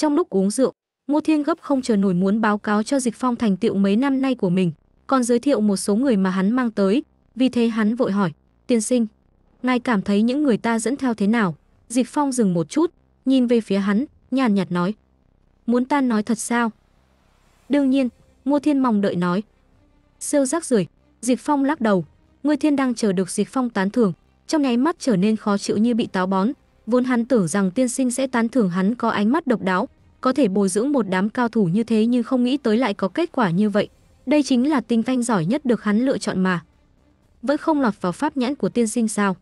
Trong lúc uống rượu, Ngô Thiên gấp không chờ nổi muốn báo cáo cho Dịch Phong thành tiệu mấy năm nay của mình, còn giới thiệu một số người mà hắn mang tới, vì thế hắn vội hỏi, "Tiên sinh, ngài cảm thấy những người ta dẫn theo thế nào?" Dịch Phong dừng một chút, nhìn về phía hắn, nhàn nhạt nói, "Muốn ta nói thật sao?" Đương nhiên, Ngô Thiên mong đợi nói. Siêu rác rưởi, Dịch Phong lắc đầu, Ngô Thiên đang chờ được Dịch Phong tán thưởng, trong nháy mắt trở nên khó chịu như bị táo bón, vốn hắn tưởng rằng tiên sinh sẽ tán thưởng hắn có ánh mắt độc đáo, có thể bồi dưỡng một đám cao thủ như thế nhưng không nghĩ tới lại có kết quả như vậy. Đây chính là tinh anh giỏi nhất được hắn lựa chọn mà. Vẫn không lọt vào pháp nhãn của tiên sinh sao?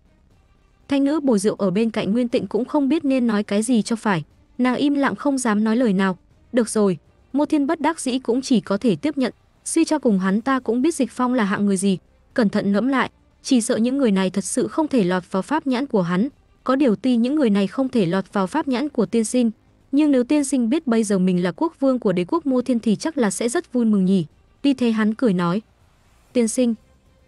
Thanh nữ bồi rượu ở bên cạnh Nguyên Tịnh cũng không biết nên nói cái gì cho phải, nàng im lặng không dám nói lời nào. Được rồi, Mộ Thiên bất đắc dĩ cũng chỉ có thể tiếp nhận, suy cho cùng hắn ta cũng biết Dịch Phong là hạng người gì, cẩn thận ngẫm lại, chỉ sợ những người này thật sự không thể lọt vào pháp nhãn của hắn, có điều tuy những người này không thể lọt vào pháp nhãn của tiên sinh, nhưng nếu tiên sinh biết bây giờ mình là quốc vương của đế quốc Mô Thiên thì chắc là sẽ rất vui mừng nhỉ. đi thế hắn cười nói, tiên sinh,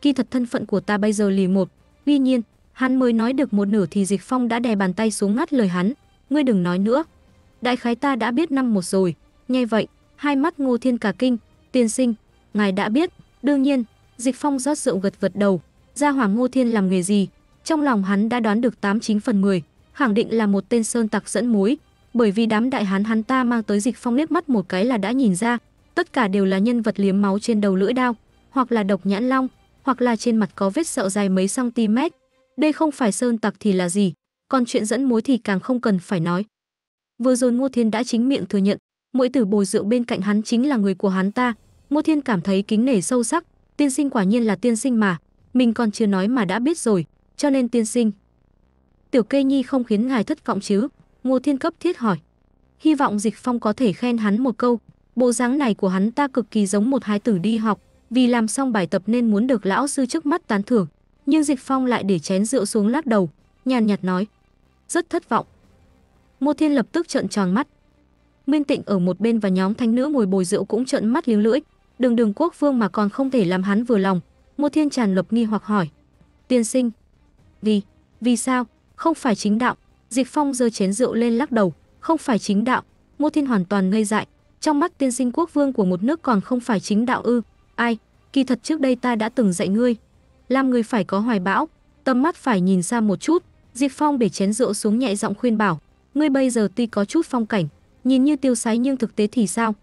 kỳ thật thân phận của ta bây giờ lì một. Tuy nhiên, hắn mới nói được một nửa thì Dịch Phong đã đè bàn tay xuống ngắt lời hắn, ngươi đừng nói nữa. Đại khái ta đã biết năm một rồi, nghe vậy, hai mắt Ngô Thiên cả kinh, tiên sinh, ngài đã biết, đương nhiên, Dịch Phong rót rượu gật gật đầu, gia hỏa Ngô Thiên làm nghề gì, trong lòng hắn đã đoán được 89 phần 10, khẳng định là một tên sơn tặc dẫn mối, bởi vì đám đại hán hắn ta mang tới Dịch Phong liếc mắt một cái là đã nhìn ra, tất cả đều là nhân vật liếm máu trên đầu lưỡi đao, hoặc là độc nhãn long, hoặc là trên mặt có vết sẹo dài mấy cm. Đây không phải sơn tặc thì là gì, còn chuyện dẫn mối thì càng không cần phải nói. Vừa rồi Ngô Thiên đã chính miệng thừa nhận, mỗi tử bồi rượu bên cạnh hắn chính là người của hắn ta. Ngô Thiên cảm thấy kính nể sâu sắc, tiên sinh quả nhiên là tiên sinh mà, mình còn chưa nói mà đã biết rồi cho nên tiên sinh. Tiểu Kê Nhi không khiến ngài thất vọng chứ? Ngô Thiên cấp thiết hỏi. Hy vọng Dịch Phong có thể khen hắn một câu, bộ dáng này của hắn ta cực kỳ giống một hái tử đi học, vì làm xong bài tập nên muốn được lão sư trước mắt tán thưởng, nhưng Dịch Phong lại để chén rượu xuống lắc đầu, nhàn nhạt nói: "Rất thất vọng." Ngô Thiên lập tức trợn tròn mắt. Minh Tịnh ở một bên và nhóm thanh nữ ngồi bồi rượu cũng trợn mắt liếng lưỡi, đường đường quốc vương mà còn không thể làm hắn vừa lòng, Ngô Thiên tràn lập nghi hoặc hỏi: "Tiên sinh, vì, vì sao? Không phải chính đạo. Diệp Phong giơ chén rượu lên lắc đầu, không phải chính đạo. Ngô Thiên hoàn toàn ngây dại, trong mắt tiên sinh quốc vương của một nước còn không phải chính đạo ư? Ai, kỳ thật trước đây ta đã từng dạy ngươi, làm người phải có hoài bão, tâm mắt phải nhìn xa một chút. Diệp Phong để chén rượu xuống nhẹ giọng khuyên bảo, ngươi bây giờ tuy có chút phong cảnh, nhìn như tiêu sái nhưng thực tế thì sao?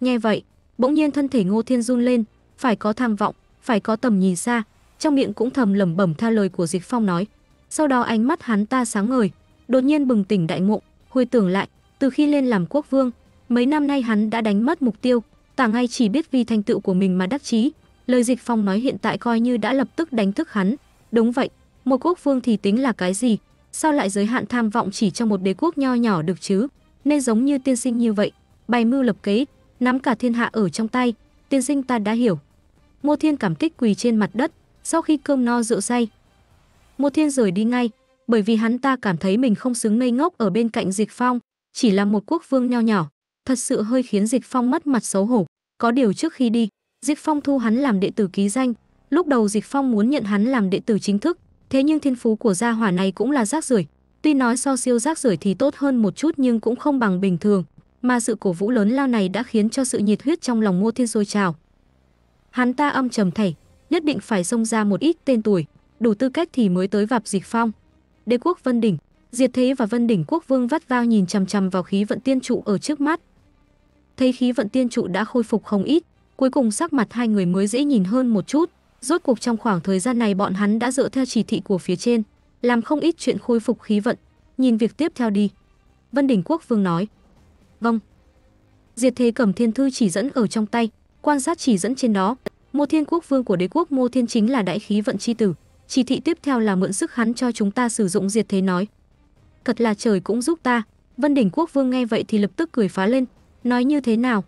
Nghe vậy, bỗng nhiên thân thể Ngô Thiên run lên, phải có tham vọng, phải có tầm nhìn xa, trong miệng cũng thầm lẩm bẩm tha lời của Dịch Phong nói. Sau đó ánh mắt hắn ta sáng ngời, đột nhiên bừng tỉnh đại ngộ, hồi tưởng lại, từ khi lên làm quốc vương, mấy năm nay hắn đã đánh mất mục tiêu, tả ngay chỉ biết vì thành tựu của mình mà đắc chí. Lời Dịch Phong nói hiện tại coi như đã lập tức đánh thức hắn. Đúng vậy, một quốc vương thì tính là cái gì? Sao lại giới hạn tham vọng chỉ trong một đế quốc nho nhỏ được chứ? Nên giống như tiên sinh như vậy, bày mưu lập kế, nắm cả thiên hạ ở trong tay, tiên sinh ta đã hiểu. Ngô Thiên cảm kích quỳ trên mặt đất, sau khi cơm no rượu say. Một thiên rời đi ngay, bởi vì hắn ta cảm thấy mình không xứng ngây ngốc ở bên cạnh Dịch Phong, chỉ là một quốc vương nho nhỏ, thật sự hơi khiến Dịch Phong mất mặt xấu hổ. Có điều trước khi đi, Dịch Phong thu hắn làm đệ tử ký danh, lúc đầu Dịch Phong muốn nhận hắn làm đệ tử chính thức, thế nhưng thiên phú của gia hỏa này cũng là rác rưởi, tuy nói so siêu rác rưởi thì tốt hơn một chút nhưng cũng không bằng bình thường, mà sự cổ vũ lớn lao này đã khiến cho sự nhiệt huyết trong lòng Ngô Thiên sôi trào. Hắn ta âm trầm thảy, nhất định phải xông ra một ít tên tuổi, đủ tư cách thì mới tới vạp dịch phong. Đế quốc Vân Đỉnh, Diệt Thế và Vân Đỉnh Quốc Vương vắt vao nhìn chằm chằm vào khí vận tiên trụ ở trước mắt. Thấy khí vận tiên trụ đã khôi phục không ít, cuối cùng sắc mặt hai người mới dễ nhìn hơn một chút, rốt cuộc trong khoảng thời gian này bọn hắn đã dựa theo chỉ thị của phía trên, làm không ít chuyện khôi phục khí vận, nhìn việc tiếp theo đi. Vân Đỉnh Quốc Vương nói. Vâng. Diệt Thế cầm thiên thư chỉ dẫn ở trong tay, quan sát chỉ dẫn trên đó, Mô Thiên Quốc Vương của đế quốc Mô Thiên chính là đại khí vận chi tử. Chỉ thị tiếp theo là mượn sức hắn cho chúng ta sử dụng diệt thế nói. Thật là trời cũng giúp ta. Vân đỉnh quốc vương nghe vậy thì lập tức cười phá lên, nói như thế nào?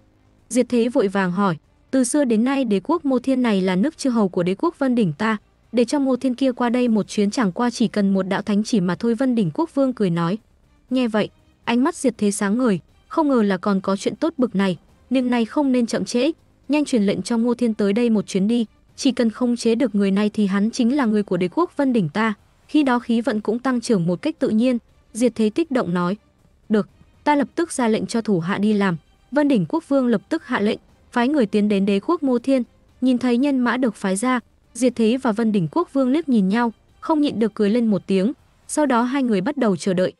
Diệt thế vội vàng hỏi, từ xưa đến nay đế quốc Mô Thiên này là nước chư hầu của đế quốc Vân đỉnh ta, để cho Mô Thiên kia qua đây một chuyến chẳng qua chỉ cần một đạo thánh chỉ mà thôi Vân đỉnh quốc vương cười nói. Nghe vậy, ánh mắt diệt thế sáng ngời, không ngờ là còn có chuyện tốt bực này, nhưng nay không nên chậm trễ, nhanh truyền lệnh cho Ngô Thiên tới đây một chuyến đi, chỉ cần không chế được người này thì hắn chính là người của đế quốc Vân đỉnh ta, khi đó khí vận cũng tăng trưởng một cách tự nhiên, Diệt Thế kích động nói: "Được, ta lập tức ra lệnh cho thủ hạ đi làm." Vân đỉnh quốc vương lập tức hạ lệnh, phái người tiến đến đế quốc Ngô Thiên, nhìn thấy nhân mã được phái ra, Diệt Thế và Vân đỉnh quốc vương liếc nhìn nhau, không nhịn được cười lên một tiếng, sau đó hai người bắt đầu chờ đợi.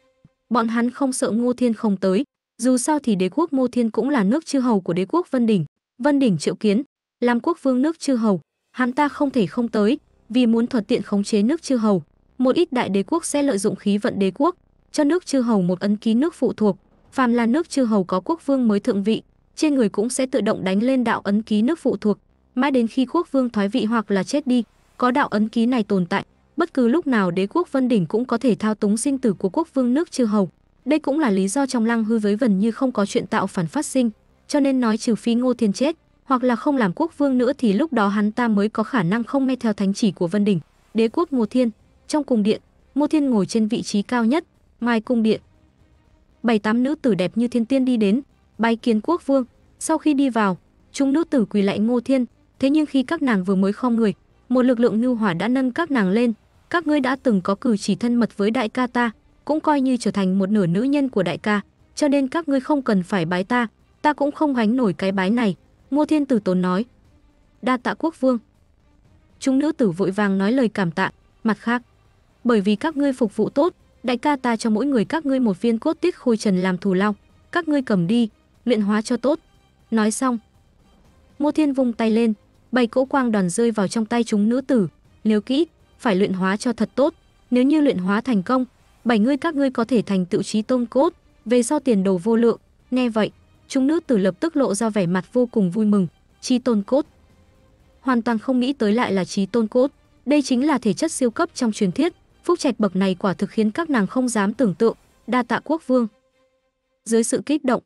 Bọn hắn không sợ Ngô Thiên không tới, dù sao thì đế quốc Ngô Thiên cũng là nước chư hầu của đế quốc Vân đỉnh, Vân đỉnh triệu kiến, làm quốc vương nước chư hầu, hắn ta không thể không tới, vì muốn thuận tiện khống chế nước chư hầu, một ít đại đế quốc sẽ lợi dụng khí vận đế quốc, cho nước chư hầu một ấn ký nước phụ thuộc, phàm là nước chư hầu có quốc vương mới thượng vị, trên người cũng sẽ tự động đánh lên đạo ấn ký nước phụ thuộc, mãi đến khi quốc vương thoái vị hoặc là chết đi, có đạo ấn ký này tồn tại, bất cứ lúc nào đế quốc Vân đỉnh cũng có thể thao túng sinh tử của quốc vương nước chư hầu. Đây cũng là lý do trong Lăng hư với vần như không có chuyện tạo phản phát sinh, cho nên nói trừ phi Ngô Thiên chết, hoặc là không làm quốc vương nữa thì lúc đó hắn ta mới có khả năng không nghe theo thánh chỉ của Vân Đình. Đế quốc Ngô Thiên, trong cung điện, Ngô Thiên ngồi trên vị trí cao nhất, mai cung điện. Bảy tám nữ tử đẹp như thiên tiên đi đến, bái kiến quốc vương, sau khi đi vào, chúng nữ tử quỳ lại Ngô Thiên, thế nhưng khi các nàng vừa mới khom người, một lực lượng ngưu hỏa đã nâng các nàng lên, các ngươi đã từng có cử chỉ thân mật với đại ca ta, cũng coi như trở thành một nửa nữ nhân của đại ca, cho nên các ngươi không cần phải bái ta, ta cũng không gánh nổi cái bái này, Ngô Thiên Tử tốn nói. Đa tạ quốc vương. Chúng nữ tử vội vàng nói lời cảm tạ, mặt khác. Bởi vì các ngươi phục vụ tốt, đại ca ta cho mỗi người các ngươi một viên cốt tiết khôi trần làm thù lao, các ngươi cầm đi, luyện hóa cho tốt. Nói xong. Ngô Thiên vung tay lên, bảy cỗ quang đoàn rơi vào trong tay chúng nữ tử, nếu kỹ, phải luyện hóa cho thật tốt, nếu như luyện hóa thành công, bảy ngươi các ngươi có thể thành tựu trí tôn cốt, về sau tiền đồ vô lượng, nghe vậy, Chúng nữ tử lập tức lộ ra vẻ mặt vô cùng vui mừng, chi Tôn Cốt. Hoàn toàn không nghĩ tới lại là Chí Tôn Cốt, đây chính là thể chất siêu cấp trong truyền thuyết, phúc trạch bậc này quả thực khiến các nàng không dám tưởng tượng, đa tạ quốc vương. Dưới sự kích động,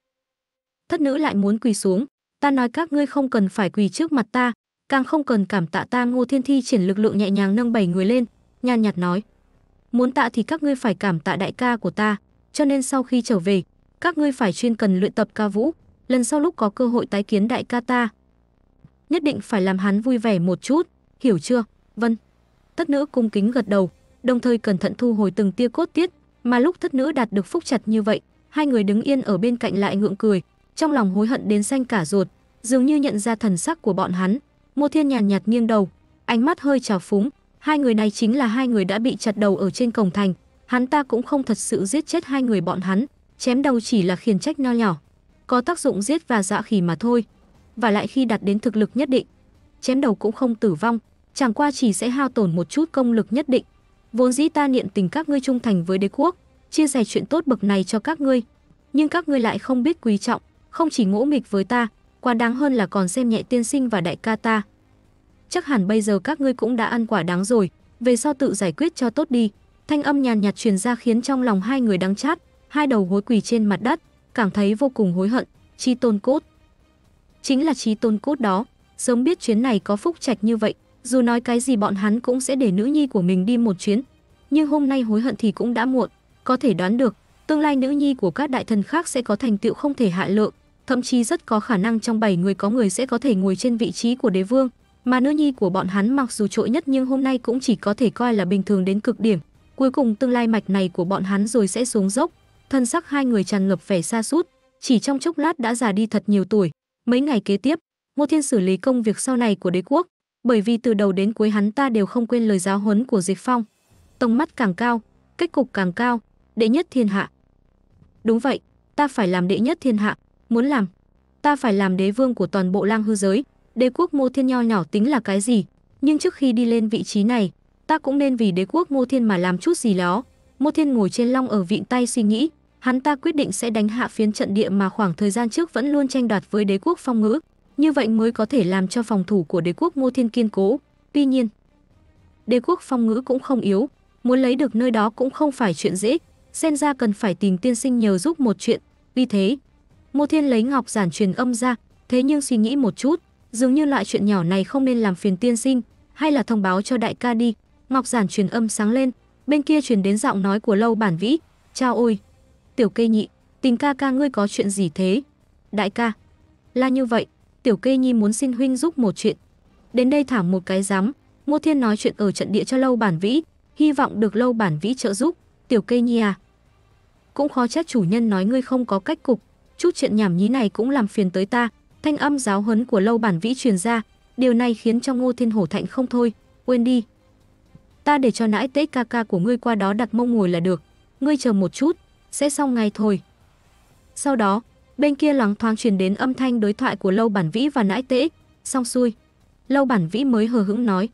thất nữ lại muốn quỳ xuống, ta nói các ngươi không cần phải quỳ trước mặt ta, càng không cần cảm tạ ta Ngô Thiên Thi triển lực lượng nhẹ nhàng nâng bảy người lên, nhàn nhạt nói: "Muốn tạ thì các ngươi phải cảm tạ đại ca của ta, cho nên sau khi trở về, các ngươi phải chuyên cần luyện tập ca vũ, lần sau lúc có cơ hội tái kiến đại ca ta. Nhất định phải làm hắn vui vẻ một chút, hiểu chưa? vân Tất nữ cung kính gật đầu, đồng thời cẩn thận thu hồi từng tia cốt tiết, mà lúc thất nữ đạt được phúc chặt như vậy, hai người đứng yên ở bên cạnh lại ngượng cười, trong lòng hối hận đến xanh cả ruột, dường như nhận ra thần sắc của bọn hắn. Mộ Thiên nhàn nhạt, nhạt nghiêng đầu, ánh mắt hơi trào phúng, hai người này chính là hai người đã bị chặt đầu ở trên cổng thành, hắn ta cũng không thật sự giết chết hai người bọn hắn, Chém đầu chỉ là khiển trách nho nhỏ, có tác dụng giết và dọa khỉ mà thôi. Và lại khi đạt đến thực lực nhất định, chém đầu cũng không tử vong, chẳng qua chỉ sẽ hao tổn một chút công lực nhất định. Vốn dĩ ta niệm tình các ngươi trung thành với đế quốc, chia sẻ chuyện tốt bậc này cho các ngươi, nhưng các ngươi lại không biết quý trọng, không chỉ ngỗ nghịch với ta, quá đáng hơn là còn xem nhẹ tiên sinh và đại ca ta. Chắc hẳn bây giờ các ngươi cũng đã ăn quả đáng rồi, về sau tự giải quyết cho tốt đi. Thanh âm nhàn nhạt truyền ra khiến trong lòng hai người đắng chát, hai đầu gối quỳ trên mặt đất, cảm thấy vô cùng hối hận, Chi Tôn Cốt. Chính là Chi Tôn Cốt đó, sớm biết chuyến này có phúc trạch như vậy, dù nói cái gì bọn hắn cũng sẽ để nữ nhi của mình đi một chuyến, nhưng hôm nay hối hận thì cũng đã muộn, có thể đoán được, tương lai nữ nhi của các đại thần khác sẽ có thành tựu không thể hạ lượng, thậm chí rất có khả năng trong bảy người có người sẽ có thể ngồi trên vị trí của đế vương, mà nữ nhi của bọn hắn mặc dù trội nhất nhưng hôm nay cũng chỉ có thể coi là bình thường đến cực điểm, cuối cùng tương lai mạch này của bọn hắn rồi sẽ xuống dốc, thân sắc hai người tràn ngập vẻ xa sút chỉ trong chốc lát đã già đi thật nhiều tuổi mấy ngày kế tiếp ngô thiên xử lý công việc sau này của đế quốc bởi vì từ đầu đến cuối hắn ta đều không quên lời giáo huấn của dịch phong tông mắt càng cao kết cục càng cao đệ nhất thiên hạ đúng vậy ta phải làm đệ nhất thiên hạ muốn làm ta phải làm đế vương của toàn bộ lang hư giới đế quốc Ngô thiên nho nhỏ tính là cái gì nhưng trước khi đi lên vị trí này ta cũng nên vì đế quốc Ngô thiên mà làm chút gì đó Ngô thiên ngồi trên long ở vịn tay suy nghĩ hắn ta quyết định sẽ đánh hạ phiến trận địa mà khoảng thời gian trước vẫn luôn tranh đoạt với đế quốc phong ngữ, như vậy mới có thể làm cho phòng thủ của đế quốc Ngô Thiên kiên cố. Tuy nhiên, đế quốc phong ngữ cũng không yếu, muốn lấy được nơi đó cũng không phải chuyện dễ, xen ra cần phải tìm tiên sinh nhờ giúp một chuyện. Vì thế, Ngô Thiên lấy ngọc giản truyền âm ra, thế nhưng suy nghĩ một chút, dường như loại chuyện nhỏ này không nên làm phiền tiên sinh, hay là thông báo cho đại ca đi. Ngọc giản truyền âm sáng lên, bên kia truyền đến giọng nói của Lâu Bản Vĩ, "Chao ôi, Tiểu Kê Nhị, tình ca ca ngươi có chuyện gì thế? Đại ca, là như vậy, Tiểu Kê Nhi muốn xin huynh giúp một chuyện. Đến đây thả một cái dám. Ngô Thiên nói chuyện ở trận địa cho Lâu Bản Vĩ, hy vọng được Lâu Bản Vĩ trợ giúp, Tiểu Kê Nhi à. Cũng khó trách chủ nhân nói ngươi không có cách cục, chút chuyện nhảm nhí này cũng làm phiền tới ta, thanh âm giáo huấn của Lâu Bản Vĩ truyền ra, điều này khiến cho Ngô Thiên hổ thạnh không thôi, quên đi. Ta để cho nãi tế ca ca của ngươi qua đó đặt mông ngồi là được, ngươi chờ một chút, sẽ xong ngay thôi. Sau đó, bên kia lắng thoáng truyền đến âm thanh đối thoại của Lâu Bản Vĩ và Nãi Tế, xong xuôi. Lâu Bản Vĩ mới hờ hững nói.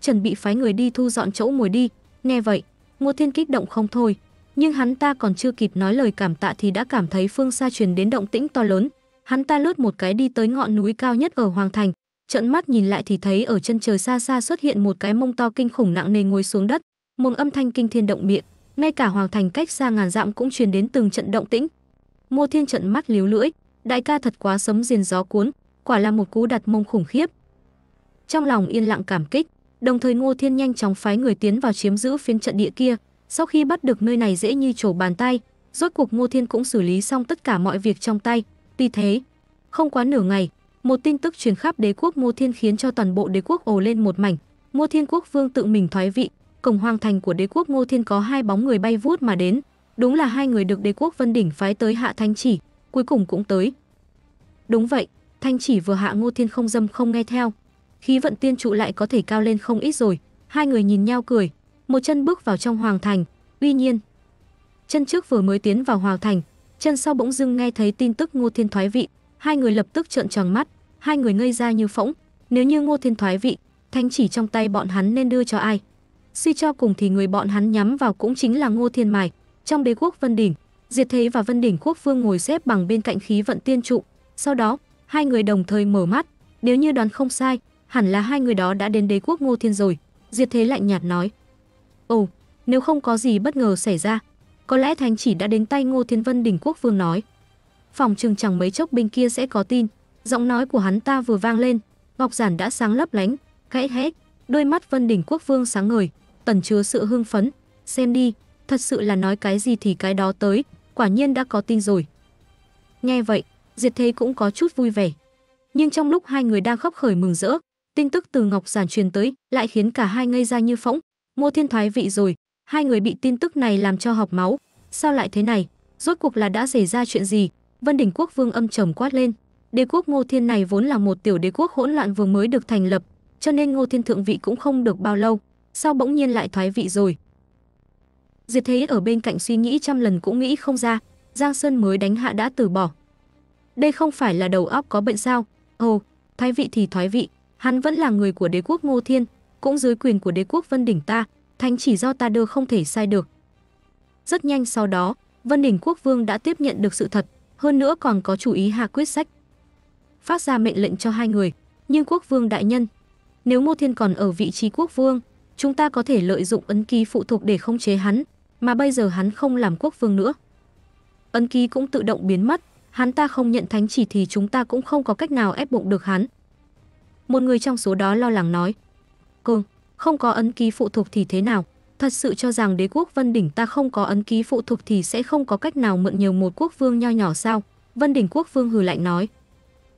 Chuẩn bị phái người đi thu dọn chỗ ngồi đi, nghe vậy, Ngô Thiên kích động không thôi. Nhưng hắn ta còn chưa kịp nói lời cảm tạ thì đã cảm thấy phương xa truyền đến động tĩnh to lớn. Hắn ta lướt một cái đi tới ngọn núi cao nhất ở Hoàng Thành, trợn mắt nhìn lại thì thấy ở chân trời xa xa xuất hiện một cái mông to kinh khủng nặng nề ngồi xuống đất, một âm thanh kinh thiên động miệng ngay cả hoàng thành cách xa ngàn dặm cũng truyền đến từng trận động tĩnh. Mô Thiên trận mắt liếu lưỡi, đại ca thật quá sấm diền gió cuốn, quả là một cú đặt mông khủng khiếp. Trong lòng yên lặng cảm kích, đồng thời Ngô Thiên nhanh chóng phái người tiến vào chiếm giữ phiên trận địa kia, sau khi bắt được nơi này dễ như trổ bàn tay, rốt cuộc Ngô Thiên cũng xử lý xong tất cả mọi việc trong tay, vì thế, không quá nửa ngày, một tin tức truyền khắp đế quốc Ngô Thiên khiến cho toàn bộ đế quốc ồ lên một mảnh, Ngô Thiên quốc vương tự mình thoái vị, cổng hoàng thành của đế quốc Ngô Thiên có hai bóng người bay vút mà đến, đúng là hai người được đế quốc Vân Đỉnh phái tới hạ Thanh Chỉ, cuối cùng cũng tới. Đúng vậy, Thanh Chỉ vừa hạ Ngô Thiên không dâm không nghe theo, khí vận tiên trụ lại có thể cao lên không ít rồi, hai người nhìn nhau cười, một chân bước vào trong hoàng thành, uy nhiên. Chân trước vừa mới tiến vào hoàng thành, chân sau bỗng dưng nghe thấy tin tức Ngô Thiên thoái vị, hai người lập tức trợn tròn mắt, hai người ngây ra như phỗng, nếu như Ngô Thiên thoái vị, Thanh Chỉ trong tay bọn hắn nên đưa cho ai? suy cho cùng thì người bọn hắn nhắm vào cũng chính là Ngô Thiên Mài. Trong đế quốc Vân Đỉnh, Diệt Thế và Vân Đỉnh Quốc Vương ngồi xếp bằng bên cạnh khí vận tiên trụ, sau đó, hai người đồng thời mở mắt, nếu như đoán không sai, hẳn là hai người đó đã đến đế quốc Ngô Thiên rồi. Diệt Thế lạnh nhạt nói: "Ồ, nếu không có gì bất ngờ xảy ra, có lẽ thánh chỉ đã đến tay Ngô Thiên Vân Đỉnh Quốc Vương nói." Phòng trừng chẳng mấy chốc bên kia sẽ có tin, giọng nói của hắn ta vừa vang lên, ngọc giản đã sáng lấp lánh, khẽ hé, đôi mắt Vân Đỉnh Quốc Vương sáng ngời, tẩn chứa sự hưng phấn. Xem đi, thật sự là nói cái gì thì cái đó tới, quả nhiên đã có tin rồi. Nghe vậy, Diệt Thế cũng có chút vui vẻ. Nhưng trong lúc hai người đang khóc khởi mừng rỡ, tin tức từ Ngọc Giản truyền tới lại khiến cả hai ngây ra như phỗng. Mô Thiên Thoái vị rồi, hai người bị tin tức này làm cho học máu. Sao lại thế này? Rốt cuộc là đã xảy ra chuyện gì? Vân Đỉnh Quốc Vương âm trầm quát lên. Đế quốc Ngô Thiên này vốn là một tiểu đế quốc hỗn loạn vừa mới được thành lập, cho nên Ngô Thiên thượng vị cũng không được bao lâu, sao bỗng nhiên lại thoái vị rồi? Diệp Thế ở bên cạnh suy nghĩ trăm lần cũng nghĩ không ra, Giang Sơn mới đánh hạ đã từ bỏ. Đây không phải là đầu óc có bệnh sao? Ồ, thoái vị thì thoái vị, hắn vẫn là người của đế quốc Ngô Thiên, cũng dưới quyền của đế quốc Vân Đỉnh ta, thánh chỉ do ta đưa không thể sai được. Rất nhanh sau đó, Vân Đỉnh Quốc Vương đã tiếp nhận được sự thật, hơn nữa còn có chủ ý hạ quyết sách. Phát ra mệnh lệnh cho hai người, nhưng Quốc Vương đại nhân, nếu Ngô Thiên còn ở vị trí Quốc Vương, chúng ta có thể lợi dụng ấn ký phụ thuộc để khống chế hắn, mà bây giờ hắn không làm quốc vương nữa. Ấn ký cũng tự động biến mất, hắn ta không nhận thánh chỉ thì chúng ta cũng không có cách nào ép buộc được hắn. Một người trong số đó lo lắng nói, Cường, không có ấn ký phụ thuộc thì thế nào? Thật sự cho rằng đế quốc Vân Đỉnh ta không có ấn ký phụ thuộc thì sẽ không có cách nào mượn nhiều một quốc vương nho nhỏ sao? Vân Đỉnh quốc vương hừ lạnh nói,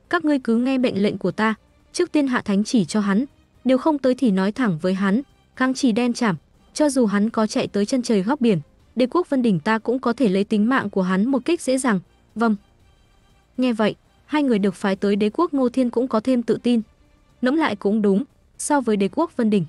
các ngươi cứ nghe mệnh lệnh của ta, trước tiên hạ thánh chỉ cho hắn, nếu không tới thì nói thẳng với hắn, kháng chỉ đen chảm, cho dù hắn có chạy tới chân trời góc biển, đế quốc Vân đỉnh ta cũng có thể lấy tính mạng của hắn một kích dễ dàng. Vâng. Nghe vậy, hai người được phái tới đế quốc Ngô Thiên cũng có thêm tự tin. Ngẫm lại cũng đúng, so với đế quốc Vân đỉnh,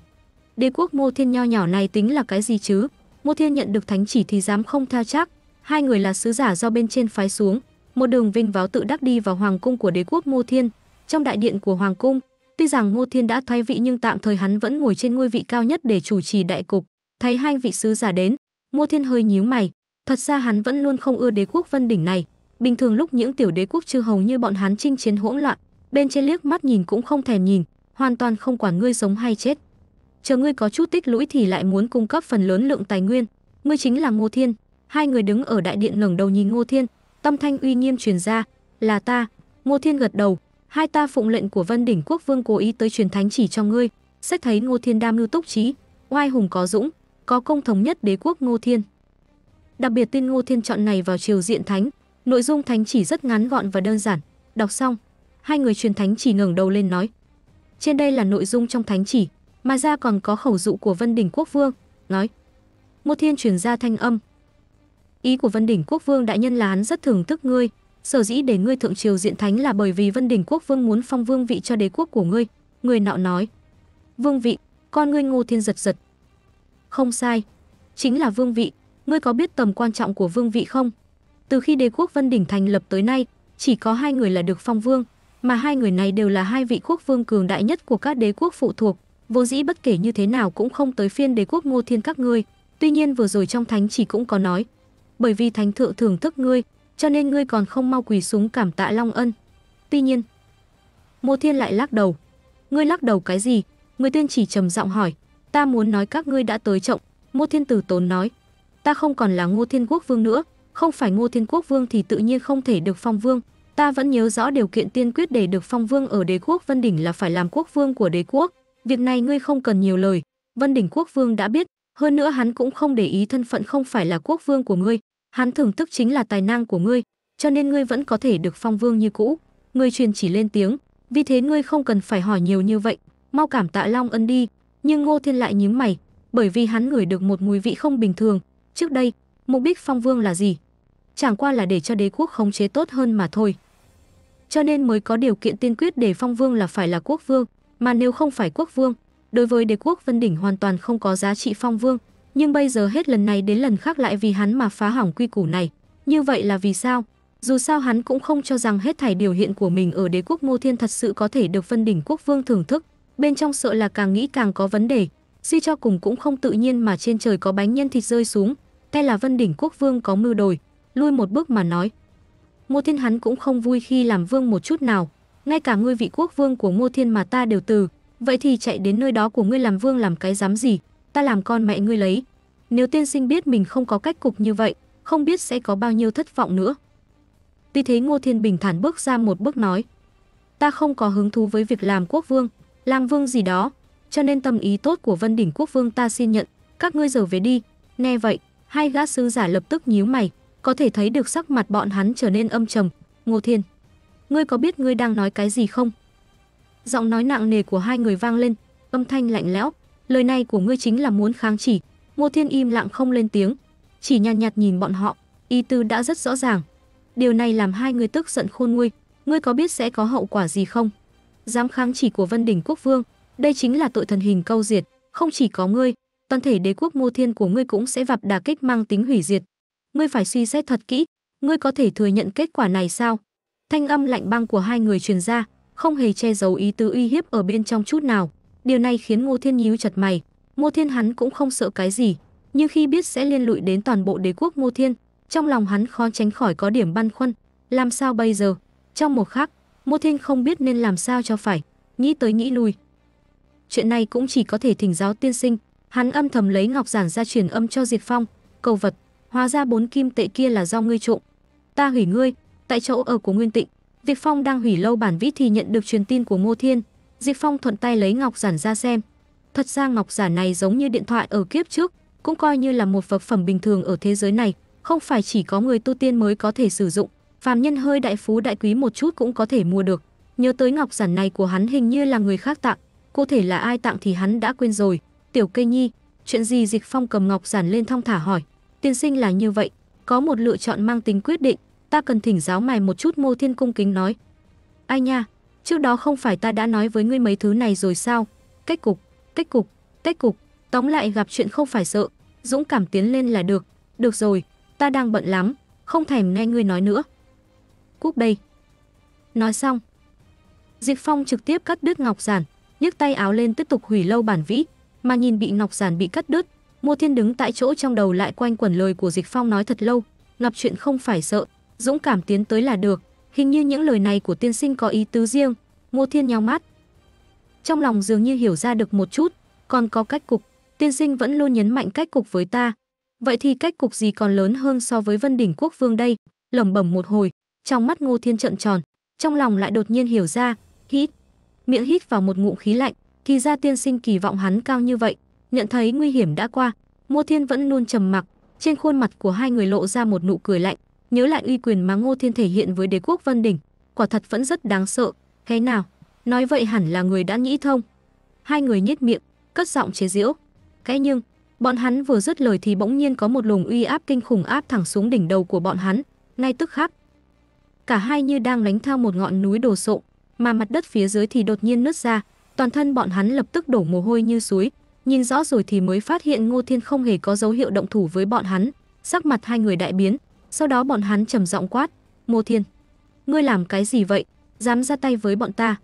đế quốc Ngô Thiên nho nhỏ này tính là cái gì chứ? Ngô Thiên nhận được thánh chỉ thì dám không theo chắc, hai người là sứ giả do bên trên phái xuống, một đường vinh váo tự đắc đi vào hoàng cung của đế quốc Ngô Thiên, trong đại điện của hoàng cung, Tuy rằng Ngô Thiên đã thoái vị nhưng tạm thời hắn vẫn ngồi trên ngôi vị cao nhất để chủ trì đại cục. Thấy hai vị sứ giả đến, Ngô Thiên hơi nhíu mày. Thật ra hắn vẫn luôn không ưa đế quốc Vân đỉnh này. Bình thường lúc những tiểu đế quốc chư hầu như bọn hắn chinh chiến hỗn loạn, bên trên liếc mắt nhìn cũng không thèm nhìn, hoàn toàn không quản ngươi sống hay chết. Chờ ngươi có chút tích lũy thì lại muốn cung cấp phần lớn lượng tài nguyên. Ngươi chính là Ngô Thiên. Hai người đứng ở đại điện lửng đầu nhìn Ngô Thiên, tâm thanh uy nghiêm truyền ra, là ta. Ngô Thiên gật đầu, hai ta phụng lệnh của Vân đỉnh quốc vương cố ý tới truyền thánh chỉ cho ngươi, xét thấy Ngô Thiên Đam lưu túc trí, oai hùng có dũng, có công thống nhất đế quốc Ngô Thiên. Đặc biệt tin Ngô Thiên chọn này vào triều diện thánh, nội dung thánh chỉ rất ngắn gọn và đơn giản, đọc xong, hai người truyền thánh chỉ ngẩng đầu lên nói: "Trên đây là nội dung trong thánh chỉ, mà ra còn có khẩu dụ của Vân đỉnh quốc vương." Nói: "Ngô Thiên truyền ra thanh âm, ý của Vân đỉnh quốc vương đại nhân là hắn rất thưởng thức ngươi, sở dĩ để ngươi thượng triều diện thánh là bởi vì Vân Đình quốc vương muốn phong vương vị cho đế quốc của ngươi." Người nọ nói. "Vương vị?" Con ngươi Ngô Thiên giật giật. "Không sai, chính là vương vị, ngươi có biết tầm quan trọng của vương vị không? Từ khi đế quốc Vân Đình thành lập tới nay, chỉ có hai người là được phong vương, mà hai người này đều là hai vị quốc vương cường đại nhất của các đế quốc phụ thuộc, vô dĩ bất kể như thế nào cũng không tới phiên đế quốc Ngô Thiên các ngươi. Tuy nhiên vừa rồi trong thánh chỉ cũng có nói, bởi vì thánh thượng thưởng thức ngươi, cho nên ngươi còn không mau quỳ xuống cảm tạ long ân. Tuy nhiên, Mộ Thiên lại lắc đầu. Ngươi lắc đầu cái gì? Người tiên chỉ trầm giọng hỏi, ta muốn nói các ngươi đã tới trọng. Ngô Thiên Tử tốn nói, ta không còn là Ngô Thiên Quốc Vương nữa, không phải Ngô Thiên Quốc Vương thì tự nhiên không thể được phong vương. Ta vẫn nhớ rõ điều kiện tiên quyết để được phong vương ở đế quốc Vân Đỉnh là phải làm quốc vương của đế quốc. Việc này ngươi không cần nhiều lời, Vân Đỉnh quốc vương đã biết, hơn nữa hắn cũng không để ý thân phận không phải là quốc vương của ngươi, hắn thưởng thức chính là tài năng của ngươi, cho nên ngươi vẫn có thể được phong vương như cũ. Ngươi truyền chỉ lên tiếng, vì thế ngươi không cần phải hỏi nhiều như vậy, mau cảm tạ Long Ân đi. Nhưng Ngô Thiên lại nhíu mày, bởi vì hắn ngửi được một mùi vị không bình thường. Trước đây, mục đích phong vương là gì? Chẳng qua là để cho đế quốc khống chế tốt hơn mà thôi. Cho nên mới có điều kiện tiên quyết để phong vương là phải là quốc vương, mà nếu không phải quốc vương, đối với đế quốc Vân Đỉnh hoàn toàn không có giá trị phong vương, nhưng bây giờ hết lần này đến lần khác lại vì hắn mà phá hỏng quy củ này. Như vậy là vì sao? Dù sao hắn cũng không cho rằng hết thảy điều hiện của mình ở đế quốc mô Thiên thật sự có thể được phân đỉnh quốc vương thưởng thức, bên trong sợ là càng nghĩ càng có vấn đề, suy cho cùng cũng không tự nhiên mà trên trời có bánh nhân thịt rơi xuống, tay là Vân đỉnh quốc vương có mưu đồi, lui một bước mà nói. mô Thiên hắn cũng không vui khi làm vương một chút nào, ngay cả ngôi vị quốc vương của mô Thiên mà ta đều từ, vậy thì chạy đến nơi đó của ngươi làm vương làm cái dám gì? ta làm con mẹ ngươi lấy. Nếu tiên sinh biết mình không có cách cục như vậy, không biết sẽ có bao nhiêu thất vọng nữa. tuy thế Ngô Thiên Bình thản bước ra một bước nói, ta không có hứng thú với việc làm quốc vương, làm vương gì đó, cho nên tâm ý tốt của Vân Đỉnh Quốc Vương ta xin nhận, các ngươi giờ về đi. Nghe vậy, hai gã sứ giả lập tức nhíu mày, có thể thấy được sắc mặt bọn hắn trở nên âm trầm. Ngô Thiên, ngươi có biết ngươi đang nói cái gì không? Giọng nói nặng nề của hai người vang lên, âm thanh lạnh lẽo, lời này của ngươi chính là muốn kháng chỉ. Ngô Thiên im lặng không lên tiếng, chỉ nhàn nhạt, nhạt nhìn bọn họ, ý tư đã rất rõ ràng. Điều này làm hai người tức giận khôn nguôi, ngươi có biết sẽ có hậu quả gì không? Dám kháng chỉ của Vân đỉnh quốc vương, đây chính là tội thần hình câu diệt, không chỉ có ngươi, toàn thể đế quốc Ngô Thiên của ngươi cũng sẽ vập đà kích mang tính hủy diệt. Ngươi phải suy xét thật kỹ, ngươi có thể thừa nhận kết quả này sao? Thanh âm lạnh băng của hai người truyền ra, không hề che giấu ý tứ uy hiếp ở bên trong chút nào. Điều này khiến Ngô Thiên nhíu chặt mày. Ngô Thiên hắn cũng không sợ cái gì, nhưng khi biết sẽ liên lụy đến toàn bộ đế quốc Ngô Thiên, trong lòng hắn khó tránh khỏi có điểm băn khoăn, làm sao bây giờ? Trong một khắc, Ngô Thiên không biết nên làm sao cho phải, nghĩ tới nghĩ lui. Chuyện này cũng chỉ có thể thỉnh giáo tiên sinh, hắn âm thầm lấy ngọc giản ra truyền âm cho Diệt Phong, cầu vật, hóa ra bốn kim tệ kia là do ngươi trộm. Ta hủy ngươi, tại chỗ ở của Nguyên Tịnh, Diệt Phong đang hủy lâu bản vĩ thì nhận được truyền tin của Ngô Thiên, Diệp Phong thuận tay lấy ngọc giản ra xem. Thật ra ngọc giản này giống như điện thoại ở kiếp trước, cũng coi như là một vật phẩm bình thường ở thế giới này, không phải chỉ có người tu tiên mới có thể sử dụng, phàm nhân hơi đại phú đại quý một chút cũng có thể mua được. Nhớ tới ngọc giản này của hắn hình như là người khác tặng, cụ thể là ai tặng thì hắn đã quên rồi. Tiểu Cây Nhi, chuyện gì Dịch Phong cầm ngọc giản lên thong thả hỏi. Tiên sinh là như vậy, có một lựa chọn mang tính quyết định, ta cần thỉnh giáo mày một chút Mô Thiên cung kính nói. Ai nha, Trước đó không phải ta đã nói với ngươi mấy thứ này rồi sao? Kết cục, kết cục, kết cục, tóm lại gặp chuyện không phải sợ, dũng cảm tiến lên là được. Được rồi, ta đang bận lắm, không thèm nghe ngươi nói nữa. Cúp đây. Nói xong, Diệp Phong trực tiếp cắt đứt Ngọc Giản, nhấc tay áo lên tiếp tục hủy lâu bản vĩ, mà nhìn bị Ngọc Giản bị cắt đứt, Mộ Thiên đứng tại chỗ trong đầu lại quanh quẩn lời của Dịch Phong nói thật lâu, gặp chuyện không phải sợ, dũng cảm tiến tới là được, Hình như những lời này của tiên sinh có ý tứ riêng, Ngô Thiên nhíu mắt. Trong lòng dường như hiểu ra được một chút, còn có cách cục, tiên sinh vẫn luôn nhấn mạnh cách cục với ta. Vậy thì cách cục gì còn lớn hơn so với Vân đỉnh quốc vương đây? Lẩm bẩm một hồi, trong mắt Ngô Thiên trợn tròn, trong lòng lại đột nhiên hiểu ra, hít, miệng hít vào một ngụm khí lạnh, thì ra tiên sinh kỳ vọng hắn cao như vậy, nhận thấy nguy hiểm đã qua, Ngô Thiên vẫn luôn trầm mặc, trên khuôn mặt của hai người lộ ra một nụ cười lạnh, Nhớ lại uy quyền mà Ngô Thiên thể hiện với đế quốc Vân Đỉnh, quả thật vẫn rất đáng sợ. Thế nào? Nói vậy hẳn là người đã nghĩ thông. Hai người nhếch miệng, cất giọng chế giễu. Cái nhưng, bọn hắn vừa dứt lời thì bỗng nhiên có một luồng uy áp kinh khủng áp thẳng xuống đỉnh đầu của bọn hắn, ngay tức khắc. Cả hai như đang đánh thao một ngọn núi đồ sộ, mà mặt đất phía dưới thì đột nhiên nứt ra, toàn thân bọn hắn lập tức đổ mồ hôi như suối, nhìn rõ rồi thì mới phát hiện Ngô Thiên không hề có dấu hiệu động thủ với bọn hắn, sắc mặt hai người đại biến, sau đó bọn hắn trầm giọng quát, Mô Thiên, ngươi làm cái gì vậy, dám ra tay với bọn ta.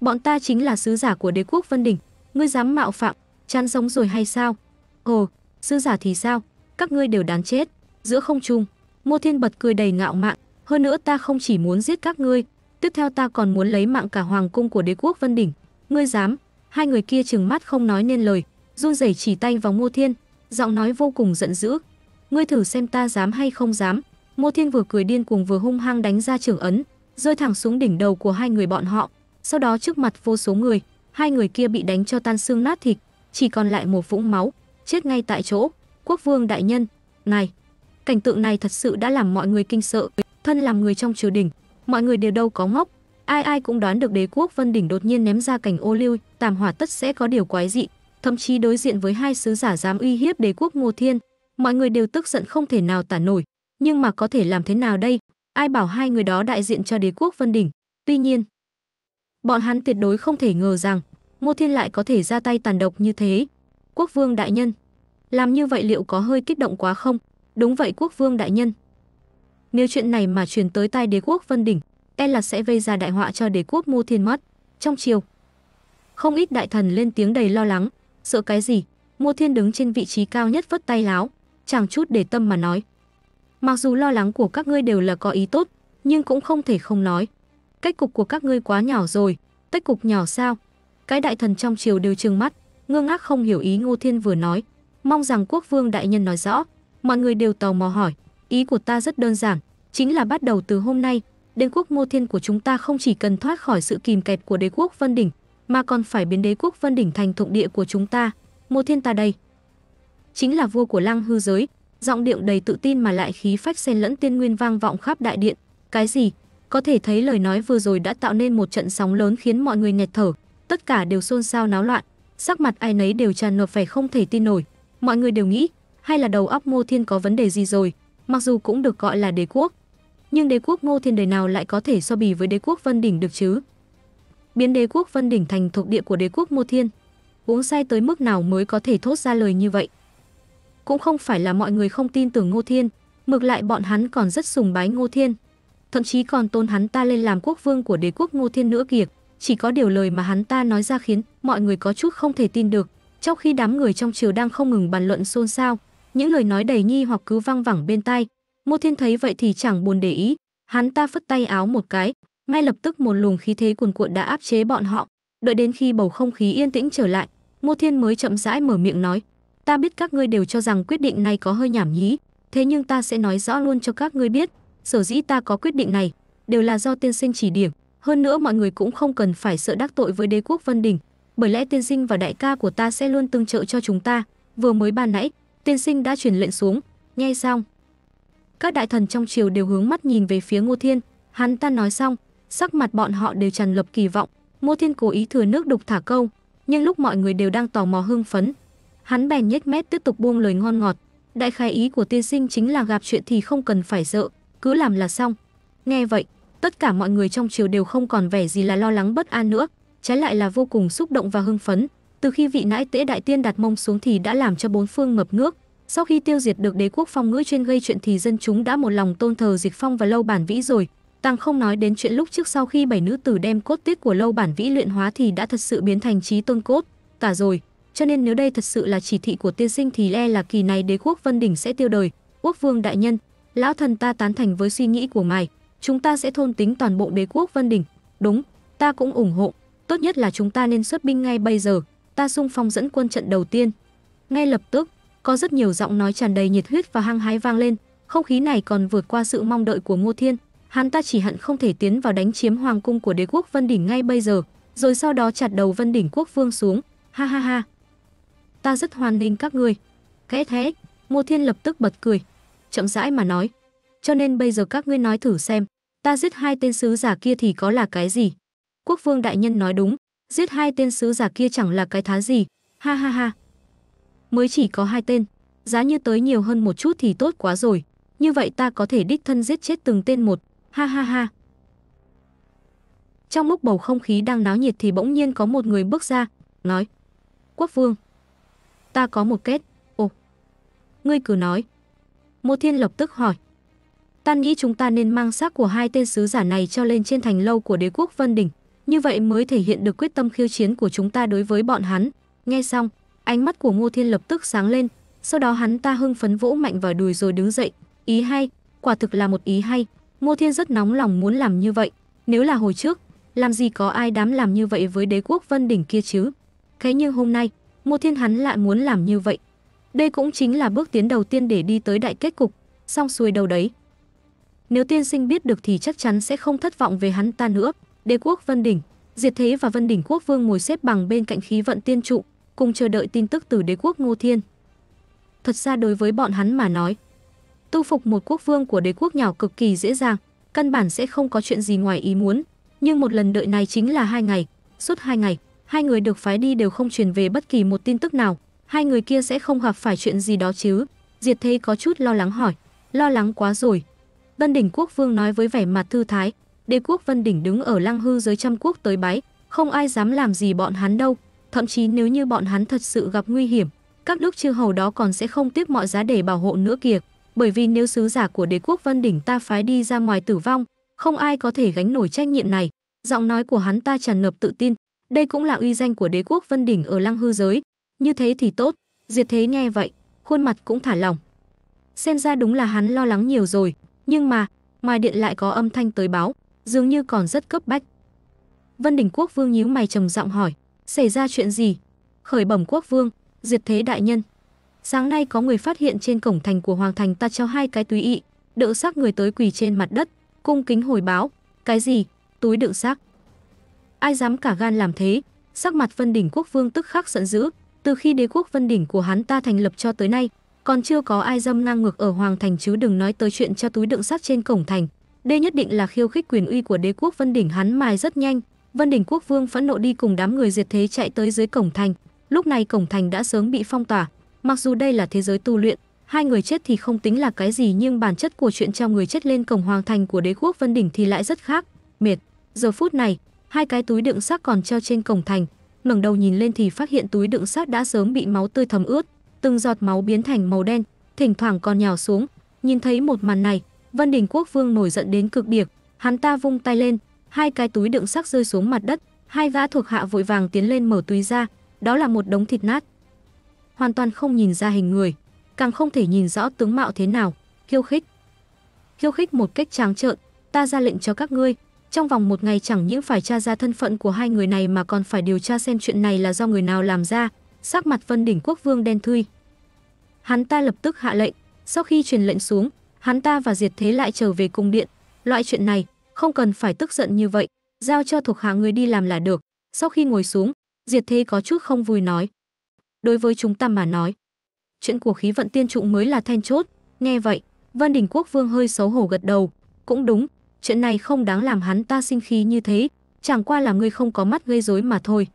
Bọn ta chính là sứ giả của đế quốc Vân Đình, ngươi dám mạo phạm, chán sống rồi hay sao? Ồ, sứ giả thì sao, các ngươi đều đáng chết, giữa không trung. Mô Thiên bật cười đầy ngạo mạn, hơn nữa ta không chỉ muốn giết các ngươi, tiếp theo ta còn muốn lấy mạng cả hoàng cung của đế quốc Vân Đỉnh. Ngươi dám? Hai người kia trừng mắt không nói nên lời, run rẩy chỉ tay vào Ngô Thiên, giọng nói vô cùng giận dữ, ngươi thử xem ta dám hay không dám. Ngô Thiên vừa cười điên cuồng vừa hung hăng đánh ra trường ấn, rơi thẳng xuống đỉnh đầu của hai người bọn họ. Sau đó trước mặt vô số người, hai người kia bị đánh cho tan xương nát thịt, chỉ còn lại một vũng máu, chết ngay tại chỗ. Quốc vương đại nhân, này, cảnh tượng này thật sự đã làm mọi người kinh sợ. Thân làm người trong triều đình, mọi người đều đâu có ngốc, ai ai cũng đoán được đế quốc Vân đỉnh đột nhiên ném ra cảnh ô lưu, tàm hỏa tất sẽ có điều quái dị, thậm chí đối diện với hai sứ giả dám uy hiếp đế quốc Ngô Thiên, mọi người đều tức giận không thể nào tả nổi, nhưng mà có thể làm thế nào đây, ai bảo hai người đó đại diện cho đế quốc Vân Đỉnh. Tuy nhiên, bọn hắn tuyệt đối không thể ngờ rằng Ngô Thiên lại có thể ra tay tàn độc như thế. Quốc vương đại nhân, làm như vậy liệu có hơi kích động quá không? Đúng vậy quốc vương đại nhân. Nếu chuyện này mà truyền tới tai đế quốc Vân Đỉnh, e là sẽ gây ra đại họa cho đế quốc Ngô Thiên mất. Trong chiều, không ít đại thần lên tiếng đầy lo lắng, sợ cái gì? Ngô Thiên đứng trên vị trí cao nhất vất tay láo, chẳng chút để tâm mà nói. Mặc dù lo lắng của các ngươi đều là có ý tốt, nhưng cũng không thể không nói. Cách cục của các ngươi quá nhỏ rồi, tách cục nhỏ sao? Cái đại thần trong triều đều trừng mắt, ngơ ngác không hiểu ý Ngô Thiên vừa nói. Mong rằng quốc vương đại nhân nói rõ, mọi người đều tò mò hỏi. Ý của ta rất đơn giản, chính là bắt đầu từ hôm nay, đế quốc Ngô Thiên của chúng ta không chỉ cần thoát khỏi sự kìm kẹt của đế quốc Vân Đỉnh, mà còn phải biến đế quốc Vân Đỉnh thành thuộc địa của chúng ta. Ngô Thiên ta đây, chính là vua của lăng hư giới giọng điệu đầy tự tin mà lại khí phách xen lẫn tiên nguyên vang vọng khắp đại điện cái gì có thể thấy lời nói vừa rồi đã tạo nên một trận sóng lớn khiến mọi người nghẹt thở tất cả đều xôn xao náo loạn sắc mặt ai nấy đều tràn ngập vẻ không thể tin nổi mọi người đều nghĩ hay là đầu óc ngô thiên có vấn đề gì rồi mặc dù cũng được gọi là đế quốc nhưng đế quốc ngô thiên đời nào lại có thể so bì với đế quốc vân đỉnh được chứ biến đế quốc vân đỉnh thành thuộc địa của đế quốc ngô thiên uống say tới mức nào mới có thể thốt ra lời như vậy cũng không phải là mọi người không tin tưởng Ngô Thiên, ngược lại bọn hắn còn rất sùng bái Ngô Thiên. Thậm chí còn tôn hắn ta lên làm quốc vương của đế quốc Ngô Thiên nữa kìa, chỉ có điều lời mà hắn ta nói ra khiến mọi người có chút không thể tin được. Trong khi đám người trong triều đang không ngừng bàn luận xôn xao, những lời nói đầy nghi hoặc cứ văng vẳng bên tai, Ngô Thiên thấy vậy thì chẳng buồn để ý, hắn ta phất tay áo một cái, ngay lập tức một luồng khí thế cuồn cuộn đã áp chế bọn họ, đợi đến khi bầu không khí yên tĩnh trở lại, Ngô Thiên mới chậm rãi mở miệng nói, Ta biết các ngươi đều cho rằng quyết định này có hơi nhảm nhí, thế nhưng ta sẽ nói rõ luôn cho các ngươi biết, sở dĩ ta có quyết định này, đều là do tiên sinh chỉ điểm, hơn nữa mọi người cũng không cần phải sợ đắc tội với đế quốc Vân Đình, bởi lẽ tiên sinh và đại ca của ta sẽ luôn tương trợ cho chúng ta. Vừa mới ban nãy, tiên sinh đã truyền lệnh xuống, nghe xong. Các đại thần trong triều đều hướng mắt nhìn về phía Ngô Thiên, hắn ta nói xong, sắc mặt bọn họ đều tràn lập kỳ vọng. Ngô Thiên cố ý thừa nước đục thả câu, nhưng lúc mọi người đều đang tò mò hưng phấn, Hắn bèn nhếch mép tiếp tục buông lời ngon ngọt. Đại khái ý của tiên sinh chính là gặp chuyện thì không cần phải sợ, cứ làm là xong. Nghe vậy, tất cả mọi người trong triều đều không còn vẻ gì là lo lắng bất an nữa, trái lại là vô cùng xúc động và hưng phấn. Từ khi vị nãi tễ đại tiên đặt mông xuống thì đã làm cho bốn phương ngập nước. Sau khi tiêu diệt được đế quốc phong ngữ chuyên gây chuyện thì dân chúng đã một lòng tôn thờ diệt Phong và Lâu Bản Vĩ rồi. Tăng không nói đến chuyện lúc trước sau khi bảy nữ tử đem cốt tiết của Lâu Bản Vĩ luyện hóa thì đã thật sự biến thành trí tôn cốt. Tả rồi, cho nên nếu đây thật sự là chỉ thị của tiên sinh thì e là kỳ này đế quốc Vân Đỉnh sẽ tiêu đời. Quốc vương đại nhân, lão thần ta tán thành với suy nghĩ của ngài. Chúng ta sẽ thôn tính toàn bộ đế quốc Vân Đỉnh. Đúng, ta cũng ủng hộ. Tốt nhất là chúng ta nên xuất binh ngay bây giờ. Ta sung phong dẫn quân trận đầu tiên. Ngay lập tức, có rất nhiều giọng nói tràn đầy nhiệt huyết và hăng hái vang lên. Không khí này còn vượt qua sự mong đợi của Ngô Thiên. Hắn ta chỉ hận không thể tiến vào đánh chiếm hoàng cung của đế quốc Vân Đỉnh ngay bây giờ, rồi sau đó chặt đầu Vân Đỉnh quốc vương xuống. Ha ha ha, ta rất hoan nghênh các ngươi. Kẽ thế, Ngô Thiên lập tức bật cười, chậm rãi mà nói, cho nên bây giờ các ngươi nói thử xem, ta giết hai tên sứ giả kia thì có là cái gì? Quốc vương đại nhân nói đúng, giết hai tên sứ giả kia chẳng là cái thá gì, ha ha ha. Mới chỉ có hai tên, giá như tới nhiều hơn một chút thì tốt quá rồi, như vậy ta có thể đích thân giết chết từng tên một, ha ha ha. Trong lúc bầu không khí đang náo nhiệt thì bỗng nhiên có một người bước ra, nói, Quốc vương, Ta có một kết. Ồ, ngươi cứ nói. Mộ Thiên lập tức hỏi. Ta nghĩ chúng ta nên mang xác của hai tên sứ giả này cho lên trên thành lâu của đế quốc Vân Đỉnh. Như vậy mới thể hiện được quyết tâm khiêu chiến của chúng ta đối với bọn hắn. Nghe xong, ánh mắt của Ngô Thiên lập tức sáng lên. Sau đó hắn ta hưng phấn vỗ mạnh vào đùi rồi đứng dậy. Ý hay, quả thực là một ý hay. Ngô Thiên rất nóng lòng muốn làm như vậy. Nếu là hồi trước, làm gì có ai đám làm như vậy với đế quốc Vân Đỉnh kia chứ? Thế nhưng hôm nay, Mộ Thiên hắn lại muốn làm như vậy. Đây cũng chính là bước tiến đầu tiên để đi tới đại kết cục, xong xuôi đâu đấy. Nếu tiên sinh biết được thì chắc chắn sẽ không thất vọng về hắn ta nữa. Đế quốc Vân Đỉnh, Diệt Thế và Vân Đỉnh Quốc Vương ngồi xếp bằng bên cạnh khí vận tiên trụ, cùng chờ đợi tin tức từ đế quốc Ngô Thiên. Thật ra đối với bọn hắn mà nói, tu phục một quốc vương của đế quốc nhỏ cực kỳ dễ dàng, căn bản sẽ không có chuyện gì ngoài ý muốn, nhưng một lần đợi này chính là hai ngày, suốt hai ngày hai người được phái đi đều không truyền về bất kỳ một tin tức nào, hai người kia sẽ không gặp phải chuyện gì đó chứ? Diệt Thế có chút lo lắng hỏi. Lo lắng quá rồi. Vân đỉnh quốc vương nói với vẻ mặt thư thái, đế quốc Vân đỉnh đứng ở lăng hư dưới trăm quốc tới bái, không ai dám làm gì bọn hắn đâu, thậm chí nếu như bọn hắn thật sự gặp nguy hiểm, các nước chư hầu đó còn sẽ không tiếc mọi giá để bảo hộ nữa kìa, bởi vì nếu sứ giả của đế quốc Vân đỉnh ta phái đi ra ngoài tử vong, không ai có thể gánh nổi trách nhiệm này. Giọng nói của hắn ta tràn ngập tự tin, đây cũng là uy danh của đế quốc Vân Đỉnh ở lăng hư giới. Như thế thì tốt, Diệt Thế nghe vậy, khuôn mặt cũng thả lỏng. Xem ra đúng là hắn lo lắng nhiều rồi, nhưng mà, ngoài điện lại có âm thanh tới báo, dường như còn rất cấp bách. Vân Đỉnh Quốc Vương nhíu mày trầm giọng hỏi, xảy ra chuyện gì? Khởi bẩm Quốc Vương, Diệt Thế đại nhân. Sáng nay có người phát hiện trên cổng thành của Hoàng Thành ta treo hai cái túi ị, đựng xác người tới quỳ trên mặt đất, cung kính hồi báo. Cái gì? Túi đựng xác? ai dám cả gan làm thế sắc mặt vân đỉnh quốc vương tức khắc giận dữ từ khi đế quốc vân đỉnh của hắn ta thành lập cho tới nay còn chưa có ai dâm ngang ngược ở hoàng thành chứ đừng nói tới chuyện cho túi đựng sắt trên cổng thành đây nhất định là khiêu khích quyền uy của đế quốc vân đỉnh hắn mài rất nhanh vân đỉnh quốc vương phẫn nộ đi cùng đám người diệt thế chạy tới dưới cổng thành lúc này cổng thành đã sớm bị phong tỏa mặc dù đây là thế giới tu luyện hai người chết thì không tính là cái gì nhưng bản chất của chuyện treo người chết lên cổng hoàng thành của đế quốc vân đỉnh thì lại rất khác mệt giờ phút này hai cái túi đựng xác còn treo trên cổng thành, ngẩng đầu nhìn lên thì phát hiện túi đựng xác đã sớm bị máu tươi thấm ướt, từng giọt máu biến thành màu đen, thỉnh thoảng còn nhào xuống. Nhìn thấy một màn này, Vân Đình Quốc Vương nổi giận đến cực điểm, hắn ta vung tay lên, hai cái túi đựng xác rơi xuống mặt đất, hai gã thuộc hạ vội vàng tiến lên mở túi ra, đó là một đống thịt nát. Hoàn toàn không nhìn ra hình người, càng không thể nhìn rõ tướng mạo thế nào, khiêu khích. Khiêu khích một cách tráng trợn, ta ra lệnh cho các ngươi, trong vòng một ngày chẳng những phải tra ra thân phận của hai người này mà còn phải điều tra xem chuyện này là do người nào làm ra, sắc mặt Vân Đỉnh Quốc Vương đen thui. Hắn ta lập tức hạ lệnh, sau khi truyền lệnh xuống, hắn ta và Diệt Thế lại trở về cung điện. Loại chuyện này, không cần phải tức giận như vậy, giao cho thuộc hạ người đi làm là được. Sau khi ngồi xuống, Diệt Thế có chút không vui nói. Đối với chúng ta mà nói, chuyện của khí vận tiên trụng mới là then chốt. Nghe vậy, Vân đỉnh Quốc Vương hơi xấu hổ gật đầu. Cũng đúng, chuyện này không đáng làm hắn ta sinh khí như thế, chẳng qua là ngươi không có mắt gây rối mà thôi.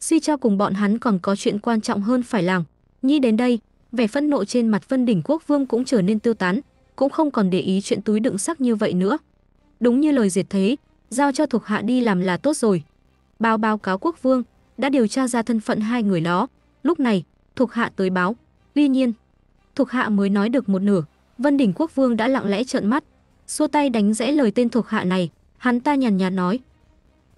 Suy cho cùng bọn hắn còn có chuyện quan trọng hơn phải làm. nhi đến đây, vẻ phẫn nộ trên mặt Vân đỉnh quốc vương cũng trở nên tiêu tán, cũng không còn để ý chuyện túi đựng sắc như vậy nữa. Đúng như lời diệt thế, giao cho thuộc hạ đi làm là tốt rồi. Báo báo cáo quốc vương, đã điều tra ra thân phận hai người đó. Lúc này, thuộc hạ tới báo. Tuy nhiên, thuộc hạ mới nói được một nửa, Vân đỉnh quốc vương đã lặng lẽ trợn mắt, xua tay đánh rẽ lời tên thuộc hạ này, hắn ta nhàn nhạt nói.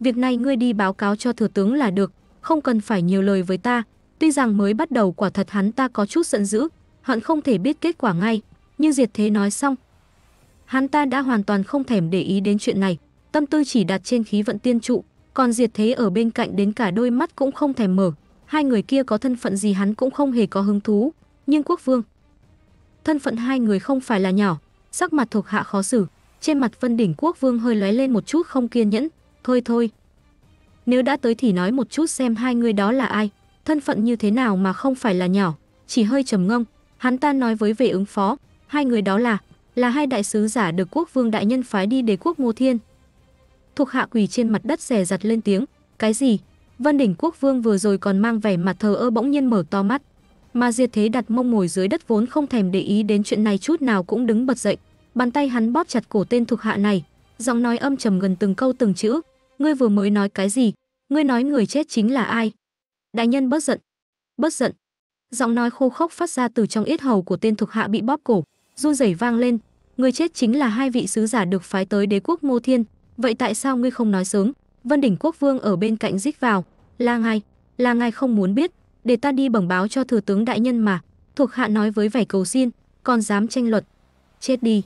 Việc này ngươi đi báo cáo cho thừa tướng là được, không cần phải nhiều lời với ta. Tuy rằng mới bắt đầu quả thật hắn ta có chút giận dữ, hận không thể biết kết quả ngay, nhưng Diệt Thế nói xong. Hắn ta đã hoàn toàn không thèm để ý đến chuyện này, tâm tư chỉ đặt trên khí vận tiên trụ, còn Diệt Thế ở bên cạnh đến cả đôi mắt cũng không thèm mở. Hai người kia có thân phận gì hắn cũng không hề có hứng thú, nhưng quốc vương. Thân phận hai người không phải là nhỏ, sắc mặt thuộc hạ khó xử, trên mặt Vân đỉnh quốc vương hơi lóe lên một chút không kiên nhẫn, "Thôi thôi, nếu đã tới thì nói một chút xem hai người đó là ai, thân phận như thế nào mà không phải là nhỏ." Chỉ hơi trầm ngâm, hắn ta nói với về ứng phó, hai người đó là là hai đại sứ giả được quốc vương đại nhân phái đi đế quốc Ngô Thiên. Thuộc hạ quỳ trên mặt đất rè rặt lên tiếng, "Cái gì?" Vân đỉnh quốc vương vừa rồi còn mang vẻ mặt thờ ơ bỗng nhiên mở to mắt, mà Diệt Thế đặt mông ngồi dưới đất vốn không thèm để ý đến chuyện này chút nào cũng đứng bật dậy, bàn tay hắn bóp chặt cổ tên thuộc hạ này, giọng nói âm trầm gần từng câu từng chữ, "Ngươi vừa mới nói cái gì? Ngươi nói người chết chính là ai?" Đại nhân bớt giận. Bớt giận. Giọng nói khô khốc phát ra từ trong yết hầu của tên thuộc hạ bị bóp cổ, run rẩy vang lên, người chết chính là hai vị sứ giả được phái tới đế quốc Mô Thiên, vậy tại sao ngươi không nói sớm? Vân đỉnh quốc vương ở bên cạnh rít vào, "Là ngài, là ngài không muốn biết, để ta đi bẩm báo cho thừa tướng đại nhân mà. Thuộc hạ nói với vẻ cầu xin, còn dám tranh luật. Chết đi.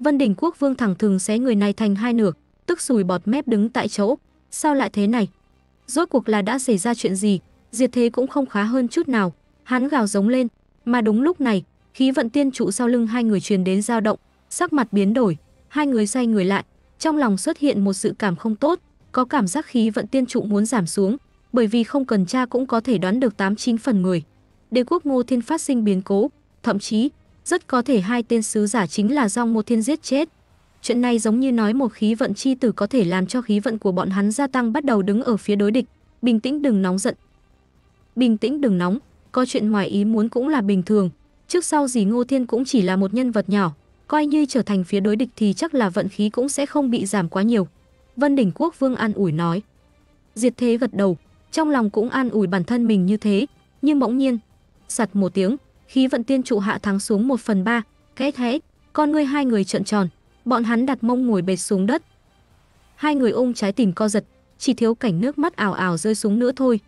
Vân Đình Quốc Vương thẳng thừng xé người này thành hai nửa, tức sùi bọt mép đứng tại chỗ. Sao lại thế này? Rốt cuộc là đã xảy ra chuyện gì? Diệt thế cũng không khá hơn chút nào. Hắn gào giống lên, mà đúng lúc này, khí vận tiên trụ sau lưng hai người truyền đến dao động, sắc mặt biến đổi, hai người xoay người lại, trong lòng xuất hiện một sự cảm không tốt, có cảm giác khí vận tiên trụ muốn giảm xuống, bởi vì không cần cha cũng có thể đoán được 89 phần người Đế quốc Ngô Thiên phát sinh biến cố, thậm chí rất có thể hai tên sứ giả chính là do Ngô Thiên giết chết. Chuyện này giống như nói một khí vận chi tử có thể làm cho khí vận của bọn hắn gia tăng bắt đầu đứng ở phía đối địch, bình tĩnh đừng nóng giận. Bình tĩnh đừng nóng, có chuyện ngoài ý muốn cũng là bình thường, trước sau gì Ngô Thiên cũng chỉ là một nhân vật nhỏ, coi như trở thành phía đối địch thì chắc là vận khí cũng sẽ không bị giảm quá nhiều. Vân đỉnh quốc vương an ủi nói. Diệt thế gật đầu, trong lòng cũng an ủi bản thân mình như thế, nhưng bỗng nhiên, sặt một tiếng, khí vận tiên trụ hạ thắng xuống một phần ba, kẽ thế, con ngươi hai người trợn tròn, bọn hắn đặt mông ngồi bệt xuống đất. Hai người ôm trái tìm co giật, chỉ thiếu cảnh nước mắt ảo ảo rơi xuống nữa thôi.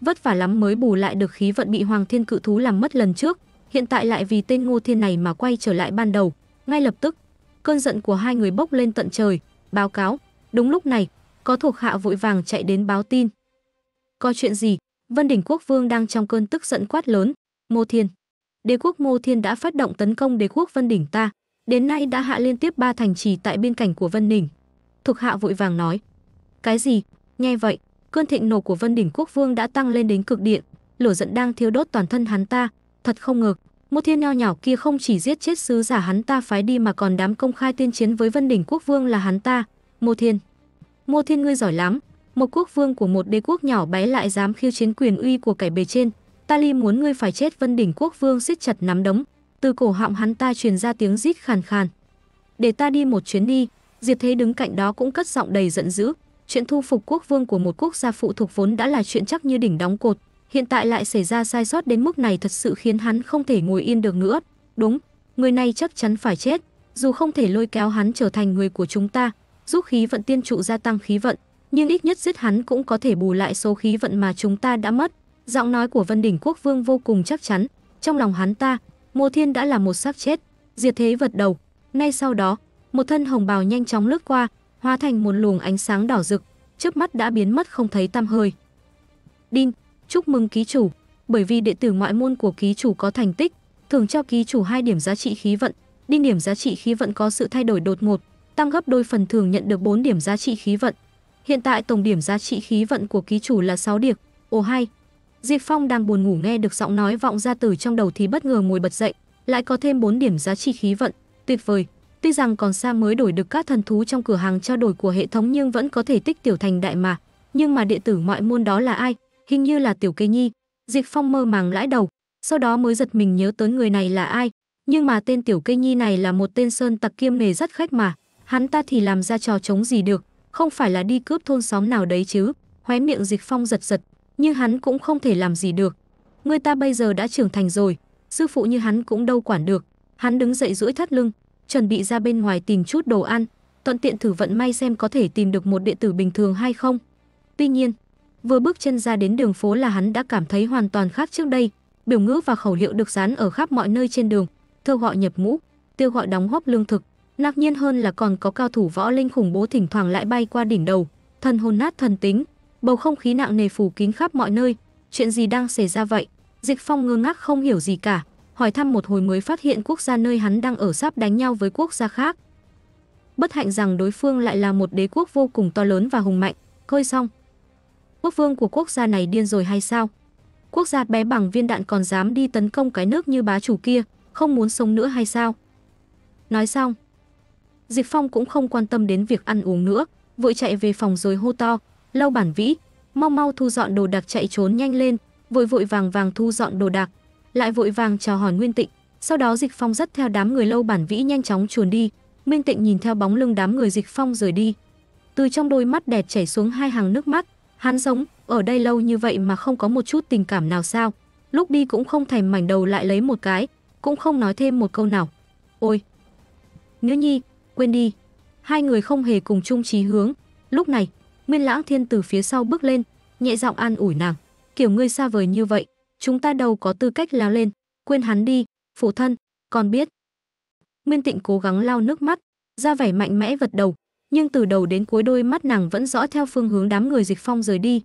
Vất vả lắm mới bù lại được khí vận bị Hoàng Thiên Cự Thú làm mất lần trước, hiện tại lại vì tên Ngô Thiên này mà quay trở lại ban đầu, ngay lập tức, cơn giận của hai người bốc lên tận trời, báo cáo, đúng lúc này, có thuộc hạ vội vàng chạy đến báo tin. Có chuyện gì? Vân đỉnh quốc vương đang trong cơn tức giận quát lớn, Mô Thiên. Đế quốc Mô Thiên đã phát động tấn công đế quốc Vân đỉnh ta, đến nay đã hạ liên tiếp ba thành trì tại biên cảnh của Vân đỉnh. Thục hạ vội vàng nói. Cái gì? Nghe vậy, cơn thịnh nộ của Vân đỉnh quốc vương đã tăng lên đến cực điện, lửa giận đang thiêu đốt toàn thân hắn ta, thật không ngờ, Mô Thiên nho nhỏ kia không chỉ giết chết sứ giả hắn ta phái đi mà còn đám công khai tuyên chiến với Vân đỉnh quốc vương là hắn ta, Mô Thiên. Mô Thiên ngươi giỏi lắm, một quốc vương của một đế quốc nhỏ bé lại dám khiêu chiến quyền uy của kẻ bề trên. Ta ly muốn ngươi phải chết vân đỉnh quốc vương siết chặt nắm đấm, từ cổ họng hắn ta truyền ra tiếng rít khàn khàn. Để ta đi một chuyến đi, Diệp Thế đứng cạnh đó cũng cất giọng đầy giận dữ. Chuyện thu phục quốc vương của một quốc gia phụ thuộc vốn đã là chuyện chắc như đỉnh đóng cột, hiện tại lại xảy ra sai sót đến mức này thật sự khiến hắn không thể ngồi yên được nữa. Đúng, người này chắc chắn phải chết, dù không thể lôi kéo hắn trở thành người của chúng ta, giúp khí vận tiên trụ gia tăng khí vận, nhưng ít nhất giết hắn cũng có thể bù lại số khí vận mà chúng ta đã mất. Giọng nói của Vân Đỉnh Quốc Vương vô cùng chắc chắn, trong lòng hắn ta, Mộ Thiên đã là một xác chết, diệt thế vật đầu. Ngay sau đó, một thân hồng bào nhanh chóng lướt qua, hóa thành một luồng ánh sáng đỏ rực, chớp mắt đã biến mất không thấy tăm hơi. Đinh, chúc mừng ký chủ, bởi vì đệ tử ngoại môn của ký chủ có thành tích, thưởng cho ký chủ hai điểm giá trị khí vận, đinh điểm giá trị khí vận có sự thay đổi đột ngột, tăng gấp đôi phần thưởng nhận được 4 điểm giá trị khí vận. Hiện tại tổng điểm giá trị khí vận của ký chủ là 6 điểm. Ồ hay. Diệp Phong đang buồn ngủ nghe được giọng nói vọng ra từ trong đầu thì bất ngờ ngồi bật dậy, lại có thêm 4 điểm giá trị khí vận, tuyệt vời. Tuy rằng còn xa mới đổi được các thần thú trong cửa hàng trao đổi của hệ thống nhưng vẫn có thể tích tiểu thành đại mà, nhưng mà đệ tử mọi môn đó là ai? Hình như là Tiểu Kê Nhi. Diệp Phong mơ màng lãi đầu, sau đó mới giật mình nhớ tới người này là ai, nhưng mà tên Tiểu Kê Nhi này là một tên sơn tặc kiêm nề rất khách mà, hắn ta thì làm ra trò chống gì được? không phải là đi cướp thôn xóm nào đấy chứ, Hóe miệng Dịch Phong giật giật, nhưng hắn cũng không thể làm gì được. Người ta bây giờ đã trưởng thành rồi, sư phụ như hắn cũng đâu quản được. Hắn đứng dậy duỗi thắt lưng, chuẩn bị ra bên ngoài tìm chút đồ ăn, thuận tiện thử vận may xem có thể tìm được một đệ tử bình thường hay không. Tuy nhiên, vừa bước chân ra đến đường phố là hắn đã cảm thấy hoàn toàn khác trước đây, biểu ngữ và khẩu hiệu được dán ở khắp mọi nơi trên đường, thơ gọi nhập ngũ, tiêu gọi đóng góp lương thực, Lạc nhiên hơn là còn có cao thủ võ linh khủng bố thỉnh thoảng lại bay qua đỉnh đầu, thần hồn nát thần tính, bầu không khí nặng nề phủ kín khắp mọi nơi, chuyện gì đang xảy ra vậy? Dịch Phong ngơ ngác không hiểu gì cả, hỏi thăm một hồi mới phát hiện quốc gia nơi hắn đang ở sắp đánh nhau với quốc gia khác. Bất hạnh rằng đối phương lại là một đế quốc vô cùng to lớn và hùng mạnh, khơi xong. Quốc vương của quốc gia này điên rồi hay sao? Quốc gia bé bằng viên đạn còn dám đi tấn công cái nước như bá chủ kia, không muốn sống nữa hay sao? Nói xong, Dịch Phong cũng không quan tâm đến việc ăn uống nữa, vội chạy về phòng rồi hô to, lau Bản Vĩ, mau mau thu dọn đồ đạc chạy trốn nhanh lên." Vội vội vàng vàng thu dọn đồ đạc, lại vội vàng chào hỏi Nguyên Tịnh, sau đó Dịch Phong dắt theo đám người Lâu Bản Vĩ nhanh chóng chuồn đi. Nguyên Tịnh nhìn theo bóng lưng đám người Dịch Phong rời đi. Từ trong đôi mắt đẹp chảy xuống hai hàng nước mắt, hắn giống ở đây lâu như vậy mà không có một chút tình cảm nào sao? Lúc đi cũng không thèm mảnh đầu lại lấy một cái, cũng không nói thêm một câu nào. Ôi, Nữ Nhi, quên đi. Hai người không hề cùng chung chí hướng. Lúc này, Nguyên Lãng Thiên từ phía sau bước lên, nhẹ giọng an ủi nàng, kiểu ngươi xa vời như vậy, chúng ta đâu có tư cách láo lên, quên hắn đi, phụ thân, con biết. Nguyên Tịnh cố gắng lao nước mắt, ra vẻ mạnh mẽ vật đầu, nhưng từ đầu đến cuối đôi mắt nàng vẫn rõ theo phương hướng đám người Dịch Phong rời đi,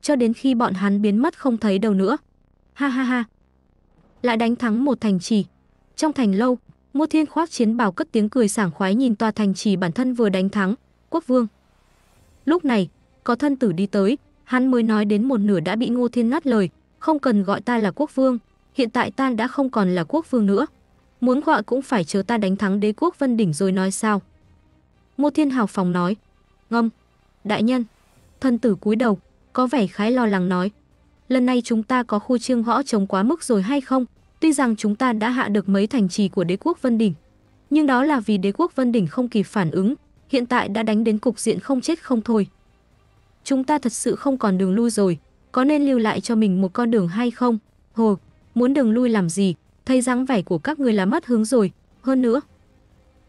cho đến khi bọn hắn biến mất không thấy đâu nữa. Ha ha ha. Lại đánh thắng một thành trì. Trong thành lâu, Ngô Thiên khoác chiến bào cất tiếng cười sảng khoái nhìn tòa thành trì bản thân vừa đánh thắng, quốc vương. Lúc này, có thân tử đi tới, hắn mới nói đến một nửa đã bị Ngô Thiên ngắt lời, không cần gọi ta là quốc vương, hiện tại ta đã không còn là quốc vương nữa. Muốn gọi cũng phải chờ ta đánh thắng đế quốc Vân Đỉnh rồi nói sao. Ngô Thiên hào phòng nói, ngâm, đại nhân. Thân tử cúi đầu, có vẻ khái lo lắng nói, lần này chúng ta có khu trương võ trống quá mức rồi hay không? Tuy rằng chúng ta đã hạ được mấy thành trì của đế quốc Vân Đỉnh, nhưng đó là vì đế quốc Vân Đỉnh không kịp phản ứng, hiện tại đã đánh đến cục diện không chết không thôi. Chúng ta thật sự không còn đường lui rồi, có nên lưu lại cho mình một con đường hay không? Hồ, muốn đường lui làm gì? Thấy dáng vẻ của các người là mất hướng rồi, hơn nữa.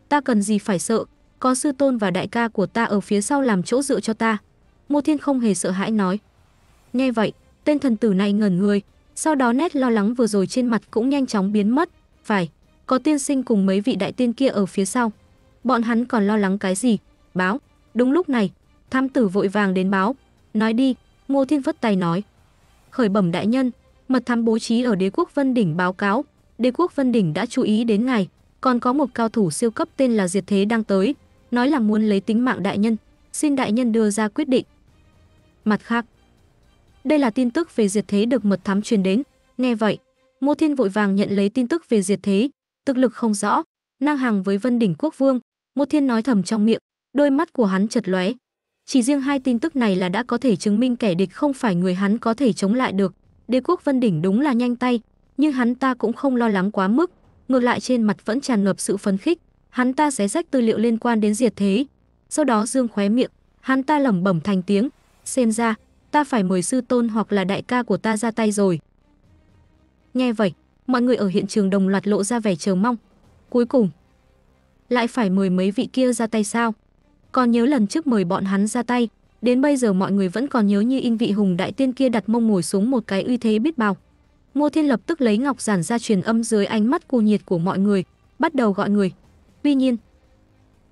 Ta cần gì phải sợ, có sư tôn và đại ca của ta ở phía sau làm chỗ dựa cho ta. Mô Thiên không hề sợ hãi nói. Nghe vậy, tên thần tử này ngẩn người, sau đó nét lo lắng vừa rồi trên mặt cũng nhanh chóng biến mất, phải, có tiên sinh cùng mấy vị đại tiên kia ở phía sau. Bọn hắn còn lo lắng cái gì? Báo. Đúng lúc này, tham tử vội vàng đến báo. Nói đi, Ngô Thiên vất tay nói. Khởi bẩm đại nhân, mật thám bố trí ở đế quốc Vân Đỉnh báo cáo. Đế quốc Vân Đỉnh đã chú ý đến ngài, còn có một cao thủ siêu cấp tên là Diệt Thế đang tới, nói là muốn lấy tính mạng đại nhân. Xin đại nhân đưa ra quyết định. Mặt khác, đây là tin tức về diệt thế được mật thám truyền đến. Nghe vậy, Mô Thiên vội vàng nhận lấy tin tức về diệt thế, thực lực không rõ, nang hàng với Vân đỉnh quốc vương, Mô Thiên nói thầm trong miệng, đôi mắt của hắn chật lóe. Chỉ riêng hai tin tức này là đã có thể chứng minh kẻ địch không phải người hắn có thể chống lại được. Đế quốc Vân đỉnh đúng là nhanh tay, nhưng hắn ta cũng không lo lắng quá mức, ngược lại trên mặt vẫn tràn ngập sự phấn khích. Hắn ta xé rách tư liệu liên quan đến diệt thế, sau đó dương khóe miệng, hắn ta lẩm bẩm thành tiếng, xem ra ta phải mời sư tôn hoặc là đại ca của ta ra tay rồi. Nghe vậy, mọi người ở hiện trường đồng loạt lộ ra vẻ chờ mong. Cuối cùng, lại phải mời mấy vị kia ra tay sao? Còn nhớ lần trước mời bọn hắn ra tay, đến bây giờ mọi người vẫn còn nhớ như in vị hùng đại tiên kia đặt mông ngồi xuống một cái uy thế biết bao. Ngô Thiên lập tức lấy ngọc giản ra truyền âm dưới ánh mắt cù nhiệt của mọi người, bắt đầu gọi người. Tuy nhiên,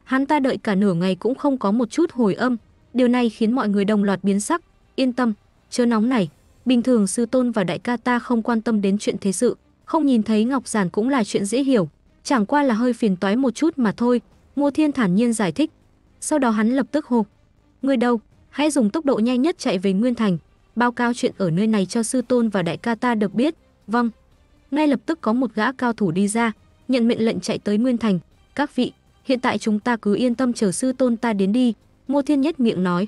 hắn ta đợi cả nửa ngày cũng không có một chút hồi âm, điều này khiến mọi người đồng loạt biến sắc, yên tâm, chớ nóng này, bình thường sư tôn và đại ca ta không quan tâm đến chuyện thế sự, không nhìn thấy Ngọc Giản cũng là chuyện dễ hiểu, chẳng qua là hơi phiền toái một chút mà thôi, Ngô Thiên thản nhiên giải thích. Sau đó hắn lập tức hô, người đâu, hãy dùng tốc độ nhanh nhất chạy về Nguyên Thành, báo cáo chuyện ở nơi này cho sư tôn và đại ca ta được biết, vâng. Ngay lập tức có một gã cao thủ đi ra, nhận mệnh lệnh chạy tới Nguyên Thành, các vị, hiện tại chúng ta cứ yên tâm chờ sư tôn ta đến đi, Ngô Thiên nhất miệng nói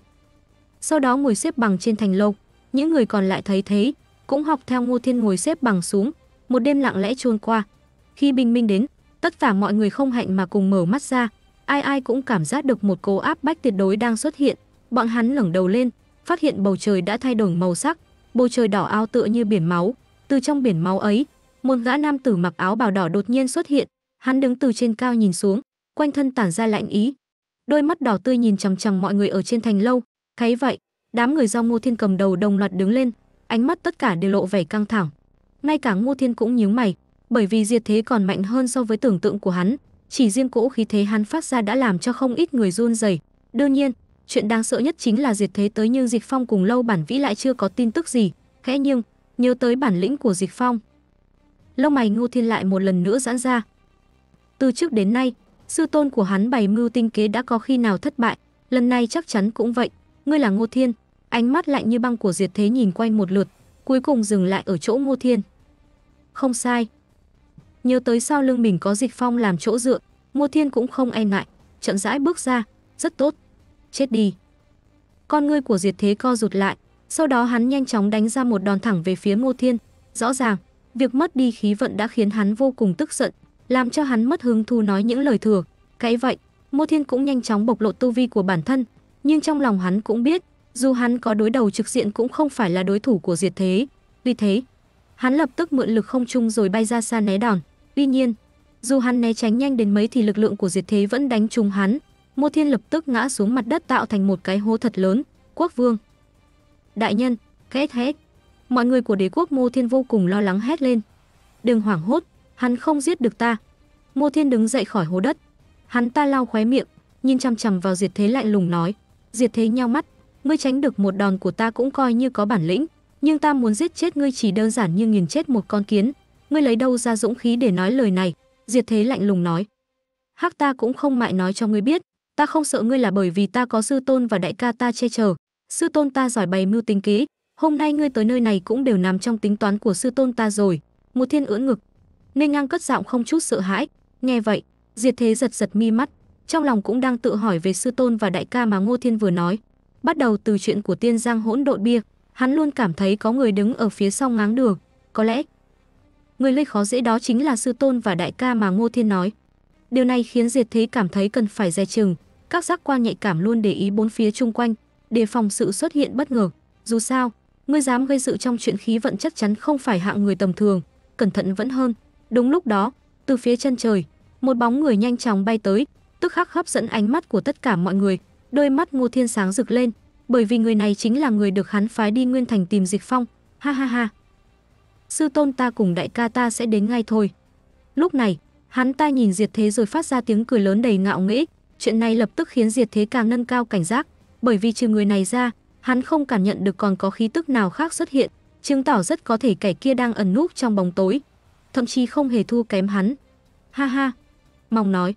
sau đó ngồi xếp bằng trên thành lâu. Những người còn lại thấy thế, cũng học theo Ngô Thiên ngồi xếp bằng xuống, một đêm lặng lẽ trôi qua. Khi bình minh đến, tất cả mọi người không hạnh mà cùng mở mắt ra, ai ai cũng cảm giác được một cố áp bách tuyệt đối đang xuất hiện. Bọn hắn ngẩng đầu lên, phát hiện bầu trời đã thay đổi màu sắc, bầu trời đỏ ao tựa như biển máu, từ trong biển máu ấy, một gã nam tử mặc áo bào đỏ đột nhiên xuất hiện, hắn đứng từ trên cao nhìn xuống, quanh thân tản ra lạnh ý. Đôi mắt đỏ tươi nhìn chằm chằm mọi người ở trên thành lâu, Thấy vậy, đám người do Ngô Thiên cầm đầu đồng loạt đứng lên, ánh mắt tất cả đều lộ vẻ căng thẳng. Ngay cả Ngô Thiên cũng nhíu mày, bởi vì diệt thế còn mạnh hơn so với tưởng tượng của hắn, chỉ riêng cỗ khí thế hắn phát ra đã làm cho không ít người run rẩy. Đương nhiên, chuyện đáng sợ nhất chính là diệt thế tới nhưng Dịch Phong cùng Lâu Bản Vĩ lại chưa có tin tức gì, khẽ nhưng nhớ tới bản lĩnh của Dịch Phong. Lông mày Ngô Thiên lại một lần nữa giãn ra. Từ trước đến nay, sư tôn của hắn bày mưu tinh kế đã có khi nào thất bại, lần này chắc chắn cũng vậy ngươi là Ngô Thiên. Ánh mắt lạnh như băng của Diệt Thế nhìn quanh một lượt, cuối cùng dừng lại ở chỗ Ngô Thiên. Không sai. Nhớ tới sau lưng mình có Dịch Phong làm chỗ dựa, Ngô Thiên cũng không e ngại, chậm rãi bước ra, rất tốt. Chết đi. Con ngươi của Diệt Thế co rụt lại, sau đó hắn nhanh chóng đánh ra một đòn thẳng về phía Ngô Thiên, rõ ràng, việc mất đi khí vận đã khiến hắn vô cùng tức giận, làm cho hắn mất hứng thu nói những lời thừa. Cái vậy, Ngô Thiên cũng nhanh chóng bộc lộ tu vi của bản thân, nhưng trong lòng hắn cũng biết, dù hắn có đối đầu trực diện cũng không phải là đối thủ của Diệt Thế. Vì thế, hắn lập tức mượn lực không trung rồi bay ra xa né đòn. Tuy nhiên, dù hắn né tránh nhanh đến mấy thì lực lượng của Diệt Thế vẫn đánh trúng hắn. Mô Thiên lập tức ngã xuống mặt đất tạo thành một cái hố thật lớn. Quốc vương, đại nhân, két hét. Mọi người của đế quốc Mô Thiên vô cùng lo lắng hét lên. Đừng hoảng hốt, hắn không giết được ta. Mô Thiên đứng dậy khỏi hố đất. Hắn ta lau khóe miệng, nhìn chăm chằm vào Diệt Thế lạnh lùng nói, diệt thế nhau mắt, ngươi tránh được một đòn của ta cũng coi như có bản lĩnh, nhưng ta muốn giết chết ngươi chỉ đơn giản như nghiền chết một con kiến, ngươi lấy đâu ra dũng khí để nói lời này?" Diệt thế lạnh lùng nói. "Hắc ta cũng không mại nói cho ngươi biết, ta không sợ ngươi là bởi vì ta có sư tôn và đại ca ta che chở, sư tôn ta giỏi bày mưu tính kế, hôm nay ngươi tới nơi này cũng đều nằm trong tính toán của sư tôn ta rồi." Một thiên ưỡn ngực, nên ngang cất giọng không chút sợ hãi, nghe vậy, Diệt Thế giật giật mi mắt, trong lòng cũng đang tự hỏi về sư tôn và đại ca mà Ngô Thiên vừa nói. Bắt đầu từ chuyện của tiên giang hỗn độn bia, hắn luôn cảm thấy có người đứng ở phía sau ngáng đường, có lẽ người lây khó dễ đó chính là sư tôn và đại ca mà Ngô Thiên nói. Điều này khiến Diệt Thế cảm thấy cần phải dè chừng, các giác quan nhạy cảm luôn để ý bốn phía chung quanh, đề phòng sự xuất hiện bất ngờ. Dù sao, ngươi dám gây sự trong chuyện khí vận chắc chắn không phải hạng người tầm thường, cẩn thận vẫn hơn. Đúng lúc đó, từ phía chân trời, một bóng người nhanh chóng bay tới, tức khắc hấp dẫn ánh mắt của tất cả mọi người, đôi mắt Ngô Thiên sáng rực lên, bởi vì người này chính là người được hắn phái đi Nguyên Thành tìm Dịch Phong, ha ha ha. Sư tôn ta cùng đại ca ta sẽ đến ngay thôi. Lúc này, hắn ta nhìn Diệt Thế rồi phát ra tiếng cười lớn đầy ngạo nghễ, chuyện này lập tức khiến Diệt Thế càng nâng cao cảnh giác, bởi vì trừ người này ra, hắn không cảm nhận được còn có khí tức nào khác xuất hiện, chứng tỏ rất có thể kẻ kia đang ẩn núp trong bóng tối, thậm chí không hề thua kém hắn. Ha ha, mong nói,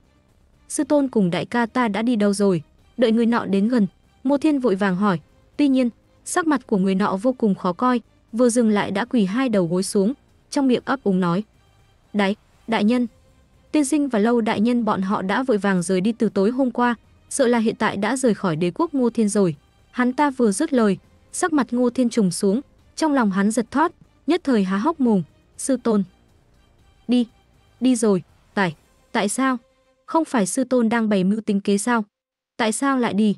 sư tôn cùng đại ca ta đã đi đâu rồi? Đợi người nọ đến gần, Mộ Thiên vội vàng hỏi. Tuy nhiên, sắc mặt của người nọ vô cùng khó coi, vừa dừng lại đã quỳ hai đầu gối xuống, trong miệng ấp úng nói: "Đấy, đại nhân." Tiên Sinh và Lâu đại nhân bọn họ đã vội vàng rời đi từ tối hôm qua, sợ là hiện tại đã rời khỏi đế quốc Ngô Thiên rồi. Hắn ta vừa dứt lời, sắc mặt Ngô Thiên trùng xuống, trong lòng hắn giật thót, nhất thời há hốc mồm, "Sư tôn, đi, đi rồi, tại, tại sao?" Không phải sư tôn đang bày mưu tính kế sao? Tại sao lại đi?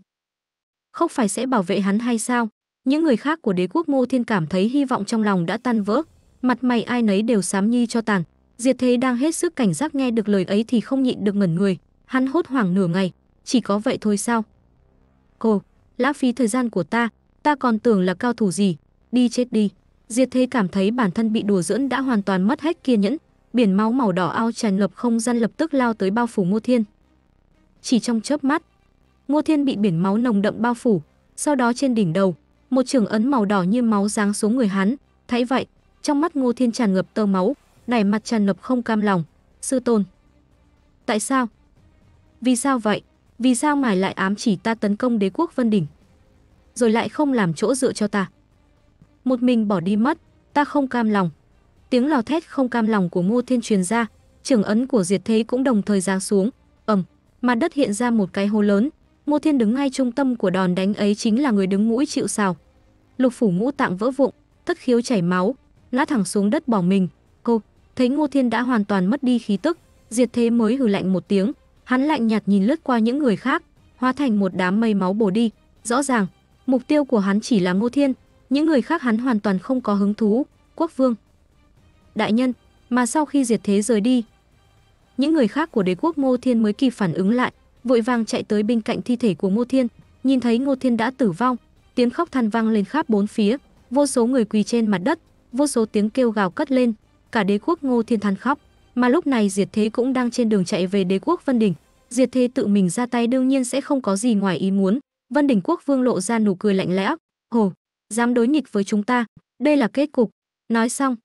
Không phải sẽ bảo vệ hắn hay sao? Những người khác của đế quốc Ngô Thiên cảm thấy hy vọng trong lòng đã tan vỡ, mặt mày ai nấy đều xám nhi cho tàn. Diệt Thế đang hết sức cảnh giác nghe được lời ấy thì không nhịn được ngẩn người, hắn hốt hoảng nửa ngày, chỉ có vậy thôi sao? Cô, lãng phí thời gian của ta, ta còn tưởng là cao thủ gì, đi chết đi. Diệt Thế cảm thấy bản thân bị đùa giỡn đã hoàn toàn mất hết kiên nhẫn, biển máu màu đỏ ao tràn ngập không gian lập tức lao tới bao phủ Ngô Thiên. Chỉ trong chớp mắt, Ngô Thiên bị biển máu nồng đậm bao phủ, sau đó trên đỉnh đầu, một trường ấn màu đỏ như máu giáng xuống người hắn, thấy vậy, trong mắt Ngô Thiên tràn ngập tơ máu, đẩy mặt tràn ngập không cam lòng, "Sư tôn, tại sao? Vì sao vậy? Vì sao ngài lại ám chỉ ta tấn công đế quốc Vân đỉnh, rồi lại không làm chỗ dựa cho ta? Một mình bỏ đi mất, ta không cam lòng." tiếng lò thét không cam lòng của Ngô Thiên truyền ra, trưởng ấn của Diệt Thế cũng đồng thời giáng xuống, ầm, mặt đất hiện ra một cái hố lớn, Ngô Thiên đứng ngay trung tâm của đòn đánh ấy chính là người đứng mũi chịu sào. Lục phủ ngũ tạng vỡ vụng, thất khiếu chảy máu, ngã thẳng xuống đất bỏ mình. Cô thấy Ngô Thiên đã hoàn toàn mất đi khí tức, Diệt Thế mới hừ lạnh một tiếng, hắn lạnh nhạt nhìn lướt qua những người khác, hóa thành một đám mây máu bổ đi, rõ ràng, mục tiêu của hắn chỉ là Ngô Thiên, những người khác hắn hoàn toàn không có hứng thú. Quốc Vương, đại nhân, mà sau khi diệt thế rời đi. Những người khác của đế quốc Ngô Thiên mới kịp phản ứng lại, vội vàng chạy tới bên cạnh thi thể của Ngô Thiên, nhìn thấy Ngô Thiên đã tử vong, tiếng khóc than vang lên khắp bốn phía, vô số người quỳ trên mặt đất, vô số tiếng kêu gào cất lên, cả đế quốc Ngô Thiên than khóc, mà lúc này Diệt Thế cũng đang trên đường chạy về đế quốc Vân Đỉnh, Diệt Thế tự mình ra tay đương nhiên sẽ không có gì ngoài ý muốn, Vân Đỉnh quốc vương lộ ra nụ cười lạnh lẽo, "Hồ, dám đối nghịch với chúng ta, đây là kết cục." Nói xong,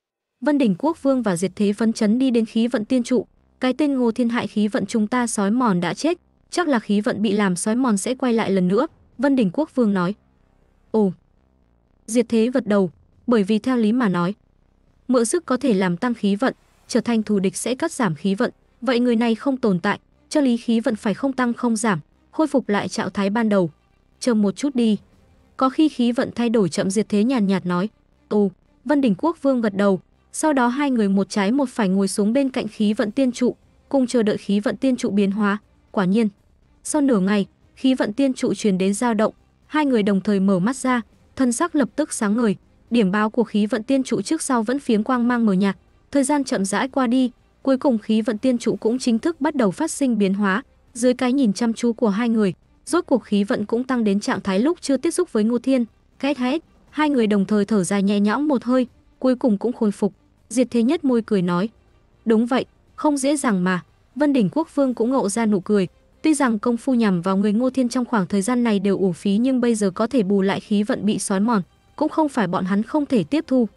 Vân đỉnh quốc vương và diệt thế phấn chấn đi đến khí vận tiên trụ, cái tên Ngô Thiên hại khí vận chúng ta sói mòn đã chết, chắc là khí vận bị làm sói mòn sẽ quay lại lần nữa, Vân đỉnh quốc vương nói. Ồ. Diệt thế vật đầu, bởi vì theo lý mà nói, mượn sức có thể làm tăng khí vận, trở thành thù địch sẽ cắt giảm khí vận, vậy người này không tồn tại, cho lý khí vận phải không tăng không giảm, khôi phục lại trạng thái ban đầu. Chờ một chút đi. Có khi khí vận thay đổi chậm diệt thế nhàn nhạt nói. Ồ, Vân Đỉnh Quốc Vương gật đầu, sau đó hai người một trái một phải ngồi xuống bên cạnh khí vận tiên trụ, cùng chờ đợi khí vận tiên trụ biến hóa. Quả nhiên, sau nửa ngày, khí vận tiên trụ truyền đến dao động, hai người đồng thời mở mắt ra, thân sắc lập tức sáng ngời, điểm báo của khí vận tiên trụ trước sau vẫn phiếm quang mang mờ nhạt, thời gian chậm rãi qua đi, cuối cùng khí vận tiên trụ cũng chính thức bắt đầu phát sinh biến hóa, dưới cái nhìn chăm chú của hai người, rốt cuộc khí vận cũng tăng đến trạng thái lúc chưa tiếp xúc với Ngô Thiên, kết hết, hai người đồng thời thở dài nhẹ nhõm một hơi, cuối cùng cũng khôi phục. Diệt Thế Nhất môi cười nói, đúng vậy, không dễ dàng mà. Vân Đỉnh Quốc Vương cũng ngộ ra nụ cười, tuy rằng công phu nhằm vào người Ngô Thiên trong khoảng thời gian này đều ủ phí nhưng bây giờ có thể bù lại khí vận bị xói mòn, cũng không phải bọn hắn không thể tiếp thu.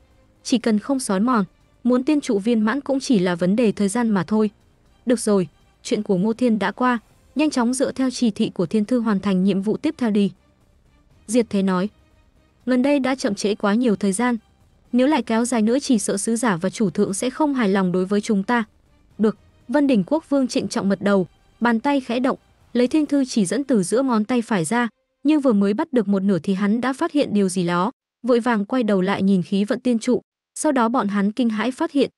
Chỉ cần không xói mòn, muốn tiên trụ viên mãn cũng chỉ là vấn đề thời gian mà thôi. Được rồi, chuyện của Ngô Thiên đã qua, nhanh chóng dựa theo chỉ thị của Thiên Thư hoàn thành nhiệm vụ tiếp theo đi. Diệt Thế nói, gần đây đã chậm trễ quá nhiều thời gian, nếu lại kéo dài nữa chỉ sợ sứ giả và chủ thượng sẽ không hài lòng đối với chúng ta. Được, Vân Đình Quốc Vương trịnh trọng mật đầu, bàn tay khẽ động, lấy thiên thư chỉ dẫn từ giữa ngón tay phải ra, nhưng vừa mới bắt được một nửa thì hắn đã phát hiện điều gì đó, vội vàng quay đầu lại nhìn khí vận tiên trụ, sau đó bọn hắn kinh hãi phát hiện.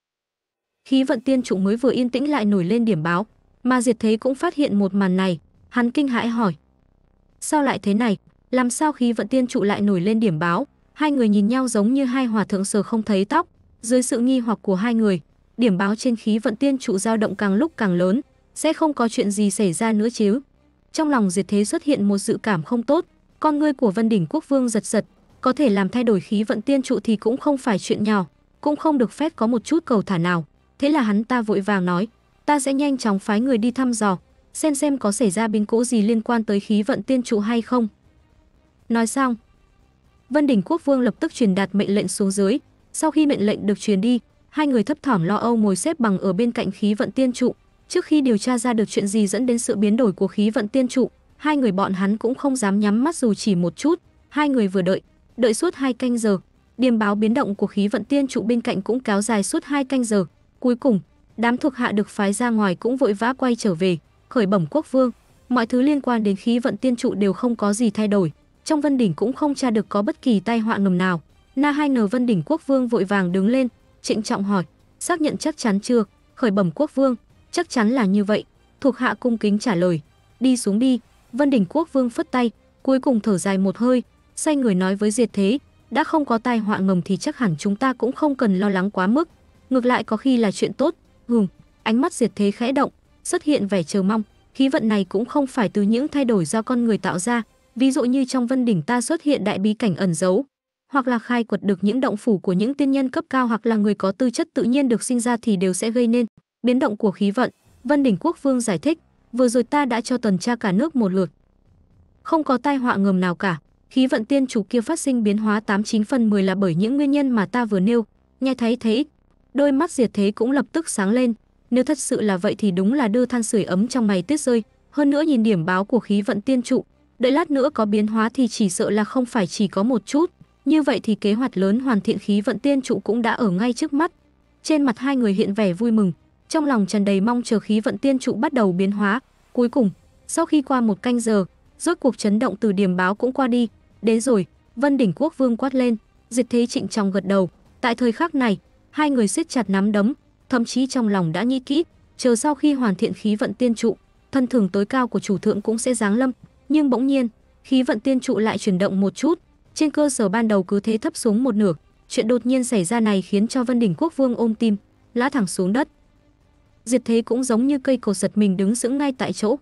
Khí vận tiên trụ mới vừa yên tĩnh lại nổi lên điểm báo, mà Diệt Thế cũng phát hiện một màn này, hắn kinh hãi hỏi: "Sao lại thế này? Làm sao khí vận tiên trụ lại nổi lên điểm báo?" Hai người nhìn nhau giống như hai hòa thượng sờ không thấy tóc, dưới sự nghi hoặc của hai người, điểm báo trên khí vận tiên trụ dao động càng lúc càng lớn, sẽ không có chuyện gì xảy ra nữa chứ. Trong lòng Diệt Thế xuất hiện một dự cảm không tốt, con ngươi của Vân đỉnh quốc vương giật giật, có thể làm thay đổi khí vận tiên trụ thì cũng không phải chuyện nhỏ, cũng không được phép có một chút cầu thả nào. Thế là hắn ta vội vàng nói, ta sẽ nhanh chóng phái người đi thăm dò, xem xem có xảy ra biến cố gì liên quan tới khí vận tiên trụ hay không. Nói xong, Vân Đình Quốc Vương lập tức truyền đạt mệnh lệnh xuống dưới. Sau khi mệnh lệnh được truyền đi, hai người thấp thỏm lo âu ngồi xếp bằng ở bên cạnh khí vận tiên trụ. Trước khi điều tra ra được chuyện gì dẫn đến sự biến đổi của khí vận tiên trụ, hai người bọn hắn cũng không dám nhắm mắt dù chỉ một chút. Hai người vừa đợi, đợi suốt hai canh giờ. Điềm báo biến động của khí vận tiên trụ bên cạnh cũng kéo dài suốt hai canh giờ. Cuối cùng, đám thuộc hạ được phái ra ngoài cũng vội vã quay trở về, khởi bẩm quốc vương. Mọi thứ liên quan đến khí vận tiên trụ đều không có gì thay đổi trong Vân Đỉnh cũng không tra được có bất kỳ tai họa ngầm nào. Na hai n Vân Đỉnh Quốc Vương vội vàng đứng lên, trịnh trọng hỏi, xác nhận chắc chắn chưa? Khởi bẩm Quốc Vương, chắc chắn là như vậy. Thuộc hạ cung kính trả lời, đi xuống đi. Vân Đỉnh Quốc Vương phất tay, cuối cùng thở dài một hơi, say người nói với Diệt Thế, đã không có tai họa ngầm thì chắc hẳn chúng ta cũng không cần lo lắng quá mức, ngược lại có khi là chuyện tốt. Hừm, ánh mắt Diệt Thế khẽ động, xuất hiện vẻ chờ mong, khí vận này cũng không phải từ những thay đổi do con người tạo ra, Ví dụ như trong Vân đỉnh ta xuất hiện đại bí cảnh ẩn giấu, hoặc là khai quật được những động phủ của những tiên nhân cấp cao hoặc là người có tư chất tự nhiên được sinh ra thì đều sẽ gây nên biến động của khí vận. Vân đỉnh quốc vương giải thích, vừa rồi ta đã cho tuần tra cả nước một lượt. Không có tai họa ngầm nào cả, khí vận tiên chủ kia phát sinh biến hóa tám chín phần 10 là bởi những nguyên nhân mà ta vừa nêu, nghe thấy thế Đôi mắt diệt thế cũng lập tức sáng lên, nếu thật sự là vậy thì đúng là đưa than sưởi ấm trong mày tuyết rơi, hơn nữa nhìn điểm báo của khí vận tiên trụ, đợi lát nữa có biến hóa thì chỉ sợ là không phải chỉ có một chút. Như vậy thì kế hoạch lớn hoàn thiện khí vận tiên trụ cũng đã ở ngay trước mắt. Trên mặt hai người hiện vẻ vui mừng, trong lòng tràn đầy mong chờ khí vận tiên trụ bắt đầu biến hóa. Cuối cùng, sau khi qua một canh giờ, rốt cuộc chấn động từ điểm báo cũng qua đi. Đến rồi, Vân Đỉnh Quốc Vương quát lên, Diệt Thế Trịnh trong gật đầu. Tại thời khắc này, hai người siết chặt nắm đấm, thậm chí trong lòng đã nghĩ kỹ, chờ sau khi hoàn thiện khí vận tiên trụ, thân thường tối cao của chủ thượng cũng sẽ giáng lâm, nhưng bỗng nhiên, khí vận tiên trụ lại chuyển động một chút, trên cơ sở ban đầu cứ thế thấp xuống một nửa. Chuyện đột nhiên xảy ra này khiến cho Vân đỉnh quốc vương ôm tim, lã thẳng xuống đất. diệt Thế cũng giống như cây cột giật mình đứng sững ngay tại chỗ.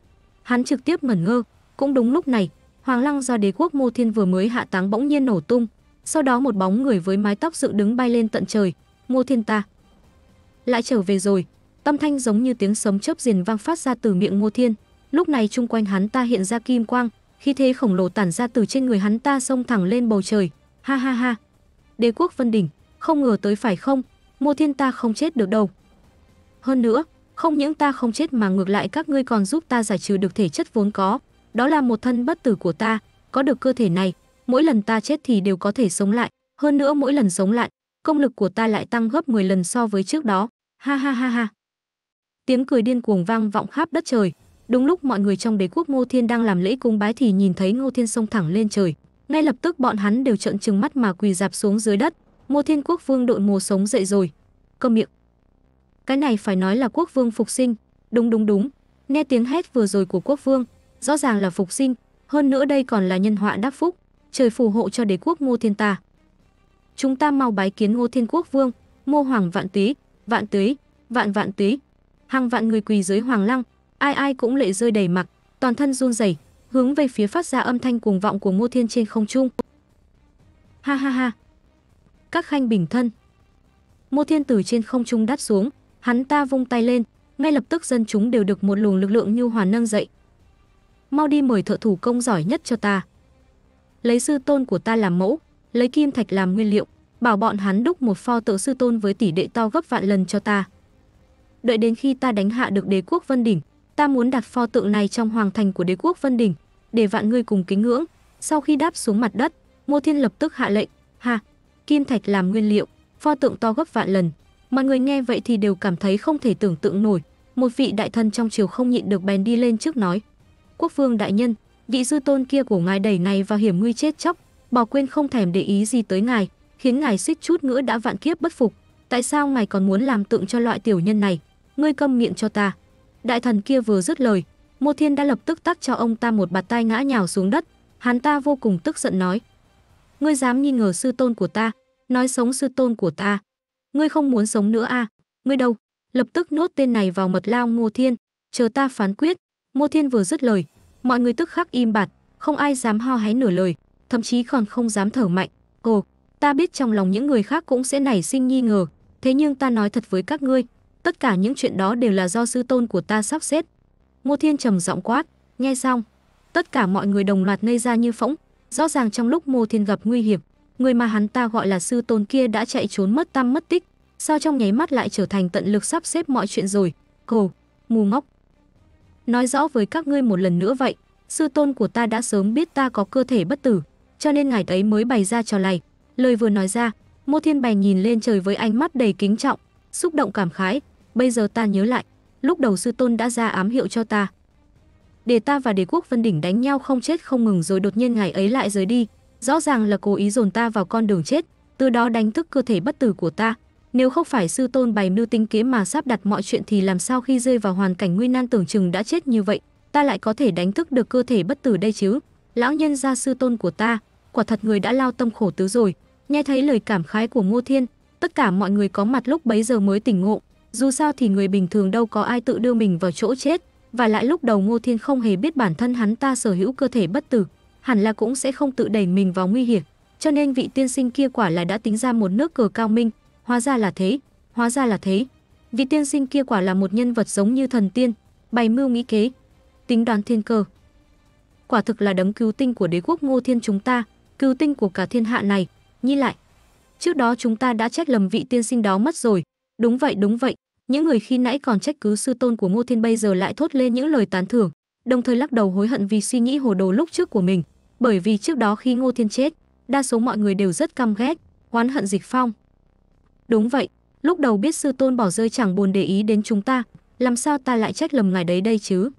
Hắn trực tiếp ngẩn ngơ, cũng đúng lúc này, Hoàng Lăng do đế quốc Mô Thiên vừa mới hạ táng bỗng nhiên nổ tung, sau đó một bóng người với mái tóc dựng đứng bay lên tận trời, "Mô Thiên ta, lại trở về rồi." Tâm thanh giống như tiếng sấm chớp diền vang phát ra từ miệng Mô Thiên, Lúc này chung quanh hắn ta hiện ra kim quang, khi thế khổng lồ tản ra từ trên người hắn ta xông thẳng lên bầu trời. Ha ha ha. Đế quốc Vân đỉnh, không ngờ tới phải không? mô Thiên ta không chết được đâu. Hơn nữa, không những ta không chết mà ngược lại các ngươi còn giúp ta giải trừ được thể chất vốn có, đó là một thân bất tử của ta, có được cơ thể này, mỗi lần ta chết thì đều có thể sống lại, hơn nữa mỗi lần sống lại, công lực của ta lại tăng gấp 10 lần so với trước đó. Ha ha ha ha. Tiếng cười điên cuồng vang vọng khắp đất trời. Đúng lúc mọi người trong đế quốc Ngô Thiên đang làm lễ cúng bái thì nhìn thấy Ngô Thiên xông thẳng lên trời, ngay lập tức bọn hắn đều trợn trừng mắt mà quỳ dạp xuống dưới đất. Ngô Thiên quốc vương đội mồ sống dậy rồi. Câm miệng. Cái này phải nói là quốc vương phục sinh, đúng đúng đúng. Nghe tiếng hét vừa rồi của quốc vương, rõ ràng là phục sinh, hơn nữa đây còn là nhân họa đắc phúc, trời phù hộ cho đế quốc Ngô Thiên ta. Chúng ta mau bái kiến Ngô Thiên quốc vương, Ngô hoàng vạn túy, vạn túy, vạn vạn túy. Hàng vạn người quỳ dưới hoàng lăng, ai ai cũng lệ rơi đầy mặt, toàn thân run rẩy, hướng về phía phát ra âm thanh cuồng vọng của Ngô Thiên trên không trung. Ha ha ha. Các khanh bình thân. Ngô Thiên từ trên không trung đáp xuống, hắn ta vung tay lên, ngay lập tức dân chúng đều được một luồng lực lượng như hoàn nâng dậy. Mau đi mời thợ thủ công giỏi nhất cho ta. Lấy sư tôn của ta làm mẫu, lấy kim thạch làm nguyên liệu, bảo bọn hắn đúc một pho tượng sư tôn với tỷ đệ to gấp vạn lần cho ta. Đợi đến khi ta đánh hạ được đế quốc Vân đỉnh, Ta muốn đặt pho tượng này trong hoàng thành của đế quốc Vân Đình, để vạn ngươi cùng kính ngưỡng. Sau khi đáp xuống mặt đất, Mô Thiên lập tức hạ lệnh, ha, kim thạch làm nguyên liệu, pho tượng to gấp vạn lần. Mọi người nghe vậy thì đều cảm thấy không thể tưởng tượng nổi. Một vị đại thân trong triều không nhịn được bèn đi lên trước nói. Quốc vương đại nhân, vị sư tôn kia của ngài đẩy ngài vào hiểm nguy chết chóc, bỏ quên không thèm để ý gì tới ngài, khiến ngài suýt chút nữa đã vạn kiếp bất phục. Tại sao ngài còn muốn làm tượng cho loại tiểu nhân này? Ngươi câm miệng cho ta. Đại thần kia vừa dứt lời, Mộ Thiên đã lập tức tắc cho ông ta một bạt tay ngã nhào xuống đất, hắn ta vô cùng tức giận nói: "Ngươi dám nghi ngờ sư tôn của ta, nói sống sư tôn của ta, ngươi không muốn sống nữa à? Ngươi đâu? Lập tức nốt tên này vào mật lao Ngô Thiên, chờ ta phán quyết." Ngô Thiên vừa dứt lời, mọi người tức khắc im bặt, không ai dám ho hé nửa lời, thậm chí còn không dám thở mạnh. "Ồ, ta biết trong lòng những người khác cũng sẽ nảy sinh nghi ngờ, thế nhưng ta nói thật với các ngươi, Tất cả những chuyện đó đều là do sư tôn của ta sắp xếp. Ngô Thiên trầm giọng quát, nghe xong. Tất cả mọi người đồng loạt ngây ra như phỗng. Rõ ràng trong lúc Ngô Thiên gặp nguy hiểm, người mà hắn ta gọi là sư tôn kia đã chạy trốn mất tâm mất tích. Sao trong nháy mắt lại trở thành tận lực sắp xếp mọi chuyện rồi? Cồ mù ngốc. Nói rõ với các ngươi một lần nữa vậy, sư tôn của ta đã sớm biết ta có cơ thể bất tử, cho nên ngài ấy mới bày ra trò này. Lời vừa nói ra, Mô Thiên bèn nhìn lên trời với ánh mắt đầy kính trọng, xúc động cảm khái, bây giờ ta nhớ lại, lúc đầu sư tôn đã ra ám hiệu cho ta. Để ta và đế quốc Vân Đỉnh đánh nhau không chết không ngừng rồi đột nhiên ngày ấy lại rời đi, rõ ràng là cố ý dồn ta vào con đường chết, từ đó đánh thức cơ thể bất tử của ta. Nếu không phải sư tôn bày mưu tinh kế mà sắp đặt mọi chuyện thì làm sao khi rơi vào hoàn cảnh nguy nan tưởng chừng đã chết như vậy, ta lại có thể đánh thức được cơ thể bất tử đây chứ? Lão nhân gia sư tôn của ta, quả thật người đã lao tâm khổ tứ rồi. Nghe thấy lời cảm khái của Ngô Thiên, tất cả mọi người có mặt lúc bấy giờ mới tỉnh ngộ. Dù sao thì người bình thường đâu có ai tự đưa mình vào chỗ chết, và lại lúc đầu Ngô Thiên không hề biết bản thân hắn ta sở hữu cơ thể bất tử, hẳn là cũng sẽ không tự đẩy mình vào nguy hiểm. Cho nên vị tiên sinh kia quả là đã tính ra một nước cờ cao minh, hóa ra là thế, hóa ra là thế. Vị tiên sinh kia quả là một nhân vật giống như thần tiên, bày mưu nghĩ kế, tính đoán thiên cơ. Quả thực là đấng cứu tinh của đế quốc Ngô Thiên chúng ta, cứu tinh của cả thiên hạ này, nhìn lại, Trước đó chúng ta đã trách lầm vị tiên sinh đó mất rồi. Đúng vậy, đúng vậy. Những người khi nãy còn trách cứ sư tôn của Ngô Thiên bây giờ lại thốt lên những lời tán thưởng, đồng thời lắc đầu hối hận vì suy nghĩ hồ đồ lúc trước của mình. Bởi vì trước đó khi Ngô Thiên chết, đa số mọi người đều rất căm ghét, oán hận Dịch Phong. Đúng vậy, lúc đầu biết sư tôn bỏ rơi chẳng buồn để ý đến chúng ta, làm sao ta lại trách lầm ngài đấy đây chứ?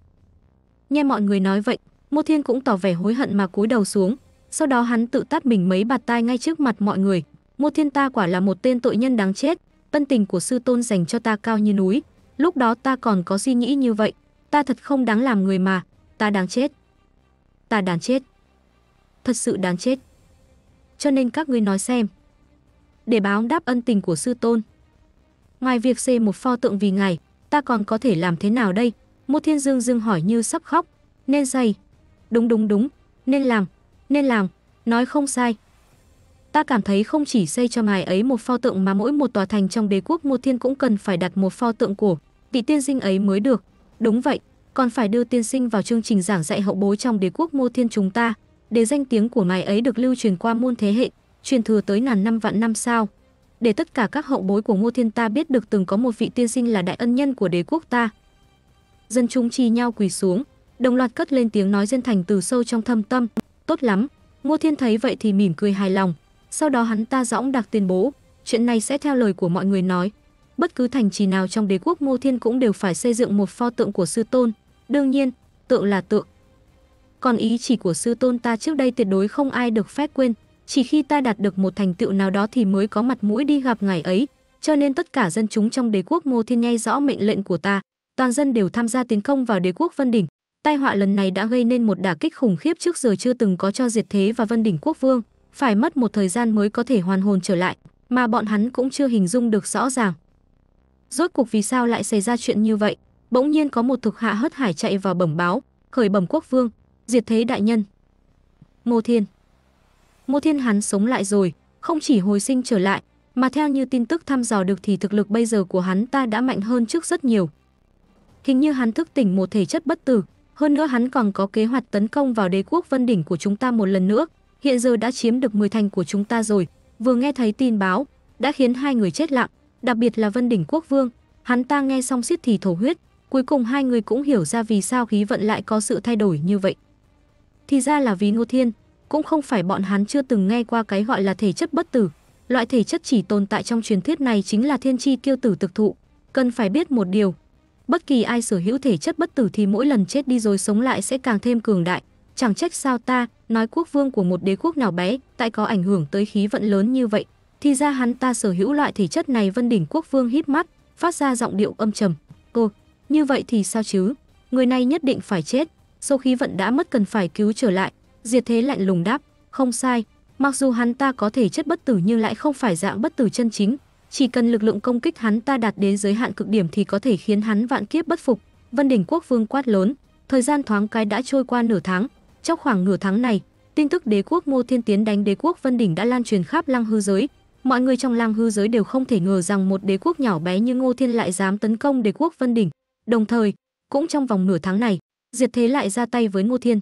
Nghe mọi người nói vậy, Ngô Thiên cũng tỏ vẻ hối hận mà cúi đầu xuống, sau đó hắn tự tát mình mấy bạt tai ngay trước mặt mọi người, Ngô Thiên ta quả là một tên tội nhân đáng chết, ân tình của sư tôn dành cho ta cao như núi, lúc đó ta còn có suy nghĩ như vậy, ta thật không đáng làm người mà, ta đáng chết. Ta đáng chết. Thật sự đáng chết. Cho nên các ngươi nói xem. Để báo đáp ân tình của sư tôn. Ngoài việc xây một pho tượng vì ngài, ta còn có thể làm thế nào đây? Mô Thiên Dương Dương hỏi như sắp khóc. Nên xây. Đúng đúng đúng. Nên làm. Nên làm. Nói không sai ta cảm thấy không chỉ xây cho ngài ấy một pho tượng mà mỗi một tòa thành trong đế quốc Ngô Thiên cũng cần phải đặt một pho tượng của vị tiên sinh ấy mới được. Đúng vậy, còn phải đưa tiên sinh vào chương trình giảng dạy hậu bối trong đế quốc Ngô Thiên chúng ta, để danh tiếng của ngài ấy được lưu truyền qua muôn thế hệ, truyền thừa tới ngàn năm vạn năm sao? Để tất cả các hậu bối của Ngô Thiên ta biết được từng có một vị tiên sinh là đại ân nhân của đế quốc ta. Dân chúng chi nhau quỳ xuống, đồng loạt cất lên tiếng nói dân thành từ sâu trong thâm tâm, tốt lắm. Ngô Thiên thấy vậy thì mỉm cười hài lòng. Sau đó hắn ta dõng đặc tuyên bố, chuyện này sẽ theo lời của mọi người nói. Bất cứ thành trì nào trong đế quốc mô Thiên cũng đều phải xây dựng một pho tượng của sư tôn, đương nhiên, tượng là tượng. Còn ý chỉ của sư tôn ta trước đây tuyệt đối không ai được phép quên, chỉ khi ta đạt được một thành tựu nào đó thì mới có mặt mũi đi gặp ngài ấy, cho nên tất cả dân chúng trong đế quốc mô Thiên ngay rõ mệnh lệnh của ta, toàn dân đều tham gia tiến công vào đế quốc Vân Đỉnh. Tai họa lần này đã gây nên một đả kích khủng khiếp trước giờ chưa từng có cho diệt thế và Vân Đỉnh quốc vương, phải mất một thời gian mới có thể hoàn hồn trở lại, mà bọn hắn cũng chưa hình dung được rõ ràng. Rốt cuộc vì sao lại xảy ra chuyện như vậy? Bỗng nhiên có một thực hạ hất hải chạy vào bẩm báo, khởi bẩm quốc vương, diệt thế đại nhân. Mô Thiên Mô Thiên hắn sống lại rồi, không chỉ hồi sinh trở lại, mà theo như tin tức thăm dò được thì thực lực bây giờ của hắn ta đã mạnh hơn trước rất nhiều. Hình như hắn thức tỉnh một thể chất bất tử, hơn nữa hắn còn có kế hoạch tấn công vào đế quốc Vân Đỉnh của chúng ta một lần nữa, hiện giờ đã chiếm được 10 thành của chúng ta rồi. Vừa nghe thấy tin báo, đã khiến hai người chết lặng, đặc biệt là Vân Đỉnh Quốc Vương, hắn ta nghe xong xiết thì thổ huyết, cuối cùng hai người cũng hiểu ra vì sao khí vận lại có sự thay đổi như vậy. Thì ra là vì Ngô Thiên, cũng không phải bọn hắn chưa từng nghe qua cái gọi là thể chất bất tử, loại thể chất chỉ tồn tại trong truyền thuyết này chính là thiên chi kiêu tử thực thụ. Cần phải biết một điều, bất kỳ ai sở hữu thể chất bất tử thì mỗi lần chết đi rồi sống lại sẽ càng thêm cường đại, Chẳng trách sao ta, nói quốc vương của một đế quốc nào bé, tại có ảnh hưởng tới khí vận lớn như vậy. Thì ra hắn ta sở hữu loại thể chất này Vân Đỉnh quốc vương hít mắt, phát ra giọng điệu âm trầm. Cô, như vậy thì sao chứ? Người này nhất định phải chết. sau khí vận đã mất cần phải cứu trở lại. Diệt thế lạnh lùng đáp. Không sai, mặc dù hắn ta có thể chất bất tử nhưng lại không phải dạng bất tử chân chính. Chỉ cần lực lượng công kích hắn ta đạt đến giới hạn cực điểm thì có thể khiến hắn vạn kiếp bất phục. Vân Đỉnh quốc vương quát lớn. Thời gian thoáng cái đã trôi qua nửa tháng, trong khoảng nửa tháng này, tin tức đế quốc Ngô Thiên Tiến đánh đế quốc Vân Đỉnh đã lan truyền khắp Lăng Hư giới. Mọi người trong Lăng Hư giới đều không thể ngờ rằng một đế quốc nhỏ bé như Ngô Thiên lại dám tấn công đế quốc Vân Đỉnh. Đồng thời, cũng trong vòng nửa tháng này, Diệt Thế lại ra tay với Ngô Thiên.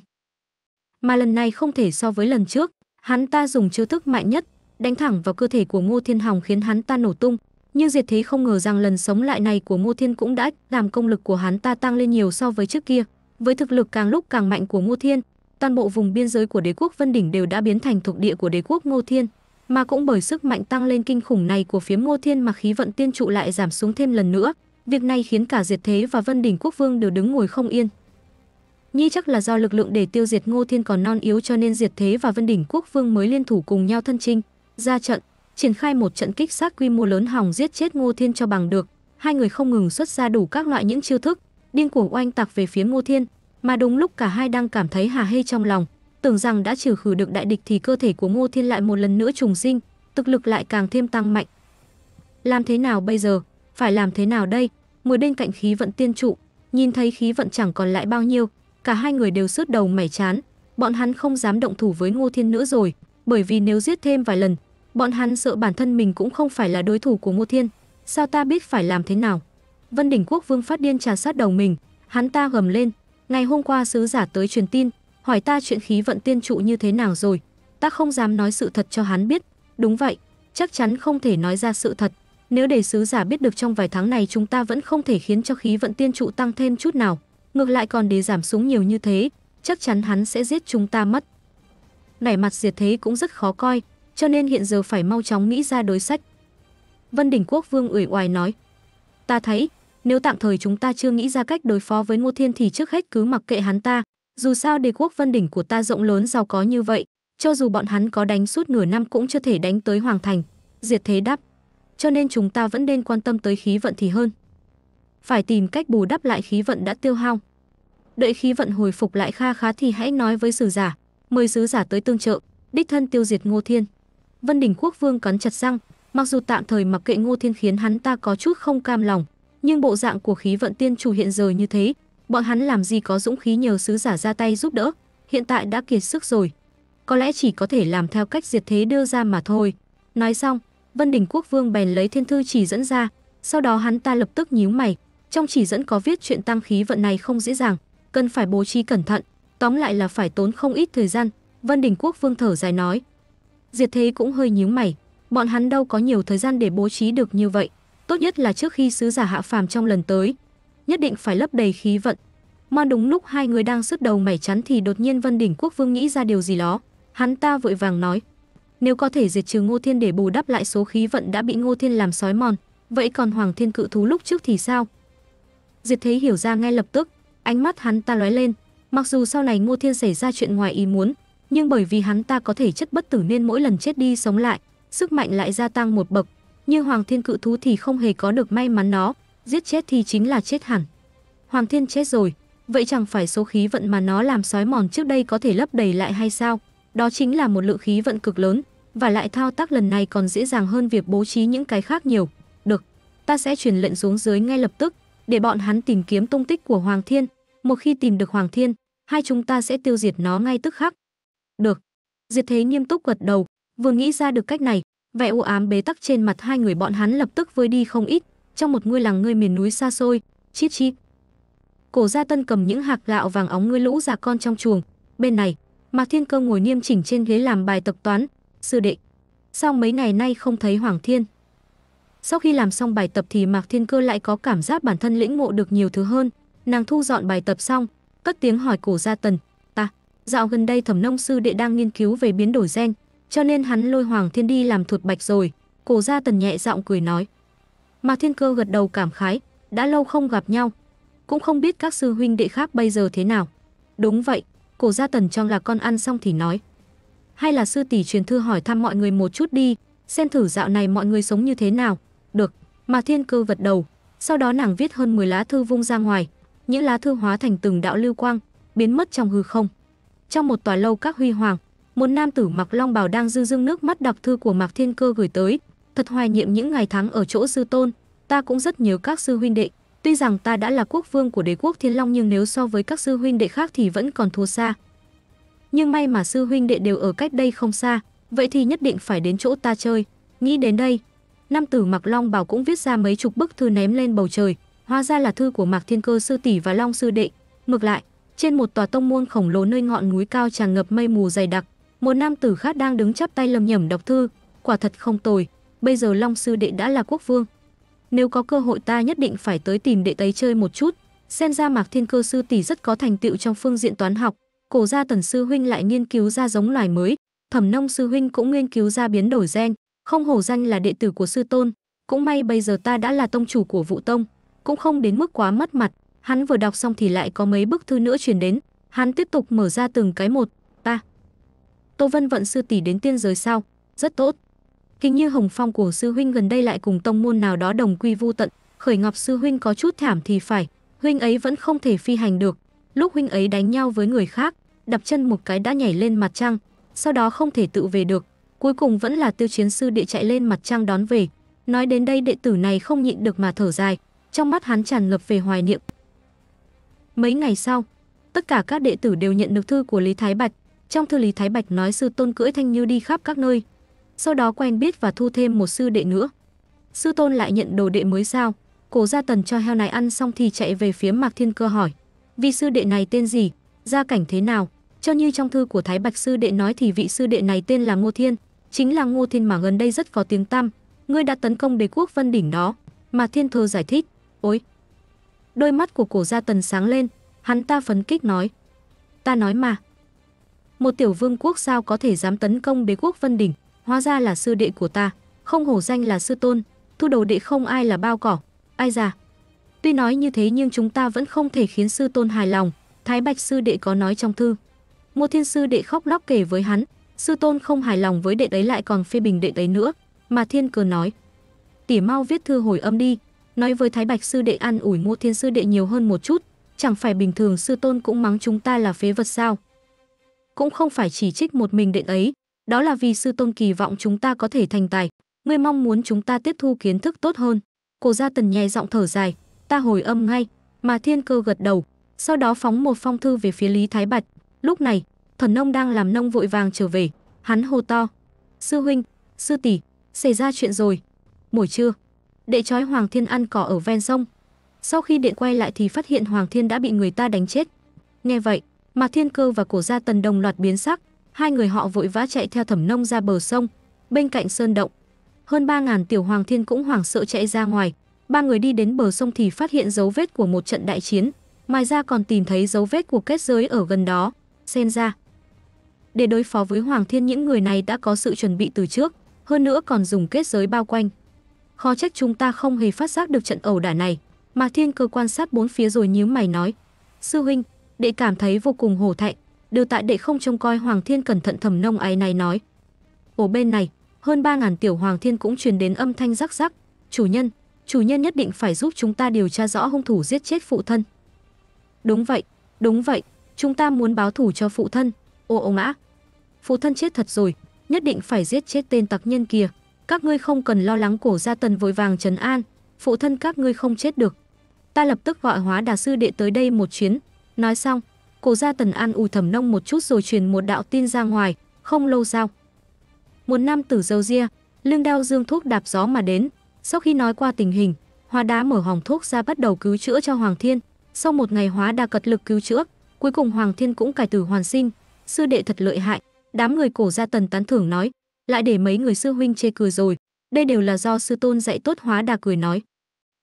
Mà lần này không thể so với lần trước, hắn ta dùng chiêu thức mạnh nhất, đánh thẳng vào cơ thể của Ngô Thiên Hồng khiến hắn ta nổ tung. Nhưng Diệt Thế không ngờ rằng lần sống lại này của Ngô Thiên cũng đã làm công lực của hắn ta tăng lên nhiều so với trước kia. Với thực lực càng lúc càng mạnh của Ngô Thiên, toàn bộ vùng biên giới của đế quốc Vân Đỉnh đều đã biến thành thuộc địa của đế quốc Ngô Thiên, mà cũng bởi sức mạnh tăng lên kinh khủng này của phía Ngô Thiên mà khí vận tiên trụ lại giảm xuống thêm lần nữa. Việc này khiến cả Diệt Thế và Vân Đỉnh Quốc Vương đều đứng ngồi không yên. Nhi chắc là do lực lượng để tiêu diệt Ngô Thiên còn non yếu cho nên Diệt Thế và Vân Đỉnh Quốc Vương mới liên thủ cùng nhau thân chinh, ra trận, triển khai một trận kích sát quy mô lớn hòng giết chết Ngô Thiên cho bằng được. Hai người không ngừng xuất ra đủ các loại những chiêu thức, điên cuồng oanh tạc về phía Ngô Thiên, mà đúng lúc cả hai đang cảm thấy hà hê trong lòng, tưởng rằng đã trừ khử được đại địch thì cơ thể của Ngô Thiên lại một lần nữa trùng sinh, thực lực lại càng thêm tăng mạnh. Làm thế nào bây giờ? Phải làm thế nào đây? Mới bên cạnh khí vận tiên trụ, nhìn thấy khí vận chẳng còn lại bao nhiêu, cả hai người đều sứt đầu mẻ chán. Bọn hắn không dám động thủ với Ngô Thiên nữa rồi, bởi vì nếu giết thêm vài lần, bọn hắn sợ bản thân mình cũng không phải là đối thủ của Ngô Thiên. Sao ta biết phải làm thế nào? Vân Đỉnh Quốc Vương phát điên trà sát đầu mình, hắn ta gầm lên, Ngày hôm qua sứ giả tới truyền tin, hỏi ta chuyện khí vận tiên trụ như thế nào rồi. Ta không dám nói sự thật cho hắn biết. Đúng vậy, chắc chắn không thể nói ra sự thật. Nếu để sứ giả biết được trong vài tháng này chúng ta vẫn không thể khiến cho khí vận tiên trụ tăng thêm chút nào, ngược lại còn để giảm xuống nhiều như thế, chắc chắn hắn sẽ giết chúng ta mất. Nảy mặt diệt thế cũng rất khó coi, cho nên hiện giờ phải mau chóng nghĩ ra đối sách. Vân Đỉnh Quốc Vương ủy oài nói, ta thấy nếu tạm thời chúng ta chưa nghĩ ra cách đối phó với Ngô Thiên thì trước hết cứ mặc kệ hắn ta, dù sao đế quốc Vân đỉnh của ta rộng lớn giàu có như vậy, cho dù bọn hắn có đánh suốt nửa năm cũng chưa thể đánh tới hoàng thành." Diệt Thế đáp, "Cho nên chúng ta vẫn nên quan tâm tới khí vận thì hơn. Phải tìm cách bù đắp lại khí vận đã tiêu hao. Đợi khí vận hồi phục lại kha khá thì hãy nói với sử giả, mời sứ giả tới tương trợ, đích thân tiêu diệt Ngô Thiên." Vân đỉnh quốc vương cắn chặt răng, mặc dù tạm thời mặc kệ Ngô Thiên khiến hắn ta có chút không cam lòng, nhưng bộ dạng của khí vận tiên chủ hiện giờ như thế, bọn hắn làm gì có dũng khí nhờ sứ giả ra tay giúp đỡ, hiện tại đã kiệt sức rồi. Có lẽ chỉ có thể làm theo cách diệt thế đưa ra mà thôi. Nói xong, Vân Đình Quốc Vương bèn lấy thiên thư chỉ dẫn ra, sau đó hắn ta lập tức nhíu mày, trong chỉ dẫn có viết chuyện tăng khí vận này không dễ dàng, cần phải bố trí cẩn thận, tóm lại là phải tốn không ít thời gian, Vân Đình Quốc Vương thở dài nói. Diệt thế cũng hơi nhíu mày, bọn hắn đâu có nhiều thời gian để bố trí được như vậy tốt nhất là trước khi sứ giả hạ phàm trong lần tới, nhất định phải lấp đầy khí vận. Mon đúng lúc hai người đang sứt đầu mảy chắn thì đột nhiên Vân Đỉnh Quốc Vương nghĩ ra điều gì đó, hắn ta vội vàng nói: "Nếu có thể diệt trừ Ngô Thiên để bù đắp lại số khí vận đã bị Ngô Thiên làm sói mòn, vậy còn Hoàng Thiên Cự thú lúc trước thì sao?" Diệt thấy hiểu ra ngay lập tức, ánh mắt hắn ta lóe lên, mặc dù sau này Ngô Thiên xảy ra chuyện ngoài ý muốn, nhưng bởi vì hắn ta có thể chất bất tử nên mỗi lần chết đi sống lại, sức mạnh lại gia tăng một bậc, nhưng Hoàng Thiên cự thú thì không hề có được may mắn nó, giết chết thì chính là chết hẳn. Hoàng Thiên chết rồi, vậy chẳng phải số khí vận mà nó làm sói mòn trước đây có thể lấp đầy lại hay sao? Đó chính là một lượng khí vận cực lớn, và lại thao tác lần này còn dễ dàng hơn việc bố trí những cái khác nhiều. Được, ta sẽ truyền lệnh xuống dưới ngay lập tức, để bọn hắn tìm kiếm tung tích của Hoàng Thiên. Một khi tìm được Hoàng Thiên, hai chúng ta sẽ tiêu diệt nó ngay tức khắc. Được. Diệt Thế nghiêm túc gật đầu, vừa nghĩ ra được cách này, vẻ u ám bế tắc trên mặt hai người bọn hắn lập tức vơi đi không ít trong một ngôi làng ngươi miền núi xa xôi chít chít cổ gia tân cầm những hạt gạo vàng óng ngươi lũ già con trong chuồng bên này mạc thiên cơ ngồi nghiêm chỉnh trên ghế làm bài tập toán sư đệ sau mấy ngày nay không thấy hoàng thiên sau khi làm xong bài tập thì mạc thiên cơ lại có cảm giác bản thân lĩnh ngộ được nhiều thứ hơn nàng thu dọn bài tập xong cất tiếng hỏi cổ gia tần ta dạo gần đây thẩm nông sư đệ đang nghiên cứu về biến đổi gen cho nên hắn lôi Hoàng Thiên đi làm thuật bạch rồi. Cổ gia tần nhẹ giọng cười nói. Mà Thiên Cơ gật đầu cảm khái, đã lâu không gặp nhau. Cũng không biết các sư huynh đệ khác bây giờ thế nào. Đúng vậy, cổ gia tần cho là con ăn xong thì nói. Hay là sư tỷ truyền thư hỏi thăm mọi người một chút đi, xem thử dạo này mọi người sống như thế nào. Được, mà Thiên Cơ vật đầu. Sau đó nàng viết hơn 10 lá thư vung ra ngoài, những lá thư hóa thành từng đạo lưu quang, biến mất trong hư không. Trong một tòa lâu các huy hoàng, một nam tử mặc long bào đang dư dưng nước mắt đọc thư của Mạc Thiên Cơ gửi tới. Thật hoài niệm những ngày tháng ở chỗ sư tôn, ta cũng rất nhớ các sư huynh đệ. Tuy rằng ta đã là quốc vương của đế quốc Thiên Long nhưng nếu so với các sư huynh đệ khác thì vẫn còn thua xa. Nhưng may mà sư huynh đệ đều ở cách đây không xa, vậy thì nhất định phải đến chỗ ta chơi. Nghĩ đến đây, nam tử mặc long bào cũng viết ra mấy chục bức thư ném lên bầu trời. Hóa ra là thư của Mạc Thiên Cơ sư tỷ và Long sư đệ. Ngược lại, trên một tòa tông môn khổng lồ nơi ngọn núi cao tràn ngập mây mù dày đặc, một nam tử khác đang đứng chắp tay lầm nhầm đọc thư, quả thật không tồi, bây giờ Long sư đệ đã là quốc vương. Nếu có cơ hội ta nhất định phải tới tìm đệ tấy chơi một chút, xem ra Mạc Thiên Cơ sư tỷ rất có thành tựu trong phương diện toán học, cổ gia Tần sư huynh lại nghiên cứu ra giống loài mới, Thẩm Nông sư huynh cũng nghiên cứu ra biến đổi gen, không hổ danh là đệ tử của sư tôn, cũng may bây giờ ta đã là tông chủ của Vũ tông, cũng không đến mức quá mất mặt. Hắn vừa đọc xong thì lại có mấy bức thư nữa truyền đến, hắn tiếp tục mở ra từng cái một, "Ta, Tô Vân vận sư tỷ đến tiên giới sao? Rất tốt. Kinh như Hồng Phong của sư huynh gần đây lại cùng tông môn nào đó đồng quy vu tận, Khởi Ngọc sư huynh có chút thảm thì phải, huynh ấy vẫn không thể phi hành được. Lúc huynh ấy đánh nhau với người khác, đập chân một cái đã nhảy lên mặt trăng, sau đó không thể tự về được, cuối cùng vẫn là Tiêu Chiến sư đệ chạy lên mặt trăng đón về. Nói đến đây đệ tử này không nhịn được mà thở dài, trong mắt hắn tràn ngập về hoài niệm. Mấy ngày sau, tất cả các đệ tử đều nhận được thư của Lý Thái Bạch, trong thư Lý Thái Bạch nói sư tôn cưỡi Thanh Như đi khắp các nơi, sau đó quen biết và thu thêm một sư đệ nữa. Sư tôn lại nhận đồ đệ mới sao? cổ Gia Tần cho heo này ăn xong thì chạy về phía Mạc Thiên Cơ hỏi, vì sư đệ này tên gì, gia cảnh thế nào? Cho như trong thư của Thái Bạch sư đệ nói thì vị sư đệ này tên là Ngô Thiên, chính là Ngô Thiên mà gần đây rất có tiếng tăm, ngươi đã tấn công đế quốc Vân đỉnh đó, mà Thiên Thơ giải thích, "Ôi." Đôi mắt của Cổ Gia Tần sáng lên, hắn ta phấn kích nói, "Ta nói mà, một tiểu vương quốc sao có thể dám tấn công đế quốc Vân Đỉnh, hóa ra là sư đệ của ta, không hổ danh là sư tôn, thu đầu đệ không ai là bao cỏ, ai già. Tuy nói như thế nhưng chúng ta vẫn không thể khiến sư tôn hài lòng, Thái Bạch sư đệ có nói trong thư. Mộ Thiên sư đệ khóc lóc kể với hắn, sư tôn không hài lòng với đệ đấy lại còn phê bình đệ đấy nữa, mà Thiên Cơ nói: "Tỉ mau viết thư hồi âm đi, nói với Thái Bạch sư đệ ăn ủi Mộ Thiên sư đệ nhiều hơn một chút, chẳng phải bình thường sư tôn cũng mắng chúng ta là phế vật sao?" cũng không phải chỉ trích một mình định ấy, đó là vì sư tôn kỳ vọng chúng ta có thể thành tài, ngươi mong muốn chúng ta tiếp thu kiến thức tốt hơn. Cổ gia tần nhè giọng thở dài, ta hồi âm ngay, mà thiên cơ gật đầu, sau đó phóng một phong thư về phía Lý Thái Bạch. Lúc này, thần nông đang làm nông vội vàng trở về, hắn hô to. Sư huynh, sư tỷ, xảy ra chuyện rồi. Buổi trưa, đệ trói Hoàng Thiên ăn cỏ ở ven sông. Sau khi điện quay lại thì phát hiện Hoàng Thiên đã bị người ta đánh chết. Nghe vậy, Mạc Thiên Cơ và Cổ Gia Tần đồng loạt biến sắc, hai người họ vội vã chạy theo thẩm nông ra bờ sông, bên cạnh sơn động. Hơn 3000 tiểu hoàng thiên cũng hoảng sợ chạy ra ngoài, ba người đi đến bờ sông thì phát hiện dấu vết của một trận đại chiến, ngoài ra còn tìm thấy dấu vết của kết giới ở gần đó, xen ra. Để đối phó với hoàng thiên những người này đã có sự chuẩn bị từ trước, hơn nữa còn dùng kết giới bao quanh. Khó trách chúng ta không hề phát giác được trận ẩu đả này. Mạc Thiên Cơ quan sát bốn phía rồi nhíu mày nói: "Sư huynh, đệ cảm thấy vô cùng hổ thẹn, đều tại đệ không trông coi Hoàng Thiên cẩn thận thầm nông ái này nói. Ở bên này, hơn ba ngàn tiểu Hoàng Thiên cũng truyền đến âm thanh rắc rắc, "Chủ nhân, chủ nhân nhất định phải giúp chúng ta điều tra rõ hung thủ giết chết phụ thân." "Đúng vậy, đúng vậy, chúng ta muốn báo thù cho phụ thân." "Ô ô mã, phụ thân chết thật rồi, nhất định phải giết chết tên tặc nhân kia." các ngươi không cần lo lắng cổ gia tần vội vàng trấn an phụ thân các ngươi không chết được ta lập tức gọi hóa đà sư đệ tới đây một chuyến Nói xong, cổ gia Tần An ủi Thẩm Nông một chút rồi truyền một đạo tin ra ngoài, không lâu sau. Một nam tử dâu ria, lưng đao dương thuốc đạp gió mà đến, sau khi nói qua tình hình, hóa đá mở hòng thuốc ra bắt đầu cứu chữa cho Hoàng Thiên. Sau một ngày hóa đa cật lực cứu chữa, cuối cùng Hoàng Thiên cũng cải tử hoàn sinh, sư đệ thật lợi hại. Đám người cổ gia Tần tán thưởng nói, lại để mấy người sư huynh chê cười rồi, đây đều là do sư tôn dạy tốt hóa đà cười nói.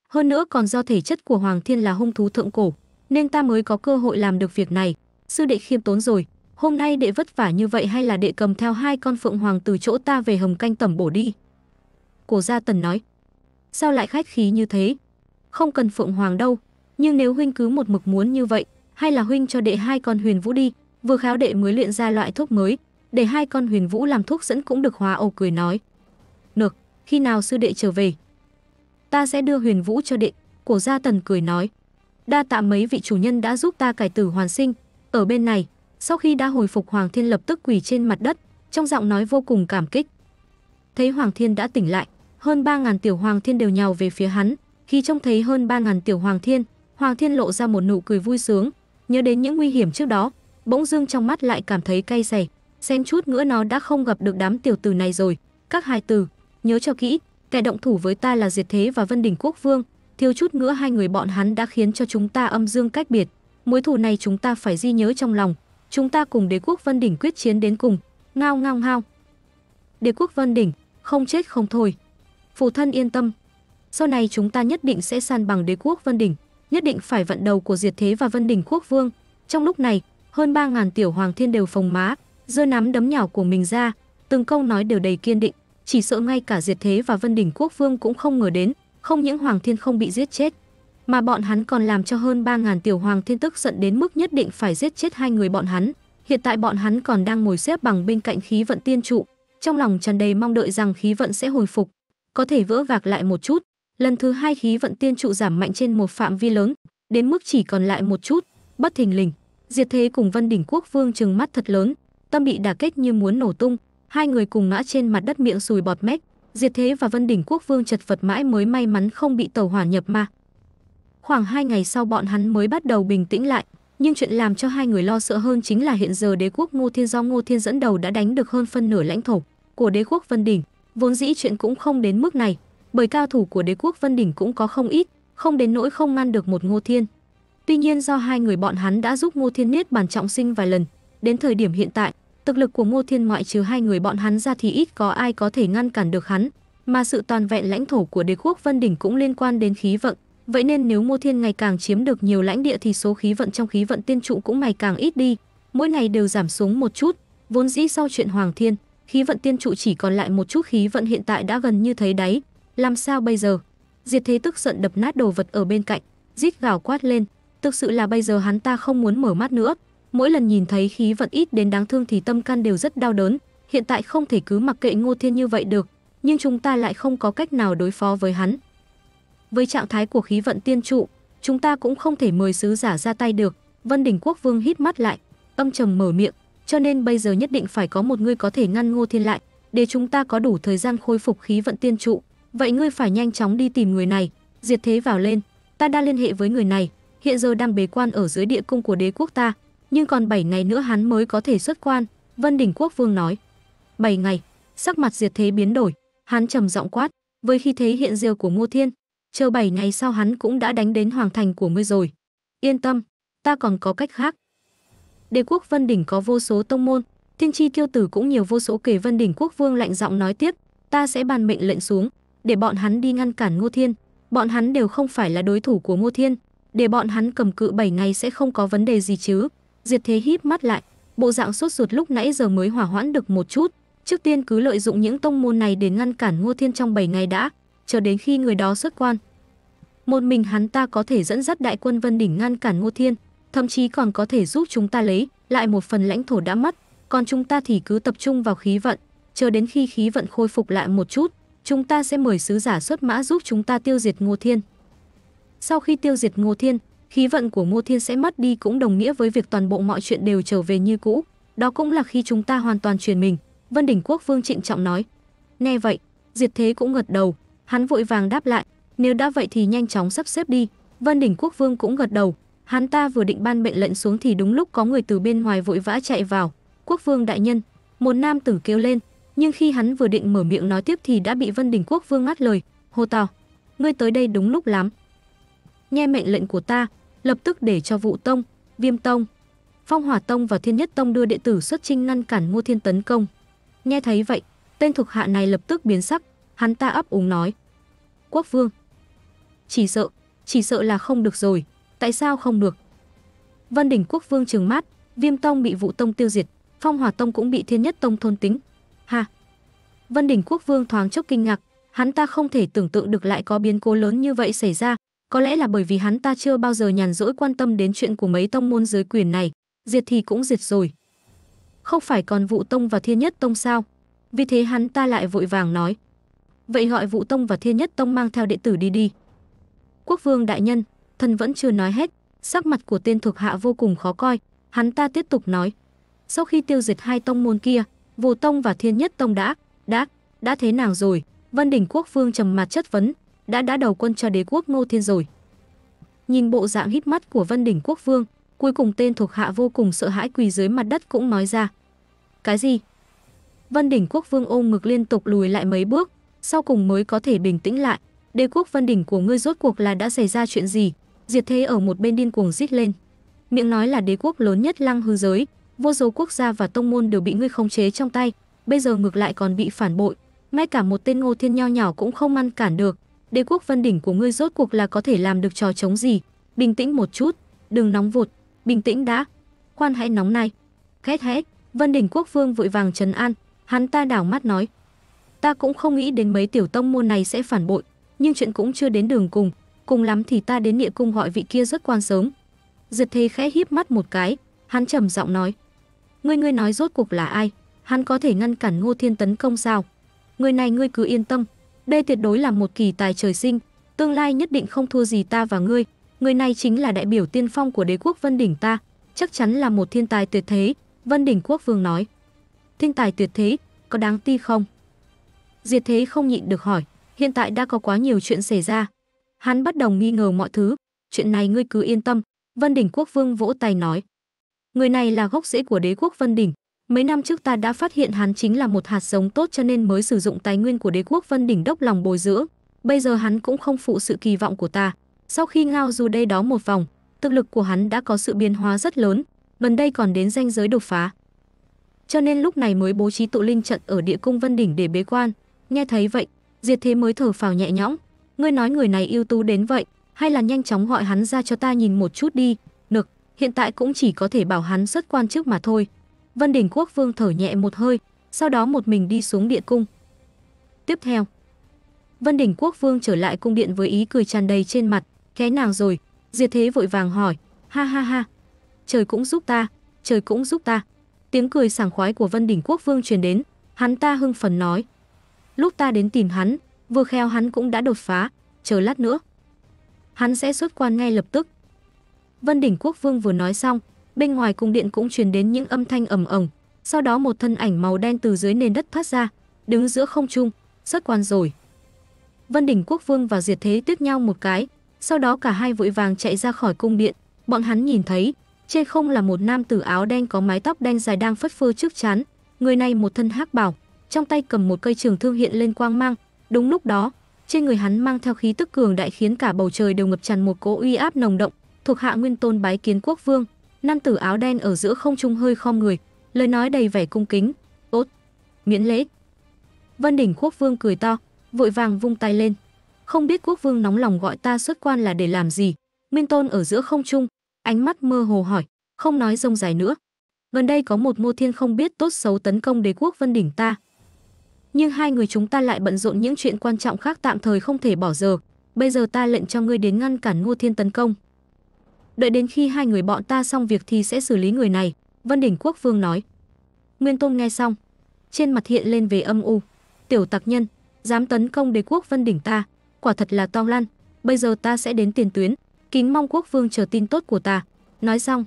Hơn nữa còn do thể chất của Hoàng Thiên là hung thú thượng cổ, nên ta mới có cơ hội làm được việc này. Sư đệ khiêm tốn rồi, hôm nay đệ vất vả như vậy hay là đệ cầm theo hai con phượng hoàng từ chỗ ta về hồng canh tẩm bổ đi. Cổ gia tần nói, sao lại khách khí như thế? Không cần phượng hoàng đâu, nhưng nếu huynh cứ một mực muốn như vậy, hay là huynh cho đệ hai con huyền vũ đi, vừa kháo đệ mới luyện ra loại thuốc mới, để hai con huyền vũ làm thuốc dẫn cũng được hòa âu cười nói. Được, khi nào sư đệ trở về? Ta sẽ đưa huyền vũ cho đệ, cổ gia tần cười nói. Đa tạ mấy vị chủ nhân đã giúp ta cải tử hoàn sinh. Ở bên này, sau khi đã hồi phục Hoàng Thiên lập tức quỳ trên mặt đất, trong giọng nói vô cùng cảm kích. Thấy Hoàng Thiên đã tỉnh lại, hơn ba ngàn tiểu Hoàng Thiên đều nhào về phía hắn. Khi trông thấy hơn ba ngàn tiểu Hoàng Thiên, Hoàng Thiên lộ ra một nụ cười vui sướng, nhớ đến những nguy hiểm trước đó, bỗng dưng trong mắt lại cảm thấy cay rẻ, xem chút nữa nó đã không gặp được đám tiểu tử này rồi. Các hài tử, nhớ cho kỹ, kẻ động thủ với ta là Diệt Thế và Vân Đình Quốc Vương, thiếu chút nữa hai người bọn hắn đã khiến cho chúng ta âm dương cách biệt. Mối thù này chúng ta phải ghi nhớ trong lòng, chúng ta cùng đế quốc Vân Đỉnh quyết chiến đến cùng. Ngao ngao ngao. Đế quốc Vân Đỉnh, không chết không thôi. Phụ thân yên tâm. Sau này chúng ta nhất định sẽ san bằng đế quốc Vân Đỉnh, nhất định phải vận đầu của Diệt Thế và Vân Đỉnh quốc vương. Trong lúc này, hơn 3000 tiểu hoàng thiên đều phồng má, giơ nắm đấm nhỏ của mình ra, từng câu nói đều đầy kiên định, chỉ sợ ngay cả Diệt Thế và Vân Đỉnh quốc vương cũng không ngờ đến, không những Hoàng Thiên không bị giết chết, mà bọn hắn còn làm cho hơn 3.000 tiểu Hoàng Thiên tức giận đến mức nhất định phải giết chết hai người bọn hắn. Hiện tại bọn hắn còn đang ngồi xếp bằng bên cạnh khí vận tiên trụ, trong lòng tràn đầy mong đợi rằng khí vận sẽ hồi phục, có thể vỡ vạc lại một chút. Lần thứ hai khí vận tiên trụ giảm mạnh trên một phạm vi lớn, đến mức chỉ còn lại một chút, bất thình lình. Diệt thế cùng Vân đỉnh quốc vương trừng mắt thật lớn, tâm bị đả kích như muốn nổ tung, hai người cùng ngã trên mặt đất miệng sùi bọt mép, Diệt Thế và Vân Đỉnh Quốc Vương chật vật mãi mới may mắn không bị tàu hỏa nhập ma. Khoảng hai ngày sau bọn hắn mới bắt đầu bình tĩnh lại, nhưng chuyện làm cho hai người lo sợ hơn chính là hiện giờ đế quốc Ngô Thiên do Ngô Thiên dẫn đầu đã đánh được hơn phân nửa lãnh thổ của đế quốc Vân Đỉnh, vốn dĩ chuyện cũng không đến mức này, bởi cao thủ của đế quốc Vân Đỉnh cũng có không ít, không đến nỗi không ngăn được một Ngô Thiên. Tuy nhiên do hai người bọn hắn đã giúp Ngô Thiên Niết bản trọng sinh vài lần, đến thời điểm hiện tại, Thực lực của Ngô Thiên ngoại trừ hai người bọn hắn ra thì ít có ai có thể ngăn cản được hắn, mà sự toàn vẹn lãnh thổ của đế quốc Vân Đỉnh cũng liên quan đến khí vận. Vậy nên nếu Ngô Thiên ngày càng chiếm được nhiều lãnh địa thì số khí vận trong khí vận tiên trụ cũng ngày càng ít đi, mỗi ngày đều giảm xuống một chút. Vốn dĩ sau chuyện Hoàng Thiên, khí vận tiên trụ chỉ còn lại một chút khí vận hiện tại đã gần như thấy đáy. Làm sao bây giờ? Diệt Thế tức giận đập nát đồ vật ở bên cạnh, rít gào quát lên, thực sự là bây giờ hắn ta không muốn mở mắt nữa, mỗi lần nhìn thấy khí vận ít đến đáng thương thì tâm can đều rất đau đớn, hiện tại không thể cứ mặc kệ Ngô Thiên như vậy được, nhưng chúng ta lại không có cách nào đối phó với hắn. Với trạng thái của khí vận tiên trụ, chúng ta cũng không thể mời sứ giả ra tay được, Vân Đình Quốc Vương hít mắt lại, âm trầm mở miệng, cho nên bây giờ nhất định phải có một người có thể ngăn Ngô Thiên lại, để chúng ta có đủ thời gian khôi phục khí vận tiên trụ, vậy ngươi phải nhanh chóng đi tìm người này, diệt thế vào lên, ta đã liên hệ với người này, hiện giờ đang bế quan ở dưới địa cung của đế quốc ta, nhưng còn 7 ngày nữa hắn mới có thể xuất quan, Vân Đình Quốc Vương nói. 7 ngày, sắc mặt Diệt Thế biến đổi, hắn trầm giọng quát, với khi thế hiện diêu của Ngô Thiên, chờ 7 ngày sau hắn cũng đã đánh đến hoàng thành của ngươi rồi. Yên tâm, ta còn có cách khác. Đế quốc Vân Đỉnh có vô số tông môn, thiên tri tiêu tử cũng nhiều vô số kể Vân Đỉnh quốc vương lạnh giọng nói tiếp, ta sẽ ban mệnh lệnh xuống, để bọn hắn đi ngăn cản Ngô Thiên. Bọn hắn đều không phải là đối thủ của Ngô Thiên, để bọn hắn cầm cự 7 ngày sẽ không có vấn đề gì chứ. Diệt Thế híp mắt lại, bộ dạng sốt ruột lúc nãy giờ mới hỏa hoãn được một chút, trước tiên cứ lợi dụng những tông môn này để ngăn cản Ngô Thiên trong 7 ngày đã, chờ đến khi người đó xuất quan. Một mình hắn ta có thể dẫn dắt đại quân Vân đỉnh ngăn cản Ngô Thiên, thậm chí còn có thể giúp chúng ta lấy lại một phần lãnh thổ đã mất, còn chúng ta thì cứ tập trung vào khí vận, chờ đến khi khí vận khôi phục lại một chút, chúng ta sẽ mời sứ giả xuất mã giúp chúng ta tiêu diệt Ngô Thiên. Sau khi tiêu diệt Ngô Thiên, khí vận của Ngô Thiên sẽ mất đi cũng đồng nghĩa với việc toàn bộ mọi chuyện đều trở về như cũ, đó cũng là khi chúng ta hoàn toàn truyền mình, Vân Đỉnh Quốc Vương trịnh trọng nói. Nghe vậy, Diệt Thế cũng ngật đầu, hắn vội vàng đáp lại, nếu đã vậy thì nhanh chóng sắp xếp đi. Vân Đỉnh Quốc Vương cũng gật đầu, hắn ta vừa định ban mệnh lệnh xuống thì đúng lúc có người từ bên ngoài vội vã chạy vào. Quốc Vương đại nhân, một nam tử kêu lên, nhưng khi hắn vừa định mở miệng nói tiếp thì đã bị Vân Đỉnh Quốc Vương ngắt lời, hô to: "Ngươi tới đây đúng lúc lắm. Nghe mệnh lệnh của ta, lập tức để cho vụ Tông, Viêm Tông, Phong Hỏa Tông và Thiên Nhất Tông đưa đệ tử xuất chinh ngăn cản Ngô Thiên tấn công. Nghe thấy vậy, tên thuộc hạ này lập tức biến sắc, hắn ta ấp úng nói: "Quốc vương, chỉ sợ, chỉ sợ là không được rồi, tại sao không được?" Vân đỉnh Quốc vương trừng mắt, Viêm Tông bị vụ Tông tiêu diệt, Phong Hỏa Tông cũng bị Thiên Nhất Tông thôn tính. Ha. Vân đỉnh Quốc vương thoáng chốc kinh ngạc, hắn ta không thể tưởng tượng được lại có biến cố lớn như vậy xảy ra, có lẽ là bởi vì hắn ta chưa bao giờ nhàn rỗi quan tâm đến chuyện của mấy tông môn giới quyền này, diệt thì cũng diệt rồi. Không phải còn vụ Tông và Thiên Nhất Tông sao? Vì thế hắn ta lại vội vàng nói, vậy gọi vụ Tông và Thiên Nhất Tông mang theo đệ tử đi đi. Quốc vương đại nhân, thần vẫn chưa nói hết, sắc mặt của tên thuộc hạ vô cùng khó coi, hắn ta tiếp tục nói, sau khi tiêu diệt hai tông môn kia, vụ Tông và Thiên Nhất Tông đã, đã, đã thế nào rồi? Vân đỉnh Quốc Vương trầm mặt chất vấn, đã đã đầu quân cho đế quốc Ngô Thiên rồi. Nhìn bộ dạng hít mắt của Vân Đỉnh Quốc Vương, cuối cùng tên thuộc hạ vô cùng sợ hãi quỳ dưới mặt đất cũng nói ra. Cái gì? Vân Đỉnh Quốc Vương ôm ngực liên tục lùi lại mấy bước, sau cùng mới có thể bình tĩnh lại. Đế quốc Vân Đỉnh của ngươi rốt cuộc là đã xảy ra chuyện gì? Diệt Thế ở một bên điên cuồng rít lên. Miệng nói là đế quốc lớn nhất lăng hư giới, vô số quốc gia và tông môn đều bị ngươi khống chế trong tay, bây giờ ngược lại còn bị phản bội, ngay cả một tên Ngô Thiên nho nhỏ cũng không ngăn cản được, đế quốc vân đỉnh của ngươi rốt cuộc là có thể làm được trò chống gì? Bình tĩnh một chút, đừng nóng vụt, bình tĩnh đã. Khoan hãy nóng này. Khét hết, vân đỉnh quốc vương vội vàng trấn an, hắn ta đảo mắt nói. Ta cũng không nghĩ đến mấy tiểu tông môn này sẽ phản bội, nhưng chuyện cũng chưa đến đường cùng, cùng lắm thì ta đến địa cung gọi vị kia rất quan sớm. Diệp thê khẽ híp mắt một cái, hắn trầm giọng nói. Ngươi ngươi nói rốt cuộc là ai? Hắn có thể ngăn cản Ngô Thiên tấn công sao? Người này ngươi cứ yên tâm, đây tuyệt đối là một kỳ tài trời sinh, tương lai nhất định không thua gì ta và ngươi, người này chính là đại biểu tiên phong của đế quốc Vân Đỉnh ta, chắc chắn là một thiên tài tuyệt thế, Vân Đỉnh Quốc Vương nói. Thiên tài tuyệt thế, có đáng ti không? Diệt Thế không nhịn được hỏi, hiện tại đã có quá nhiều chuyện xảy ra. Hắn bắt đầu nghi ngờ mọi thứ, chuyện này ngươi cứ yên tâm, Vân Đỉnh Quốc Vương vỗ tay nói. Người này là gốc rễ của đế quốc Vân Đỉnh, Mấy năm trước ta đã phát hiện hắn chính là một hạt giống tốt cho nên mới sử dụng tài nguyên của đế quốc Vân Đỉnh Đốc lòng bồi dưỡng. Bây giờ hắn cũng không phụ sự kỳ vọng của ta. Sau khi ngao du đây đó một vòng, thực lực của hắn đã có sự biến hóa rất lớn, gần đây còn đến ranh giới đột phá. Cho nên lúc này mới bố trí tụ linh trận ở địa cung Vân Đỉnh để bế quan. Nghe thấy vậy, Diệt Thế mới thở phào nhẹ nhõm. Ngươi nói người này ưu tú đến vậy, hay là nhanh chóng gọi hắn ra cho ta nhìn một chút đi. Nực, hiện tại cũng chỉ có thể bảo hắn xuất quan trước mà thôi Vân Đình Quốc Vương thở nhẹ một hơi, sau đó một mình đi xuống điện cung. Tiếp theo, Vân Đình Quốc Vương trở lại cung điện với ý cười tràn đầy trên mặt, thế nàng rồi? Diệt Thế vội vàng hỏi, ha ha ha, trời cũng giúp ta, trời cũng giúp ta. Tiếng cười sảng khoái của Vân Đình Quốc Vương truyền đến, hắn ta hưng phấn nói, lúc ta đến tìm hắn, vừa khéo hắn cũng đã đột phá, chờ lát nữa. Hắn sẽ xuất quan ngay lập tức. Vân Đỉnh Quốc Vương vừa nói xong, bên ngoài cung điện cũng truyền đến những âm thanh ầm ầm. Sau đó một thân ảnh màu đen từ dưới nền đất thoát ra, đứng giữa không trung, xuất quan rồi. Vân đỉnh quốc vương và Diệt Thế tuyết nhau một cái, sau đó cả hai vội vàng chạy ra khỏi cung điện, bọn hắn nhìn thấy, trên không là một nam tử áo đen có mái tóc đen dài đang phất phơ trước chán, người này một thân hắc bảo, trong tay cầm một cây trường thương hiện lên quang mang, đúng lúc đó, trên người hắn mang theo khí tức cường đại khiến cả bầu trời đều ngập tràn một cỗ uy áp nồng động, thuộc hạ Nguyên Tôn bái kiến quốc vương. Nam tử áo đen ở giữa không trung hơi khom người, lời nói đầy vẻ cung kính, "Tốt, miễn lễ." Vân đỉnh quốc vương cười to, vội vàng vung tay lên. Không biết quốc vương nóng lòng gọi ta xuất quan là để làm gì? Miên tôn ở giữa không trung, ánh mắt mơ hồ hỏi, không nói rông dài nữa. Gần đây có một mô thiên không biết tốt xấu tấn công đế quốc vân đỉnh ta. Nhưng hai người chúng ta lại bận rộn những chuyện quan trọng khác tạm thời không thể bỏ giờ. Bây giờ ta lệnh cho ngươi đến ngăn cản ngô thiên tấn công đợi đến khi hai người bọn ta xong việc thì sẽ xử lý người này, Vân Đỉnh Quốc Vương nói. Nguyên Tôn nghe xong, trên mặt hiện lên về âm u, tiểu tặc nhân, dám tấn công đế quốc Vân Đỉnh ta, quả thật là to lan, bây giờ ta sẽ đến tiền tuyến, kính mong quốc vương chờ tin tốt của ta, nói xong.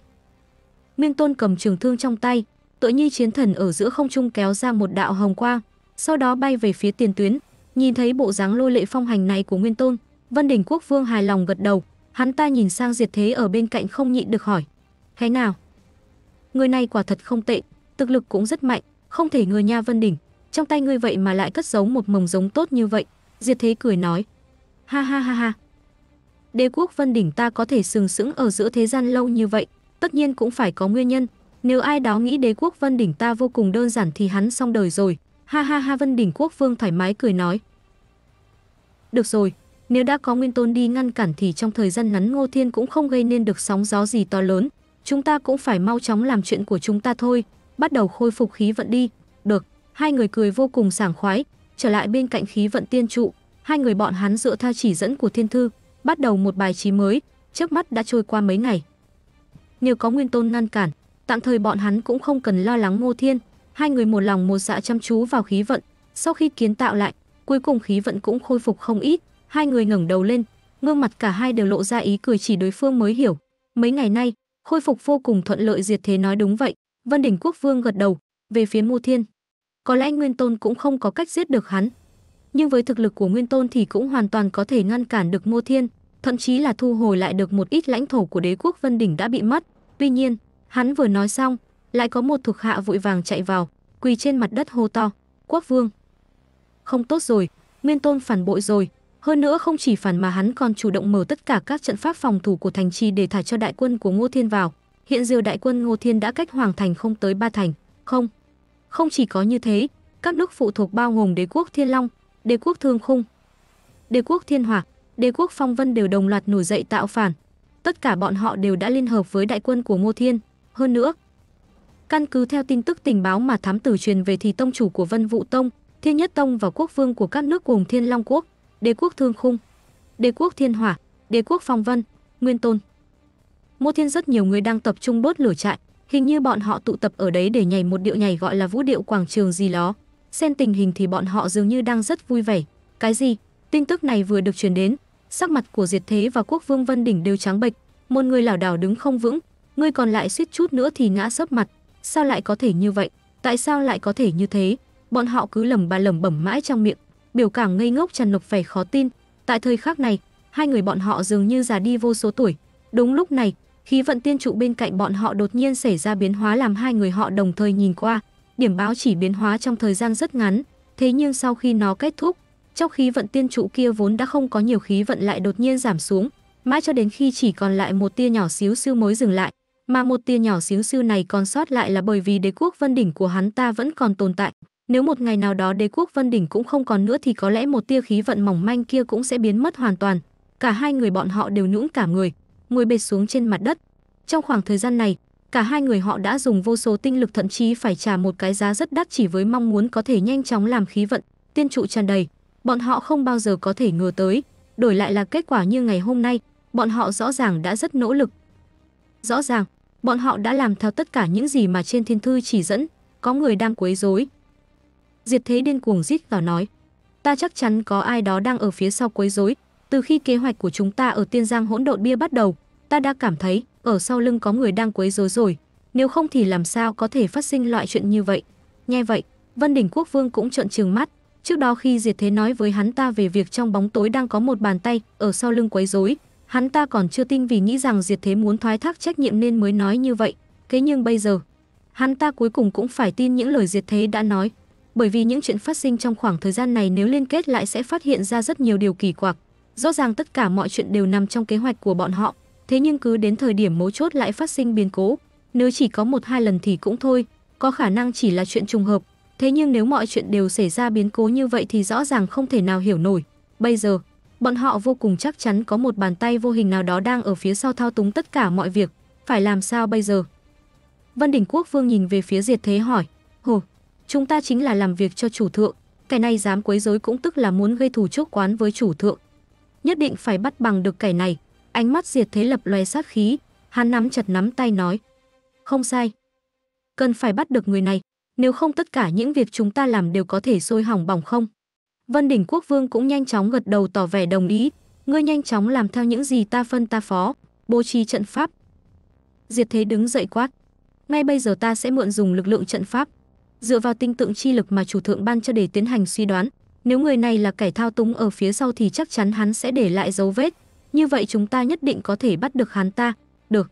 Nguyên Tôn cầm trường thương trong tay, tội nhi chiến thần ở giữa không trung kéo ra một đạo hồng quang, sau đó bay về phía tiền tuyến, nhìn thấy bộ dáng lôi lệ phong hành này của Nguyên Tôn, Vân Đỉnh Quốc Vương hài lòng gật đầu, Hắn ta nhìn sang Diệt Thế ở bên cạnh không nhịn được hỏi: "Thế nào? Người này quả thật không tệ, thực lực cũng rất mạnh, không thể người nha Vân đỉnh, trong tay ngươi vậy mà lại cất giấu một mầm giống tốt như vậy." Diệt Thế cười nói: "Ha ha ha ha. Đế quốc Vân đỉnh ta có thể sừng sững ở giữa thế gian lâu như vậy, tất nhiên cũng phải có nguyên nhân, nếu ai đó nghĩ đế quốc Vân đỉnh ta vô cùng đơn giản thì hắn xong đời rồi." Ha ha ha Vân đỉnh quốc vương thoải mái cười nói: "Được rồi, nếu đã có Nguyên Tôn đi ngăn cản thì trong thời gian ngắn Ngô Thiên cũng không gây nên được sóng gió gì to lớn. Chúng ta cũng phải mau chóng làm chuyện của chúng ta thôi, bắt đầu khôi phục khí vận đi. Được, hai người cười vô cùng sảng khoái, trở lại bên cạnh khí vận tiên trụ, hai người bọn hắn dựa theo chỉ dẫn của thiên thư, bắt đầu một bài trí mới, trước mắt đã trôi qua mấy ngày. Nhờ có Nguyên Tôn ngăn cản, tạm thời bọn hắn cũng không cần lo lắng Ngô Thiên, hai người một lòng một dạ chăm chú vào khí vận, sau khi kiến tạo lại, cuối cùng khí vận cũng khôi phục không ít, Hai người ngẩng đầu lên, gương mặt cả hai đều lộ ra ý cười chỉ đối phương mới hiểu. Mấy ngày nay, khôi phục vô cùng thuận lợi diệt thế nói đúng vậy. Vân đỉnh quốc vương gật đầu, về phía Ngô Thiên. Có lẽ Nguyên Tôn cũng không có cách giết được hắn. Nhưng với thực lực của Nguyên Tôn thì cũng hoàn toàn có thể ngăn cản được Ngô Thiên, thậm chí là thu hồi lại được một ít lãnh thổ của đế quốc Vân đỉnh đã bị mất. Tuy nhiên, hắn vừa nói xong, lại có một thuộc hạ vội vàng chạy vào, quỳ trên mặt đất hô to, "Quốc vương, không tốt rồi, Nguyên Tôn phản bội rồi." Hơn nữa không chỉ phản mà hắn còn chủ động mở tất cả các trận pháp phòng thủ của thành trì để thả cho đại quân của Ngô Thiên vào. Hiện giờ đại quân Ngô Thiên đã cách Hoàng Thành không tới ba thành, không. Không chỉ có như thế, các nước phụ thuộc bao gồm đế quốc Thiên Long, đế quốc Thương Khung, đế quốc Thiên Hỏa, đế quốc Phong Vân đều đồng loạt nổi dậy tạo phản. Tất cả bọn họ đều đã liên hợp với đại quân của Ngô Thiên. Hơn nữa, căn cứ theo tin tức tình báo mà thám tử truyền về thì tông chủ của Vân Vũ Tông, Thiên Nhất Tông và quốc vương của các nước gồm Thiên Long Quốc, Đế quốc Thương Khung, Đế quốc Thiên Hỏa, Đế quốc Phong Vân, Nguyên Tôn. Mô Thiên rất nhiều người đang tập trung đốt lửa trại, hình như bọn họ tụ tập ở đấy để nhảy một điệu nhảy gọi là vũ điệu quảng trường gì đó. Xem tình hình thì bọn họ dường như đang rất vui vẻ. Cái gì? Tin tức này vừa được truyền đến, sắc mặt của Diệt Thế và Quốc Vương Vân Đỉnh đều trắng bệch, một người lảo đảo đứng không vững, người còn lại suýt chút nữa thì ngã sấp mặt. Sao lại có thể như vậy? Tại sao lại có thể như thế? Bọn họ cứ lẩm bà lẩm bẩm mãi trong miệng, biểu cảm ngây ngốc tràn ngập vẻ khó tin. Tại thời khắc này, hai người bọn họ dường như già đi vô số tuổi. Đúng lúc này, khí vận tiên trụ bên cạnh bọn họ đột nhiên xảy ra biến hóa làm hai người họ đồng thời nhìn qua. Điểm báo chỉ biến hóa trong thời gian rất ngắn, thế nhưng sau khi nó kết thúc, trong khí vận tiên trụ kia vốn đã không có nhiều khí vận lại đột nhiên giảm xuống, mãi cho đến khi chỉ còn lại một tia nhỏ xíu siêu mới dừng lại. Mà một tia nhỏ xíu siêu này còn sót lại là bởi vì đế quốc vân đỉnh của hắn ta vẫn còn tồn tại. Nếu một ngày nào đó đế quốc Vân Đỉnh cũng không còn nữa thì có lẽ một tia khí vận mỏng manh kia cũng sẽ biến mất hoàn toàn. Cả hai người bọn họ đều nhũng cả người, ngồi bệt xuống trên mặt đất. Trong khoảng thời gian này, cả hai người họ đã dùng vô số tinh lực thậm chí phải trả một cái giá rất đắt chỉ với mong muốn có thể nhanh chóng làm khí vận tiên trụ tràn đầy. Bọn họ không bao giờ có thể ngờ tới, đổi lại là kết quả như ngày hôm nay, bọn họ rõ ràng đã rất nỗ lực. Rõ ràng, bọn họ đã làm theo tất cả những gì mà trên thiên thư chỉ dẫn, có người đang quấy rối, Diệp Thế điên cuồng rít vào nói. Ta chắc chắn có ai đó đang ở phía sau quấy rối. Từ khi kế hoạch của chúng ta ở Tiên Giang hỗn độn bia bắt đầu, ta đã cảm thấy ở sau lưng có người đang quấy rối rồi. Nếu không thì làm sao có thể phát sinh loại chuyện như vậy? Nghe vậy, Vân Đỉnh Quốc Vương cũng trợn trừng mắt. Trước đó khi Diệt Thế nói với hắn ta về việc trong bóng tối đang có một bàn tay ở sau lưng quấy rối, hắn ta còn chưa tin vì nghĩ rằng Diệt Thế muốn thoái thác trách nhiệm nên mới nói như vậy. Thế nhưng bây giờ, hắn ta cuối cùng cũng phải tin những lời Diệt Thế đã nói bởi vì những chuyện phát sinh trong khoảng thời gian này nếu liên kết lại sẽ phát hiện ra rất nhiều điều kỳ quặc. Rõ ràng tất cả mọi chuyện đều nằm trong kế hoạch của bọn họ, thế nhưng cứ đến thời điểm mấu chốt lại phát sinh biến cố, nếu chỉ có một hai lần thì cũng thôi, có khả năng chỉ là chuyện trùng hợp, thế nhưng nếu mọi chuyện đều xảy ra biến cố như vậy thì rõ ràng không thể nào hiểu nổi. Bây giờ, bọn họ vô cùng chắc chắn có một bàn tay vô hình nào đó đang ở phía sau thao túng tất cả mọi việc, phải làm sao bây giờ? Văn Đình Quốc Vương nhìn về phía Diệt Thế hỏi, "Hồ, Chúng ta chính là làm việc cho chủ thượng, kẻ này dám quấy rối cũng tức là muốn gây thù chốt quán với chủ thượng. Nhất định phải bắt bằng được kẻ này. Ánh mắt Diệt Thế lập loè sát khí, hắn nắm chặt nắm tay nói: "Không sai, cần phải bắt được người này, nếu không tất cả những việc chúng ta làm đều có thể sôi hỏng bỏng không?" Vân đỉnh quốc vương cũng nhanh chóng gật đầu tỏ vẻ đồng ý, ngươi nhanh chóng làm theo những gì ta phân ta phó, bố trí trận pháp. Diệt Thế đứng dậy quát, ngay bây giờ ta sẽ mượn dùng lực lượng trận pháp, dựa vào tinh tượng chi lực mà chủ thượng ban cho để tiến hành suy đoán. Nếu người này là kẻ thao túng ở phía sau thì chắc chắn hắn sẽ để lại dấu vết. Như vậy chúng ta nhất định có thể bắt được hắn ta. Được.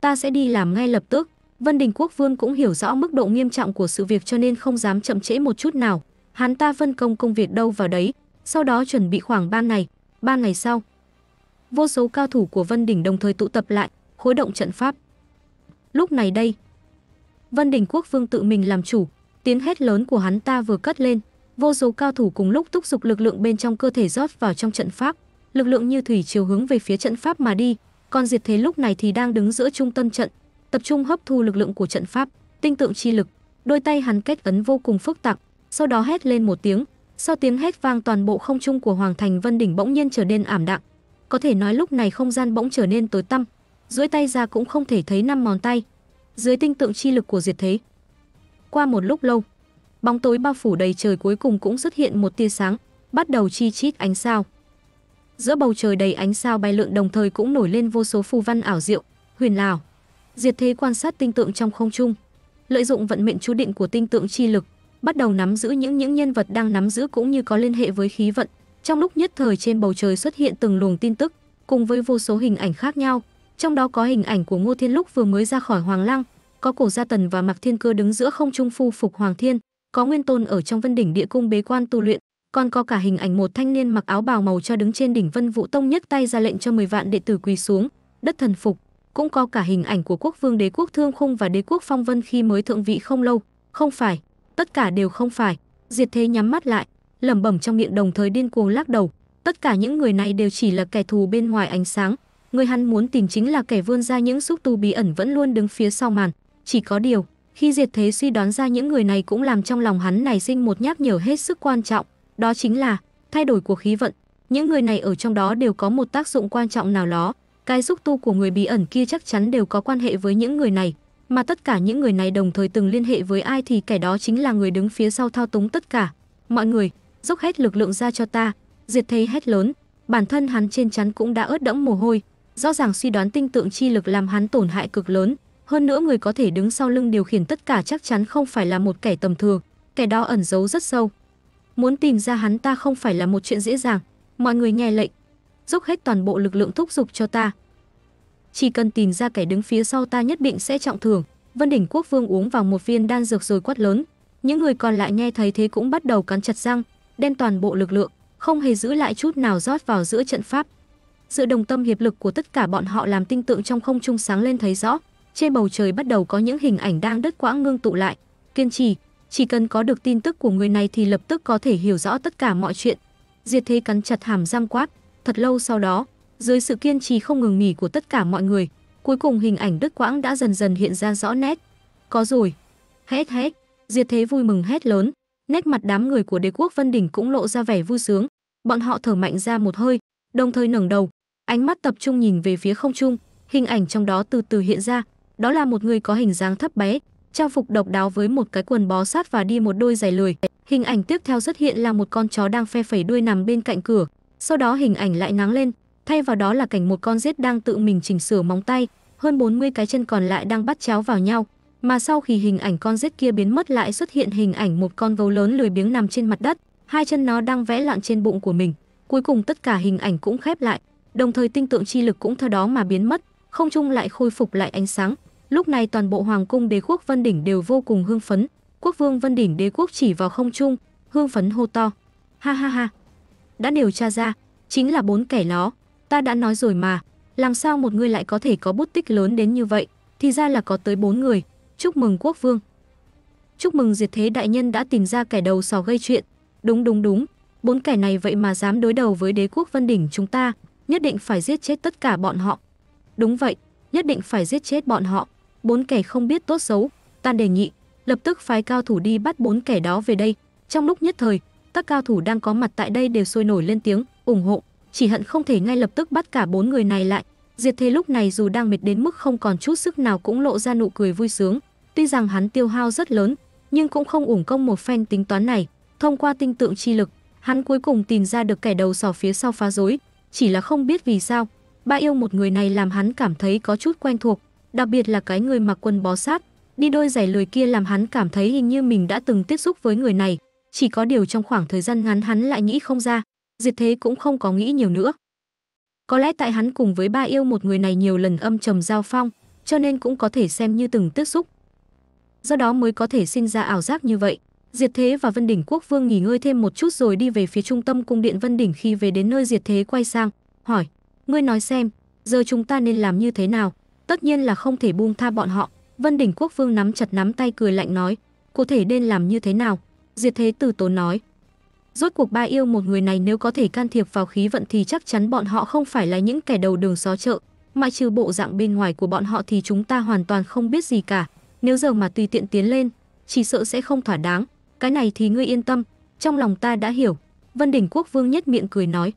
Ta sẽ đi làm ngay lập tức. Vân Đình Quốc Vương cũng hiểu rõ mức độ nghiêm trọng của sự việc cho nên không dám chậm trễ một chút nào. Hắn ta phân công công việc đâu vào đấy, sau đó chuẩn bị khoảng 3 ngày. ba ngày sau, vô số cao thủ của Vân Đình đồng thời tụ tập lại, khối động trận pháp. Lúc này đây, Vân Đình Quốc Vương tự mình làm chủ, Tiếng hét lớn của hắn ta vừa cất lên, vô số cao thủ cùng lúc thúc giục lực lượng bên trong cơ thể rót vào trong trận pháp, lực lượng như thủy chiều hướng về phía trận pháp mà đi, còn Diệt Thế lúc này thì đang đứng giữa trung tâm trận, tập trung hấp thu lực lượng của trận pháp, tinh tượng chi lực, đôi tay hắn kết ấn vô cùng phức tạp, sau đó hét lên một tiếng, sau tiếng hét vang toàn bộ không trung của Hoàng Thành Vân đỉnh bỗng nhiên trở nên ảm đạm, có thể nói lúc này không gian bỗng trở nên tối tăm, duỗi tay ra cũng không thể thấy năm món tay. Dưới tinh tượng chi lực của Diệt Thế, qua một lúc lâu, bóng tối bao phủ đầy trời cuối cùng cũng xuất hiện một tia sáng, bắt đầu chi chít ánh sao. Giữa bầu trời đầy ánh sao bay lượn đồng thời cũng nổi lên vô số phù văn ảo diệu, huyền ảo. Diệt Thế quan sát tinh tượng trong không trung, lợi dụng vận mệnh chú định của tinh tượng chi lực, bắt đầu nắm giữ những những nhân vật đang nắm giữ cũng như có liên hệ với khí vận. Trong lúc nhất thời trên bầu trời xuất hiện từng luồng tin tức, cùng với vô số hình ảnh khác nhau, trong đó có hình ảnh của Ngô Thiên lúc vừa mới ra khỏi Hoàng Lăng, có cổ gia tần và mặc thiên cơ đứng giữa không trung phu phục hoàng thiên có nguyên tôn ở trong vân đỉnh địa cung bế quan tu luyện còn có cả hình ảnh một thanh niên mặc áo bào màu cho đứng trên đỉnh vân vũ tông nhấc tay ra lệnh cho 10 vạn đệ tử quỳ xuống đất thần phục cũng có cả hình ảnh của quốc vương đế quốc thương khung và đế quốc phong vân khi mới thượng vị không lâu không phải tất cả đều không phải diệt thế nhắm mắt lại lẩm bẩm trong miệng đồng thời điên cuồng lắc đầu tất cả những người này đều chỉ là kẻ thù bên ngoài ánh sáng người hắn muốn tìm chính là kẻ vươn ra những xúc tu bí ẩn vẫn luôn đứng phía sau màn chỉ có điều, khi Diệt Thế suy đoán ra những người này cũng làm trong lòng hắn nảy sinh một nhắc nhở hết sức quan trọng, đó chính là thay đổi của khí vận. Những người này ở trong đó đều có một tác dụng quan trọng nào đó, cái xúc tu của người bí ẩn kia chắc chắn đều có quan hệ với những người này, mà tất cả những người này đồng thời từng liên hệ với ai thì kẻ đó chính là người đứng phía sau thao túng tất cả. Mọi người, dốc hết lực lượng ra cho ta, Diệt Thế hét lớn, bản thân hắn trên chắn cũng đã ướt đẫm mồ hôi, rõ ràng suy đoán tinh tượng chi lực làm hắn tổn hại cực lớn, hơn nữa người có thể đứng sau lưng điều khiển tất cả chắc chắn không phải là một kẻ tầm thường, kẻ đó ẩn giấu rất sâu. Muốn tìm ra hắn ta không phải là một chuyện dễ dàng. Mọi người nghe lệnh, dốc hết toàn bộ lực lượng thúc giục cho ta. Chỉ cần tìm ra kẻ đứng phía sau ta nhất định sẽ trọng thưởng. Vân đỉnh quốc vương uống vào một viên đan dược rồi quát lớn. Những người còn lại nghe thấy thế cũng bắt đầu cắn chặt răng, đem toàn bộ lực lượng, không hề giữ lại chút nào rót vào giữa trận pháp. Sự đồng tâm hiệp lực của tất cả bọn họ làm tinh tượng trong không trung sáng lên thấy rõ trên bầu trời bắt đầu có những hình ảnh đang đứt quãng ngưng tụ lại. Kiên trì, chỉ cần có được tin tức của người này thì lập tức có thể hiểu rõ tất cả mọi chuyện. Diệt Thế cắn chặt hàm răng quát, thật lâu sau đó, dưới sự kiên trì không ngừng nghỉ của tất cả mọi người, cuối cùng hình ảnh đứt quãng đã dần dần hiện ra rõ nét. Có rồi. Hét hét, Diệt Thế vui mừng hét lớn, nét mặt đám người của Đế quốc Vân đỉnh cũng lộ ra vẻ vui sướng, bọn họ thở mạnh ra một hơi, đồng thời ngẩng đầu, ánh mắt tập trung nhìn về phía không trung, hình ảnh trong đó từ từ hiện ra, đó là một người có hình dáng thấp bé, trang phục độc đáo với một cái quần bó sát và đi một đôi giày lười. Hình ảnh tiếp theo xuất hiện là một con chó đang phe phẩy đuôi nằm bên cạnh cửa. Sau đó hình ảnh lại nắng lên, thay vào đó là cảnh một con rết đang tự mình chỉnh sửa móng tay, hơn 40 cái chân còn lại đang bắt chéo vào nhau. Mà sau khi hình ảnh con rết kia biến mất lại xuất hiện hình ảnh một con gấu lớn lười biếng nằm trên mặt đất, hai chân nó đang vẽ lặn trên bụng của mình. Cuối cùng tất cả hình ảnh cũng khép lại, đồng thời tinh tượng chi lực cũng theo đó mà biến mất, không trung lại khôi phục lại ánh sáng. Lúc này toàn bộ hoàng cung đế quốc Vân Đỉnh đều vô cùng hưng phấn, quốc vương Vân Đỉnh đế quốc chỉ vào không trung, hưng phấn hô to. Ha ha ha, đã điều tra ra, chính là bốn kẻ ló, ta đã nói rồi mà, làm sao một người lại có thể có bút tích lớn đến như vậy, thì ra là có tới bốn người, chúc mừng quốc vương. Chúc mừng diệt thế đại nhân đã tìm ra kẻ đầu sò gây chuyện, đúng đúng đúng, bốn kẻ này vậy mà dám đối đầu với đế quốc Vân Đỉnh chúng ta, nhất định phải giết chết tất cả bọn họ. Đúng vậy, nhất định phải giết chết bọn họ bốn kẻ không biết tốt xấu, ta đề nghị lập tức phái cao thủ đi bắt bốn kẻ đó về đây. Trong lúc nhất thời, các cao thủ đang có mặt tại đây đều sôi nổi lên tiếng ủng hộ, chỉ hận không thể ngay lập tức bắt cả bốn người này lại. Diệt Thế lúc này dù đang mệt đến mức không còn chút sức nào cũng lộ ra nụ cười vui sướng, tuy rằng hắn tiêu hao rất lớn, nhưng cũng không uổng công một phen tính toán này, thông qua tinh tượng chi lực, hắn cuối cùng tìm ra được kẻ đầu sỏ phía sau phá rối, chỉ là không biết vì sao, ba yêu một người này làm hắn cảm thấy có chút quen thuộc, đặc biệt là cái người mặc quân bó sát, đi đôi giày lười kia làm hắn cảm thấy hình như mình đã từng tiếp xúc với người này, chỉ có điều trong khoảng thời gian ngắn hắn lại nghĩ không ra, Diệt Thế cũng không có nghĩ nhiều nữa. Có lẽ tại hắn cùng với ba yêu một người này nhiều lần âm trầm giao phong, cho nên cũng có thể xem như từng tiếp xúc. Do đó mới có thể sinh ra ảo giác như vậy. Diệt Thế và Vân Đỉnh Quốc Vương nghỉ ngơi thêm một chút rồi đi về phía trung tâm cung điện Vân Đỉnh khi về đến nơi Diệt Thế quay sang, hỏi: "Ngươi nói xem, giờ chúng ta nên làm như thế nào?" Tất nhiên là không thể buông tha bọn họ. Vân đỉnh Quốc Vương nắm chặt nắm tay cười lạnh nói, cụ thể nên làm như thế nào? Diệt Thế Từ Tốn nói. Rốt cuộc ba yêu một người này nếu có thể can thiệp vào khí vận thì chắc chắn bọn họ không phải là những kẻ đầu đường xó chợ, mà trừ bộ dạng bên ngoài của bọn họ thì chúng ta hoàn toàn không biết gì cả. Nếu giờ mà tùy tiện tiến lên, chỉ sợ sẽ không thỏa đáng. Cái này thì ngươi yên tâm, trong lòng ta đã hiểu. Vân đỉnh Quốc Vương nhất miệng cười nói.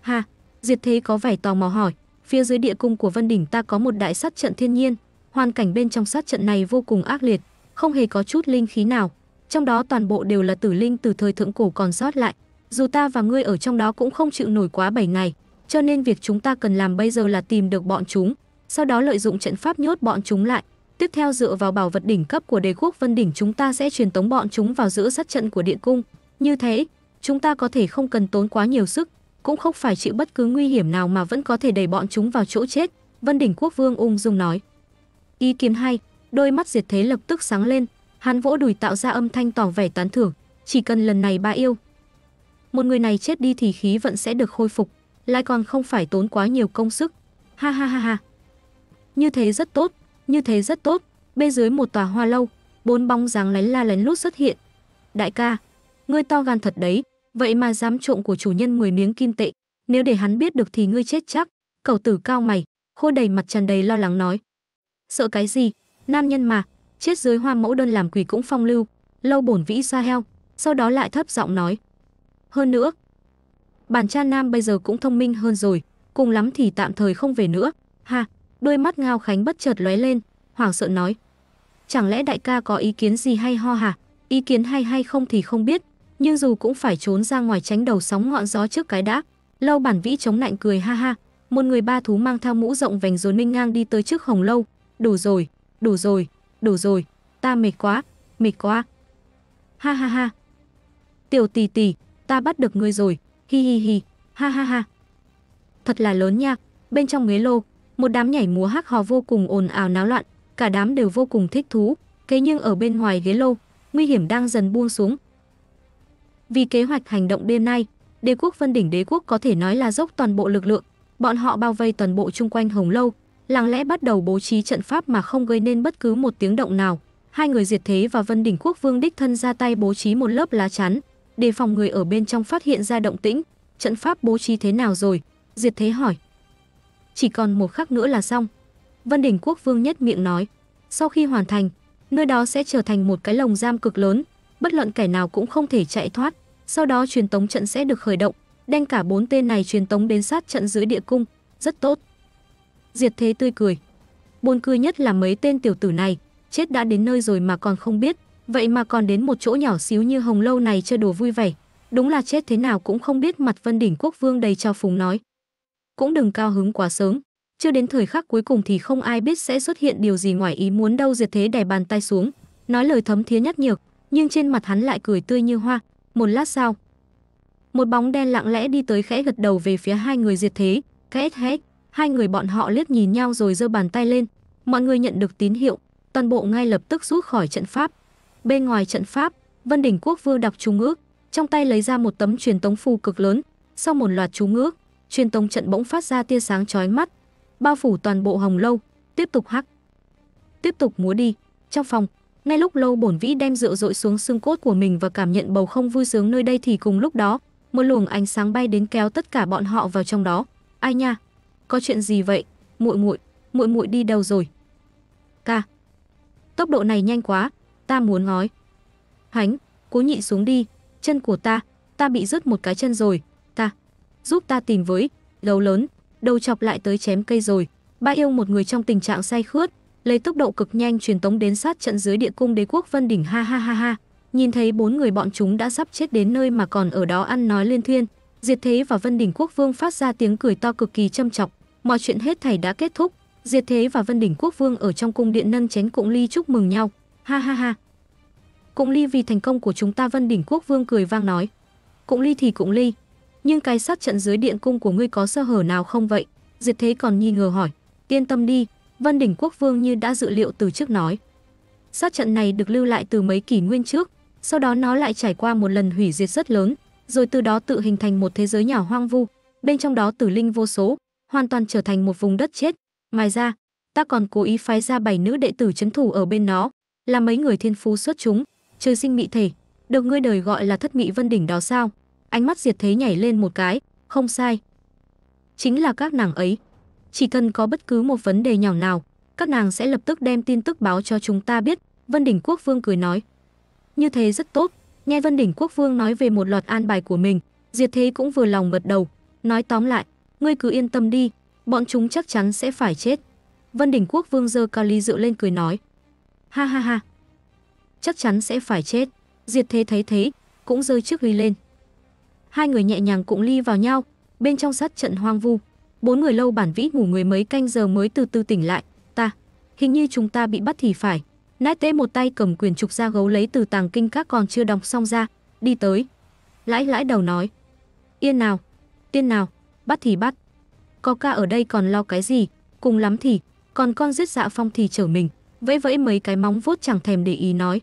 Ha, Diệt Thế có vẻ tò mò hỏi phía dưới địa cung của Vân đỉnh ta có một đại sát trận thiên nhiên, hoàn cảnh bên trong sát trận này vô cùng ác liệt, không hề có chút linh khí nào, trong đó toàn bộ đều là tử linh từ thời thượng cổ còn sót lại, dù ta và ngươi ở trong đó cũng không chịu nổi quá 7 ngày, cho nên việc chúng ta cần làm bây giờ là tìm được bọn chúng, sau đó lợi dụng trận pháp nhốt bọn chúng lại. Tiếp theo dựa vào bảo vật đỉnh cấp của đế quốc Vân đỉnh chúng ta sẽ truyền tống bọn chúng vào giữa sát trận của địa cung. Như thế, chúng ta có thể không cần tốn quá nhiều sức, cũng không phải chịu bất cứ nguy hiểm nào mà vẫn có thể đẩy bọn chúng vào chỗ chết, Vân Đỉnh Quốc Vương ung dung nói. Ý kiến hay, đôi mắt diệt thế lập tức sáng lên, hắn vỗ đùi tạo ra âm thanh tỏ vẻ tán thưởng, chỉ cần lần này ba yêu. Một người này chết đi thì khí vận sẽ được khôi phục, lại còn không phải tốn quá nhiều công sức. Ha ha ha ha. Như thế rất tốt, như thế rất tốt, bên dưới một tòa hoa lâu, bốn bóng dáng lén la lén lút xuất hiện. Đại ca, ngươi to gan thật đấy, vậy mà dám trộm của chủ nhân 10 miếng kim tệ nếu để hắn biết được thì ngươi chết chắc cậu tử cao mày khô đầy mặt tràn đầy lo lắng nói sợ cái gì nam nhân mà chết dưới hoa mẫu đơn làm quỷ cũng phong lưu lâu bổn vĩ ra heo sau đó lại thấp giọng nói hơn nữa bản cha nam bây giờ cũng thông minh hơn rồi cùng lắm thì tạm thời không về nữa ha đôi mắt ngao khánh bất chợt lóe lên hoảng sợ nói chẳng lẽ đại ca có ý kiến gì hay ho hả ý kiến hay hay không thì không biết nhưng dù cũng phải trốn ra ngoài tránh đầu sóng ngọn gió trước cái đã. Lâu bản vĩ chống lạnh cười ha ha, một người ba thú mang theo mũ rộng vành rồi minh ngang đi tới trước hồng lâu. Đủ rồi, đủ rồi, đủ rồi, ta mệt quá, mệt quá. Ha ha ha. Tiểu tỷ tỷ, ta bắt được ngươi rồi, hi hi hi, ha ha ha. Thật là lớn nha, bên trong ghế lô, một đám nhảy múa hắc hò vô cùng ồn ào náo loạn, cả đám đều vô cùng thích thú. Thế nhưng ở bên ngoài ghế lô, nguy hiểm đang dần buông xuống, vì kế hoạch hành động đêm nay, đế quốc Vân Đỉnh đế quốc có thể nói là dốc toàn bộ lực lượng. Bọn họ bao vây toàn bộ chung quanh Hồng Lâu, lặng lẽ bắt đầu bố trí trận pháp mà không gây nên bất cứ một tiếng động nào. Hai người Diệt Thế và Vân Đỉnh quốc vương đích thân ra tay bố trí một lớp lá chắn, đề phòng người ở bên trong phát hiện ra động tĩnh. Trận pháp bố trí thế nào rồi? Diệt Thế hỏi. Chỉ còn một khắc nữa là xong. Vân Đỉnh quốc vương nhất miệng nói. Sau khi hoàn thành, nơi đó sẽ trở thành một cái lồng giam cực lớn, bất luận kẻ nào cũng không thể chạy thoát. Sau đó truyền tống trận sẽ được khởi động, đem cả bốn tên này truyền tống đến sát trận dưới địa cung, rất tốt. Diệt Thế tươi cười. Buồn cười nhất là mấy tên tiểu tử này, chết đã đến nơi rồi mà còn không biết, vậy mà còn đến một chỗ nhỏ xíu như Hồng Lâu này chơi đùa vui vẻ, đúng là chết thế nào cũng không biết mặt Vân đỉnh quốc vương đầy trao phùng nói. Cũng đừng cao hứng quá sớm, chưa đến thời khắc cuối cùng thì không ai biết sẽ xuất hiện điều gì ngoài ý muốn đâu Diệt Thế đè bàn tay xuống, nói lời thấm thiế nhắc nhược, nhưng trên mặt hắn lại cười tươi như hoa, một lát sau, một bóng đen lặng lẽ đi tới khẽ gật đầu về phía hai người diệt thế, két hét, hai người bọn họ liếc nhìn nhau rồi giơ bàn tay lên. Mọi người nhận được tín hiệu, toàn bộ ngay lập tức rút khỏi trận pháp. Bên ngoài trận pháp, Vân đỉnh Quốc Vương đọc trung ước, trong tay lấy ra một tấm truyền tống phù cực lớn, sau một loạt chú ngữ, truyền tống trận bỗng phát ra tia sáng chói mắt, bao phủ toàn bộ hồng lâu, tiếp tục hắc. Tiếp tục múa đi, trong phòng, ngay lúc Lâu Bổn Vĩ đem rượu dội xuống xương cốt của mình và cảm nhận bầu không vui sướng nơi đây thì cùng lúc đó, một luồng ánh sáng bay đến kéo tất cả bọn họ vào trong đó. Ai nha, có chuyện gì vậy? Muội muội, muội muội đi đâu rồi? Ca. Tốc độ này nhanh quá, ta muốn nói. Hánh, cố nhịn xuống đi, chân của ta, ta bị rứt một cái chân rồi, ta. Giúp ta tìm với, gấu lớn, đầu chọc lại tới chém cây rồi. Ba yêu một người trong tình trạng say khướt, lấy tốc độ cực nhanh truyền tống đến sát trận dưới địa cung đế quốc Vân Đỉnh ha ha ha ha. Nhìn thấy bốn người bọn chúng đã sắp chết đến nơi mà còn ở đó ăn nói liên thiên, Diệt Thế và Vân Đỉnh Quốc Vương phát ra tiếng cười to cực kỳ châm chọc, mọi chuyện hết thảy đã kết thúc, Diệt Thế và Vân Đỉnh Quốc Vương ở trong cung điện nâng chén cụng ly chúc mừng nhau. Ha ha ha. Cụng ly vì thành công của chúng ta Vân Đỉnh Quốc Vương cười vang nói. Cụng ly thì cụng ly, nhưng cái sát trận dưới điện cung của ngươi có sơ hở nào không vậy? Diệt Thế còn nghi ngờ hỏi. Yên tâm đi, Văn Đỉnh Quốc Vương như đã dự liệu từ trước nói. Sát trận này được lưu lại từ mấy kỷ nguyên trước, sau đó nó lại trải qua một lần hủy diệt rất lớn, rồi từ đó tự hình thành một thế giới nhỏ hoang vu, bên trong đó tử linh vô số, hoàn toàn trở thành một vùng đất chết. Ngoài ra, ta còn cố ý phái ra bảy nữ đệ tử chấn thủ ở bên nó, là mấy người thiên phú xuất chúng, trời sinh mị thể, được ngươi đời gọi là thất mị vân đỉnh đó sao? Ánh mắt Diệt Thế nhảy lên một cái, không sai. Chính là các nàng ấy. Chỉ cần có bất cứ một vấn đề nhỏ nào, các nàng sẽ lập tức đem tin tức báo cho chúng ta biết, Vân Đỉnh Quốc Vương cười nói. Như thế rất tốt, nghe Vân Đỉnh Quốc Vương nói về một loạt an bài của mình, Diệt Thế cũng vừa lòng bật đầu, nói tóm lại, ngươi cứ yên tâm đi, bọn chúng chắc chắn sẽ phải chết. Vân Đỉnh Quốc Vương giơ cao ly rượu lên cười nói. Ha ha ha, chắc chắn sẽ phải chết. Diệt Thế thấy thế, cũng giơ trước ly lên. Hai người nhẹ nhàng cũng ly vào nhau, bên trong sát trận hoang vu. Bốn người lâu bản vĩ ngủ người mấy canh giờ mới từ từ tỉnh lại. Ta, hình như chúng ta bị bắt thì phải. Nát tê một tay cầm quyền trục ra gấu lấy từ tàng kinh các còn chưa đọc xong ra, đi tới. Lãi lãi đầu nói. Yên nào, tiên nào, bắt thì bắt. Có ca ở đây còn lo cái gì, cùng lắm thì, còn con giết dạ phong thì chở mình, vẫy vẫy mấy cái móng vuốt chẳng thèm để ý nói.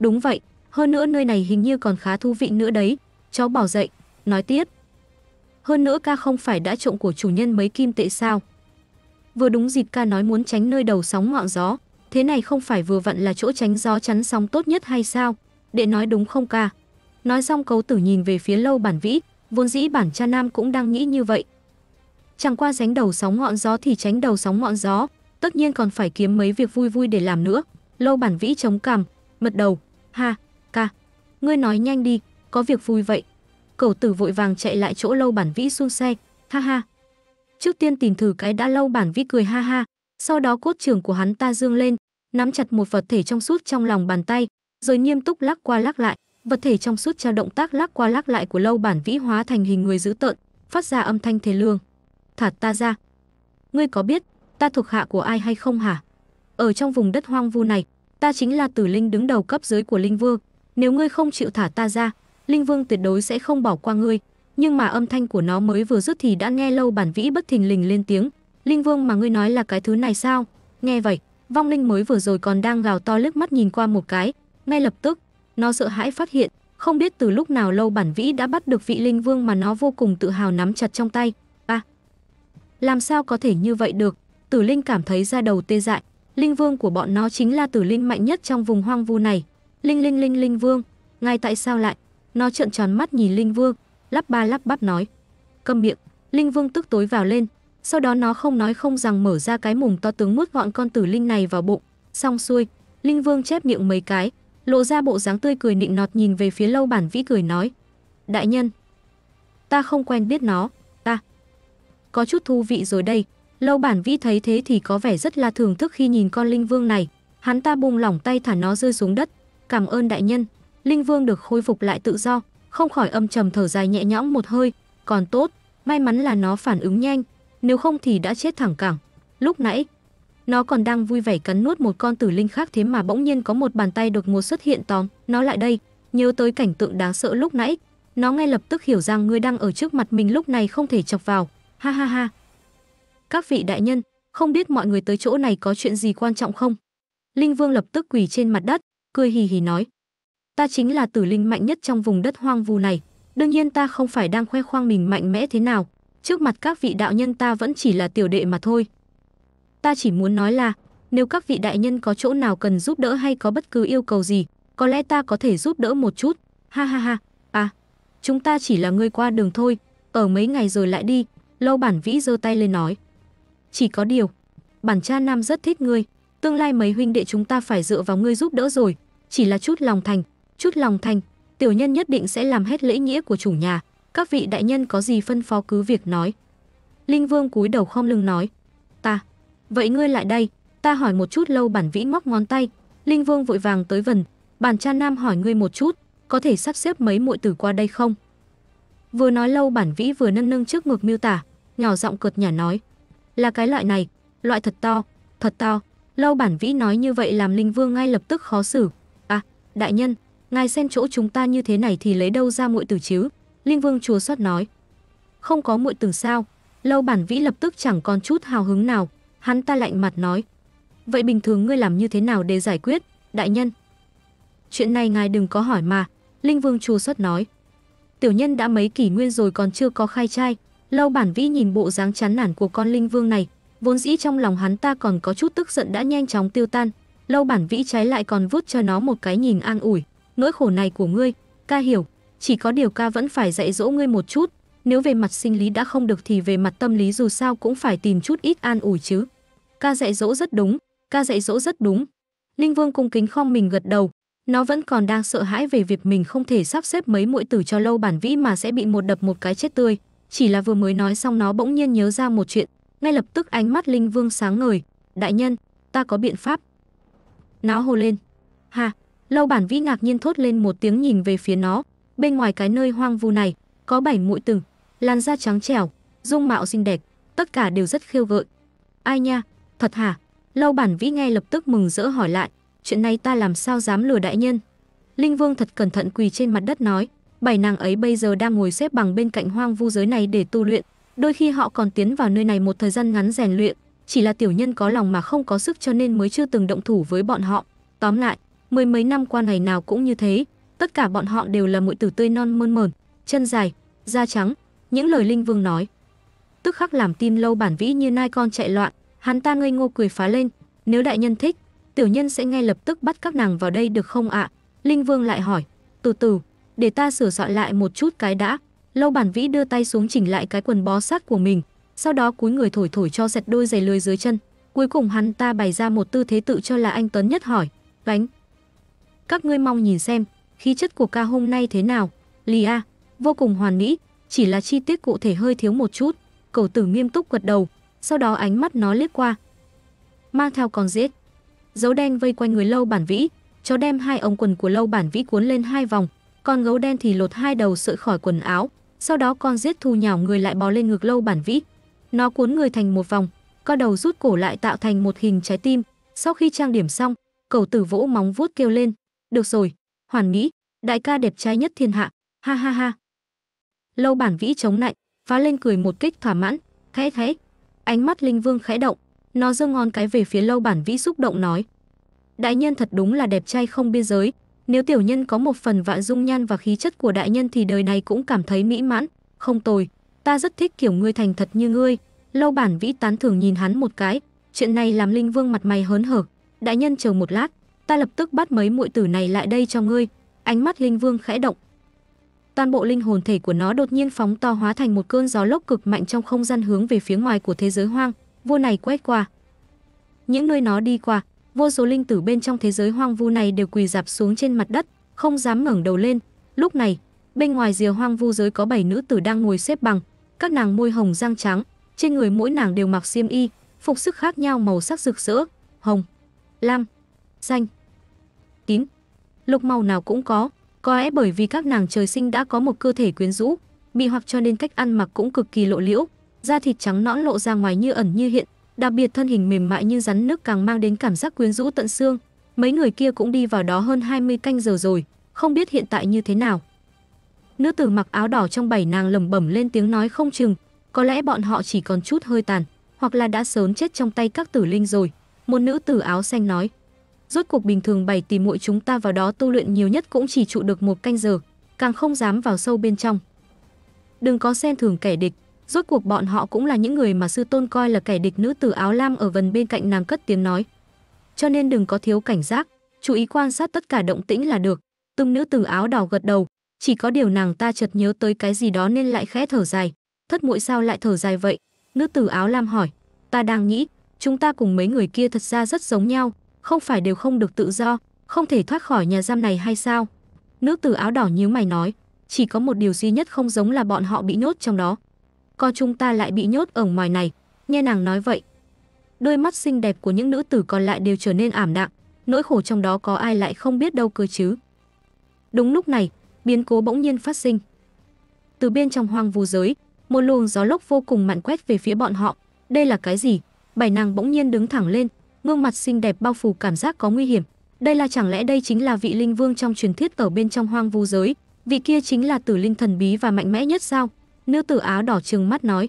Đúng vậy, hơn nữa nơi này hình như còn khá thú vị nữa đấy. Cháu bảo dậy, nói tiếp. Hơn nữa ca không phải đã trộm của chủ nhân mấy kim tệ sao? Vừa đúng dịp ca nói muốn tránh nơi đầu sóng ngọn gió, thế này không phải vừa vặn là chỗ tránh gió chắn sóng tốt nhất hay sao? Đệ nói đúng không ca? Nói xong cấu tử nhìn về phía lâu bản vĩ, vốn dĩ bản cha nam cũng đang nghĩ như vậy. Chẳng qua tránh đầu sóng ngọn gió thì tránh đầu sóng ngọn gió, tất nhiên còn phải kiếm mấy việc vui vui để làm nữa. Lâu bản vĩ chống cằm, mật đầu, ha, ca. Ngươi nói nhanh đi, có việc vui vậy. Cầu tử vội vàng chạy lại chỗ lâu bản vĩ xuống xe, ha ha. Trước tiên tìm thử cái đã lâu bản vĩ cười ha ha, sau đó cốt trưởng của hắn ta dương lên, nắm chặt một vật thể trong suốt trong lòng bàn tay, rồi nghiêm túc lắc qua lắc lại, vật thể trong suốt theo động tác lắc qua lắc lại của lâu bản vĩ hóa thành hình người dữ tợn, phát ra âm thanh thề lương. Thả ta ra. Ngươi có biết, ta thuộc hạ của ai hay không hả? Ở trong vùng đất hoang vu này, ta chính là tử linh đứng đầu cấp dưới của linh vương. Nếu ngươi không chịu thả ta ra, Linh Vương tuyệt đối sẽ không bỏ qua ngươi. Nhưng mà âm thanh của nó mới vừa dứt thì đã nghe lâu bản vĩ bất thình lình lên tiếng. Linh Vương mà ngươi nói là cái thứ này sao? Nghe vậy, vong linh mới vừa rồi còn đang gào to lướt mắt nhìn qua một cái. Ngay lập tức, nó sợ hãi phát hiện, không biết từ lúc nào lâu bản vĩ đã bắt được vị Linh Vương mà nó vô cùng tự hào nắm chặt trong tay. à, làm sao có thể như vậy được? Tử Linh cảm thấy ra đầu tê dại. Linh Vương của bọn nó chính là Tử Linh mạnh nhất trong vùng hoang vu này. Linh Linh Linh Linh Vương, ngài tại sao lại? Nó trợn tròn mắt nhìn Linh Vương, lắp ba lắp bắp nói. Câm miệng, Linh Vương tức tối vào lên, sau đó nó không nói không rằng mở ra cái mồm to tướng mút gọn con tử linh này vào bụng, xong xuôi, Linh Vương chép miệng mấy cái, lộ ra bộ dáng tươi cười nịnh nọt nhìn về phía Lâu Bản Vĩ cười nói: "Đại nhân, ta không quen biết nó, ta có chút thú vị rồi đây." Lâu Bản Vĩ thấy thế thì có vẻ rất là thưởng thức khi nhìn con linh vương này, hắn ta buông lỏng tay thả nó rơi xuống đất, "Cảm ơn đại nhân." Linh Vương được khôi phục lại tự do, không khỏi âm trầm thở dài nhẹ nhõm một hơi, còn tốt, may mắn là nó phản ứng nhanh, nếu không thì đã chết thẳng cẳng. Lúc nãy, nó còn đang vui vẻ cắn nuốt một con tử linh khác thế mà bỗng nhiên có một bàn tay đột ngột xuất hiện tóm nó lại đây, nhớ tới cảnh tượng đáng sợ lúc nãy, nó ngay lập tức hiểu rằng người đang ở trước mặt mình lúc này không thể chọc vào. Ha ha ha. Các vị đại nhân, không biết mọi người tới chỗ này có chuyện gì quan trọng không? Linh Vương lập tức quỳ trên mặt đất, cười hì hì nói ta chính là tử linh mạnh nhất trong vùng đất hoang vu này. Đương nhiên ta không phải đang khoe khoang mình mạnh mẽ thế nào, trước mặt các vị đạo nhân ta vẫn chỉ là tiểu đệ mà thôi. Ta chỉ muốn nói là, nếu các vị đại nhân có chỗ nào cần giúp đỡ hay có bất cứ yêu cầu gì, có lẽ ta có thể giúp đỡ một chút. Ha ha ha, à, chúng ta chỉ là người qua đường thôi, ở mấy ngày rồi lại đi, lâu bản vĩ giơ tay lên nói. Chỉ có điều, bản cha nam rất thích ngươi, tương lai mấy huynh đệ chúng ta phải dựa vào ngươi giúp đỡ rồi, chỉ là chút lòng thành, chút lòng thành, tiểu nhân nhất định sẽ làm hết lễ nghĩa của chủ nhà, các vị đại nhân có gì phân phó cứ việc nói. Linh Vương cúi đầu khom lưng nói, ta, vậy ngươi lại đây, ta hỏi một chút lâu bản vĩ móc ngón tay, Linh Vương vội vàng tới vần, bản cha nam hỏi ngươi một chút, có thể sắp xếp mấy muội tử qua đây không? Vừa nói lâu bản vĩ vừa nâng nâng trước ngực miêu tả, nhỏ giọng cợt nhả nói, là cái loại này, loại thật to, thật to. Lâu bản vĩ nói như vậy làm Linh Vương ngay lập tức khó xử. À, đại nhân, ngài xem chỗ chúng ta như thế này thì lấy đâu ra muội tử chứ? Linh Vương chùa xót nói. Không có muội tử sao? Lâu Bản Vĩ lập tức chẳng còn chút hào hứng nào, hắn ta lạnh mặt nói. Vậy bình thường ngươi làm như thế nào để giải quyết, đại nhân? Chuyện này ngài đừng có hỏi mà, Linh Vương chùa xót nói. Tiểu nhân đã mấy kỷ nguyên rồi còn chưa có khai trai, Lâu Bản Vĩ nhìn bộ dáng chán nản của con Linh Vương này, vốn dĩ trong lòng hắn ta còn có chút tức giận đã nhanh chóng tiêu tan, Lâu Bản Vĩ trái lại còn vuốt cho nó một cái nhìn an ủi nỗi khổ này của ngươi, ca hiểu, chỉ có điều ca vẫn phải dạy dỗ ngươi một chút, nếu về mặt sinh lý đã không được thì về mặt tâm lý dù sao cũng phải tìm chút ít an ủi chứ. Ca dạy dỗ rất đúng, ca dạy dỗ rất đúng. Linh Vương cung kính khom mình gật đầu, nó vẫn còn đang sợ hãi về việc mình không thể sắp xếp mấy mũi tử cho lâu bản vĩ mà sẽ bị một đập một cái chết tươi. Chỉ là vừa mới nói xong nó bỗng nhiên nhớ ra một chuyện, ngay lập tức ánh mắt Linh Vương sáng ngời. Đại nhân, ta có biện pháp. Nó hồ lên. ha. Lâu bản vĩ ngạc nhiên thốt lên một tiếng nhìn về phía nó. Bên ngoài cái nơi hoang vu này, có bảy mũi từng, làn da trắng trẻo, dung mạo xinh đẹp, tất cả đều rất khiêu gợi. Ai nha, thật hả? Lâu bản vĩ nghe lập tức mừng rỡ hỏi lại, chuyện này ta làm sao dám lừa đại nhân? Linh Vương thật cẩn thận quỳ trên mặt đất nói, bảy nàng ấy bây giờ đang ngồi xếp bằng bên cạnh hoang vu giới này để tu luyện, đôi khi họ còn tiến vào nơi này một thời gian ngắn rèn luyện, chỉ là tiểu nhân có lòng mà không có sức cho nên mới chưa từng động thủ với bọn họ. Tóm lại, mười mấy năm qua ngày nào cũng như thế, tất cả bọn họ đều là muội tử tươi non mơn mởn, chân dài, da trắng, những lời Linh Vương nói. Tức khắc làm tim lâu bản vĩ như nai con chạy loạn, hắn ta ngây ngô cười phá lên, nếu đại nhân thích, tiểu nhân sẽ ngay lập tức bắt các nàng vào đây được không ạ? À? Linh Vương lại hỏi, từ từ, để ta sửa soạn lại một chút cái đã. Lâu bản vĩ đưa tay xuống chỉnh lại cái quần bó sát của mình, sau đó cúi người thổi thổi cho sạch đôi giày lưới dưới chân. Cuối cùng hắn ta bày ra một tư thế tự cho là anh Tuấn nhất hỏi, gánh, các ngươi mong nhìn xem, khí chất của ca hôm nay thế nào? lia vô cùng hoàn mỹ, chỉ là chi tiết cụ thể hơi thiếu một chút. Cầu tử nghiêm túc gật đầu, sau đó ánh mắt nó liếc qua. Mang theo con giết. Dấu đen vây quanh người lâu bản vĩ, chó đem hai ống quần của lâu bản vĩ cuốn lên hai vòng, con gấu đen thì lột hai đầu sợi khỏi quần áo, sau đó con giết thu nhào người lại bò lên ngực lâu bản vĩ. Nó cuốn người thành một vòng, co đầu rút cổ lại tạo thành một hình trái tim. Sau khi trang điểm xong, cầu tử vỗ móng vuốt kêu lên, được rồi, hoàn mỹ, đại ca đẹp trai nhất thiên hạ, ha ha ha. Lâu bản vĩ chống lại, phá lên cười một kích thỏa mãn, khẽ khẽ. Ánh mắt linh vương khẽ động, nó giơ ngon cái về phía lâu bản vĩ xúc động nói. Đại nhân thật đúng là đẹp trai không biên giới, nếu tiểu nhân có một phần vạn dung nhan và khí chất của đại nhân thì đời này cũng cảm thấy mỹ mãn, không tồi, ta rất thích kiểu ngươi thành thật như ngươi. Lâu bản vĩ tán thưởng nhìn hắn một cái, chuyện này làm Linh Vương mặt mày hớn hở. Đại nhân chờ một lát, ta lập tức bắt mấy muội tử này lại đây cho ngươi. Ánh mắt Linh Vương khẽ động. Toàn bộ linh hồn thể của nó đột nhiên phóng to hóa thành một cơn gió lốc cực mạnh trong không gian hướng về phía ngoài của thế giới hoang, Vua này quét qua. Những nơi nó đi qua, vô số linh tử bên trong thế giới hoang vu này đều quỳ dạp xuống trên mặt đất, không dám ngẩng đầu lên. Lúc này, bên ngoài rìa hoang vu giới có bảy nữ tử đang ngồi xếp bằng, các nàng môi hồng răng trắng, trên người mỗi nàng đều mặc xiêm y, phục sức khác nhau màu sắc rực rỡ, hồng, lam, xanh, kín. Lục màu nào cũng có, có lẽ bởi vì các nàng trời sinh đã có một cơ thể quyến rũ, bị hoặc cho nên cách ăn mặc cũng cực kỳ lộ liễu, da thịt trắng nõn lộ ra ngoài như ẩn như hiện, đặc biệt thân hình mềm mại như rắn nước càng mang đến cảm giác quyến rũ tận xương. Mấy người kia cũng đi vào đó hơn 20 canh giờ rồi, không biết hiện tại như thế nào. Nữ tử mặc áo đỏ trong bảy nàng lẩm bẩm lên tiếng nói không chừng, có lẽ bọn họ chỉ còn chút hơi tàn, hoặc là đã sớm chết trong tay các tử linh rồi, một nữ tử áo xanh nói. Rốt cuộc bình thường bảy tỷ muội chúng ta vào đó tu luyện nhiều nhất cũng chỉ trụ được một canh giờ, càng không dám vào sâu bên trong. Đừng có xen thường kẻ địch, rốt cuộc bọn họ cũng là những người mà sư tôn coi là kẻ địch nữ tử áo lam ở gần bên cạnh nàng cất tiếng nói. Cho nên đừng có thiếu cảnh giác, chú ý quan sát tất cả động tĩnh là được. Từng nữ tử áo đỏ gật đầu, chỉ có điều nàng ta chợt nhớ tới cái gì đó nên lại khẽ thở dài. Thất muội sao lại thở dài vậy? Nữ tử áo lam hỏi. Ta đang nghĩ, chúng ta cùng mấy người kia thật ra rất giống nhau, không phải đều không được tự do, không thể thoát khỏi nhà giam này hay sao? Nữ tử áo đỏ nhíu mày nói, chỉ có một điều duy nhất không giống là bọn họ bị nhốt trong đó. Còn chúng ta lại bị nhốt ở ngoài này, nghe nàng nói vậy. Đôi mắt xinh đẹp của những nữ tử còn lại đều trở nên ảm đạm, nỗi khổ trong đó có ai lại không biết đâu cơ chứ. Đúng lúc này, biến cố bỗng nhiên phát sinh. Từ bên trong hoang vu giới, một luồng gió lốc vô cùng mạnh quét về phía bọn họ. Đây là cái gì? Bảy nàng bỗng nhiên đứng thẳng lên, gương mặt xinh đẹp bao phủ cảm giác có nguy hiểm. Đây là chẳng lẽ đây chính là vị linh vương trong truyền thuyết ở bên trong hoang vu giới, vị kia chính là tử linh thần bí và mạnh mẽ nhất sao? Nữ tử áo đỏ trừng mắt nói.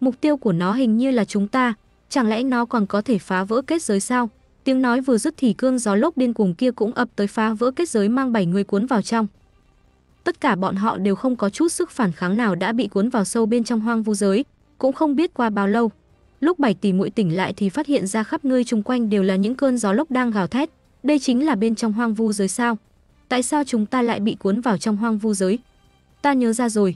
Mục tiêu của nó hình như là chúng ta, chẳng lẽ nó còn có thể phá vỡ kết giới sao? Tiếng nói vừa dứt thì cương gió lốc điên cuồng kia cũng ập tới phá vỡ kết giới mang bảy người cuốn vào trong. Tất cả bọn họ đều không có chút sức phản kháng nào đã bị cuốn vào sâu bên trong hoang vu giới, cũng không biết qua bao lâu, Lúc bảy tỷ muội tỉnh lại thì phát hiện ra khắp nơi chung quanh đều là những cơn gió lốc đang gào thét. Đây chính là bên trong hoang vu giới sao? Tại sao chúng ta lại bị cuốn vào trong hoang vu giới? Ta nhớ ra rồi.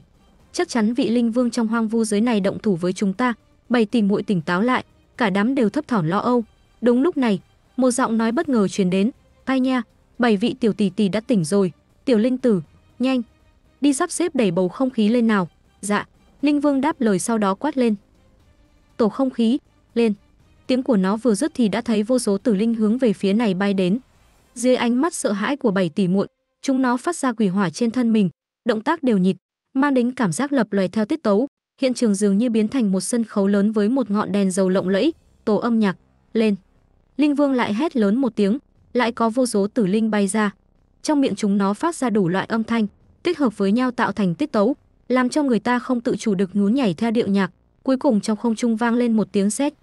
Chắc chắn vị linh vương trong hoang vu giới này động thủ với chúng ta. Bảy tỷ muội tỉnh táo lại, cả đám đều thấp thỏm lo âu. Đúng lúc này, một giọng nói bất ngờ truyền đến, "Ai nha, bảy vị tiểu tỷ tỷ đã tỉnh rồi, tiểu linh tử, nhanh, đi sắp xếp đẩy bầu không khí lên nào." Dạ, Linh Vương đáp lời sau đó quát lên, tổ không khí, lên. Tiếng của nó vừa dứt thì đã thấy vô số tử linh hướng về phía này bay đến. Dưới ánh mắt sợ hãi của bảy tỷ muội, chúng nó phát ra quỷ hỏa trên thân mình, động tác đều nhịp, mang đến cảm giác lập loè theo tiết tấu, hiện trường dường như biến thành một sân khấu lớn với một ngọn đèn dầu lộng lẫy, tổ âm nhạc, lên. Linh Vương lại hét lớn một tiếng, lại có vô số tử linh bay ra. Trong miệng chúng nó phát ra đủ loại âm thanh, tích hợp với nhau tạo thành tiết tấu, làm cho người ta không tự chủ được nhún nhảy theo điệu nhạc. Cuối cùng trong không trung vang lên một tiếng sét.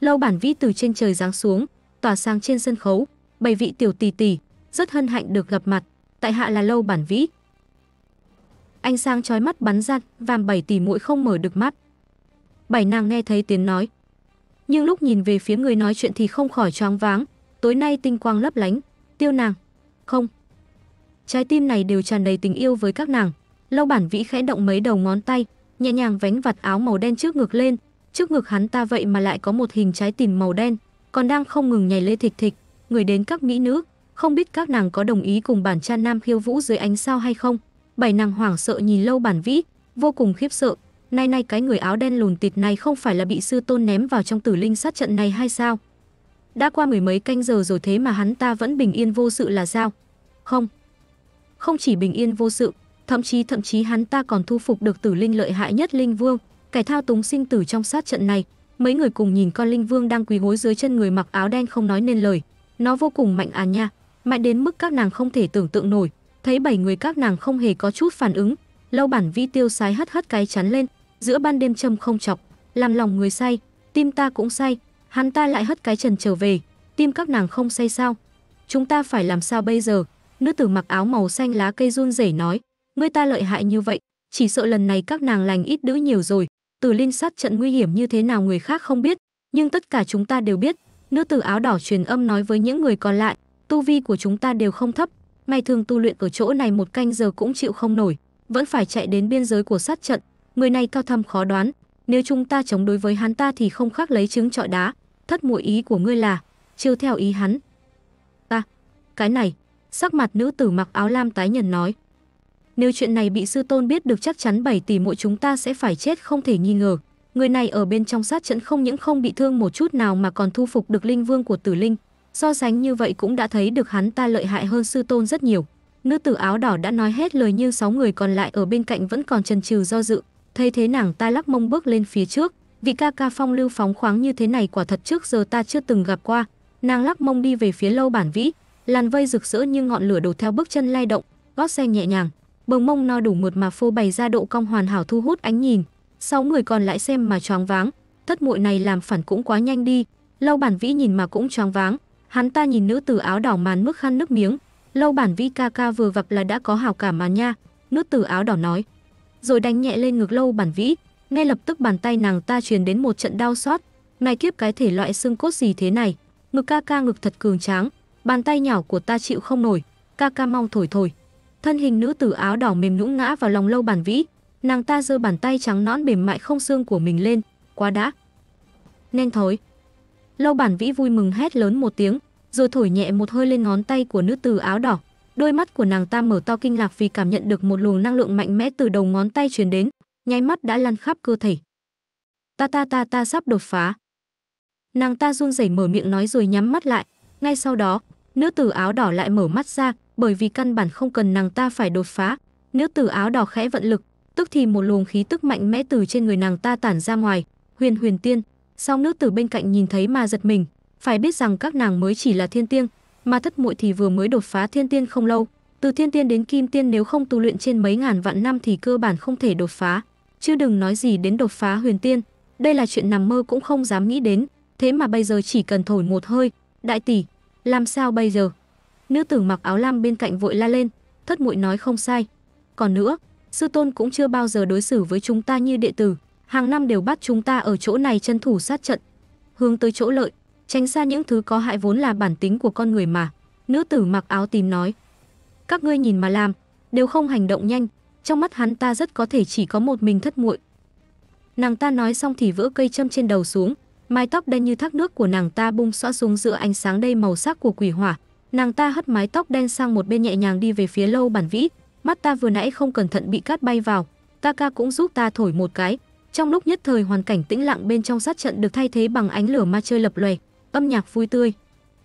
Lâu bản vĩ từ trên trời giáng xuống, tỏa sáng trên sân khấu, bảy vị tiểu tỷ tỷ, rất hân hạnh được gặp mặt, tại hạ là lâu bản vĩ. Ánh sáng chói mắt bắn ra, vàm bảy tỷ muội không mở được mắt. Bảy nàng nghe thấy tiếng nói, nhưng lúc nhìn về phía người nói chuyện thì không khỏi choáng váng, tối nay tinh quang lấp lánh, tiêu nàng, không. Trái tim này đều tràn đầy tình yêu với các nàng, lâu bản vĩ khẽ động mấy đầu ngón tay, nhẹ nhàng vánh vạt áo màu đen trước ngực lên, trước ngực hắn ta vậy mà lại có một hình trái tim màu đen, còn đang không ngừng nhảy lê thịch thịch, người đến các mỹ nữ, không biết các nàng có đồng ý cùng bản cha nam khiêu vũ dưới ánh sao hay không. Bảy nàng hoảng sợ nhìn lâu bản vĩ, vô cùng khiếp sợ, nay nay cái người áo đen lùn tịt này không phải là bị sư tôn ném vào trong tử linh sát trận này hay sao? Đã qua mười mấy canh giờ rồi thế mà hắn ta vẫn bình yên vô sự là sao? Không. Không chỉ bình yên vô sự, Thậm chí thậm chí hắn ta còn thu phục được tử linh lợi hại nhất Linh Vương, kẻ thao túng sinh tử trong sát trận này. Mấy người cùng nhìn con Linh Vương đang quỳ gối dưới chân người mặc áo đen không nói nên lời. Nó vô cùng mạnh à nha, mạnh đến mức các nàng không thể tưởng tượng nổi. Thấy bảy người các nàng không hề có chút phản ứng, lâu bản vi tiêu sái hất hất cái chắn lên, giữa ban đêm châm không chọc, làm lòng người say, tim ta cũng say, hắn ta lại hất cái trần trở về, tim các nàng không say sao? Chúng ta phải làm sao bây giờ? Nữ tử mặc áo màu xanh lá cây run rẩy nói, ngươi ta lợi hại như vậy, chỉ sợ lần này các nàng lành ít đữ nhiều rồi. Từ Linh sát trận nguy hiểm như thế nào người khác không biết, nhưng tất cả chúng ta đều biết. Nữ tử áo đỏ truyền âm nói với những người còn lại, tu vi của chúng ta đều không thấp, may thường tu luyện ở chỗ này một canh giờ cũng chịu không nổi, vẫn phải chạy đến biên giới của sát trận. Người này cao thâm khó đoán, nếu chúng ta chống đối với hắn ta thì không khác lấy trứng trọi đá. Thất muội ý của ngươi là, chiêu theo ý hắn. Ta, cái này, sắc mặt nữ tử mặc áo lam tái nhần nói. Nếu chuyện này bị sư tôn biết được chắc chắn bảy tỷ muội chúng ta sẽ phải chết không thể nghi ngờ. Người này ở bên trong sát trận không những không bị thương một chút nào mà còn thu phục được linh vương của tử linh. So sánh như vậy cũng đã thấy được hắn ta lợi hại hơn sư tôn rất nhiều. Nữ tử áo đỏ đã nói hết lời như sáu người còn lại ở bên cạnh vẫn còn chần chừ do dự. Thấy thế nàng ta lắc mông bước lên phía trước. Vị ca ca phong lưu phóng khoáng như thế này quả thật trước giờ ta chưa từng gặp qua. Nàng lắc mông đi về phía lâu bản vĩ. Làn vây rực rỡ như ngọn lửa đổ theo bước chân lay động, gót xe nhẹ nhàng bồng mông no đủ mượt mà phô bày ra độ cong hoàn hảo thu hút ánh nhìn. Sáu người còn lại xem mà choáng váng, thất muội này làm phản cũng quá nhanh đi, Lâu Bản Vĩ nhìn mà cũng choáng váng, hắn ta nhìn nữ tử áo đỏ màn mức khăn nước miếng, Lâu Bản Vĩ ca ca vừa vập là đã có hào cảm mà nha, nữ tử áo đỏ nói. Rồi đánh nhẹ lên ngực Lâu Bản Vĩ, ngay lập tức bàn tay nàng ta truyền đến một trận đau xót, này kiếp cái thể loại xương cốt gì thế này, ngực ca ca ngực thật cường tráng, bàn tay nhỏ của ta chịu không nổi, ca ca mau thổi thổi thân hình nữ tử áo đỏ mềm nhũn ngã vào lòng lâu bản vĩ, nàng ta giơ bàn tay trắng nõn mềm mại không xương của mình lên, quá đã. Nên thối. Lâu bản vĩ vui mừng hét lớn một tiếng, rồi thổi nhẹ một hơi lên ngón tay của nữ tử áo đỏ. Đôi mắt của nàng ta mở to kinh ngạc vì cảm nhận được một luồng năng lượng mạnh mẽ từ đầu ngón tay truyền đến, nháy mắt đã lăn khắp cơ thể. Ta ta ta ta sắp đột phá. Nàng ta run rẩy mở miệng nói rồi nhắm mắt lại, ngay sau đó, nữ tử áo đỏ lại mở mắt ra, bởi vì căn bản không cần nàng ta phải đột phá. Nữ tử áo đỏ khẽ vận lực, tức thì một luồng khí tức mạnh mẽ từ trên người nàng ta tản ra ngoài, huyền huyền tiên. Sau nữ tử bên cạnh nhìn thấy mà giật mình, phải biết rằng các nàng mới chỉ là thiên tiên, mà thất muội thì vừa mới đột phá thiên tiên không lâu, từ thiên tiên đến kim tiên nếu không tu luyện trên mấy ngàn vạn năm thì cơ bản không thể đột phá, chứ đừng nói gì đến đột phá huyền tiên, đây là chuyện nằm mơ cũng không dám nghĩ đến, thế mà bây giờ chỉ cần thổi một hơi, đại tỷ, làm sao bây giờ? Nữ tử mặc áo lam bên cạnh vội la lên, thất muội nói không sai. Còn nữa, sư tôn cũng chưa bao giờ đối xử với chúng ta như đệ tử, hàng năm đều bắt chúng ta ở chỗ này chân thủ sát trận, hướng tới chỗ lợi, tránh xa những thứ có hại vốn là bản tính của con người mà. Nữ tử mặc áo tím nói, các ngươi nhìn mà làm, đều không hành động nhanh, trong mắt hắn ta rất có thể chỉ có một mình thất muội. Nàng ta nói xong thì vỡ cây châm trên đầu xuống, mái tóc đen như thác nước của nàng ta bung xõa xuống giữa ánh sáng đầy màu sắc của quỷ hỏa, Nàng ta hất mái tóc đen sang một bên nhẹ nhàng đi về phía lâu bản vĩ, mắt ta vừa nãy không cẩn thận bị cát bay vào, ta ca cũng giúp ta thổi một cái. Trong lúc nhất thời hoàn cảnh tĩnh lặng bên trong sát trận được thay thế bằng ánh lửa ma chơi lập lòe, âm nhạc vui tươi.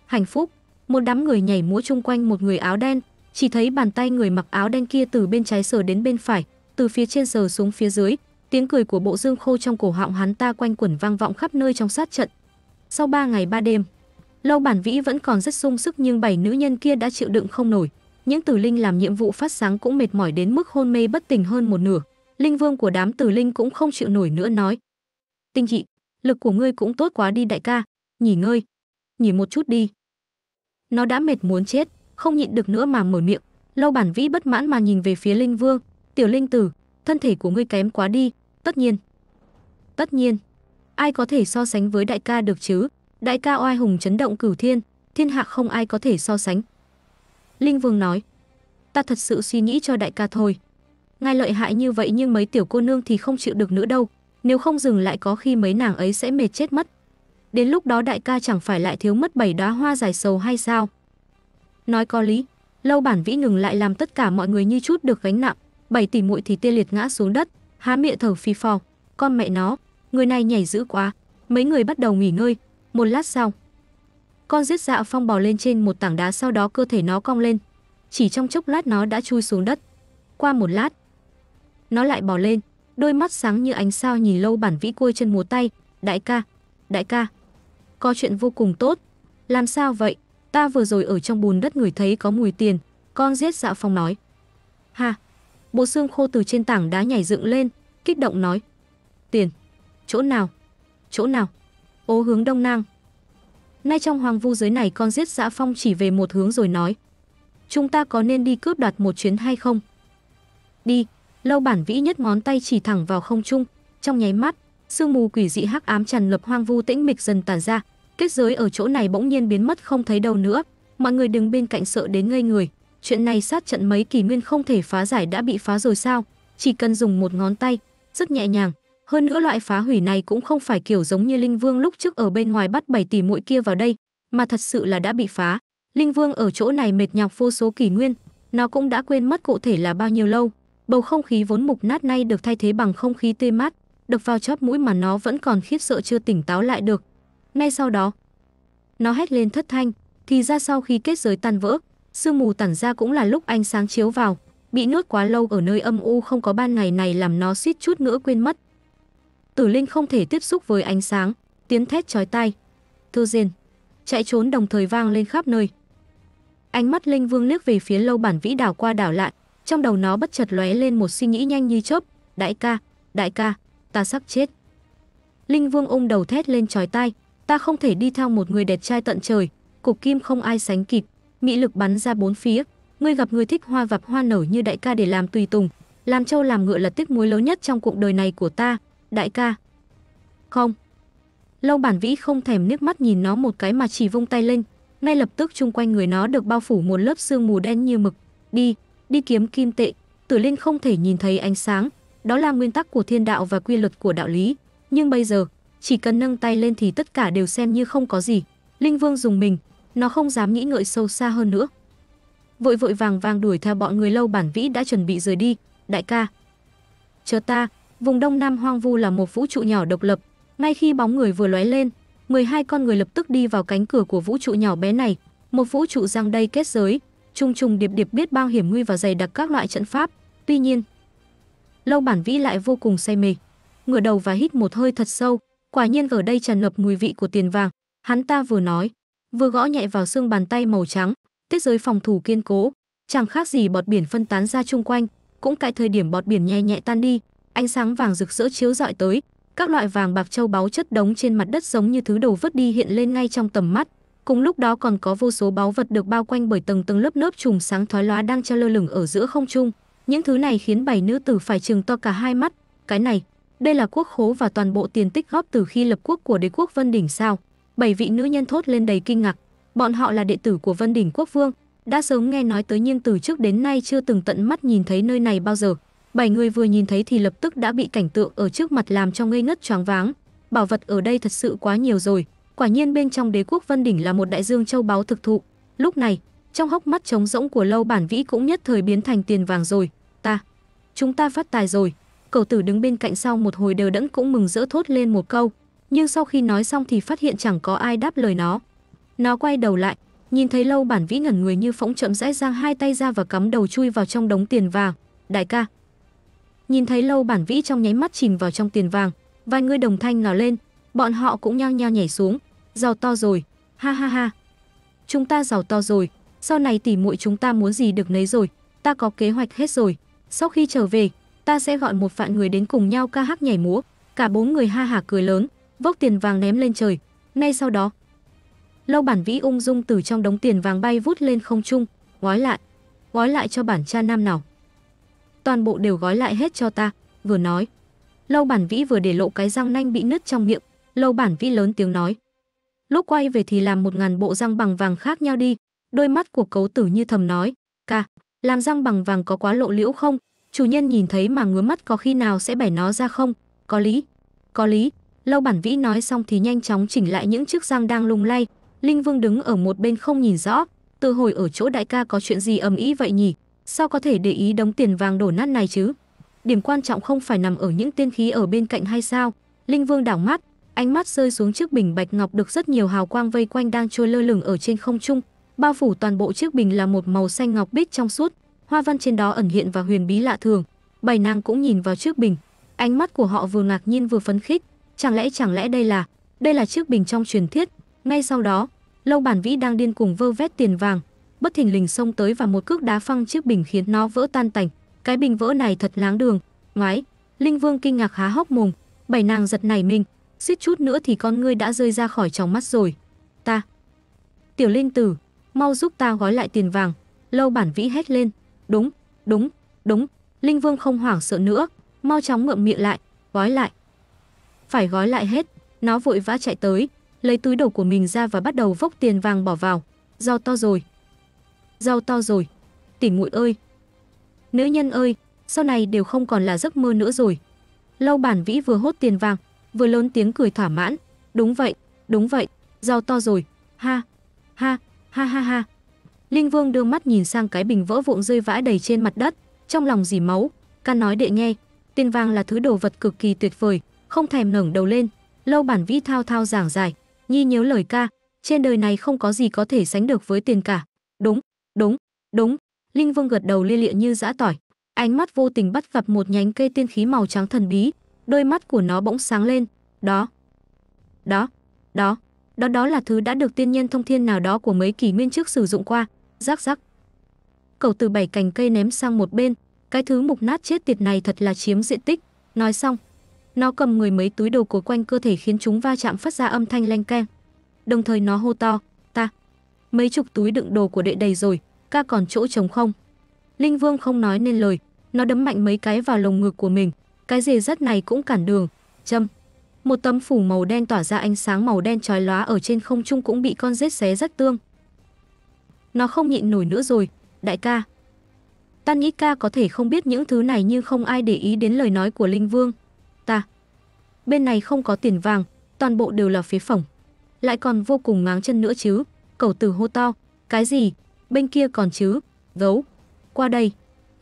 Hạnh phúc, một đám người nhảy múa chung quanh một người áo đen, chỉ thấy bàn tay người mặc áo đen kia từ bên trái sờ đến bên phải, từ phía trên sờ xuống phía dưới, tiếng cười của bộ dương khô trong cổ họng hắn ta quanh quẩn vang vọng khắp nơi trong sát trận. Sau ba ngày ba đêm, Lâu Bản Vĩ vẫn còn rất sung sức nhưng bảy nữ nhân kia đã chịu đựng không nổi. Những tử linh làm nhiệm vụ phát sáng cũng mệt mỏi đến mức hôn mê bất tỉnh hơn một nửa. Linh vương của đám tử linh cũng không chịu nổi nữa nói. Tinh dị, lực của ngươi cũng tốt quá đi đại ca, nghỉ ngơi, nghỉ một chút đi. Nó đã mệt muốn chết, không nhịn được nữa mà mở miệng. Lâu Bản Vĩ bất mãn mà nhìn về phía Linh Vương, "Tiểu Linh tử, thân thể của ngươi kém quá đi, tất nhiên." "Tất nhiên, ai có thể so sánh với đại ca được chứ?" Đại ca oai hùng chấn động cửu thiên, thiên hạ không ai có thể so sánh. Linh Vương nói, ta thật sự suy nghĩ cho đại ca thôi. Ngài lợi hại như vậy nhưng mấy tiểu cô nương thì không chịu được nữa đâu, nếu không dừng lại có khi mấy nàng ấy sẽ mệt chết mất. Đến lúc đó đại ca chẳng phải lại thiếu mất bảy đóa hoa dài sầu hay sao? Nói có lý, lâu bản vĩ ngừng lại làm tất cả mọi người như chút được gánh nặng, bảy tỷ muội thì tê liệt ngã xuống đất, há miệng thở phi phò, con mẹ nó, người này nhảy dữ quá. Mấy người bắt đầu nghỉ ngơi, một lát sau, con giết dạ phong bò lên trên một tảng đá sau đó cơ thể nó cong lên. Chỉ trong chốc lát nó đã chui xuống đất. Qua một lát, nó lại bò lên, đôi mắt sáng như ánh sao nhìn lâu bản vĩ côi chân múa tay. Đại ca, đại ca, có chuyện vô cùng tốt. Làm sao vậy? Ta vừa rồi ở trong bùn đất người thấy có mùi tiền. Con giết dạ phong nói. Ha! Bộ xương khô từ trên tảng đá nhảy dựng lên, kích động nói. Tiền! Chỗ nào? Chỗ nào? ố hướng đông nang. Nay trong hoàng vu giới này con giết dã dạ phong chỉ về một hướng rồi nói. Chúng ta có nên đi cướp đoạt một chuyến hay không? Đi, lâu bản vĩ nhất ngón tay chỉ thẳng vào không trung, trong nháy mắt, sương mù quỷ dị hắc ám tràn lập hoang vu tĩnh mịch dần tàn ra, kết giới ở chỗ này bỗng nhiên biến mất không thấy đâu nữa, mọi người đứng bên cạnh sợ đến ngây người, chuyện này sát trận mấy kỷ nguyên không thể phá giải đã bị phá rồi sao? Chỉ cần dùng một ngón tay, rất nhẹ nhàng, hơn nữa loại phá hủy này cũng không phải kiểu giống như Linh Vương lúc trước ở bên ngoài bắt bảy tỷ muội kia vào đây, mà thật sự là đã bị phá. Linh Vương ở chỗ này mệt nhọc vô số kỷ nguyên, nó cũng đã quên mất cụ thể là bao nhiêu lâu. Bầu không khí vốn mục nát nay được thay thế bằng không khí tươi mát, đập vào chóp mũi mà nó vẫn còn khiếp sợ chưa tỉnh táo lại được. Ngay sau đó, nó hét lên thất thanh, thì ra sau khi kết giới tan vỡ, sương mù tản ra cũng là lúc ánh sáng chiếu vào, bị nuốt quá lâu ở nơi âm u không có ban ngày này làm nó suýt chút nữa quên mất, Tử Linh không thể tiếp xúc với ánh sáng, tiếng thét chói tai. Thư Diên chạy trốn đồng thời vang lên khắp nơi. Ánh mắt Linh Vương liếc về phía lâu bản vĩ đảo qua đảo lại, trong đầu nó bất chợt lóe lên một suy nghĩ nhanh như chớp, đại ca, đại ca, ta sắp chết. Linh Vương ôm đầu thét lên chói tai, ta không thể đi theo một người đẹp trai tận trời, cục kim không ai sánh kịp, mỹ lực bắn ra bốn phía, ngươi gặp người thích hoa vập hoa nở như đại ca để làm tùy tùng, làm châu làm ngựa là tiếc muối lớn nhất trong cuộc đời này của ta, đại ca. Không. Lâu bản vĩ không thèm nước mắt nhìn nó một cái mà chỉ vung tay lên, ngay lập tức chung quanh người nó được bao phủ một lớp sương mù đen như mực. Đi, đi kiếm kim tệ, tử linh không thể nhìn thấy ánh sáng, đó là nguyên tắc của thiên đạo và quy luật của đạo lý. Nhưng bây giờ, chỉ cần nâng tay lên thì tất cả đều xem như không có gì. Linh Vương dùng mình, nó không dám nghĩ ngợi sâu xa hơn nữa. Vội vội vàng vàng đuổi theo bọn người lâu bản vĩ đã chuẩn bị rời đi, đại ca. Chờ ta, Vùng Đông Nam hoang vu là một vũ trụ nhỏ độc lập. Ngay khi bóng người vừa lóe lên, 12 con người lập tức đi vào cánh cửa của vũ trụ nhỏ bé này, một vũ trụ giang đầy kết giới, trùng trùng điệp điệp biết bao hiểm nguy và dày đặc các loại trận pháp. Tuy nhiên, Lâu Bản Vĩ lại vô cùng say mê, ngửa đầu và hít một hơi thật sâu, quả nhiên ở đây tràn ngập mùi vị của tiền vàng, hắn ta vừa nói, vừa gõ nhẹ vào xương bàn tay màu trắng, tiết giới phòng thủ kiên cố, chẳng khác gì bọt biển phân tán ra chung quanh, cũng tại thời điểm bọt biển nhẹ nhẹ tan đi, ánh sáng vàng rực rỡ chiếu rọi tới, các loại vàng bạc châu báu chất đống trên mặt đất giống như thứ đồ vứt đi hiện lên ngay trong tầm mắt. Cùng lúc đó còn có vô số báu vật được bao quanh bởi tầng tầng lớp lớp trùng sáng thoái lóa đang treo lơ lửng ở giữa không trung. Những thứ này khiến bảy nữ tử phải trừng to cả hai mắt. Cái này, đây là quốc khố và toàn bộ tiền tích góp từ khi lập quốc của đế quốc Vân Đỉnh sao? Bảy vị nữ nhân thốt lên đầy kinh ngạc. Bọn họ là đệ tử của Vân Đỉnh Quốc Vương, đã sớm nghe nói tới nhưng từ trước đến nay chưa từng tận mắt nhìn thấy nơi này bao giờ bảy người vừa nhìn thấy thì lập tức đã bị cảnh tượng ở trước mặt làm cho ngây ngất choáng váng. Bảo vật ở đây thật sự quá nhiều rồi. Quả nhiên bên trong đế quốc Vân Đỉnh là một đại dương châu báu thực thụ. Lúc này, trong hốc mắt trống rỗng của Lâu Bản Vĩ cũng nhất thời biến thành tiền vàng rồi. Ta, chúng ta phát tài rồi. Cầu tử đứng bên cạnh sau một hồi đều đẫn cũng mừng rỡ thốt lên một câu. Nhưng sau khi nói xong thì phát hiện chẳng có ai đáp lời nó. Nó quay đầu lại, nhìn thấy Lâu Bản Vĩ ngẩn người như phỗng chậm rãi giang hai tay ra và cắm đầu chui vào trong đống tiền vàng. Đại ca, Nhìn thấy Lâu Bản Vĩ trong nháy mắt chìm vào trong tiền vàng, vài người đồng thanh ngào lên, bọn họ cũng nhao nhao nhảy xuống, giàu to rồi, ha ha ha. Chúng ta giàu to rồi, sau này tỉ muội chúng ta muốn gì được nấy rồi, ta có kế hoạch hết rồi, sau khi trở về, ta sẽ gọi một vạn người đến cùng nhau ca hát nhảy múa, cả bốn người ha hả cười lớn, vốc tiền vàng ném lên trời, ngay sau đó. Lâu Bản Vĩ ung dung từ trong đống tiền vàng bay vút lên không trung, gói lại, gói lại cho bản cha nam nào toàn bộ đều gói lại hết cho ta, vừa nói. Lâu Bản Vĩ vừa để lộ cái răng nanh bị nứt trong miệng, Lâu Bản Vĩ lớn tiếng nói. Lúc quay về thì làm một ngàn bộ răng bằng vàng khác nhau đi, đôi mắt của cấu tử như thầm nói, ca, làm răng bằng vàng có quá lộ liễu không? Chủ nhân nhìn thấy mà ngứa mắt có khi nào sẽ bẻ nó ra không? Có lý, có lý. Lâu Bản Vĩ nói xong thì nhanh chóng chỉnh lại những chiếc răng đang lung lay. Linh Vương đứng ở một bên không nhìn rõ, từ hồi ở chỗ đại ca có chuyện gì ầm ĩ vậy nhỉ? Sao có thể để ý đống tiền vàng đổ nát này chứ? Điểm quan trọng không phải nằm ở những tiên khí ở bên cạnh hay sao? Linh Vương đảo mắt, ánh mắt rơi xuống chiếc bình bạch ngọc được rất nhiều hào quang vây quanh đang trôi lơ lửng ở trên không trung, bao phủ toàn bộ chiếc bình là một màu xanh ngọc bích trong suốt, hoa văn trên đó ẩn hiện và huyền bí lạ thường. Bảy nàng cũng nhìn vào chiếc bình, ánh mắt của họ vừa ngạc nhiên vừa phấn khích, chẳng lẽ chẳng lẽ đây là, đây là chiếc bình trong truyền thuyết. Ngay sau đó, Lâu Bản Vĩ đang điên cuồng vơ vét tiền vàng, bất thình lình xông tới và một cước đá phăng chiếc bình khiến nó vỡ tan tành. Cái bình vỡ này thật láng đường, ngoái. Linh Vương kinh ngạc há hốc mồm, bảy nàng giật nảy mình, suýt chút nữa thì con ngươi đã rơi ra khỏi trong mắt rồi. Ta. Tiểu Linh Tử, mau giúp ta gói lại tiền vàng. Lâu bản vĩ hét lên. Đúng, đúng, đúng. Linh Vương không hoảng sợ nữa, mau chóng ngậm miệng lại, gói lại. Phải gói lại hết, nó vội vã chạy tới, lấy túi đầu của mình ra và bắt đầu vốc tiền vàng bỏ vào. Do to rồi, rau to rồi. Tỷ muội ơi, nữ nhân ơi, sau này đều không còn là giấc mơ nữa rồi. Lâu Bản Vĩ vừa hốt tiền vàng, vừa lớn tiếng cười thỏa mãn, đúng vậy, đúng vậy, rau to rồi, ha, ha, ha ha ha. Linh Vương đưa mắt nhìn sang cái bình vỡ vụn rơi vãi đầy trên mặt đất, trong lòng dì máu, can nói đệ nghe, tiền vàng là thứ đồ vật cực kỳ tuyệt vời, không thèm ngẩng đầu lên. Lâu Bản Vĩ thao thao giảng giải, nhi nhớ lời ca, trên đời này không có gì có thể sánh được với tiền cả. Đúng, Đúng, đúng, Linh Vương gật đầu lia lịa như giã tỏi. Ánh mắt vô tình bắt gặp một nhánh cây tiên khí màu trắng thần bí, đôi mắt của nó bỗng sáng lên. Đó, đó, đó, đó đó là thứ đã được tiên nhân thông thiên nào đó của mấy kỷ nguyên trước sử dụng qua. Rắc rắc. Cầu từ bảy cành cây ném sang một bên, cái thứ mục nát chết tiệt này thật là chiếm diện tích. Nói xong, nó cầm người mấy túi đồ cối quanh cơ thể khiến chúng va chạm phát ra âm thanh leng keng. Đồng thời nó hô to, ta, mấy chục túi đựng đồ của đệ đầy rồi, ca còn chỗ trống không? Linh Vương không nói nên lời, nó đấm mạnh mấy cái vào lồng ngực của mình, cái dề rất này cũng cản đường, châm. Một tấm phủ màu đen tỏa ra ánh sáng màu đen chói lóa ở trên không trung cũng bị con rết xé rất tương. Nó không nhịn nổi nữa rồi, đại ca. ta nghĩ ca có thể không biết những thứ này nhưng không ai để ý đến lời nói của Linh Vương. Ta. Bên này không có tiền vàng, toàn bộ đều là phế phẩm. Lại còn vô cùng ngáng chân nữa chứ. Cầu từ hô to, cái gì? Bên kia còn chứ? Gấu, qua đây.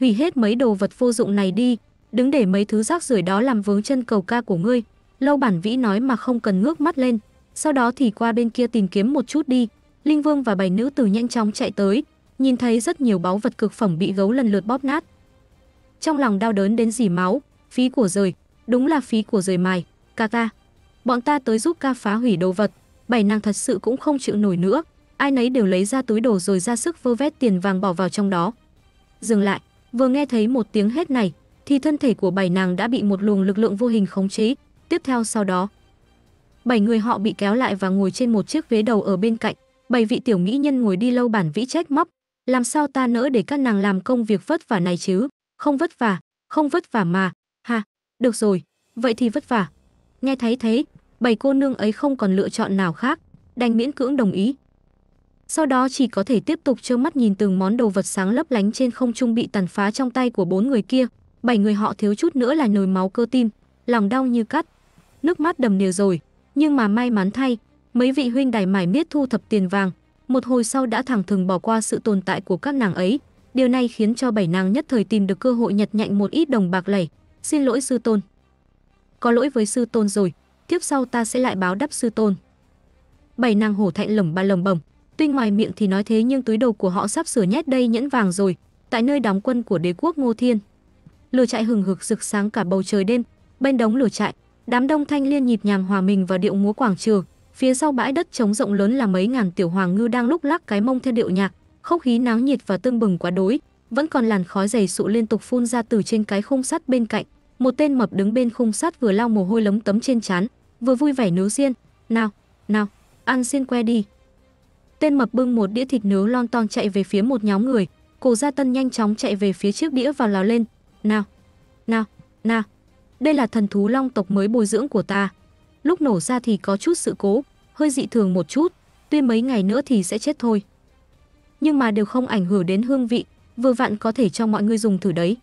Hủy hết mấy đồ vật vô dụng này đi, đứng để mấy thứ rác rưởi đó làm vướng chân cầu ca của ngươi. Lâu bản vĩ nói mà không cần ngước mắt lên, sau đó thì qua bên kia tìm kiếm một chút đi. Linh Vương và bảy nữ tử nhanh chóng chạy tới, nhìn thấy rất nhiều báu vật cực phẩm bị gấu lần lượt bóp nát. Trong lòng đau đớn đến dỉ máu, phí của rời, đúng là phí của rời mài, ca ca. Bọn ta tới giúp ca phá hủy đồ vật, bảy nàng thật sự cũng không chịu nổi nữa, ai nấy đều lấy ra túi đồ rồi ra sức vơ vét tiền vàng bỏ vào trong đó. Dừng lại, vừa nghe thấy một tiếng hét này, thì thân thể của bảy nàng đã bị một luồng lực lượng vô hình khống chế, tiếp theo sau đó. Bảy người họ bị kéo lại và ngồi trên một chiếc ghế đầu ở bên cạnh, bảy vị tiểu mỹ nhân ngồi đi lâu bản vĩ trách móc, làm sao ta nỡ để các nàng làm công việc vất vả này chứ, không vất vả, không vất vả mà, ha, được rồi, vậy thì vất vả. Nghe thấy thế, bảy cô nương ấy không còn lựa chọn nào khác, đành miễn cưỡng đồng ý, sau đó chỉ có thể tiếp tục trơ mắt nhìn từng món đồ vật sáng lấp lánh trên không trung bị tàn phá trong tay của bốn người kia. Bảy người họ thiếu chút nữa là nổi máu cơ tim, lòng đau như cắt. Nước mắt đầm đìa rồi, nhưng mà may mắn thay, mấy vị huynh đài mải miết thu thập tiền vàng, một hồi sau đã thẳng thừng bỏ qua sự tồn tại của các nàng ấy. Điều này khiến cho bảy nàng nhất thời tìm được cơ hội nhặt nhạnh một ít đồng bạc lẻ. Xin lỗi sư tôn. Có lỗi với sư tôn rồi, tiếp sau ta sẽ lại báo đáp sư tôn. Bảy nàng hổ thạnh lẩm ba lẩm bẩm, Tuy ngoài miệng thì nói thế nhưng túi đầu của họ sắp sửa nhét đây nhẫn vàng rồi, tại nơi đóng quân của đế quốc Ngô Thiên. Lửa trại hừng hực rực sáng cả bầu trời đêm, bên đống lửa trại, đám đông thanh liên nhịp nhàng hòa mình vào điệu múa quảng trường, phía sau bãi đất trống rộng lớn là mấy ngàn tiểu hoàng ngư đang lúc lắc cái mông theo điệu nhạc, không khí náo nhiệt và tương bừng quá đối, vẫn còn làn khói dày sụ liên tục phun ra từ trên cái khung sắt bên cạnh. Một tên mập đứng bên khung sắt vừa lau mồ hôi lấm tấm trên trán, vừa vui vẻ níu xiên, "Nào, nào, ăn xiên que đi." Tên mập bưng một đĩa thịt nướng lon ton chạy về phía một nhóm người, Cổ Gia Tân nhanh chóng chạy về phía trước đĩa và lò lên, "Nào, nào, nào. Đây là thần thú long tộc mới bồi dưỡng của ta." Lúc nổ ra thì có chút sự cố, hơi dị thường một chút, tuy mấy ngày nữa thì sẽ chết thôi. Nhưng mà đều không ảnh hưởng đến hương vị, vừa vặn có thể cho mọi người dùng thử đấy.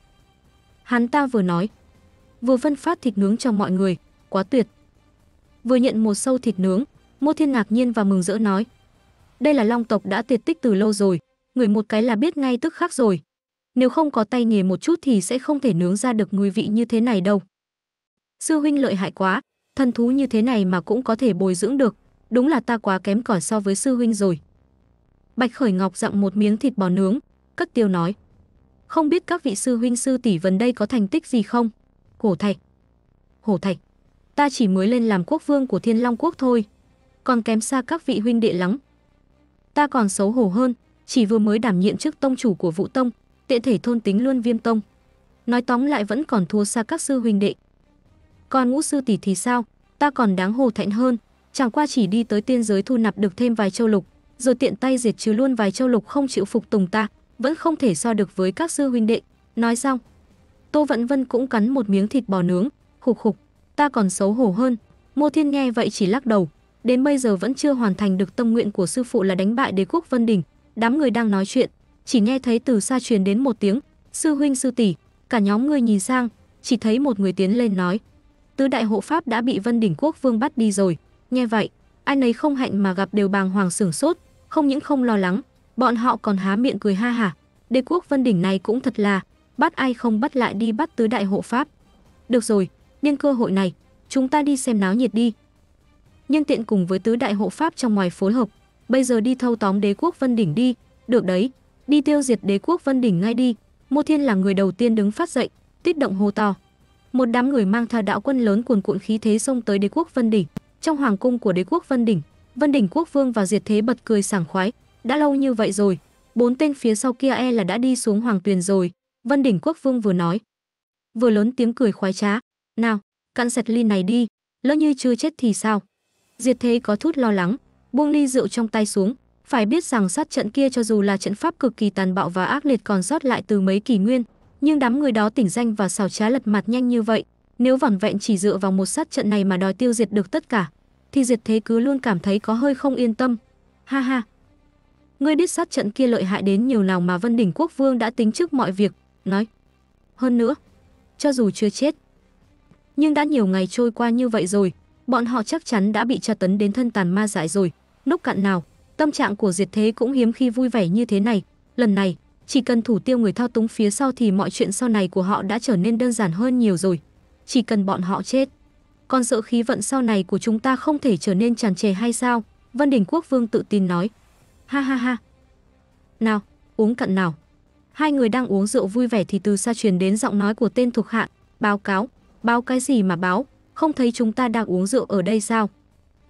Hắn ta vừa nói, vừa phân phát thịt nướng cho mọi người, quá tuyệt. Vừa nhận một sâu thịt nướng, Mô Thiên ngạc nhiên và mừng rỡ nói, đây là long tộc đã tuyệt tích từ lâu rồi, người một cái là biết ngay tức khắc rồi. Nếu không có tay nghề một chút thì sẽ không thể nướng ra được mùi vị như thế này đâu. Sư huynh lợi hại quá, thần thú như thế này mà cũng có thể bồi dưỡng được, đúng là ta quá kém cỏi so với sư huynh rồi. Bạch Khởi Ngọc dặm một miếng thịt bò nướng, cất tiêu nói. Không biết các vị sư huynh sư tỷ vấn đây có thành tích gì không? Cổ Thạch. Hổ Thạch. Ta chỉ mới lên làm quốc vương của Thiên Long Quốc thôi. Còn kém xa các vị huynh đệ lắm. Ta còn xấu hổ hơn, chỉ vừa mới đảm nhiệm chức tông chủ của Vũ Tông, tiện thể thôn tính luôn Viêm Tông. Nói tóm lại vẫn còn thua xa các sư huynh đệ. Còn ngũ sư tỷ thì sao, ta còn đáng hồ thẹn hơn, chẳng qua chỉ đi tới tiên giới thu nạp được thêm vài châu lục, rồi tiện tay diệt trừ luôn vài châu lục không chịu phục tùng ta, vẫn không thể so được với các sư huynh đệ. Nói xong, Tô Vận Vân cũng cắn một miếng thịt bò nướng, khục khục, ta còn xấu hổ hơn. Mô Thiên nghe vậy chỉ lắc đầu, đến bây giờ vẫn chưa hoàn thành được tâm nguyện của sư phụ là đánh bại đế quốc Vân Đình. Đám người đang nói chuyện, chỉ nghe thấy từ xa truyền đến một tiếng, "Sư huynh sư tỷ." Cả nhóm người nhìn sang, chỉ thấy một người tiến lên nói, "Tứ đại hộ pháp đã bị Vân đỉnh quốc vương bắt đi rồi." Nghe vậy, ai nấy không hạnh mà gặp đều bàng hoàng sửng sốt, không những không lo lắng, bọn họ còn há miệng cười ha hả. Đế quốc Vân Đỉnh này cũng thật là, bắt ai không bắt lại đi bắt tứ đại hộ pháp. Được rồi, nhân cơ hội này, chúng ta đi xem náo nhiệt đi nhân tiện cùng với tứ đại hộ pháp trong ngoài phối hợp, bây giờ đi thâu tóm đế quốc Vân Đỉnh đi, được đấy, đi tiêu diệt đế quốc Vân Đỉnh ngay đi. Mô Thiên là người đầu tiên đứng phát dậy, kích động hô to. Một đám người mang theo đạo quân lớn cuồn cuộn khí thế xông tới đế quốc Vân Đỉnh, trong hoàng cung của đế quốc Vân Đỉnh, Vân Đỉnh quốc vương và Diệt Thế bật cười sảng khoái, đã lâu như vậy rồi, bốn tên phía sau kia e là đã đi xuống hoàng tuyền rồi, Vân Đỉnh quốc vương vừa nói, vừa lớn tiếng cười khoái trá, "Nào, cạn sạch ly này đi, lỡ như chưa chết thì sao?" Diệt Thế có chút lo lắng, buông ly rượu trong tay xuống, phải biết rằng sát trận kia cho dù là trận pháp cực kỳ tàn bạo và ác liệt còn sót lại từ mấy kỷ nguyên, nhưng đám người đó tỉnh danh và xào trá lật mặt nhanh như vậy, nếu vỏn vẹn chỉ dựa vào một sát trận này mà đòi tiêu diệt được tất cả, thì Diệt Thế cứ luôn cảm thấy có hơi không yên tâm. Ha ha. Ngươi biết sát trận kia lợi hại đến nhiều nào mà Vân đỉnh quốc vương đã tính trước mọi việc, nói. Hơn nữa, cho dù chưa chết, nhưng đã nhiều ngày trôi qua như vậy rồi, bọn họ chắc chắn đã bị tra tấn đến thân tàn ma dại rồi, nốc cạn nào. Tâm trạng của Diệt Thế cũng hiếm khi vui vẻ như thế này, lần này, chỉ cần thủ tiêu người thao túng phía sau thì mọi chuyện sau này của họ đã trở nên đơn giản hơn nhiều rồi. Chỉ cần bọn họ chết. Còn sợ khí vận sau này của chúng ta không thể trở nên tràn trề hay sao? Vân Đình Quốc Vương tự tin nói. Ha ha ha. Nào, uống cạn nào. Hai người đang uống rượu vui vẻ thì từ xa truyền đến giọng nói của tên thuộc hạ. Báo cáo. Báo cái gì mà báo? không thấy chúng ta đang uống rượu ở đây sao?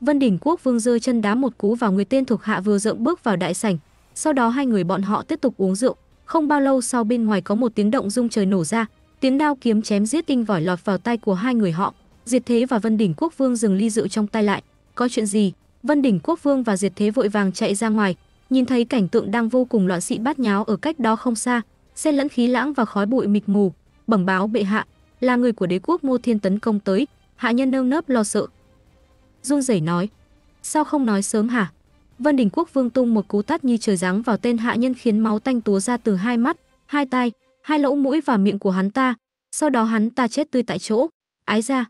Vân Đình Quốc Vương rơi chân đá một cú vào người tên thuộc hạ vừa rộng bước vào đại sảnh, sau đó hai người bọn họ tiếp tục uống rượu, không bao lâu sau bên ngoài có một tiếng động rung trời nổ ra, tiếng đao kiếm chém giết tinh vòi lọt vào tay của hai người họ, Diệt Thế và Vân Đỉnh Quốc Vương dừng ly rượu trong tay lại, có chuyện gì? Vân Đỉnh Quốc Vương và Diệt Thế vội vàng chạy ra ngoài, nhìn thấy cảnh tượng đang vô cùng loạn xị bát nháo ở cách đó không xa, xen lẫn khí lãng và khói bụi mịt mù, bẩm báo bệ hạ, là người của đế quốc Mô Thiên tấn công tới, Hạ nhân nơm nớp lo sợ. Run rẩy nói, sao không nói sớm hả? Vân Đình Quốc Vương tung một cú tát như trời giáng vào tên hạ nhân khiến máu tanh túa ra từ hai mắt, hai tai, hai lỗ mũi và miệng của hắn ta, sau đó hắn ta chết tươi tại chỗ. Ái ra.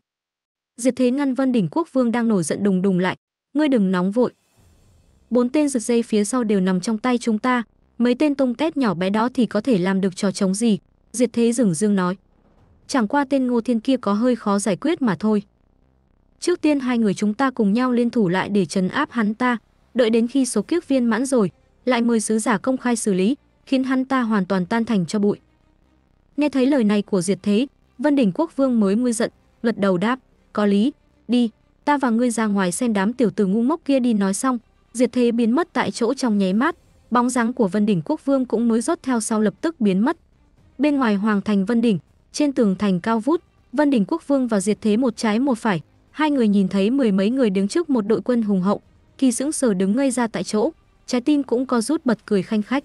diệt Thế ngăn Vân đỉnh Quốc Vương đang nổi giận đùng đùng lại, ngươi đừng nóng vội. Bốn tên rực dây phía sau đều nằm trong tay chúng ta, mấy tên tông tét nhỏ bé đó thì có thể làm được trò chống gì? Diệt Thế dừng dương nói chẳng qua tên Ngô Thiên kia có hơi khó giải quyết mà thôi. Trước tiên hai người chúng ta cùng nhau liên thủ lại để trấn áp hắn ta, đợi đến khi số kiếp viên mãn rồi, lại mời sứ giả công khai xử lý, khiến hắn ta hoàn toàn tan thành cho bụi. Nghe thấy lời này của Diệt Thế, Vân Đỉnh Quốc Vương mới nguy giận, lật đầu đáp, có lý, đi, ta và ngươi ra ngoài xem đám tiểu tử ngu mốc kia đi nói xong, Diệt Thế biến mất tại chỗ trong nháy mắt, bóng dáng của Vân Đỉnh Quốc Vương cũng mới rót theo sau lập tức biến mất. Bên ngoài Hoàng thành Vân Đỉnh, trên tường thành cao vút, Vân Đình Quốc Vương và diệt thế một trái một phải, hai người nhìn thấy mười mấy người đứng trước một đội quân hùng hậu, Kỳ sững sờ đứng ngây ra tại chỗ, trái tim cũng co rút bật cười khanh khách.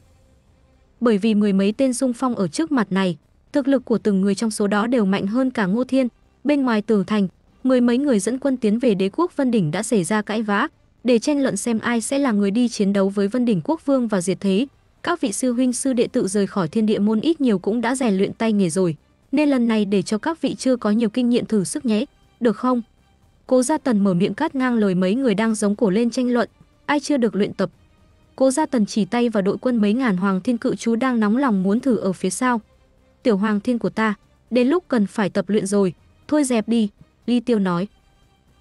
Bởi vì mười mấy tên xung phong ở trước mặt này, thực lực của từng người trong số đó đều mạnh hơn cả Ngô Thiên, bên ngoài tường thành, mười mấy người dẫn quân tiến về đế quốc Vân Đỉnh đã xảy ra cãi vã, để tranh luận xem ai sẽ là người đi chiến đấu với Vân Đỉnh Quốc Vương và diệt thế. Các vị sư huynh sư đệ tự rời khỏi thiên địa môn ít nhiều cũng đã rèn luyện tay nghề rồi, nên lần này để cho các vị chưa có nhiều kinh nghiệm thử sức nhé, được không? Cố Gia Tần mở miệng cắt ngang lời mấy người đang giống cổ lên tranh luận, ai chưa được luyện tập. Cố Gia Tần chỉ tay vào đội quân mấy ngàn hoàng thiên cự chú đang nóng lòng muốn thử ở phía sau. Tiểu hoàng thiên của ta, đến lúc cần phải tập luyện rồi, thôi dẹp đi, Ly Tiêu nói.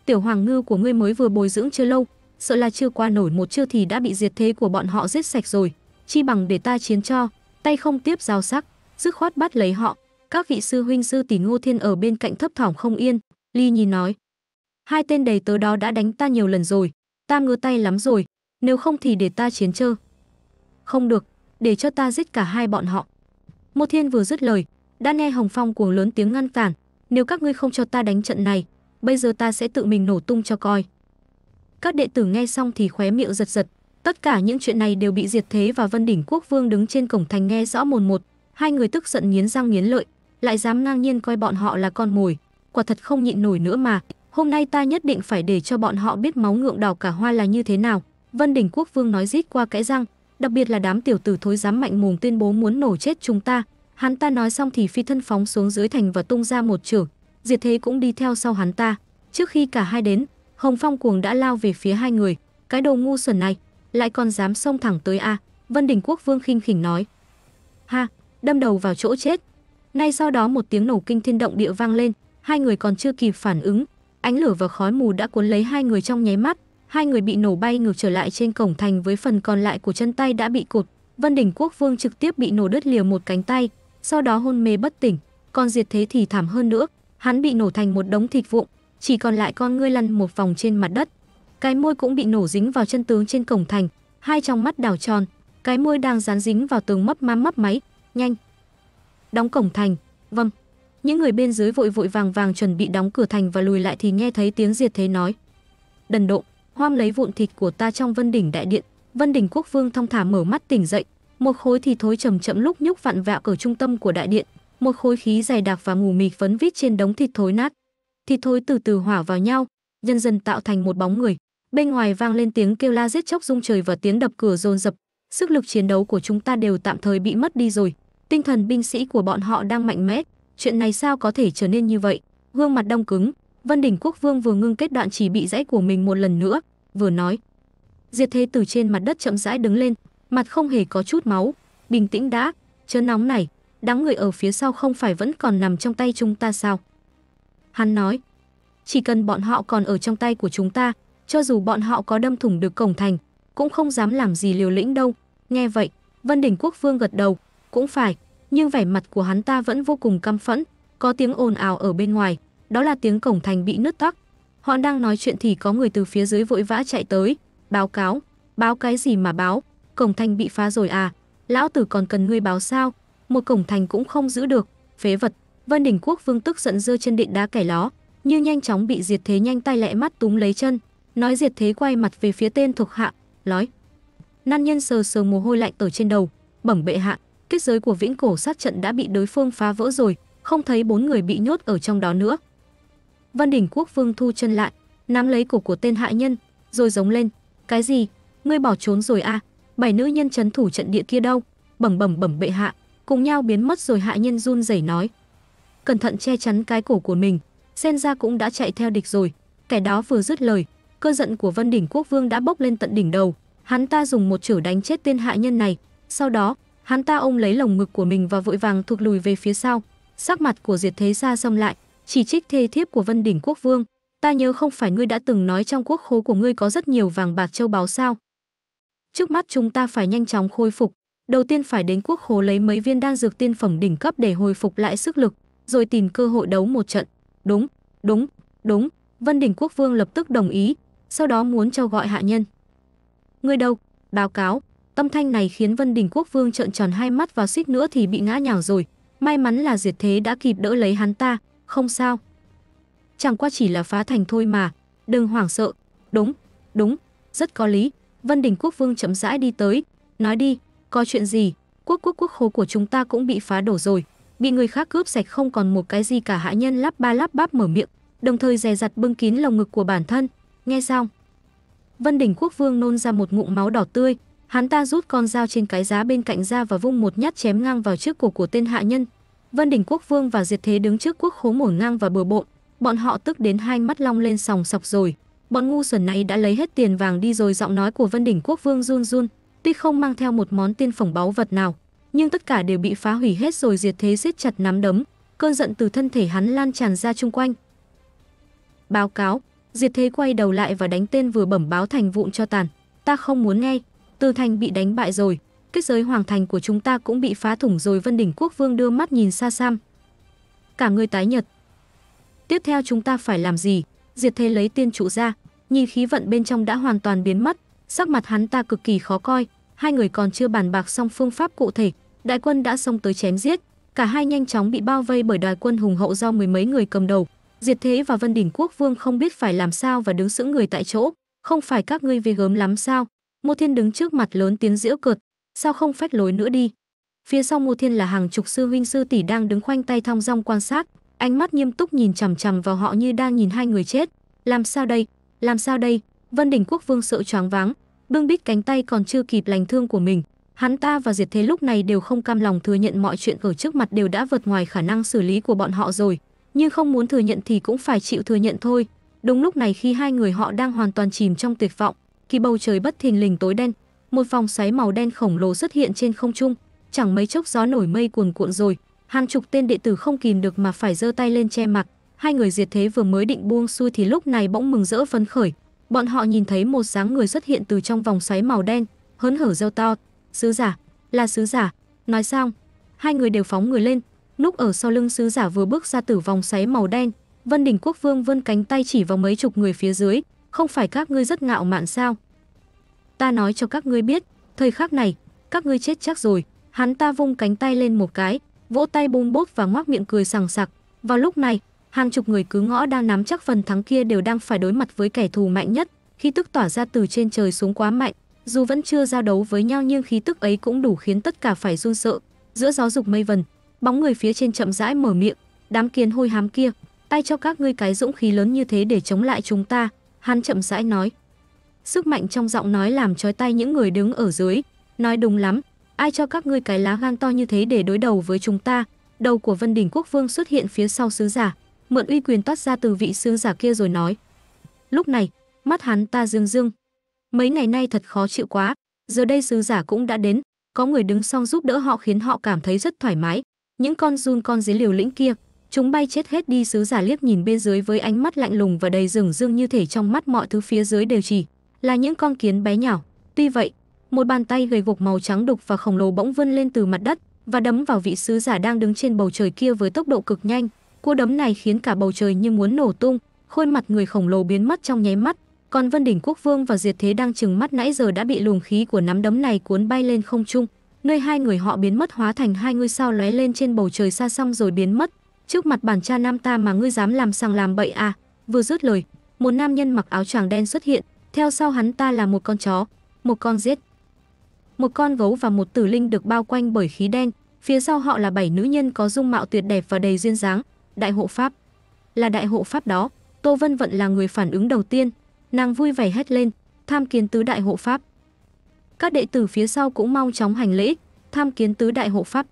Tiểu hoàng ngư của ngươi mới vừa bồi dưỡng chưa lâu, sợ là chưa qua nổi một chưa thì đã bị diệt thế của bọn họ giết sạch rồi, chi bằng để ta chiến cho, tay không tiếp giao sắc, dứt khoát bắt lấy họ, các vị sư huynh sư tỷ Ngô Thiên ở bên cạnh thấp thỏm không yên, Ly Nhi nói. Hai tên đầy tớ đó đã đánh ta nhiều lần rồi, ta ngứa tay lắm rồi, nếu không thì để ta chiến chơ. Không được, để cho ta giết cả hai bọn họ. Ngô Thiên vừa dứt lời, đã nghe Hồng Phong cuồng lớn tiếng ngăn cản, nếu các ngươi không cho ta đánh trận này, bây giờ ta sẽ tự mình nổ tung cho coi. Các đệ tử nghe xong thì khóe miệng giật giật, tất cả những chuyện này đều bị Diệt Thế và Vân Đỉnh Quốc Vương đứng trên cổng thành nghe rõ mồn một, hai người tức giận nghiến răng nghiến lợi, lại dám ngang nhiên coi bọn họ là con mồi, quả thật không nhịn nổi nữa mà. Hôm nay ta nhất định phải để cho bọn họ biết máu ngượng đỏ cả hoa là như thế nào. Vân Đình Quốc Vương nói rít qua cái răng, đặc biệt là đám tiểu tử thối dám mạnh mồm tuyên bố muốn nổ chết chúng ta. Hắn ta nói xong thì phi thân phóng xuống dưới thành và tung ra một chưởng, Diệt Thế cũng đi theo sau hắn ta. Trước khi cả hai đến, Hồng Phong cuồng đã lao về phía hai người, cái đồ ngu xuẩn này, lại còn dám xông thẳng tới a, à? Vân Đình Quốc Vương khinh khỉnh nói. Ha, đâm đầu vào chỗ chết, ngay sau đó một tiếng nổ kinh thiên động địa vang lên, hai người còn chưa kịp phản ứng, ánh lửa và khói mù đã cuốn lấy hai người trong nháy mắt, hai người bị nổ bay ngược trở lại trên cổng thành với phần còn lại của chân tay đã bị cụt Vân đỉnh Quốc Vương trực tiếp bị nổ đứt lìa một cánh tay, sau đó hôn mê bất tỉnh, còn diệt thế thì thảm hơn nữa, hắn bị nổ thành một đống thịt vụn, chỉ còn lại con ngươi lăn một vòng trên mặt đất. Cái môi cũng bị nổ dính vào chân tướng trên cổng thành, hai trong mắt đảo tròn, cái môi đang dán dính vào tường mấp mắm mấp máy, nhanh, đóng cổng thành vâng những người bên dưới vội vội vàng vàng chuẩn bị đóng cửa thành và lùi lại thì nghe thấy tiếng diệt thế nói đần độn hoam lấy vụn thịt của ta trong vân đỉnh đại điện vân đỉnh quốc vương thong thả mở mắt tỉnh dậy một khối thì thối chậm chậm lúc nhúc vặn vẹo ở trung tâm của đại điện một khối khí dày đặc và mù mịt phấn vít trên đống thịt thối nát thịt thối từ từ hỏa vào nhau dần dần tạo thành một bóng người bên ngoài vang lên tiếng kêu la giết chóc rung trời và tiếng đập cửa dồn dập sức lực chiến đấu của chúng ta đều tạm thời bị mất đi rồi Tinh thần binh sĩ của bọn họ đang mạnh mẽ, chuyện này sao có thể trở nên như vậy? Gương mặt đông cứng, Vân đỉnh Quốc Vương vừa ngưng kết đoạn chỉ bị rãy của mình một lần nữa, vừa nói. Diệt Thế từ trên mặt đất chậm rãi đứng lên, mặt không hề có chút máu, bình tĩnh đã, chớ nóng này, đám người ở phía sau không phải vẫn còn nằm trong tay chúng ta sao? Hắn nói, chỉ cần bọn họ còn ở trong tay của chúng ta, cho dù bọn họ có đâm thủng được cổng thành, cũng không dám làm gì liều lĩnh đâu. Nghe vậy, Vân đỉnh Quốc Vương gật đầu, cũng phải, nhưng vẻ mặt của hắn ta vẫn vô cùng căm phẫn, có tiếng ồn ào ở bên ngoài, đó là tiếng cổng thành bị nứt tắc. Họ đang nói chuyện thì có người từ phía dưới vội vã chạy tới, báo cáo, báo cái gì mà báo, cổng thành bị phá rồi à, lão tử còn cần ngươi báo sao, một cổng thành cũng không giữ được, phế vật. Vân Đình Quốc Vương tức giận giơ chân định đá cải ló, nhưng nhanh chóng bị Diệt Thế nhanh tay lẹ mắt túm lấy chân, nói Diệt Thế quay mặt về phía tên thuộc hạ, nói: "Nan nhân sờ sờ mồ hôi lạnh ở trên đầu, bẩm bệ hạ, kết giới của viễn cổ sát trận đã bị đối phương phá vỡ rồi, không thấy bốn người bị nhốt ở trong đó nữa. Văn đỉnh quốc vương thu chân lại, nắm lấy cổ của tên hạ nhân, rồi giống lên, cái gì, ngươi bỏ trốn rồi à, bảy nữ nhân chấn thủ trận địa kia đâu, bẩm bẩm bẩm bệ hạ, cùng nhau biến mất rồi hạ nhân run rẩy nói. Cẩn thận che chắn cái cổ của mình, sen ra cũng đã chạy theo địch rồi, kẻ đó vừa dứt lời, cơn giận của Vân đỉnh quốc vương đã bốc lên tận đỉnh đầu, hắn ta dùng một chửi đánh chết tên hạ nhân này, sau đó Hắn ta ôm lấy lồng ngực của mình và vội vàng thụt lùi về phía sau. Sắc mặt của Diệt Thế Sa xâm lại, chỉ trích thê thiếp của Vân đỉnh quốc vương, ta nhớ không phải ngươi đã từng nói trong quốc khố của ngươi có rất nhiều vàng bạc châu báu sao? Trước mắt chúng ta phải nhanh chóng khôi phục, đầu tiên phải đến quốc khố lấy mấy viên đan dược tiên phẩm đỉnh cấp để hồi phục lại sức lực, rồi tìm cơ hội đấu một trận. Đúng, đúng, đúng, Vân đỉnh quốc vương lập tức đồng ý, sau đó muốn cho gọi hạ nhân. Ngươi đâu? Báo cáo, tâm thanh này khiến Vân Đình Quốc Vương trợn tròn hai mắt và xích nữa thì bị ngã nhào rồi. May mắn là Diệt Thế đã kịp đỡ lấy hắn ta, không sao. Chẳng qua chỉ là phá thành thôi mà, đừng hoảng sợ. Đúng, đúng, rất có lý. Vân Đình Quốc Vương chậm rãi đi tới, nói đi, có chuyện gì? Quốc quốc quốc khố của chúng ta cũng bị phá đổ rồi, bị người khác cướp sạch không còn một cái gì cả hạ nhân lắp ba lắp bắp mở miệng, đồng thời dè dặt bưng kín lồng ngực của bản thân. Nghe xong, Vân Đình Quốc Vương nôn ra một ngụm máu đỏ tươi, Hắn ta rút con dao trên cái giá bên cạnh ra và vung một nhát chém ngang vào trước cổ của tên hạ nhân. Vân Đình Quốc Vương và Diệt Thế đứng trước quốc khố mổ ngang và bừa bộn, bọn họ tức đến hai mắt long lên sòng sọc rồi. Bọn ngu xuẩn này đã lấy hết tiền vàng đi rồi giọng nói của Vân Đình Quốc Vương run run, tuy không mang theo một món tiên phẩm báu vật nào, nhưng tất cả đều bị phá hủy hết rồi Diệt Thế siết chặt nắm đấm, cơn giận từ thân thể hắn lan tràn ra chung quanh. Báo cáo, Diệt Thế quay đầu lại và đánh tên vừa bẩm báo thành vụn cho tàn, ta không muốn nghe, từ Thành bị đánh bại rồi, kết giới hoàng thành của chúng ta cũng bị phá thủng rồi Vân Đỉnh Quốc Vương đưa mắt nhìn xa xăm. Cả người tái nhật. Tiếp theo chúng ta phải làm gì? Diệt thế lấy tiên trụ ra, nhìn khí vận bên trong đã hoàn toàn biến mất, sắc mặt hắn ta cực kỳ khó coi, hai người còn chưa bàn bạc xong phương pháp cụ thể, đại quân đã xông tới chém giết, cả hai nhanh chóng bị bao vây bởi đoàn quân hùng hậu do mười mấy người cầm đầu. Diệt Thế và Vân Đỉnh Quốc Vương không biết phải làm sao và đứng sững người tại chỗ, không phải các ngươi về gớm lắm sao? Ngô Thiên đứng trước mặt lớn tiếng giễu cợt, sao không phách lối nữa đi. Phía sau Ngô Thiên là hàng chục sư huynh sư tỷ đang đứng khoanh tay thong dong quan sát, ánh mắt nghiêm túc nhìn chằm chằm vào họ như đang nhìn hai người chết. Làm sao đây? Làm sao đây? Vân Đình Quốc Vương sợ choáng váng, bưng bít cánh tay còn chưa kịp lành thương của mình. Hắn ta và Diệt Thế lúc này đều không cam lòng thừa nhận mọi chuyện ở trước mặt đều đã vượt ngoài khả năng xử lý của bọn họ rồi, nhưng không muốn thừa nhận thì cũng phải chịu thừa nhận thôi. Đúng lúc này khi hai người họ đang hoàn toàn chìm trong tuyệt vọng, khi bầu trời bất thình lình tối đen, một vòng xoáy màu đen khổng lồ xuất hiện trên không trung, chẳng mấy chốc gió nổi mây cuồn cuộn rồi, hàng chục tên đệ tử không kìm được mà phải giơ tay lên che mặt, hai người diệt thế vừa mới định buông xuôi thì lúc này bỗng mừng rỡ phấn khởi, bọn họ nhìn thấy một dáng người xuất hiện từ trong vòng xoáy màu đen, hớn hở reo to, "Sứ giả, là sứ giả." Nói xong, hai người đều phóng người lên, núp ở sau lưng sứ giả vừa bước ra từ vòng xoáy màu đen, Vân Đình Quốc Vương vươn cánh tay chỉ vào mấy chục người phía dưới, không phải các ngươi rất ngạo mạn sao? Ta nói cho các ngươi biết, thời khắc này, các ngươi chết chắc rồi. Hắn ta vung cánh tay lên một cái, vỗ tay bung bốt và ngoác miệng cười sằng sặc. Vào lúc này, hàng chục người cứ ngõ đang nắm chắc phần thắng kia đều đang phải đối mặt với kẻ thù mạnh nhất, khi tức tỏa ra từ trên trời xuống quá mạnh, dù vẫn chưa giao đấu với nhau nhưng khí tức ấy cũng đủ khiến tất cả phải run sợ. Giữa gió dục mây vần, bóng người phía trên chậm rãi mở miệng, đám kiến hôi hám kia, tay cho các ngươi cái dũng khí lớn như thế để chống lại chúng ta, hắn chậm rãi nói. Sức mạnh trong giọng nói làm trói tay những người đứng ở dưới. Nói đúng lắm, ai cho các ngươi cái lá gan to như thế để đối đầu với chúng ta? Đầu của Vân Đình Quốc Vương xuất hiện phía sau sứ giả, mượn uy quyền toát ra từ vị sứ giả kia rồi nói. Lúc này, mắt hắn ta dương dương. Mấy ngày nay thật khó chịu quá, giờ đây sứ giả cũng đã đến, có người đứng song giúp đỡ họ khiến họ cảm thấy rất thoải mái. Những con run con dế liều lĩnh kia, Chúng bay chết hết đi sứ giả liếc nhìn bên dưới với ánh mắt lạnh lùng và đầy rừng dương như thể trong mắt mọi thứ phía dưới đều chỉ là những con kiến bé nhỏ. Tuy vậy, một bàn tay gầy gục màu trắng đục và khổng lồ bỗng vươn lên từ mặt đất và đấm vào vị sứ giả đang đứng trên bầu trời kia với tốc độ cực nhanh. Cú đấm này khiến cả bầu trời như muốn nổ tung, khuôn mặt người khổng lồ biến mất trong nháy mắt, còn Vân đỉnh quốc vương và Diệt Thế đang chừng mắt nãy giờ đã bị luồng khí của nắm đấm này cuốn bay lên không trung, nơi hai người họ biến mất hóa thành hai ngôi sao lóe lên trên bầu trời xa xăm rồi biến mất trước mặt bản cha nam ta mà ngươi dám làm sằng làm bậy à vừa dứt lời một nam nhân mặc áo choàng đen xuất hiện theo sau hắn ta là một con chó một con giết một con gấu và một tử linh được bao quanh bởi khí đen phía sau họ là bảy nữ nhân có dung mạo tuyệt đẹp và đầy duyên dáng đại hộ pháp là đại hộ pháp đó tô vân vận là người phản ứng đầu tiên nàng vui vẻ hét lên tham kiến tứ đại hộ pháp các đệ tử phía sau cũng mau chóng hành lễ tham kiến tứ đại hộ pháp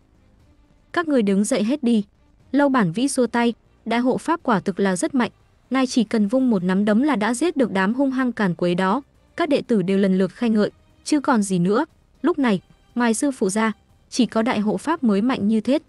các người đứng dậy hết đi Lâu bản vĩ xua tay, đại hộ pháp quả thực là rất mạnh, ngài chỉ cần vung một nắm đấm là đã giết được đám hung hăng càn quấy đó. Các đệ tử đều lần lượt khen ngợi, chứ còn gì nữa. Lúc này, ngoài sư phụ ra, chỉ có đại hộ pháp mới mạnh như thế.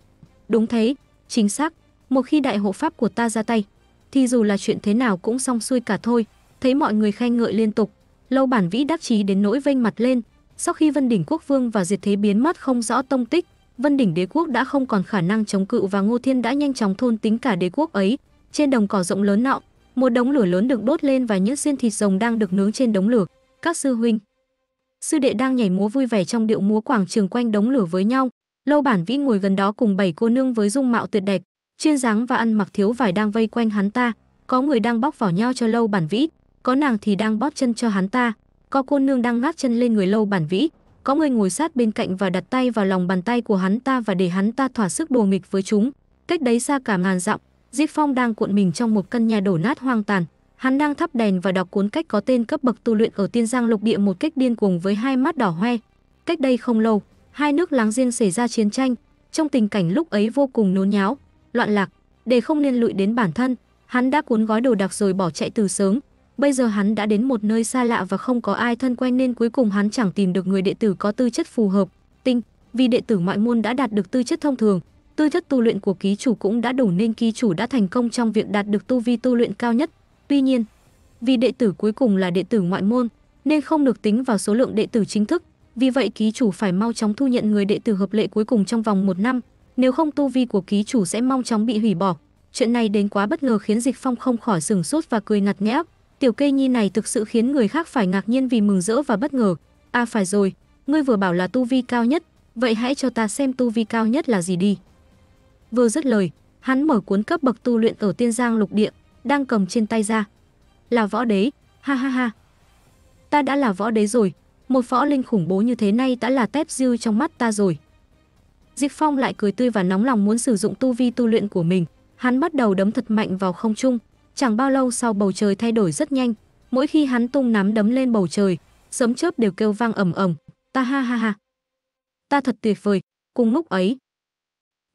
Đúng thế, chính xác, một khi đại hộ pháp của ta ra tay, thì dù là chuyện thế nào cũng xong xuôi cả thôi. Thấy mọi người khen ngợi liên tục, lâu bản vĩ đắc chí đến nỗi vênh mặt lên. Sau khi Vân Đỉnh Quốc Vương và Diệt Thế biến mất không rõ tông tích, Vân đỉnh đế quốc đã không còn khả năng chống cự và Ngô Thiên đã nhanh chóng thôn tính cả đế quốc ấy. Trên đồng cỏ rộng lớn nọ, một đống lửa lớn được đốt lên và những xiên thịt rồng đang được nướng trên đống lửa. Các sư huynh, sư đệ đang nhảy múa vui vẻ trong điệu múa quảng trường quanh đống lửa với nhau. Lâu Bản Vĩ ngồi gần đó cùng bảy cô nương với dung mạo tuyệt đẹp, chuyên dáng và ăn mặc thiếu vải đang vây quanh hắn ta. Có người đang bóc vỏ nhau cho Lâu Bản Vĩ, có nàng thì đang bóp chân cho hắn ta, có cô nương đang ngáp chân lên người Lâu Bản Vĩ có người ngồi sát bên cạnh và đặt tay vào lòng bàn tay của hắn ta và để hắn ta thỏa sức đùa nghịch với chúng. Cách đấy xa cả ngàn dặm, Diệp Phong đang cuộn mình trong một căn nhà đổ nát hoang tàn. Hắn đang thắp đèn và đọc cuốn cách có tên cấp bậc tu luyện ở Tiên Giang Lục Địa một cách điên cuồng với hai mắt đỏ hoe. Cách đây không lâu, hai nước láng giềng xảy ra chiến tranh, trong tình cảnh lúc ấy vô cùng nôn nháo, loạn lạc, để không liên lụy đến bản thân, hắn đã cuốn gói đồ đạc rồi bỏ chạy từ sớm, Bây giờ hắn đã đến một nơi xa lạ và không có ai thân quen nên cuối cùng hắn chẳng tìm được người đệ tử có tư chất phù hợp, tinh, vì đệ tử mọi môn đã đạt được tư chất thông thường, tư chất tu luyện của ký chủ cũng đã đủ nên ký chủ đã thành công trong việc đạt được tu vi tu luyện cao nhất. Tuy nhiên, vì đệ tử cuối cùng là đệ tử ngoại môn nên không được tính vào số lượng đệ tử chính thức, vì vậy ký chủ phải mau chóng thu nhận người đệ tử hợp lệ cuối cùng trong vòng một năm, nếu không tu vi của ký chủ sẽ mau chóng bị hủy bỏ. Chuyện này đến quá bất ngờ khiến Dịch Phong không khỏi sửng sốt và cười ngặt nghẽo. Tiểu cây nhi này thực sự khiến người khác phải ngạc nhiên vì mừng rỡ và bất ngờ. À phải rồi, ngươi vừa bảo là tu vi cao nhất, vậy hãy cho ta xem tu vi cao nhất là gì đi. Vừa dứt lời, hắn mở cuốn cấp bậc tu luyện ở Tiên Giang lục địa, đang cầm trên tay ra. Là võ đế, ha ha ha. Ta đã là võ đế rồi, một võ linh khủng bố như thế này đã là tép diêu trong mắt ta rồi. Diệp Phong lại cười tươi và nóng lòng muốn sử dụng tu vi tu luyện của mình, hắn bắt đầu đấm thật mạnh vào không trung, Chẳng bao lâu sau bầu trời thay đổi rất nhanh, mỗi khi hắn tung nắm đấm lên bầu trời, sấm chớp đều kêu vang ầm ầm, ta ha ha ha. Ta thật tuyệt vời, cùng lúc ấy.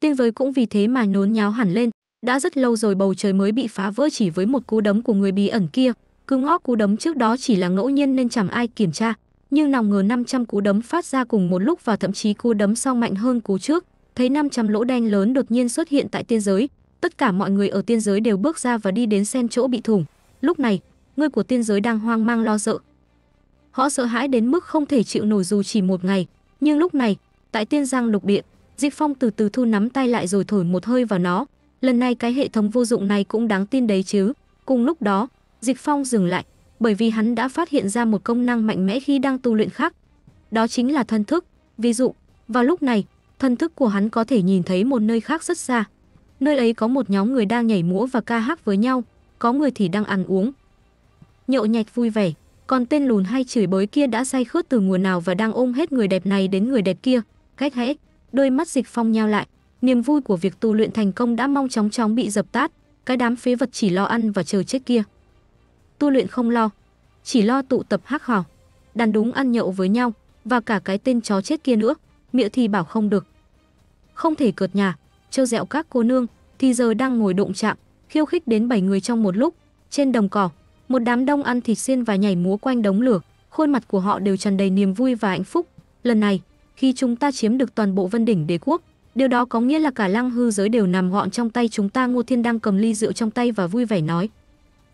Tiên giới cũng vì thế mà nhốn nháo hẳn lên, đã rất lâu rồi bầu trời mới bị phá vỡ chỉ với một cú đấm của người bí ẩn kia, cứ ngõ cú đấm trước đó chỉ là ngẫu nhiên nên chẳng ai kiểm tra, nhưng nào ngờ 500 cú đấm phát ra cùng một lúc và thậm chí cú đấm sau mạnh hơn cú trước, thấy 500 lỗ đen lớn đột nhiên xuất hiện tại tiên giới, Tất cả mọi người ở tiên giới đều bước ra và đi đến xem chỗ bị thủng. Lúc này, người của tiên giới đang hoang mang lo sợ. Họ sợ hãi đến mức không thể chịu nổi dù chỉ một ngày, nhưng lúc này, tại tiên giang lục địa, Dịch Phong từ từ thu nắm tay lại rồi thổi một hơi vào nó. Lần này cái hệ thống vô dụng này cũng đáng tin đấy chứ. Cùng lúc đó, Dịch Phong dừng lại, bởi vì hắn đã phát hiện ra một công năng mạnh mẽ khi đang tu luyện khác. Đó chính là thân thức. Ví dụ, vào lúc này, thân thức của hắn có thể nhìn thấy một nơi khác rất xa, Nơi ấy có một nhóm người đang nhảy múa và ca hát với nhau, có người thì đang ăn uống. Nhậu nhạch vui vẻ, còn tên lùn hay chửi bới kia đã say khướt từ nguồn nào và đang ôm hết người đẹp này đến người đẹp kia, cách hãy, đôi mắt dịch phong nhao lại, niềm vui của việc tu luyện thành công đã mong chóng chóng bị dập tắt, cái đám phế vật chỉ lo ăn và chờ chết kia. Tu luyện không lo, chỉ lo tụ tập hắc hò, đàn đúng ăn nhậu với nhau và cả cái tên chó chết kia nữa, miệng thì bảo không được. Không thể cợt nhà, trêu dẹo các cô nương, thì giờ đang ngồi đụng chạm, khiêu khích đến bảy người trong một lúc. Trên đồng cỏ, một đám đông ăn thịt xiên và nhảy múa quanh đống lửa, khuôn mặt của họ đều tràn đầy niềm vui và hạnh phúc. Lần này, khi chúng ta chiếm được toàn bộ Vân đỉnh đế quốc, điều đó có nghĩa là cả Lăng hư giới đều nằm gọn trong tay chúng ta. Ngô Thiên đang cầm ly rượu trong tay và vui vẻ nói: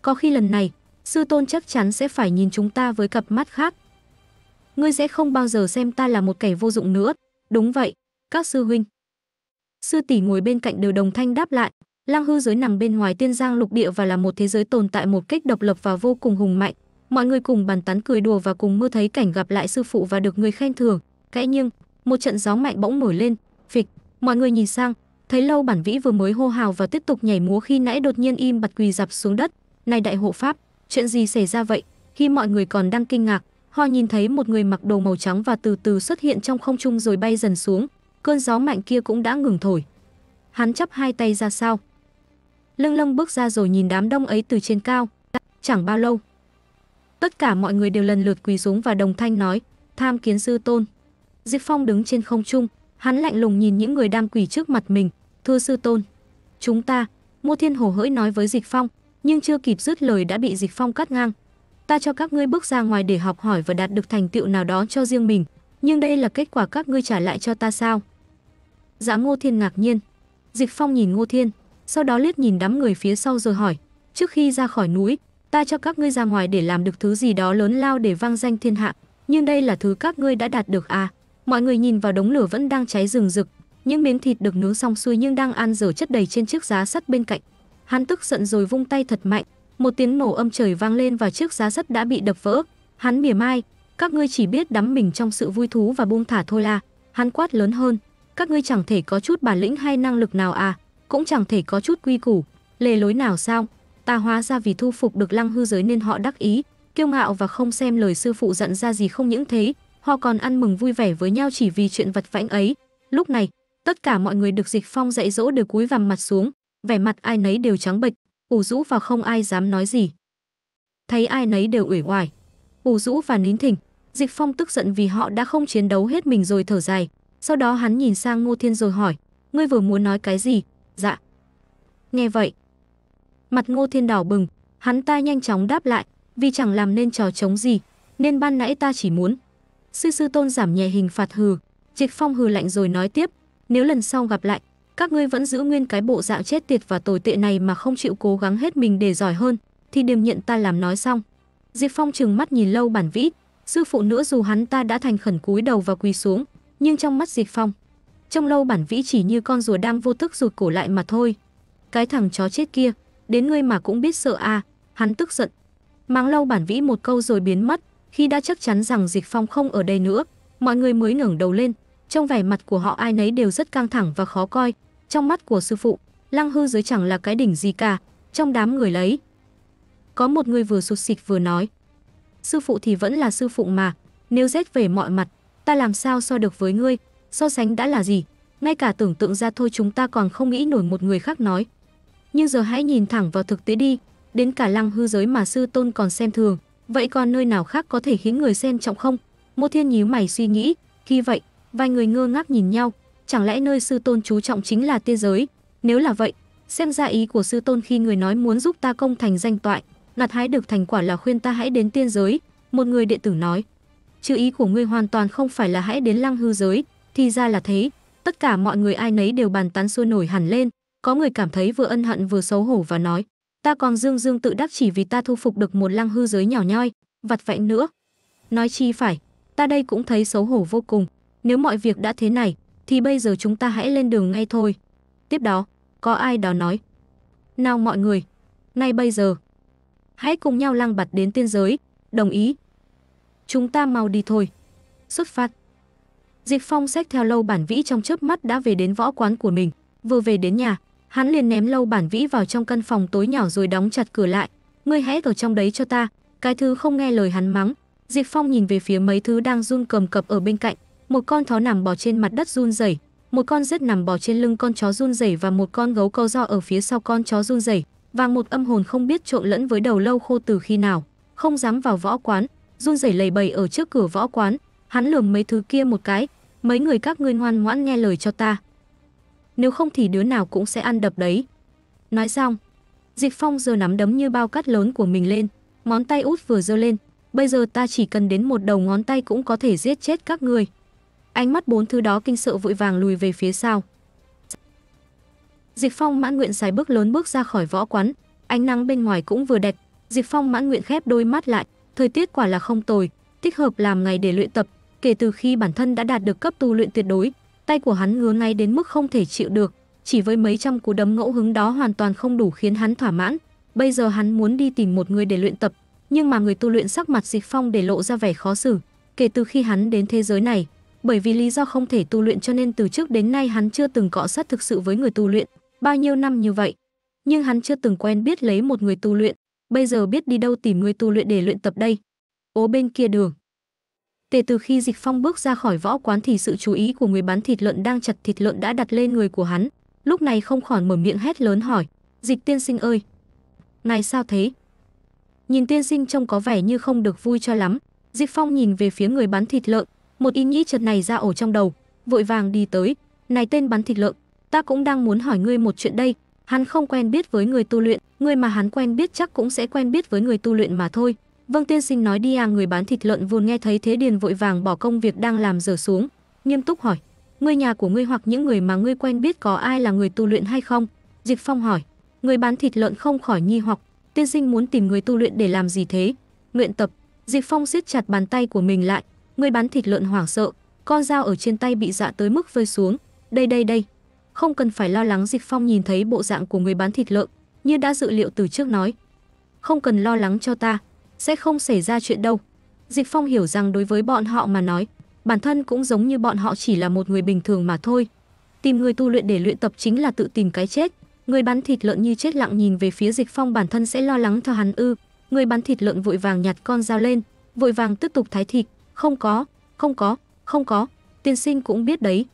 "Có khi lần này, sư tôn chắc chắn sẽ phải nhìn chúng ta với cặp mắt khác. Ngươi sẽ không bao giờ xem ta là một kẻ vô dụng nữa." Đúng vậy, các sư huynh, Sư tỷ ngồi bên cạnh đều đồng thanh đáp lại, Lang hư giới nằm bên ngoài Tiên Giang lục địa và là một thế giới tồn tại một cách độc lập và vô cùng hùng mạnh. Mọi người cùng bàn tán cười đùa và cùng mơ thấy cảnh gặp lại sư phụ và được người khen thưởng. Kẽ nhưng, một trận gió mạnh bỗng nổi lên, phịch, mọi người nhìn sang, thấy Lâu Bản Vĩ vừa mới hô hào và tiếp tục nhảy múa khi nãy đột nhiên im bặt quỳ dập xuống đất. Này đại hộ pháp, chuyện gì xảy ra vậy? Khi mọi người còn đang kinh ngạc, họ nhìn thấy một người mặc đồ màu trắng và từ từ xuất hiện trong không trung rồi bay dần xuống, cơn gió mạnh kia cũng đã ngừng thổi. Hắn chắp hai tay ra sau, Lưng lông bước ra rồi nhìn đám đông ấy từ trên cao. Chẳng bao lâu. Tất cả mọi người đều lần lượt quỳ xuống và đồng thanh nói, tham kiến sư tôn. Diệp Phong đứng trên không trung, hắn lạnh lùng nhìn những người đang quỳ trước mặt mình, thưa sư tôn. Chúng ta, Mua Thiên Hồ hỡi nói với Dịch Phong, nhưng chưa kịp dứt lời đã bị Dịch Phong cắt ngang. Ta cho các ngươi bước ra ngoài để học hỏi và đạt được thành tựu nào đó cho riêng mình, nhưng đây là kết quả các ngươi trả lại cho ta sao? Dạ Ngô Thiên ngạc nhiên. Dịch Phong nhìn Ngô Thiên, sau đó liếc nhìn đám người phía sau rồi hỏi, trước khi ra khỏi núi, ta cho các ngươi ra ngoài để làm được thứ gì đó lớn lao để vang danh thiên hạ, nhưng đây là thứ các ngươi đã đạt được à? Mọi người nhìn vào đống lửa vẫn đang cháy rừng rực, những miếng thịt được nướng xong xuôi nhưng đang ăn dở chất đầy trên chiếc giá sắt bên cạnh. Hắn tức giận rồi vung tay thật mạnh, một tiếng nổ âm trời vang lên và chiếc giá sắt đã bị đập vỡ. Hắn mỉa mai, các ngươi chỉ biết đắm mình trong sự vui thú và buông thả thôi à? Hắn quát lớn hơn, các ngươi chẳng thể có chút bản lĩnh hay năng lực nào à, cũng chẳng thể có chút quy củ, lề lối nào sao? Ta hóa ra vì thu phục được lăng hư giới nên họ đắc ý, kiêu ngạo và không xem lời sư phụ giận ra gì không những thế, họ còn ăn mừng vui vẻ với nhau chỉ vì chuyện vật vãnh ấy. Lúc này, tất cả mọi người được Dịch Phong dạy dỗ đều cúi vằm mặt xuống, vẻ mặt ai nấy đều trắng bệch, ủ rũ và không ai dám nói gì. Thấy ai nấy đều ủy oải, ủ rũ và nín thỉnh, Dịch Phong tức giận vì họ đã không chiến đấu hết mình rồi thở dài, sau đó hắn nhìn sang Ngô Thiên rồi hỏi, ngươi vừa muốn nói cái gì? Dạ. Nghe vậy. Mặt Ngô Thiên đỏ bừng, hắn ta nhanh chóng đáp lại, vì chẳng làm nên trò chống gì, nên ban nãy ta chỉ muốn. Sư sư tôn giảm nhẹ hình phạt hừ, Trịch Phong hừ lạnh rồi nói tiếp, nếu lần sau gặp lại, các ngươi vẫn giữ nguyên cái bộ dạng chết tiệt và tồi tệ này mà không chịu cố gắng hết mình để giỏi hơn, thì đêm nhận ta làm nói xong. Diệp Phong trừng mắt nhìn lâu bản vĩ, sư phụ nữa dù hắn ta đã thành khẩn cúi đầu và quỳ xuống, nhưng trong mắt Diệp Phong, trong lâu bản vĩ chỉ như con rùa đang vô thức rụt cổ lại mà thôi. Cái thằng chó chết kia, đến ngươi mà cũng biết sợ à, hắn tức giận. Mang lâu bản vĩ một câu rồi biến mất, khi đã chắc chắn rằng Diệp Phong không ở đây nữa, mọi người mới ngẩng đầu lên, trong vẻ mặt của họ ai nấy đều rất căng thẳng và khó coi, trong mắt của sư phụ, Lăng Hư giới chẳng là cái đỉnh gì cả, trong đám người lấy. Có một người vừa sụt sịch vừa nói, sư phụ thì vẫn là sư phụ mà, nếu rét về mọi mặt, ta làm sao so được với ngươi, so sánh đã là gì, ngay cả tưởng tượng ra thôi chúng ta còn không nghĩ nổi một người khác nói. Nhưng giờ hãy nhìn thẳng vào thực tế đi, đến cả lăng hư giới mà sư tôn còn xem thường, vậy còn nơi nào khác có thể khiến người xem trọng không? Mộ Thiên nhíu mày suy nghĩ, khi vậy, vài người ngơ ngác nhìn nhau, chẳng lẽ nơi sư tôn chú trọng chính là tiên giới? Nếu là vậy, xem ra ý của sư tôn khi người nói muốn giúp ta công thành danh toại, gặt hái được thành quả là khuyên ta hãy đến tiên giới, một người đệ tử nói chữ ý của ngươi hoàn toàn không phải là hãy đến lăng hư giới, thì ra là thế. Tất cả mọi người ai nấy đều bàn tán sôi nổi hẳn lên, có người cảm thấy vừa ân hận vừa xấu hổ và nói, ta còn dương dương tự đắc chỉ vì ta thu phục được một lăng hư giới nhỏ nhoi, vặt vãnh nữa. Nói chi phải, ta đây cũng thấy xấu hổ vô cùng, nếu mọi việc đã thế này, thì bây giờ chúng ta hãy lên đường ngay thôi. Tiếp đó, có ai đó nói, nào mọi người, ngay bây giờ, hãy cùng nhau lăng bạt đến tiên giới, đồng ý, Chúng ta mau đi thôi. Xuất phát. Diệp Phong xách theo lâu bản vĩ trong chớp mắt đã về đến võ quán của mình. Vừa về đến nhà, hắn liền ném lâu bản vĩ vào trong căn phòng tối nhỏ rồi đóng chặt cửa lại. Ngươi hãy ở trong đấy cho ta. Cái thứ không nghe lời hắn mắng. Diệp Phong nhìn về phía mấy thứ đang run cầm cập ở bên cạnh. Một con thó nằm bò trên mặt đất run rẩy, một con rết nằm bò trên lưng con chó run rẩy và một con gấu câu do ở phía sau con chó run rẩy và một âm hồn không biết trộn lẫn với đầu lâu khô từ khi nào không dám vào võ quán run rẩy lầy bầy ở trước cửa võ quán, hắn lườm mấy thứ kia một cái, mấy người các ngươi ngoan ngoãn nghe lời cho ta. Nếu không thì đứa nào cũng sẽ ăn đập đấy. Nói xong, Dịch Phong giờ nắm đấm như bao cát lớn của mình lên, ngón tay út vừa giơ lên, bây giờ ta chỉ cần đến một đầu ngón tay cũng có thể giết chết các ngươi. Ánh mắt bốn thứ đó kinh sợ vội vàng lùi về phía sau. Dịch Phong mãn nguyện xài bước lớn bước ra khỏi võ quán, ánh nắng bên ngoài cũng vừa đẹp, Dịch Phong mãn nguyện khép đôi mắt lại, thời tiết quả là không tồi, thích hợp làm ngày để luyện tập. Kể từ khi bản thân đã đạt được cấp tu luyện tuyệt đối, tay của hắn ngứa ngay đến mức không thể chịu được, chỉ với mấy trăm cú đấm ngẫu hứng đó hoàn toàn không đủ khiến hắn thỏa mãn. Bây giờ hắn muốn đi tìm một người để luyện tập, nhưng mà người tu luyện sắc mặt Dịch Phong để lộ ra vẻ khó xử. Kể từ khi hắn đến thế giới này, bởi vì lý do không thể tu luyện cho nên từ trước đến nay hắn chưa từng cọ sát thực sự với người tu luyện, bao nhiêu năm như vậy. Nhưng hắn chưa từng quen biết lấy một người tu luyện, bây giờ biết đi đâu tìm người tu luyện để luyện tập đây. Ố bên kia đường. Kể từ khi Dịch Phong bước ra khỏi võ quán thì sự chú ý của người bán thịt lợn đang chặt thịt lợn đã đặt lên người của hắn, lúc này không khỏi mở miệng hét lớn hỏi, "Dịch tiên sinh ơi, ngài sao thế?" Nhìn tiên sinh trông có vẻ như không được vui cho lắm, Dịch Phong nhìn về phía người bán thịt lợn, một ý nghĩ chợt này ra ổ trong đầu, vội vàng đi tới, "Này tên bán thịt lợn, ta cũng đang muốn hỏi ngươi một chuyện đây, Hắn không quen biết với người tu luyện, người mà hắn quen biết chắc cũng sẽ quen biết với người tu luyện mà thôi. Vâng tiên sinh nói đi à người bán thịt lợn vùn nghe thấy thế điền vội vàng bỏ công việc đang làm dở xuống, nghiêm túc hỏi. Người nhà của ngươi hoặc những người mà ngươi quen biết có ai là người tu luyện hay không? Dịch Phong hỏi. Người bán thịt lợn không khỏi nghi hoặc, tiên sinh muốn tìm người tu luyện để làm gì thế? Luyện tập. Dịch Phong siết chặt bàn tay của mình lại, người bán thịt lợn hoảng sợ, con dao ở trên tay bị dạ tới mức rơi xuống. Đây đây đây, không cần phải lo lắng Dịch Phong nhìn thấy bộ dạng của người bán thịt lợn, như đã dự liệu từ trước nói. Không cần lo lắng cho ta, sẽ không xảy ra chuyện đâu. Dịch Phong hiểu rằng đối với bọn họ mà nói, bản thân cũng giống như bọn họ chỉ là một người bình thường mà thôi. Tìm người tu luyện để luyện tập chính là tự tìm cái chết. Người bán thịt lợn như chết lặng nhìn về phía Dịch Phong bản thân sẽ lo lắng cho hắn ư. Người bán thịt lợn vội vàng nhặt con dao lên, vội vàng tiếp tục thái thịt. Không có, không có, không có, tiên sinh cũng biết đấy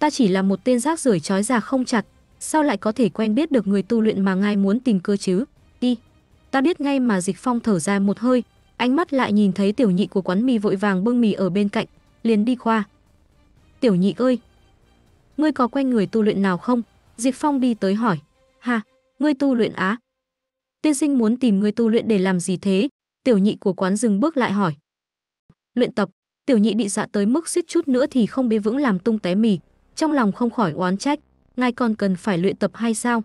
ta chỉ là một tên rác rưởi trói già không chặt, sao lại có thể quen biết được người tu luyện mà ngài muốn tìm cơ chứ? Đi. Ta biết ngay mà Dịch Phong thở dài một hơi, ánh mắt lại nhìn thấy tiểu nhị của quán mì vội vàng bưng mì ở bên cạnh, liền đi qua. Tiểu nhị ơi, ngươi có quen người tu luyện nào không? Dịch Phong đi tới hỏi. Ha, ngươi tu luyện á? Tiên sinh muốn tìm ngươi tu luyện để làm gì thế? Tiểu nhị của quán dừng bước lại hỏi. Luyện tập, tiểu nhị bị dạ tới mức suýt chút nữa thì không bế vững làm tung té mì trong lòng không khỏi oán trách, ngài còn cần phải luyện tập hay sao?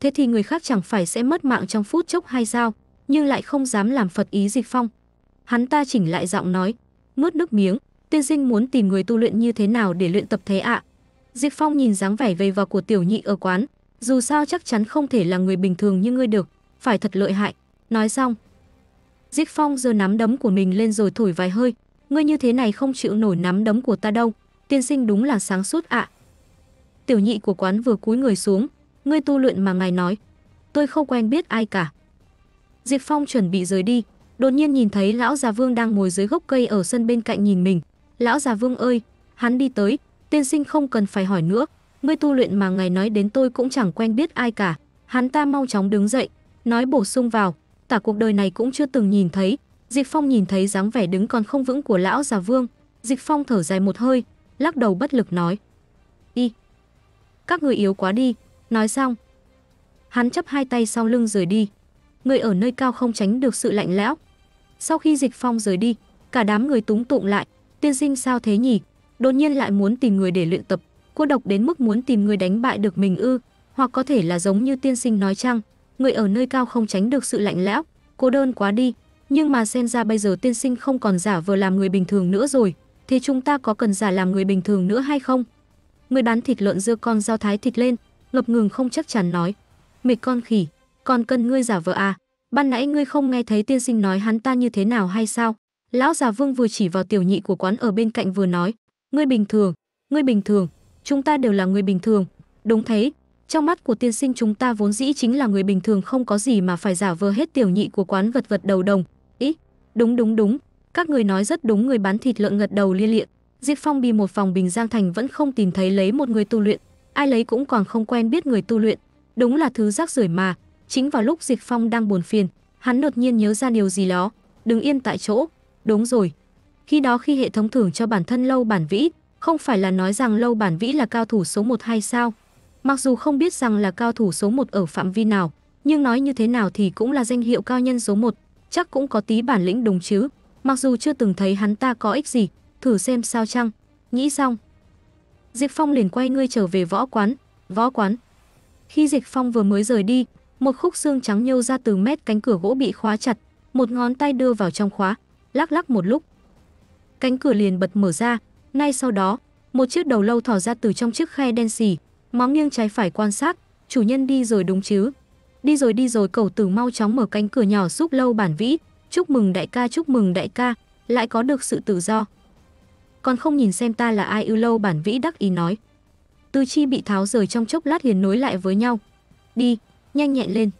Thế thì người khác chẳng phải sẽ mất mạng trong phút chốc hay sao? Nhưng lại không dám làm Phật ý dịch phong. Hắn ta chỉnh lại giọng nói, nuốt nước miếng, tiên sinh muốn tìm người tu luyện như thế nào để luyện tập thế ạ? À? Dịch phong nhìn dáng vẻ vây vào của tiểu nhị ở quán, dù sao chắc chắn không thể là người bình thường như ngươi được, phải thật lợi hại. Nói xong, Dịch Phong giơ nắm đấm của mình lên rồi thổi vài hơi. Ngươi như thế này không chịu nổi nắm đấm của ta đâu. Tiên sinh đúng là sáng suốt ạ. À. Tiểu nhị của quán vừa cúi người xuống, ngươi tu luyện mà ngài nói. Tôi không quen biết ai cả. Diệp Phong chuẩn bị rời đi, đột nhiên nhìn thấy lão già Vương đang ngồi dưới gốc cây ở sân bên cạnh nhìn mình. Lão già Vương ơi, hắn đi tới, tiên sinh không cần phải hỏi nữa, ngươi tu luyện mà ngài nói đến tôi cũng chẳng quen biết ai cả. Hắn ta mau chóng đứng dậy, nói bổ sung vào, cả cuộc đời này cũng chưa từng nhìn thấy. Diệp Phong nhìn thấy dáng vẻ đứng còn không vững của lão già Vương, Diệp Phong thở dài một hơi, lắc đầu bất lực nói: các người yếu quá đi, nói xong. Hắn chấp hai tay sau lưng rời đi. Người ở nơi cao không tránh được sự lạnh lẽo. Sau khi Dịch Phong rời đi, cả đám người túng tụng lại, tiên sinh sao thế nhỉ? Đột nhiên lại muốn tìm người để luyện tập, cô độc đến mức muốn tìm người đánh bại được mình ư? Hoặc có thể là giống như tiên sinh nói chăng, người ở nơi cao không tránh được sự lạnh lẽo, cô đơn quá đi, nhưng mà xem ra bây giờ tiên sinh không còn giả vờ làm người bình thường nữa rồi, thì chúng ta có cần giả làm người bình thường nữa hay không? Người bán thịt lợn dưa con giao thái thịt lên, ngập ngừng không chắc chắn nói. Mệt con khỉ, con cần ngươi giả vợ à, ban nãy ngươi không nghe thấy tiên sinh nói hắn ta như thế nào hay sao? Lão già vương vừa chỉ vào tiểu nhị của quán ở bên cạnh vừa nói, ngươi bình thường, ngươi bình thường, chúng ta đều là người bình thường. Đúng thế, trong mắt của tiên sinh chúng ta vốn dĩ chính là người bình thường không có gì mà phải giả vờ hết tiểu nhị của quán gật gật đầu đồng. Ý, đúng đúng đúng, các người nói rất đúng người bán thịt lợn gật đầu lia liện. Diệp Phong đi một vòng Bình Giang Thành vẫn không tìm thấy lấy một người tu luyện, ai lấy cũng còn không quen biết người tu luyện, đúng là thứ rác rưởi mà. Chính vào lúc Diệp Phong đang buồn phiền, hắn đột nhiên nhớ ra điều gì đó, đứng yên tại chỗ, đúng rồi. Khi đó khi hệ thống thưởng cho bản thân Lâu Bản Vĩ, không phải là nói rằng Lâu Bản Vĩ là cao thủ số 1 hay sao? Mặc dù không biết rằng là cao thủ số 1 ở phạm vi nào, nhưng nói như thế nào thì cũng là danh hiệu cao nhân số 1, chắc cũng có tí bản lĩnh đúng chứ. Mặc dù chưa từng thấy hắn ta có ích gì, thử xem sao chăng, nghĩ xong. Diệp Phong liền quay ngươi trở về võ quán, võ quán. Khi Diệp Phong vừa mới rời đi, một khúc xương trắng nhô ra từ mét cánh cửa gỗ bị khóa chặt, một ngón tay đưa vào trong khóa, lắc lắc một lúc. Cánh cửa liền bật mở ra, ngay sau đó, một chiếc đầu lâu thỏ ra từ trong chiếc khe đen xì móng nghiêng trái phải quan sát, chủ nhân đi rồi đúng chứ? Đi rồi đi rồi cầu tử mau chóng mở cánh cửa nhỏ giúp lâu bản vĩ, chúc mừng đại ca chúc mừng đại ca, lại có được sự tự do còn không nhìn xem ta là ai ưu lâu bản vĩ đắc ý nói. Tư chi bị tháo rời trong chốc lát liền nối lại với nhau. Đi, nhanh nhẹn lên.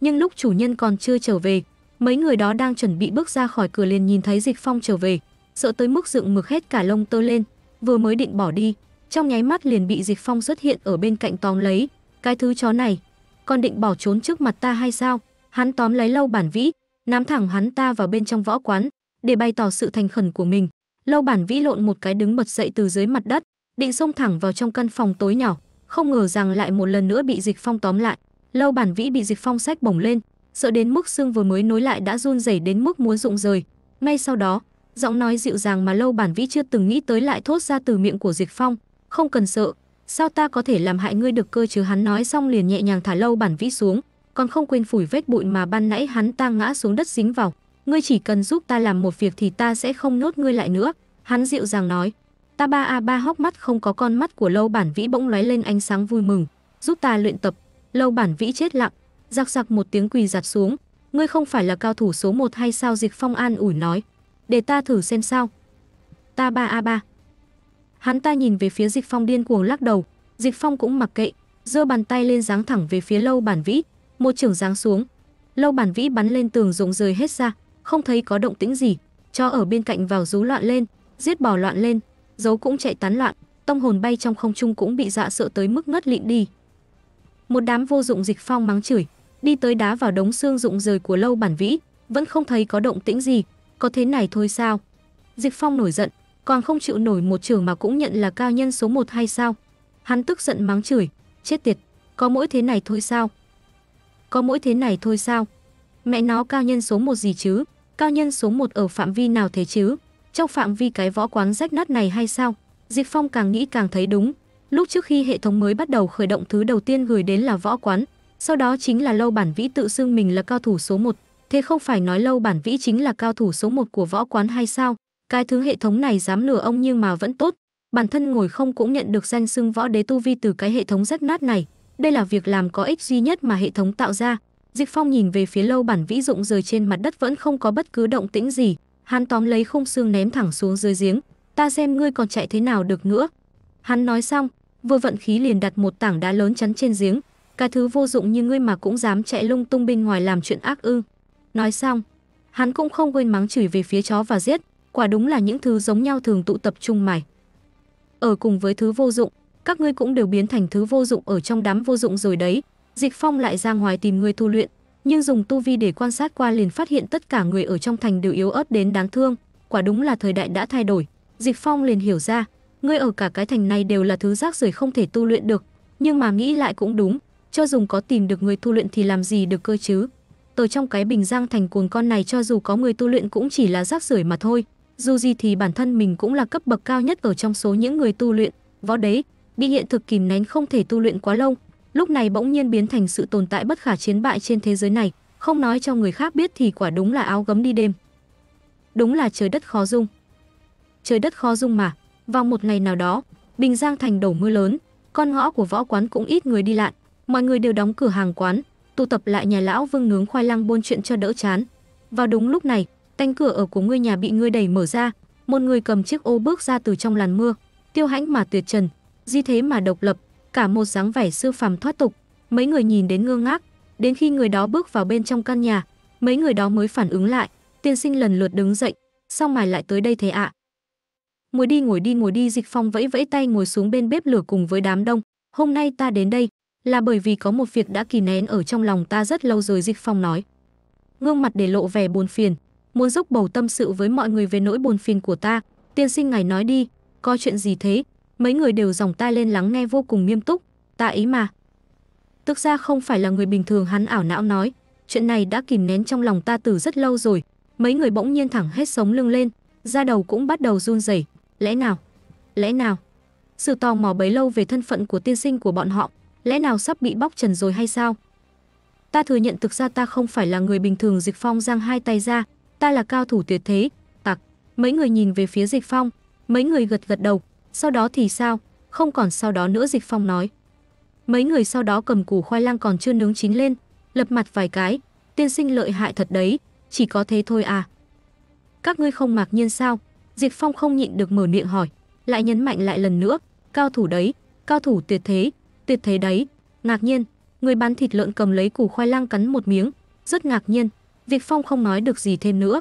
Nhưng lúc chủ nhân còn chưa trở về, mấy người đó đang chuẩn bị bước ra khỏi cửa liền nhìn thấy Dịch Phong trở về, sợ tới mức dựng mực hết cả lông tơ lên, vừa mới định bỏ đi, trong nháy mắt liền bị Dịch Phong xuất hiện ở bên cạnh tóm lấy, cái thứ chó này, còn định bỏ trốn trước mặt ta hay sao? Hắn tóm lấy lâu bản vĩ, nắm thẳng hắn ta vào bên trong võ quán, để bày tỏ sự thành khẩn của mình, Lâu Bản Vĩ lộn một cái đứng bật dậy từ dưới mặt đất, định xông thẳng vào trong căn phòng tối nhỏ, không ngờ rằng lại một lần nữa bị Dịch Phong tóm lại. Lâu Bản Vĩ bị Dịch Phong sách bổng lên, sợ đến mức xương vừa mới nối lại đã run rẩy đến mức muốn rụng rời. Ngay sau đó, giọng nói dịu dàng mà Lâu Bản Vĩ chưa từng nghĩ tới lại thốt ra từ miệng của Dịch Phong, "Không cần sợ, sao ta có thể làm hại ngươi được cơ chứ?" Hắn nói xong liền nhẹ nhàng thả Lâu Bản Vĩ xuống, còn không quên phủi vết bụi mà ban nãy hắn ta ngã xuống đất dính vào ngươi chỉ cần giúp ta làm một việc thì ta sẽ không nốt ngươi lại nữa. Hắn dịu dàng nói, ta ba a ba hóc mắt không có con mắt của lâu bản vĩ bỗng lóe lên ánh sáng vui mừng, giúp ta luyện tập. Lâu bản vĩ chết lặng, giặc giặc một tiếng quỳ giặt xuống. Ngươi không phải là cao thủ số một hay sao dịch phong an ủi nói. Để ta thử xem sao. Ta ba a ba. Hắn ta nhìn về phía dịch phong điên cuồng lắc đầu. Dịch phong cũng mặc kệ, giơ bàn tay lên giáng thẳng về phía lâu bản vĩ. Một trưởng giáng xuống. Lâu bản vĩ bắn lên tường rụng rời hết ra không thấy có động tĩnh gì, cho ở bên cạnh vào rú loạn lên, giết bò loạn lên, dấu cũng chạy tán loạn, tông hồn bay trong không trung cũng bị dọa dạ sợ tới mức ngất lịm đi. Một đám vô dụng dịch phong mắng chửi, đi tới đá vào đống xương rụng rời của lâu bản vĩ, vẫn không thấy có động tĩnh gì, có thế này thôi sao? Dịch phong nổi giận, còn không chịu nổi một trường mà cũng nhận là cao nhân số một hay sao? Hắn tức giận mắng chửi, chết tiệt, có mỗi thế này thôi sao? Có mỗi thế này thôi sao? Mẹ nó cao nhân số một gì chứ? cao nhân số 1 ở phạm vi nào thế chứ? Trong phạm vi cái võ quán rách nát này hay sao? Diệp Phong càng nghĩ càng thấy đúng. Lúc trước khi hệ thống mới bắt đầu khởi động thứ đầu tiên gửi đến là võ quán, sau đó chính là lâu bản vĩ tự xưng mình là cao thủ số 1. Thế không phải nói lâu bản vĩ chính là cao thủ số 1 của võ quán hay sao? Cái thứ hệ thống này dám lừa ông nhưng mà vẫn tốt. Bản thân ngồi không cũng nhận được danh xưng võ đế tu vi từ cái hệ thống rách nát này. Đây là việc làm có ích duy nhất mà hệ thống tạo ra, Diệp Phong nhìn về phía lâu bản vĩ dụng rời trên mặt đất vẫn không có bất cứ động tĩnh gì, hắn tóm lấy khung xương ném thẳng xuống dưới giếng, ta xem ngươi còn chạy thế nào được nữa. Hắn nói xong, vừa vận khí liền đặt một tảng đá lớn chắn trên giếng, Cái thứ vô dụng như ngươi mà cũng dám chạy lung tung bên ngoài làm chuyện ác ư. Nói xong, hắn cũng không quên mắng chửi về phía chó và giết, quả đúng là những thứ giống nhau thường tụ tập chung mày. Ở cùng với thứ vô dụng, các ngươi cũng đều biến thành thứ vô dụng ở trong đám vô dụng rồi đấy, Dịch Phong lại ra ngoài tìm người tu luyện, nhưng dùng tu vi để quan sát qua liền phát hiện tất cả người ở trong thành đều yếu ớt đến đáng thương, quả đúng là thời đại đã thay đổi. Dịch Phong liền hiểu ra, người ở cả cái thành này đều là thứ rác rưởi không thể tu luyện được, nhưng mà nghĩ lại cũng đúng, cho dù có tìm được người tu luyện thì làm gì được cơ chứ. Ở trong cái bình giang thành cuồng con này cho dù có người tu luyện cũng chỉ là rác rưởi mà thôi, dù gì thì bản thân mình cũng là cấp bậc cao nhất ở trong số những người tu luyện, võ đấy, bị hiện thực kìm nén không thể tu luyện quá lâu, lúc này bỗng nhiên biến thành sự tồn tại bất khả chiến bại trên thế giới này, không nói cho người khác biết thì quả đúng là áo gấm đi đêm. Đúng là trời đất khó dung. Trời đất khó dung mà, vào một ngày nào đó, Bình Giang thành đổ mưa lớn, con ngõ của võ quán cũng ít người đi lạn, mọi người đều đóng cửa hàng quán, tụ tập lại nhà lão Vương nướng khoai lang buôn chuyện cho đỡ chán. Vào đúng lúc này, cánh cửa ở của ngươi nhà bị ngươi đẩy mở ra, một người cầm chiếc ô bước ra từ trong làn mưa, tiêu hãnh mà tuyệt trần, di thế mà độc lập, cả một dáng vẻ sư phàm thoát tục, mấy người nhìn đến ngơ ngác, đến khi người đó bước vào bên trong căn nhà, mấy người đó mới phản ứng lại, tiên sinh lần lượt đứng dậy, sao mày lại tới đây thế ạ? Ngồi đi ngồi đi ngồi đi dịch phong vẫy vẫy tay ngồi xuống bên bếp lửa cùng với đám đông, hôm nay ta đến đây là bởi vì có một việc đã kìm nén ở trong lòng ta rất lâu rồi dịch phong nói. gương mặt để lộ vẻ buồn phiền, muốn dốc bầu tâm sự với mọi người về nỗi buồn phiền của ta, tiên sinh ngài nói đi, có chuyện gì thế? Mấy người đều dòng tai lên lắng nghe vô cùng nghiêm túc, ta ý mà. Tức ra không phải là người bình thường hắn ảo não nói, chuyện này đã kìm nén trong lòng ta từ rất lâu rồi. Mấy người bỗng nhiên thẳng hết sống lưng lên, da đầu cũng bắt đầu run rẩy. Lẽ nào? Lẽ nào? Sự tò mò bấy lâu về thân phận của tiên sinh của bọn họ, lẽ nào sắp bị bóc trần rồi hay sao? Ta thừa nhận thực ra ta không phải là người bình thường Dịch Phong giang hai tay ra, ta là cao thủ tuyệt thế, tặc. Mấy người nhìn về phía Dịch Phong, mấy người gật gật đầu, sau đó thì sao? Không còn sau đó nữa Dịch Phong nói. Mấy người sau đó cầm củ khoai lang còn chưa nướng chín lên, lập mặt vài cái, tiên sinh lợi hại thật đấy, chỉ có thế thôi à. Các ngươi không ngạc nhiên sao? Diệp Phong không nhịn được mở miệng hỏi, lại nhấn mạnh lại lần nữa, cao thủ đấy, cao thủ tuyệt thế, tuyệt thế đấy. Ngạc nhiên, người bán thịt lợn cầm lấy củ khoai lang cắn một miếng, rất ngạc nhiên, Diệp Phong không nói được gì thêm nữa.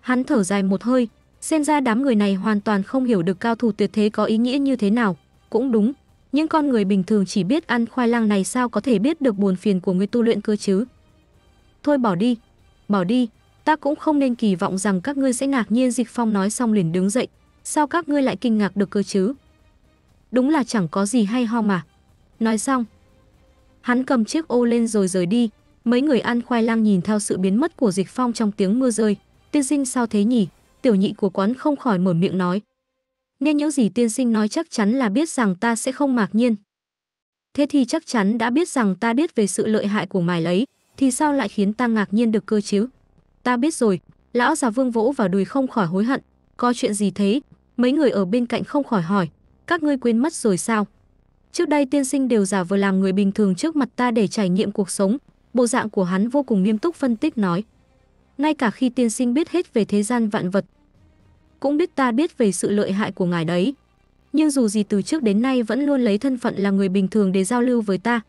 Hắn thở dài một hơi, Xem ra đám người này hoàn toàn không hiểu được cao thủ tuyệt thế có ý nghĩa như thế nào. Cũng đúng, những con người bình thường chỉ biết ăn khoai lang này sao có thể biết được buồn phiền của người tu luyện cơ chứ. Thôi bỏ đi, bỏ đi, ta cũng không nên kỳ vọng rằng các ngươi sẽ ngạc nhiên Dịch Phong nói xong liền đứng dậy. Sao các ngươi lại kinh ngạc được cơ chứ? Đúng là chẳng có gì hay ho mà. Nói xong, hắn cầm chiếc ô lên rồi rời đi. Mấy người ăn khoai lang nhìn theo sự biến mất của Dịch Phong trong tiếng mưa rơi. Tiên sinh sao thế nhỉ? tiểu nhị của quán không khỏi mở miệng nói. Nên những gì tiên sinh nói chắc chắn là biết rằng ta sẽ không mạc nhiên. Thế thì chắc chắn đã biết rằng ta biết về sự lợi hại của mài lấy, thì sao lại khiến ta ngạc nhiên được cơ chứ? Ta biết rồi, lão già vương vỗ vào đùi không khỏi hối hận, có chuyện gì thế? Mấy người ở bên cạnh không khỏi hỏi, các ngươi quên mất rồi sao? Trước đây tiên sinh đều giả vờ làm người bình thường trước mặt ta để trải nghiệm cuộc sống, bộ dạng của hắn vô cùng nghiêm túc phân tích nói ngay cả khi tiên sinh biết hết về thế gian vạn vật, cũng biết ta biết về sự lợi hại của ngài đấy. Nhưng dù gì từ trước đến nay vẫn luôn lấy thân phận là người bình thường để giao lưu với ta,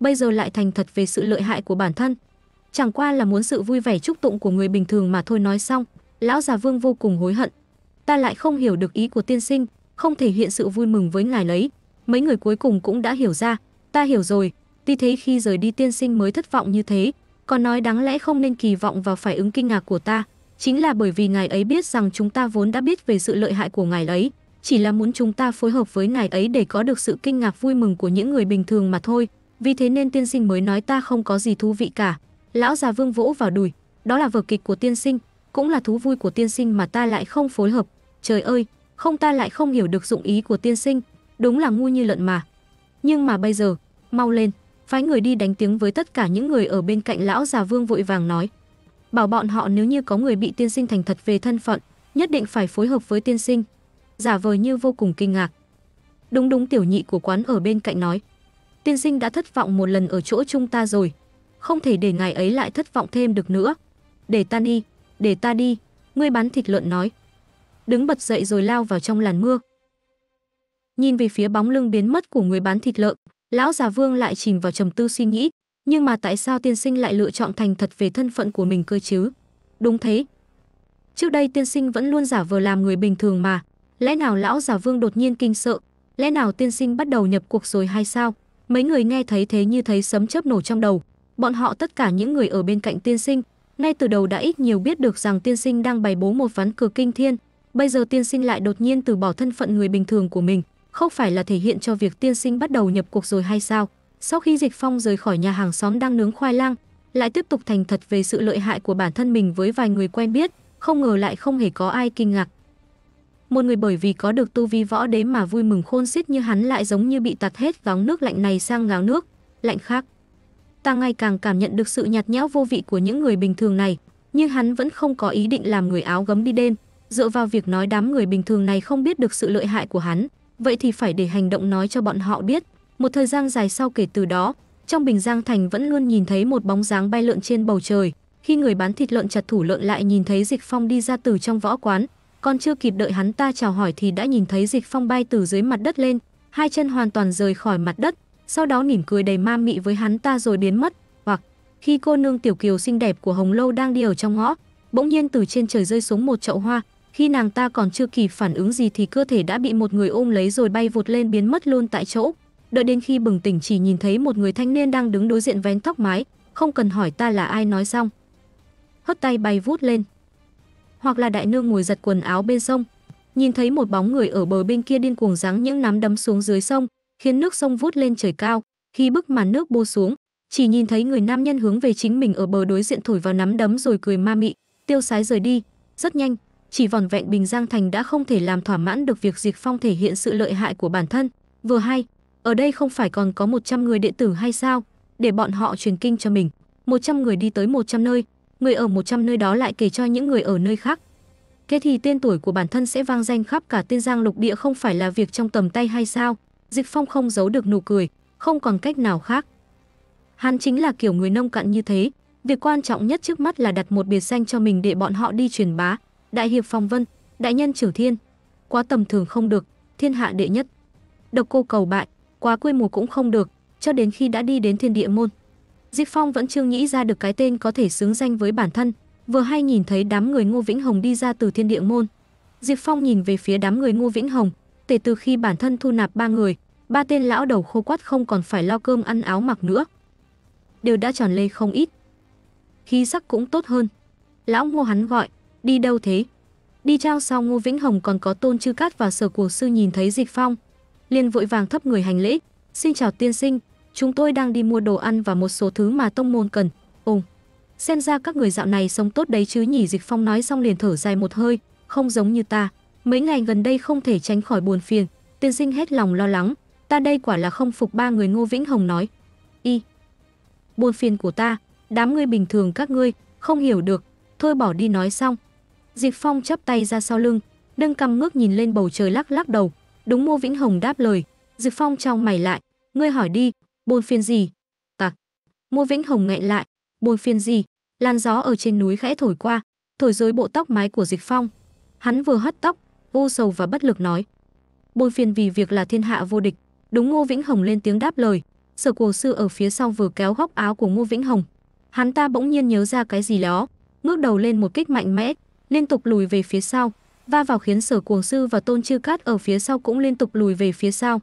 bây giờ lại thành thật về sự lợi hại của bản thân. Chẳng qua là muốn sự vui vẻ chúc tụng của người bình thường mà thôi nói xong, lão già vương vô cùng hối hận. Ta lại không hiểu được ý của tiên sinh, không thể hiện sự vui mừng với ngài lấy. Mấy người cuối cùng cũng đã hiểu ra, ta hiểu rồi, tuy thế khi rời đi tiên sinh mới thất vọng như thế, còn nói đáng lẽ không nên kỳ vọng vào phải ứng kinh ngạc của ta, chính là bởi vì ngài ấy biết rằng chúng ta vốn đã biết về sự lợi hại của ngài ấy, chỉ là muốn chúng ta phối hợp với ngài ấy để có được sự kinh ngạc vui mừng của những người bình thường mà thôi, vì thế nên tiên sinh mới nói ta không có gì thú vị cả. Lão già Vương vỗ vào đùi, đó là vở kịch của tiên sinh, cũng là thú vui của tiên sinh mà ta lại không phối hợp. Trời ơi, không ta lại không hiểu được dụng ý của tiên sinh, đúng là ngu như lợn mà. Nhưng mà bây giờ, mau lên phái người đi đánh tiếng với tất cả những người ở bên cạnh lão già Vương vội vàng nói. Bảo bọn họ nếu như có người bị tiên sinh thành thật về thân phận, nhất định phải phối hợp với tiên sinh. Giả vờ như vô cùng kinh ngạc. Đúng đúng tiểu nhị của quán ở bên cạnh nói. Tiên sinh đã thất vọng một lần ở chỗ chúng ta rồi. Không thể để ngài ấy lại thất vọng thêm được nữa. Để ta đi, để ta đi, ngươi bán thịt lợn nói. Đứng bật dậy rồi lao vào trong làn mưa. Nhìn về phía bóng lưng biến mất của người bán thịt lợn, lão già vương lại chìm vào trầm tư suy nghĩ nhưng mà tại sao tiên sinh lại lựa chọn thành thật về thân phận của mình cơ chứ đúng thế trước đây tiên sinh vẫn luôn giả vờ làm người bình thường mà lẽ nào lão già vương đột nhiên kinh sợ lẽ nào tiên sinh bắt đầu nhập cuộc rồi hay sao mấy người nghe thấy thế như thấy sấm chớp nổ trong đầu bọn họ tất cả những người ở bên cạnh tiên sinh ngay từ đầu đã ít nhiều biết được rằng tiên sinh đang bày bố một ván cờ kinh thiên bây giờ tiên sinh lại đột nhiên từ bỏ thân phận người bình thường của mình không phải là thể hiện cho việc tiên sinh bắt đầu nhập cuộc rồi hay sao? Sau khi Dịch Phong rời khỏi nhà hàng xóm đang nướng khoai lang, lại tiếp tục thành thật về sự lợi hại của bản thân mình với vài người quen biết, không ngờ lại không hề có ai kinh ngạc. Một người bởi vì có được tu vi võ đế mà vui mừng khôn xiết như hắn lại giống như bị tạt hết góng nước lạnh này sang gáo nước, lạnh khác. Ta ngày càng cảm nhận được sự nhạt nhẽo vô vị của những người bình thường này, nhưng hắn vẫn không có ý định làm người áo gấm đi đêm, dựa vào việc nói đám người bình thường này không biết được sự lợi hại của hắn, vậy thì phải để hành động nói cho bọn họ biết. Một thời gian dài sau kể từ đó, trong Bình Giang Thành vẫn luôn nhìn thấy một bóng dáng bay lượn trên bầu trời. Khi người bán thịt lợn chặt thủ lợn lại nhìn thấy Dịch Phong đi ra từ trong võ quán, còn chưa kịp đợi hắn ta chào hỏi thì đã nhìn thấy Dịch Phong bay từ dưới mặt đất lên, hai chân hoàn toàn rời khỏi mặt đất, sau đó mỉm cười đầy ma mị với hắn ta rồi biến mất. Hoặc khi cô nương tiểu kiều xinh đẹp của Hồng Lâu đang đi ở trong ngõ, bỗng nhiên từ trên trời rơi xuống một chậu hoa, khi nàng ta còn chưa kịp phản ứng gì thì cơ thể đã bị một người ôm lấy rồi bay vụt lên biến mất luôn tại chỗ. Đợi đến khi bừng tỉnh chỉ nhìn thấy một người thanh niên đang đứng đối diện vén tóc mái, không cần hỏi ta là ai nói xong. Hất tay bay vút lên. Hoặc là đại nương ngồi giật quần áo bên sông, nhìn thấy một bóng người ở bờ bên kia điên cuồng giáng những nắm đấm xuống dưới sông, khiến nước sông vút lên trời cao, khi bức màn nước bô xuống, chỉ nhìn thấy người nam nhân hướng về chính mình ở bờ đối diện thổi vào nắm đấm rồi cười ma mị, tiêu sái rời đi, rất nhanh, chỉ vòn vẹn Bình Giang Thành đã không thể làm thỏa mãn được việc diệt Phong thể hiện sự lợi hại của bản thân. Vừa hay, ở đây không phải còn có 100 người đệ tử hay sao, để bọn họ truyền kinh cho mình. 100 người đi tới 100 nơi, người ở 100 nơi đó lại kể cho những người ở nơi khác. Thế thì tên tuổi của bản thân sẽ vang danh khắp cả tiên giang lục địa không phải là việc trong tầm tay hay sao? Dịch Phong không giấu được nụ cười, không còn cách nào khác. Hắn chính là kiểu người nông cạn như thế, việc quan trọng nhất trước mắt là đặt một biệt danh cho mình để bọn họ đi truyền bá, đại hiệp phòng vân, đại nhân Triều Thiên. Quá tầm thường không được, thiên hạ đệ nhất. Độc cô cầu bại, quá quê mùa cũng không được, cho đến khi đã đi đến thiên địa môn. Diệp Phong vẫn chưa nghĩ ra được cái tên có thể xứng danh với bản thân, vừa hay nhìn thấy đám người Ngô Vĩnh Hồng đi ra từ thiên địa môn. Diệp Phong nhìn về phía đám người Ngô Vĩnh Hồng, kể từ khi bản thân thu nạp ba người, ba tên lão đầu khô quắt không còn phải lo cơm ăn áo mặc nữa. Đều đã tròn lê không ít. Khí sắc cũng tốt hơn. Lão Ngô hắn gọi, đi đâu thế? Đi trao sau Ngô Vĩnh Hồng còn có Tôn Chư Cát và Sở Cuộc Sư nhìn thấy Dịch Phong, liền vội vàng thấp người hành lễ, "Xin chào tiên sinh, chúng tôi đang đi mua đồ ăn và một số thứ mà tông môn cần." Ùng. Xem ra các người dạo này sống tốt đấy chứ nhỉ Dịch Phong nói xong liền thở dài một hơi, không giống như ta, mấy ngày gần đây không thể tránh khỏi buồn phiền, tiên sinh hết lòng lo lắng, ta đây quả là không phục ba người Ngô Vĩnh Hồng nói. Y. Buồn phiền của ta, đám ngươi bình thường các ngươi, không hiểu được, thôi bỏ đi nói xong, Diệp Phong chắp tay ra sau lưng, nâng cằm ngước nhìn lên bầu trời lắc lắc đầu. Đúng Ngô Vĩnh Hồng đáp lời, Diệp Phong trong mày lại, ngươi hỏi đi, bôn phiên gì? Tặc. Ngô Vĩnh Hồng nghẹn lại, bôn phiên gì? Làn gió ở trên núi khẽ thổi qua, thổi rối bộ tóc mái của Diệp Phong. Hắn vừa hất tóc, vô sầu và bất lực nói. Bôn phiên vì việc là thiên hạ vô địch, đúng Ngô Vĩnh Hồng lên tiếng đáp lời. Sở cổ sư ở phía sau vừa kéo góc áo của Ngô Vĩnh Hồng. Hắn ta bỗng nhiên nhớ ra cái gì đó, ngước đầu lên một kích mạnh mẽ, liên tục lùi về phía sau, va vào khiến Sở Cuồng Sư và Tôn Chư Cát ở phía sau cũng liên tục lùi về phía sau.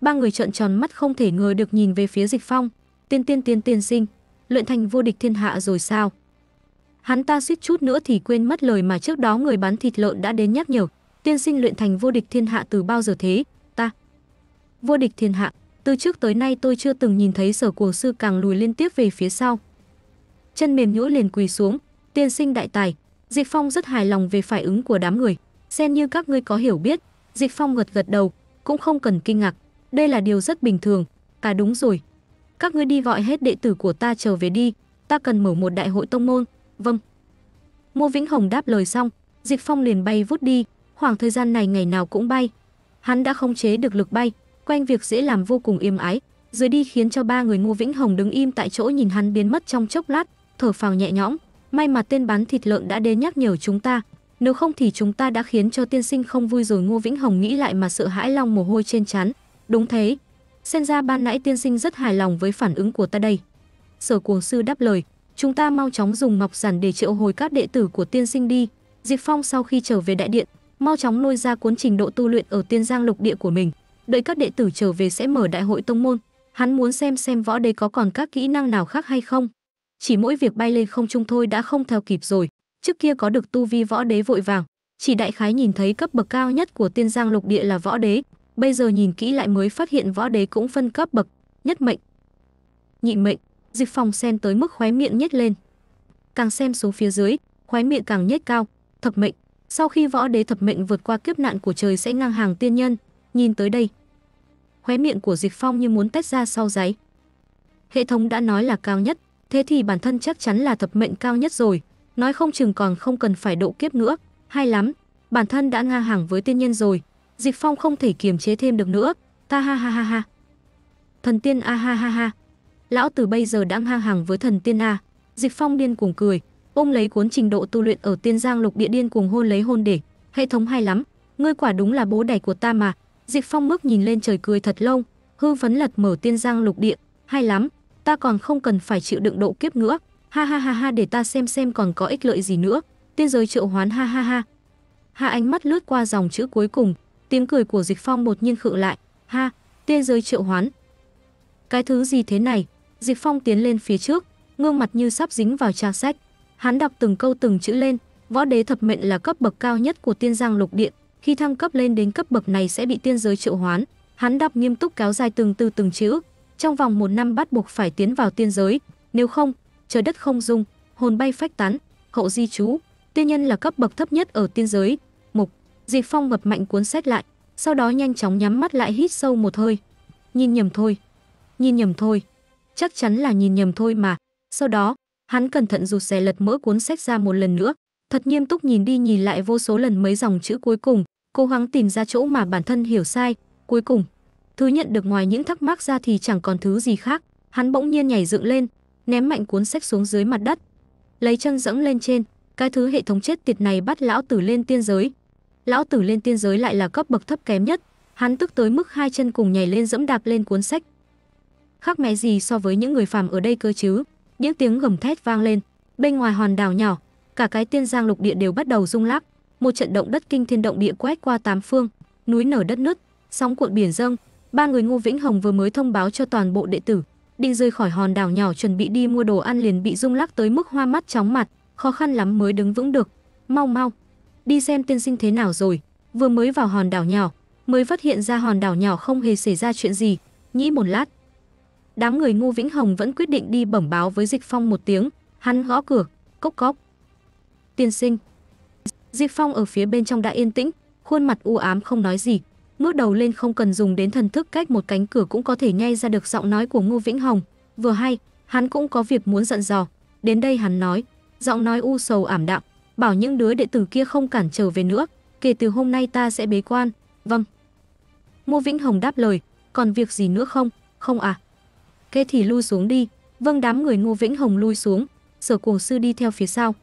Ba người trợn tròn mắt không thể ngờ được nhìn về phía Dịch Phong, tiên tiên tiên tiên sinh, luyện thành vô địch thiên hạ rồi sao? Hắn ta suýt chút nữa thì quên mất lời mà trước đó người bán thịt lợn đã đến nhắc nhở, tiên sinh luyện thành vô địch thiên hạ từ bao giờ thế, ta? Vô địch thiên hạ, từ trước tới nay tôi chưa từng nhìn thấy sở cuồng sư càng lùi liên tiếp về phía sau. Chân mềm nhũ liền quỳ xuống, tiên sinh đại tài, Diệp Phong rất hài lòng về phản ứng của đám người. Xem như các ngươi có hiểu biết, Diệp Phong gật gật đầu, cũng không cần kinh ngạc. Đây là điều rất bình thường. Cả đúng rồi. Các ngươi đi gọi hết đệ tử của ta trở về đi. Ta cần mở một đại hội tông môn. Vâng. Ngô Vĩnh Hồng đáp lời xong, Diệp Phong liền bay vút đi. Khoảng thời gian này ngày nào cũng bay. Hắn đã không chế được lực bay, quanh việc dễ làm vô cùng yêm ái. Dưới đi khiến cho ba người Ngô Vĩnh Hồng đứng im tại chỗ nhìn hắn biến mất trong chốc lát, thở phào nhẹ nhõm. May mà tên bán thịt lợn đã đến nhắc nhở chúng ta, nếu không thì chúng ta đã khiến cho tiên sinh không vui rồi Ngô Vĩnh Hồng nghĩ lại mà sợ hãi long mồ hôi trên trán. Đúng thế. Xem ra ban nãy tiên sinh rất hài lòng với phản ứng của ta đây. Sở cuồng sư đáp lời, chúng ta mau chóng dùng ngọc giản để triệu hồi các đệ tử của tiên sinh đi. Diệp Phong sau khi trở về đại điện, mau chóng nuôi ra cuốn trình độ tu luyện ở tiên giang lục địa của mình. Đợi các đệ tử trở về sẽ mở đại hội tông môn. Hắn muốn xem xem võ đế có còn các kỹ năng nào khác hay không chỉ mỗi việc bay lên không trung thôi đã không theo kịp rồi trước kia có được tu vi võ đế vội vàng chỉ đại khái nhìn thấy cấp bậc cao nhất của tiên giang lục địa là võ đế bây giờ nhìn kỹ lại mới phát hiện võ đế cũng phân cấp bậc nhất mệnh nhị mệnh dịch phòng sen tới mức khóe miệng nhếch lên càng xem xuống phía dưới khóe miệng càng nhếch cao thập mệnh sau khi võ đế thập mệnh vượt qua kiếp nạn của trời sẽ ngang hàng tiên nhân nhìn tới đây khóe miệng của dịch phong như muốn tách ra sau giấy hệ thống đã nói là cao nhất thế thì bản thân chắc chắn là thập mệnh cao nhất rồi, nói không chừng còn không cần phải độ kiếp nữa, hay lắm, bản thân đã ngang hàng với tiên nhân rồi, Dịch Phong không thể kiềm chế thêm được nữa, ta ha ha ha ha. Thần tiên a ha ha ha. Lão từ bây giờ đã ngang hàng với thần tiên a. Dịch Phong điên cuồng cười, ôm lấy cuốn trình độ tu luyện ở Tiên Giang Lục Địa điên cuồng hôn lấy hôn để, hệ thống hay lắm, ngươi quả đúng là bố đẻ của ta mà. Dịch Phong ngước nhìn lên trời cười thật lâu, hư phấn lật mở Tiên Giang Lục Địa, hay lắm ta còn không cần phải chịu đựng độ kiếp nữa. Ha ha ha ha để ta xem xem còn có ích lợi gì nữa. Tiên giới triệu hoán ha ha ha. Hạ ánh mắt lướt qua dòng chữ cuối cùng, tiếng cười của Dịch Phong đột nhiên khựng lại. Ha, tiên giới triệu hoán. Cái thứ gì thế này? Dịch Phong tiến lên phía trước, gương mặt như sắp dính vào trang sách. Hắn đọc từng câu từng chữ lên, võ đế thập mệnh là cấp bậc cao nhất của tiên giang lục điện, khi thăng cấp lên đến cấp bậc này sẽ bị tiên giới triệu hoán. Hắn đọc nghiêm túc kéo dài từng từ từng chữ, trong vòng một năm bắt buộc phải tiến vào tiên giới, nếu không, trời đất không dung, hồn bay phách tán, hậu di chú, tiên nhân là cấp bậc thấp nhất ở tiên giới. Mục, Diệp Phong mập mạnh cuốn sách lại, sau đó nhanh chóng nhắm mắt lại hít sâu một hơi. Nhìn nhầm thôi, nhìn nhầm thôi, chắc chắn là nhìn nhầm thôi mà. Sau đó, hắn cẩn thận rụt rè lật mỡ cuốn sách ra một lần nữa, thật nghiêm túc nhìn đi nhìn lại vô số lần mấy dòng chữ cuối cùng, cố gắng tìm ra chỗ mà bản thân hiểu sai, cuối cùng Thứ nhận được ngoài những thắc mắc ra thì chẳng còn thứ gì khác, hắn bỗng nhiên nhảy dựng lên, ném mạnh cuốn sách xuống dưới mặt đất. Lấy chân dẫng lên trên, cái thứ hệ thống chết tiệt này bắt lão tử lên tiên giới. Lão tử lên tiên giới lại là cấp bậc thấp kém nhất, hắn tức tới mức hai chân cùng nhảy lên dẫm đạp lên cuốn sách. Khác mẹ gì so với những người phàm ở đây cơ chứ? Những tiếng gầm thét vang lên, bên ngoài hòn đảo nhỏ, cả cái tiên giang lục địa đều bắt đầu rung lắc, một trận động đất kinh thiên động địa quét qua tám phương, núi nở đất nứt, sóng cuộn biển dâng, ba người Ngô Vĩnh Hồng vừa mới thông báo cho toàn bộ đệ tử, đi rơi khỏi hòn đảo nhỏ chuẩn bị đi mua đồ ăn liền bị rung lắc tới mức hoa mắt chóng mặt, khó khăn lắm mới đứng vững được. Mau mau, đi xem tiên sinh thế nào rồi. Vừa mới vào hòn đảo nhỏ, mới phát hiện ra hòn đảo nhỏ không hề xảy ra chuyện gì, nghĩ một lát. Đám người Ngô Vĩnh Hồng vẫn quyết định đi bẩm báo với Dịch Phong một tiếng, hắn gõ cửa, cốc cốc. Tiên sinh. Dịch Phong ở phía bên trong đã yên tĩnh, khuôn mặt u ám không nói gì, Ngước đầu lên không cần dùng đến thần thức cách một cánh cửa cũng có thể nghe ra được giọng nói của Ngô Vĩnh Hồng. Vừa hay, hắn cũng có việc muốn dặn dò. Đến đây hắn nói, giọng nói u sầu ảm đạm, bảo những đứa đệ tử kia không cản trở về nữa. Kể từ hôm nay ta sẽ bế quan. Vâng. Ngô Vĩnh Hồng đáp lời, còn việc gì nữa không? Không à. Kê thì lui xuống đi. Vâng đám người Ngô Vĩnh Hồng lui xuống, sở cuồng sư đi theo phía sau.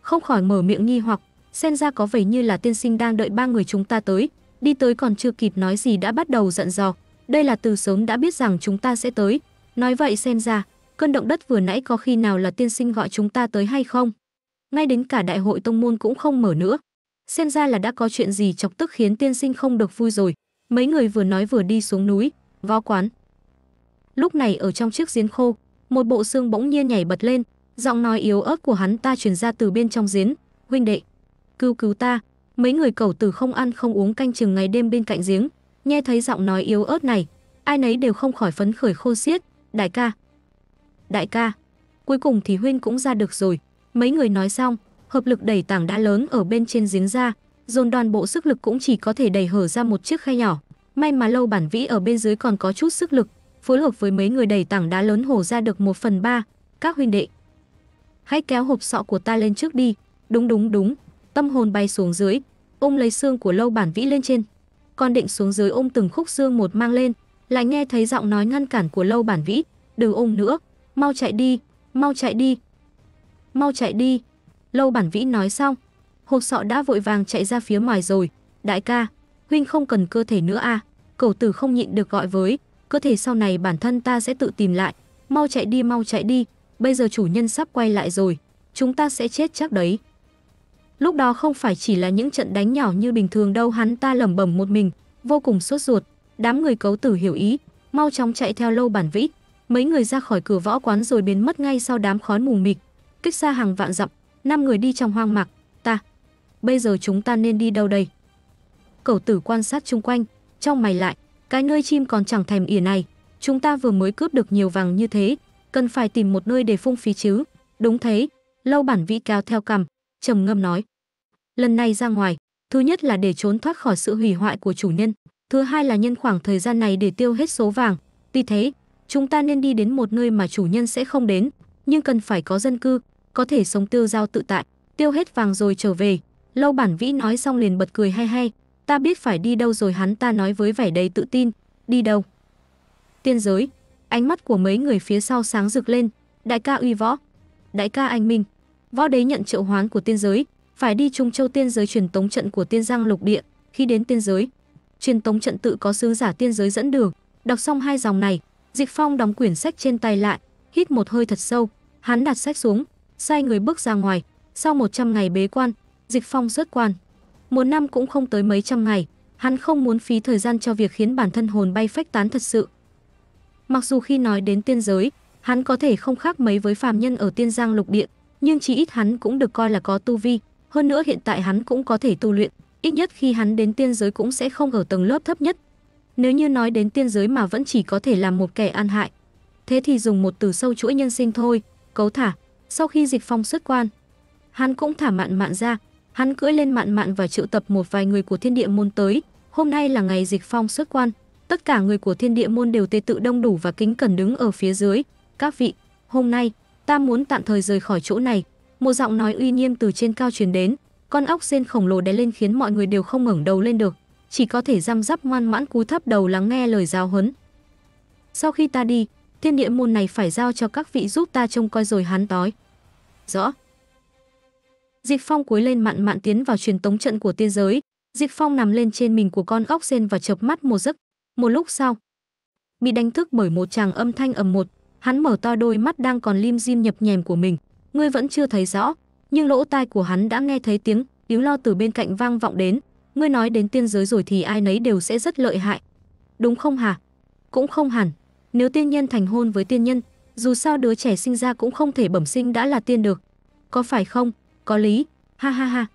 Không khỏi mở miệng nghi hoặc, xem ra có vẻ như là tiên sinh đang đợi ba người chúng ta tới, Đi tới còn chưa kịp nói gì đã bắt đầu giận dò. Đây là từ sớm đã biết rằng chúng ta sẽ tới. Nói vậy xem ra, cơn động đất vừa nãy có khi nào là tiên sinh gọi chúng ta tới hay không? Ngay đến cả đại hội tông môn cũng không mở nữa. Xem ra là đã có chuyện gì chọc tức khiến tiên sinh không được vui rồi. Mấy người vừa nói vừa đi xuống núi, vó quán. Lúc này ở trong chiếc giếng khô, một bộ xương bỗng nhiên nhảy bật lên, giọng nói yếu ớt của hắn ta truyền ra từ bên trong giếng, "Huynh đệ, cứu cứu ta, Mấy người cầu tử không ăn không uống canh chừng ngày đêm bên cạnh giếng, nghe thấy giọng nói yếu ớt này, ai nấy đều không khỏi phấn khởi khô xiết, "Đại ca, đại ca." Cuối cùng thì Huyên cũng ra được rồi. Mấy người nói xong, hợp lực đẩy tảng đá lớn ở bên trên giếng ra, dồn toàn bộ sức lực cũng chỉ có thể đẩy hở ra một chiếc khe nhỏ. May mà lâu bản vĩ ở bên dưới còn có chút sức lực, phối hợp với mấy người đẩy tảng đá lớn hổ ra được một phần ba. Các huynh đệ, hãy kéo hộp sọ của ta lên trước đi. Đúng đúng đúng, tâm hồn bay xuống dưới, ôm lấy xương của lâu bản vĩ lên trên. Con định xuống dưới ôm từng khúc xương một mang lên, lại nghe thấy giọng nói ngăn cản của lâu bản vĩ, đừng ôm nữa, mau chạy đi, mau chạy đi, mau chạy đi. Lâu bản vĩ nói xong, hộp sọ đã vội vàng chạy ra phía ngoài rồi, đại ca, huynh không cần cơ thể nữa à, cầu tử không nhịn được gọi với, cơ thể sau này bản thân ta sẽ tự tìm lại, mau chạy đi mau chạy đi, bây giờ chủ nhân sắp quay lại rồi, chúng ta sẽ chết chắc đấy. Lúc đó không phải chỉ là những trận đánh nhỏ như bình thường đâu, hắn ta lẩm bẩm một mình, vô cùng sốt ruột. Đám người cấu tử hiểu ý, mau chóng chạy theo lâu bản vĩ. Mấy người ra khỏi cửa võ quán rồi biến mất ngay sau đám khói mù mịt, kích xa hàng vạn dặm, năm người đi trong hoang mạc. Ta, bây giờ chúng ta nên đi đâu đây? Cẩu tử quan sát chung quanh, trong mày lại, cái nơi chim còn chẳng thèm ỉa này, chúng ta vừa mới cướp được nhiều vàng như thế, cần phải tìm một nơi để phung phí chứ. Đúng thế, lâu bản vĩ cao theo cằm, trầm ngâm nói lần này ra ngoài thứ nhất là để trốn thoát khỏi sự hủy hoại của chủ nhân thứ hai là nhân khoảng thời gian này để tiêu hết số vàng vì thế chúng ta nên đi đến một nơi mà chủ nhân sẽ không đến nhưng cần phải có dân cư có thể sống tiêu giao tự tại tiêu hết vàng rồi trở về lâu bản vĩ nói xong liền bật cười hay hay ta biết phải đi đâu rồi hắn ta nói với vẻ đầy tự tin đi đâu tiên giới ánh mắt của mấy người phía sau sáng rực lên đại ca uy võ đại ca anh minh võ đế nhận triệu hoán của tiên giới phải đi trung châu tiên giới truyền tống trận của tiên giang lục địa khi đến tiên giới truyền tống trận tự có sứ giả tiên giới dẫn đường đọc xong hai dòng này dịch phong đóng quyển sách trên tay lại hít một hơi thật sâu hắn đặt sách xuống sai người bước ra ngoài sau 100 ngày bế quan dịch phong xuất quan một năm cũng không tới mấy trăm ngày hắn không muốn phí thời gian cho việc khiến bản thân hồn bay phách tán thật sự mặc dù khi nói đến tiên giới hắn có thể không khác mấy với phàm nhân ở tiên giang lục địa nhưng chí ít hắn cũng được coi là có tu vi hơn nữa hiện tại hắn cũng có thể tu luyện, ít nhất khi hắn đến tiên giới cũng sẽ không ở tầng lớp thấp nhất. Nếu như nói đến tiên giới mà vẫn chỉ có thể làm một kẻ an hại, thế thì dùng một từ sâu chuỗi nhân sinh thôi, cấu thả. Sau khi dịch phong xuất quan, hắn cũng thả mạn mạn ra, hắn cưỡi lên mạn mạn và triệu tập một vài người của thiên địa môn tới. Hôm nay là ngày dịch phong xuất quan, tất cả người của thiên địa môn đều tê tự đông đủ và kính cẩn đứng ở phía dưới. Các vị, hôm nay, ta muốn tạm thời rời khỏi chỗ này, một giọng nói uy nghiêm từ trên cao truyền đến, con ốc sen khổng lồ đè lên khiến mọi người đều không ngẩng đầu lên được, chỉ có thể răm rắp ngoan ngoãn cúi thấp đầu lắng nghe lời giáo huấn. Sau khi ta đi, thiên địa môn này phải giao cho các vị giúp ta trông coi rồi hắn nói. Rõ. Diệp Phong cúi lên mặn mạn tiến vào truyền tống trận của tiên giới, Diệp Phong nằm lên trên mình của con ốc sen và chợp mắt một giấc. Một lúc sau, bị đánh thức bởi một chàng âm thanh ầm một, hắn mở to đôi mắt đang còn lim dim nhập nhèm của mình ngươi vẫn chưa thấy rõ, nhưng lỗ tai của hắn đã nghe thấy tiếng líu lo từ bên cạnh vang vọng đến, ngươi nói đến tiên giới rồi thì ai nấy đều sẽ rất lợi hại. Đúng không hả? Cũng không hẳn, nếu tiên nhân thành hôn với tiên nhân, dù sao đứa trẻ sinh ra cũng không thể bẩm sinh đã là tiên được. Có phải không? Có lý. Ha ha ha.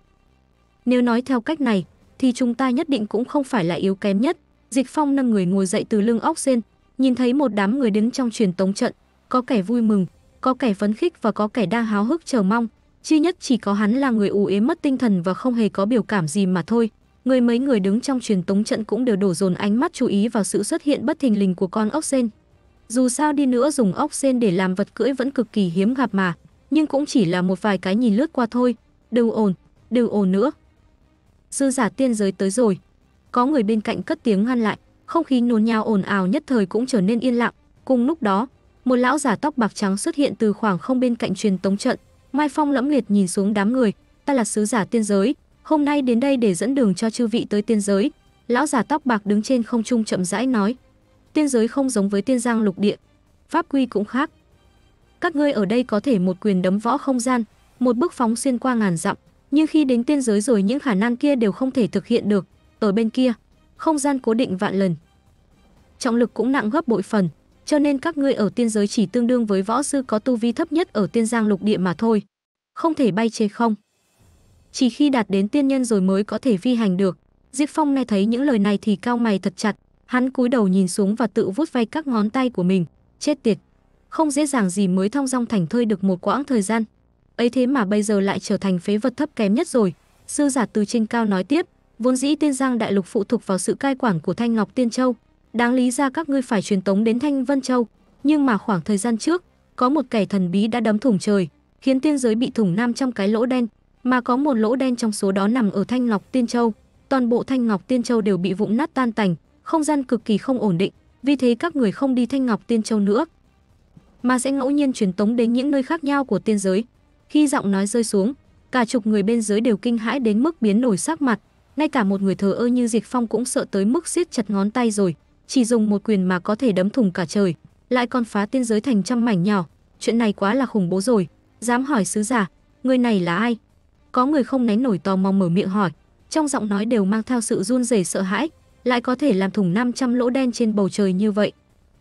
Nếu nói theo cách này, thì chúng ta nhất định cũng không phải là yếu kém nhất. Dịch Phong nâng người ngồi dậy từ lưng óc sen, nhìn thấy một đám người đứng trong truyền tống trận, có kẻ vui mừng, có kẻ phấn khích và có kẻ đang háo hức chờ mong. Duy nhất chỉ có hắn là người ù ếm mất tinh thần và không hề có biểu cảm gì mà thôi. Người mấy người đứng trong truyền tống trận cũng đều đổ dồn ánh mắt chú ý vào sự xuất hiện bất thình lình của con ốc sên. Dù sao đi nữa dùng ốc sên để làm vật cưỡi vẫn cực kỳ hiếm gặp mà, nhưng cũng chỉ là một vài cái nhìn lướt qua thôi. Đều ổn, đều ổn nữa. Dư giả tiên giới tới rồi. Có người bên cạnh cất tiếng ngăn lại, không khí nôn nhao ồn ào nhất thời cũng trở nên yên lặng. Cùng lúc đó, một lão giả tóc bạc trắng xuất hiện từ khoảng không bên cạnh truyền tống trận. Mai Phong lẫm liệt nhìn xuống đám người, ta là sứ giả tiên giới, hôm nay đến đây để dẫn đường cho chư vị tới tiên giới. Lão giả tóc bạc đứng trên không trung chậm rãi nói, tiên giới không giống với tiên giang lục địa, pháp quy cũng khác. Các ngươi ở đây có thể một quyền đấm võ không gian, một bước phóng xuyên qua ngàn dặm, nhưng khi đến tiên giới rồi những khả năng kia đều không thể thực hiện được. Ở bên kia, không gian cố định vạn lần, trọng lực cũng nặng gấp bội phần cho nên các ngươi ở tiên giới chỉ tương đương với võ sư có tu vi thấp nhất ở tiên giang lục địa mà thôi. Không thể bay trên không. Chỉ khi đạt đến tiên nhân rồi mới có thể phi hành được. Diệp Phong nghe thấy những lời này thì cao mày thật chặt, hắn cúi đầu nhìn xuống và tự vuốt ve các ngón tay của mình, chết tiệt. Không dễ dàng gì mới thong dong thành thơi được một quãng thời gian. Ấy thế mà bây giờ lại trở thành phế vật thấp kém nhất rồi. Sư giả từ trên cao nói tiếp, vốn dĩ tiên giang đại lục phụ thuộc vào sự cai quản của Thanh Ngọc Tiên Châu, Đáng lý ra các ngươi phải truyền tống đến Thanh Vân Châu, nhưng mà khoảng thời gian trước, có một kẻ thần bí đã đấm thủng trời, khiến tiên giới bị thủng 500 cái lỗ đen, mà có một lỗ đen trong số đó nằm ở Thanh Ngọc Tiên Châu. Toàn bộ Thanh Ngọc Tiên Châu đều bị vụn nát tan tành, không gian cực kỳ không ổn định, vì thế các người không đi Thanh Ngọc Tiên Châu nữa, mà sẽ ngẫu nhiên truyền tống đến những nơi khác nhau của tiên giới. Khi giọng nói rơi xuống, cả chục người bên dưới đều kinh hãi đến mức biến đổi sắc mặt, ngay cả một người thờ ơ như Diệt Phong cũng sợ tới mức siết chặt ngón tay rồi chỉ dùng một quyền mà có thể đấm thùng cả trời, lại còn phá tiên giới thành trăm mảnh nhỏ, chuyện này quá là khủng bố rồi. Dám hỏi sứ giả, người này là ai? Có người không nén nổi tò mò mở miệng hỏi, trong giọng nói đều mang theo sự run rẩy sợ hãi, lại có thể làm thủng 500 lỗ đen trên bầu trời như vậy.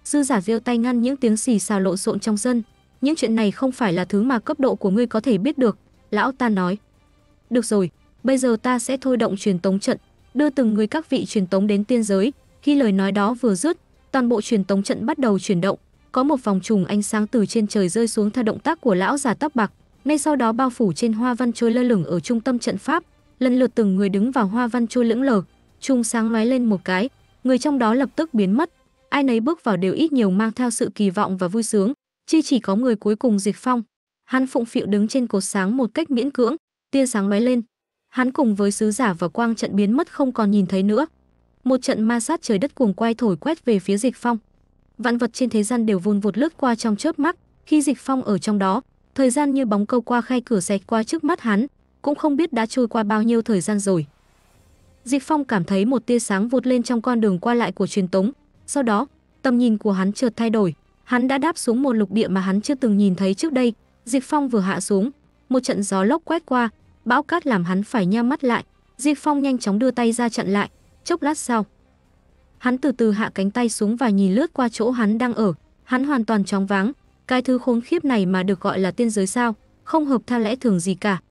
sứ giả giơ tay ngăn những tiếng xì xào lộn xộn trong dân, những chuyện này không phải là thứ mà cấp độ của ngươi có thể biết được, lão ta nói. Được rồi, bây giờ ta sẽ thôi động truyền tống trận, đưa từng người các vị truyền tống đến tiên giới, khi lời nói đó vừa dứt, toàn bộ truyền tống trận bắt đầu chuyển động, có một vòng trùng ánh sáng từ trên trời rơi xuống theo động tác của lão già tóc bạc, ngay sau đó bao phủ trên hoa văn trôi lơ lửng ở trung tâm trận pháp, lần lượt từng người đứng vào hoa văn trôi lững lờ, trùng sáng lóe lên một cái, người trong đó lập tức biến mất, ai nấy bước vào đều ít nhiều mang theo sự kỳ vọng và vui sướng, chỉ chỉ có người cuối cùng Diệt Phong. Hắn phụng phịu đứng trên cột sáng một cách miễn cưỡng, tia sáng lóe lên. Hắn cùng với sứ giả và quang trận biến mất không còn nhìn thấy nữa một trận ma sát trời đất cuồng quay thổi quét về phía Dịch Phong. Vạn vật trên thế gian đều vun vụt lướt qua trong chớp mắt, khi Dịch Phong ở trong đó, thời gian như bóng câu qua khay cửa xẹt qua trước mắt hắn, cũng không biết đã trôi qua bao nhiêu thời gian rồi. Dịch Phong cảm thấy một tia sáng vụt lên trong con đường qua lại của truyền tống, sau đó, tầm nhìn của hắn chợt thay đổi, hắn đã đáp xuống một lục địa mà hắn chưa từng nhìn thấy trước đây. Diệp Phong vừa hạ xuống, một trận gió lốc quét qua, bão cát làm hắn phải nhắm mắt lại. Diệp Phong nhanh chóng đưa tay ra chặn lại, chốc lát sau. Hắn từ từ hạ cánh tay xuống và nhìn lướt qua chỗ hắn đang ở, hắn hoàn toàn chóng váng, cái thứ khốn khiếp này mà được gọi là tiên giới sao, không hợp tha lẽ thường gì cả.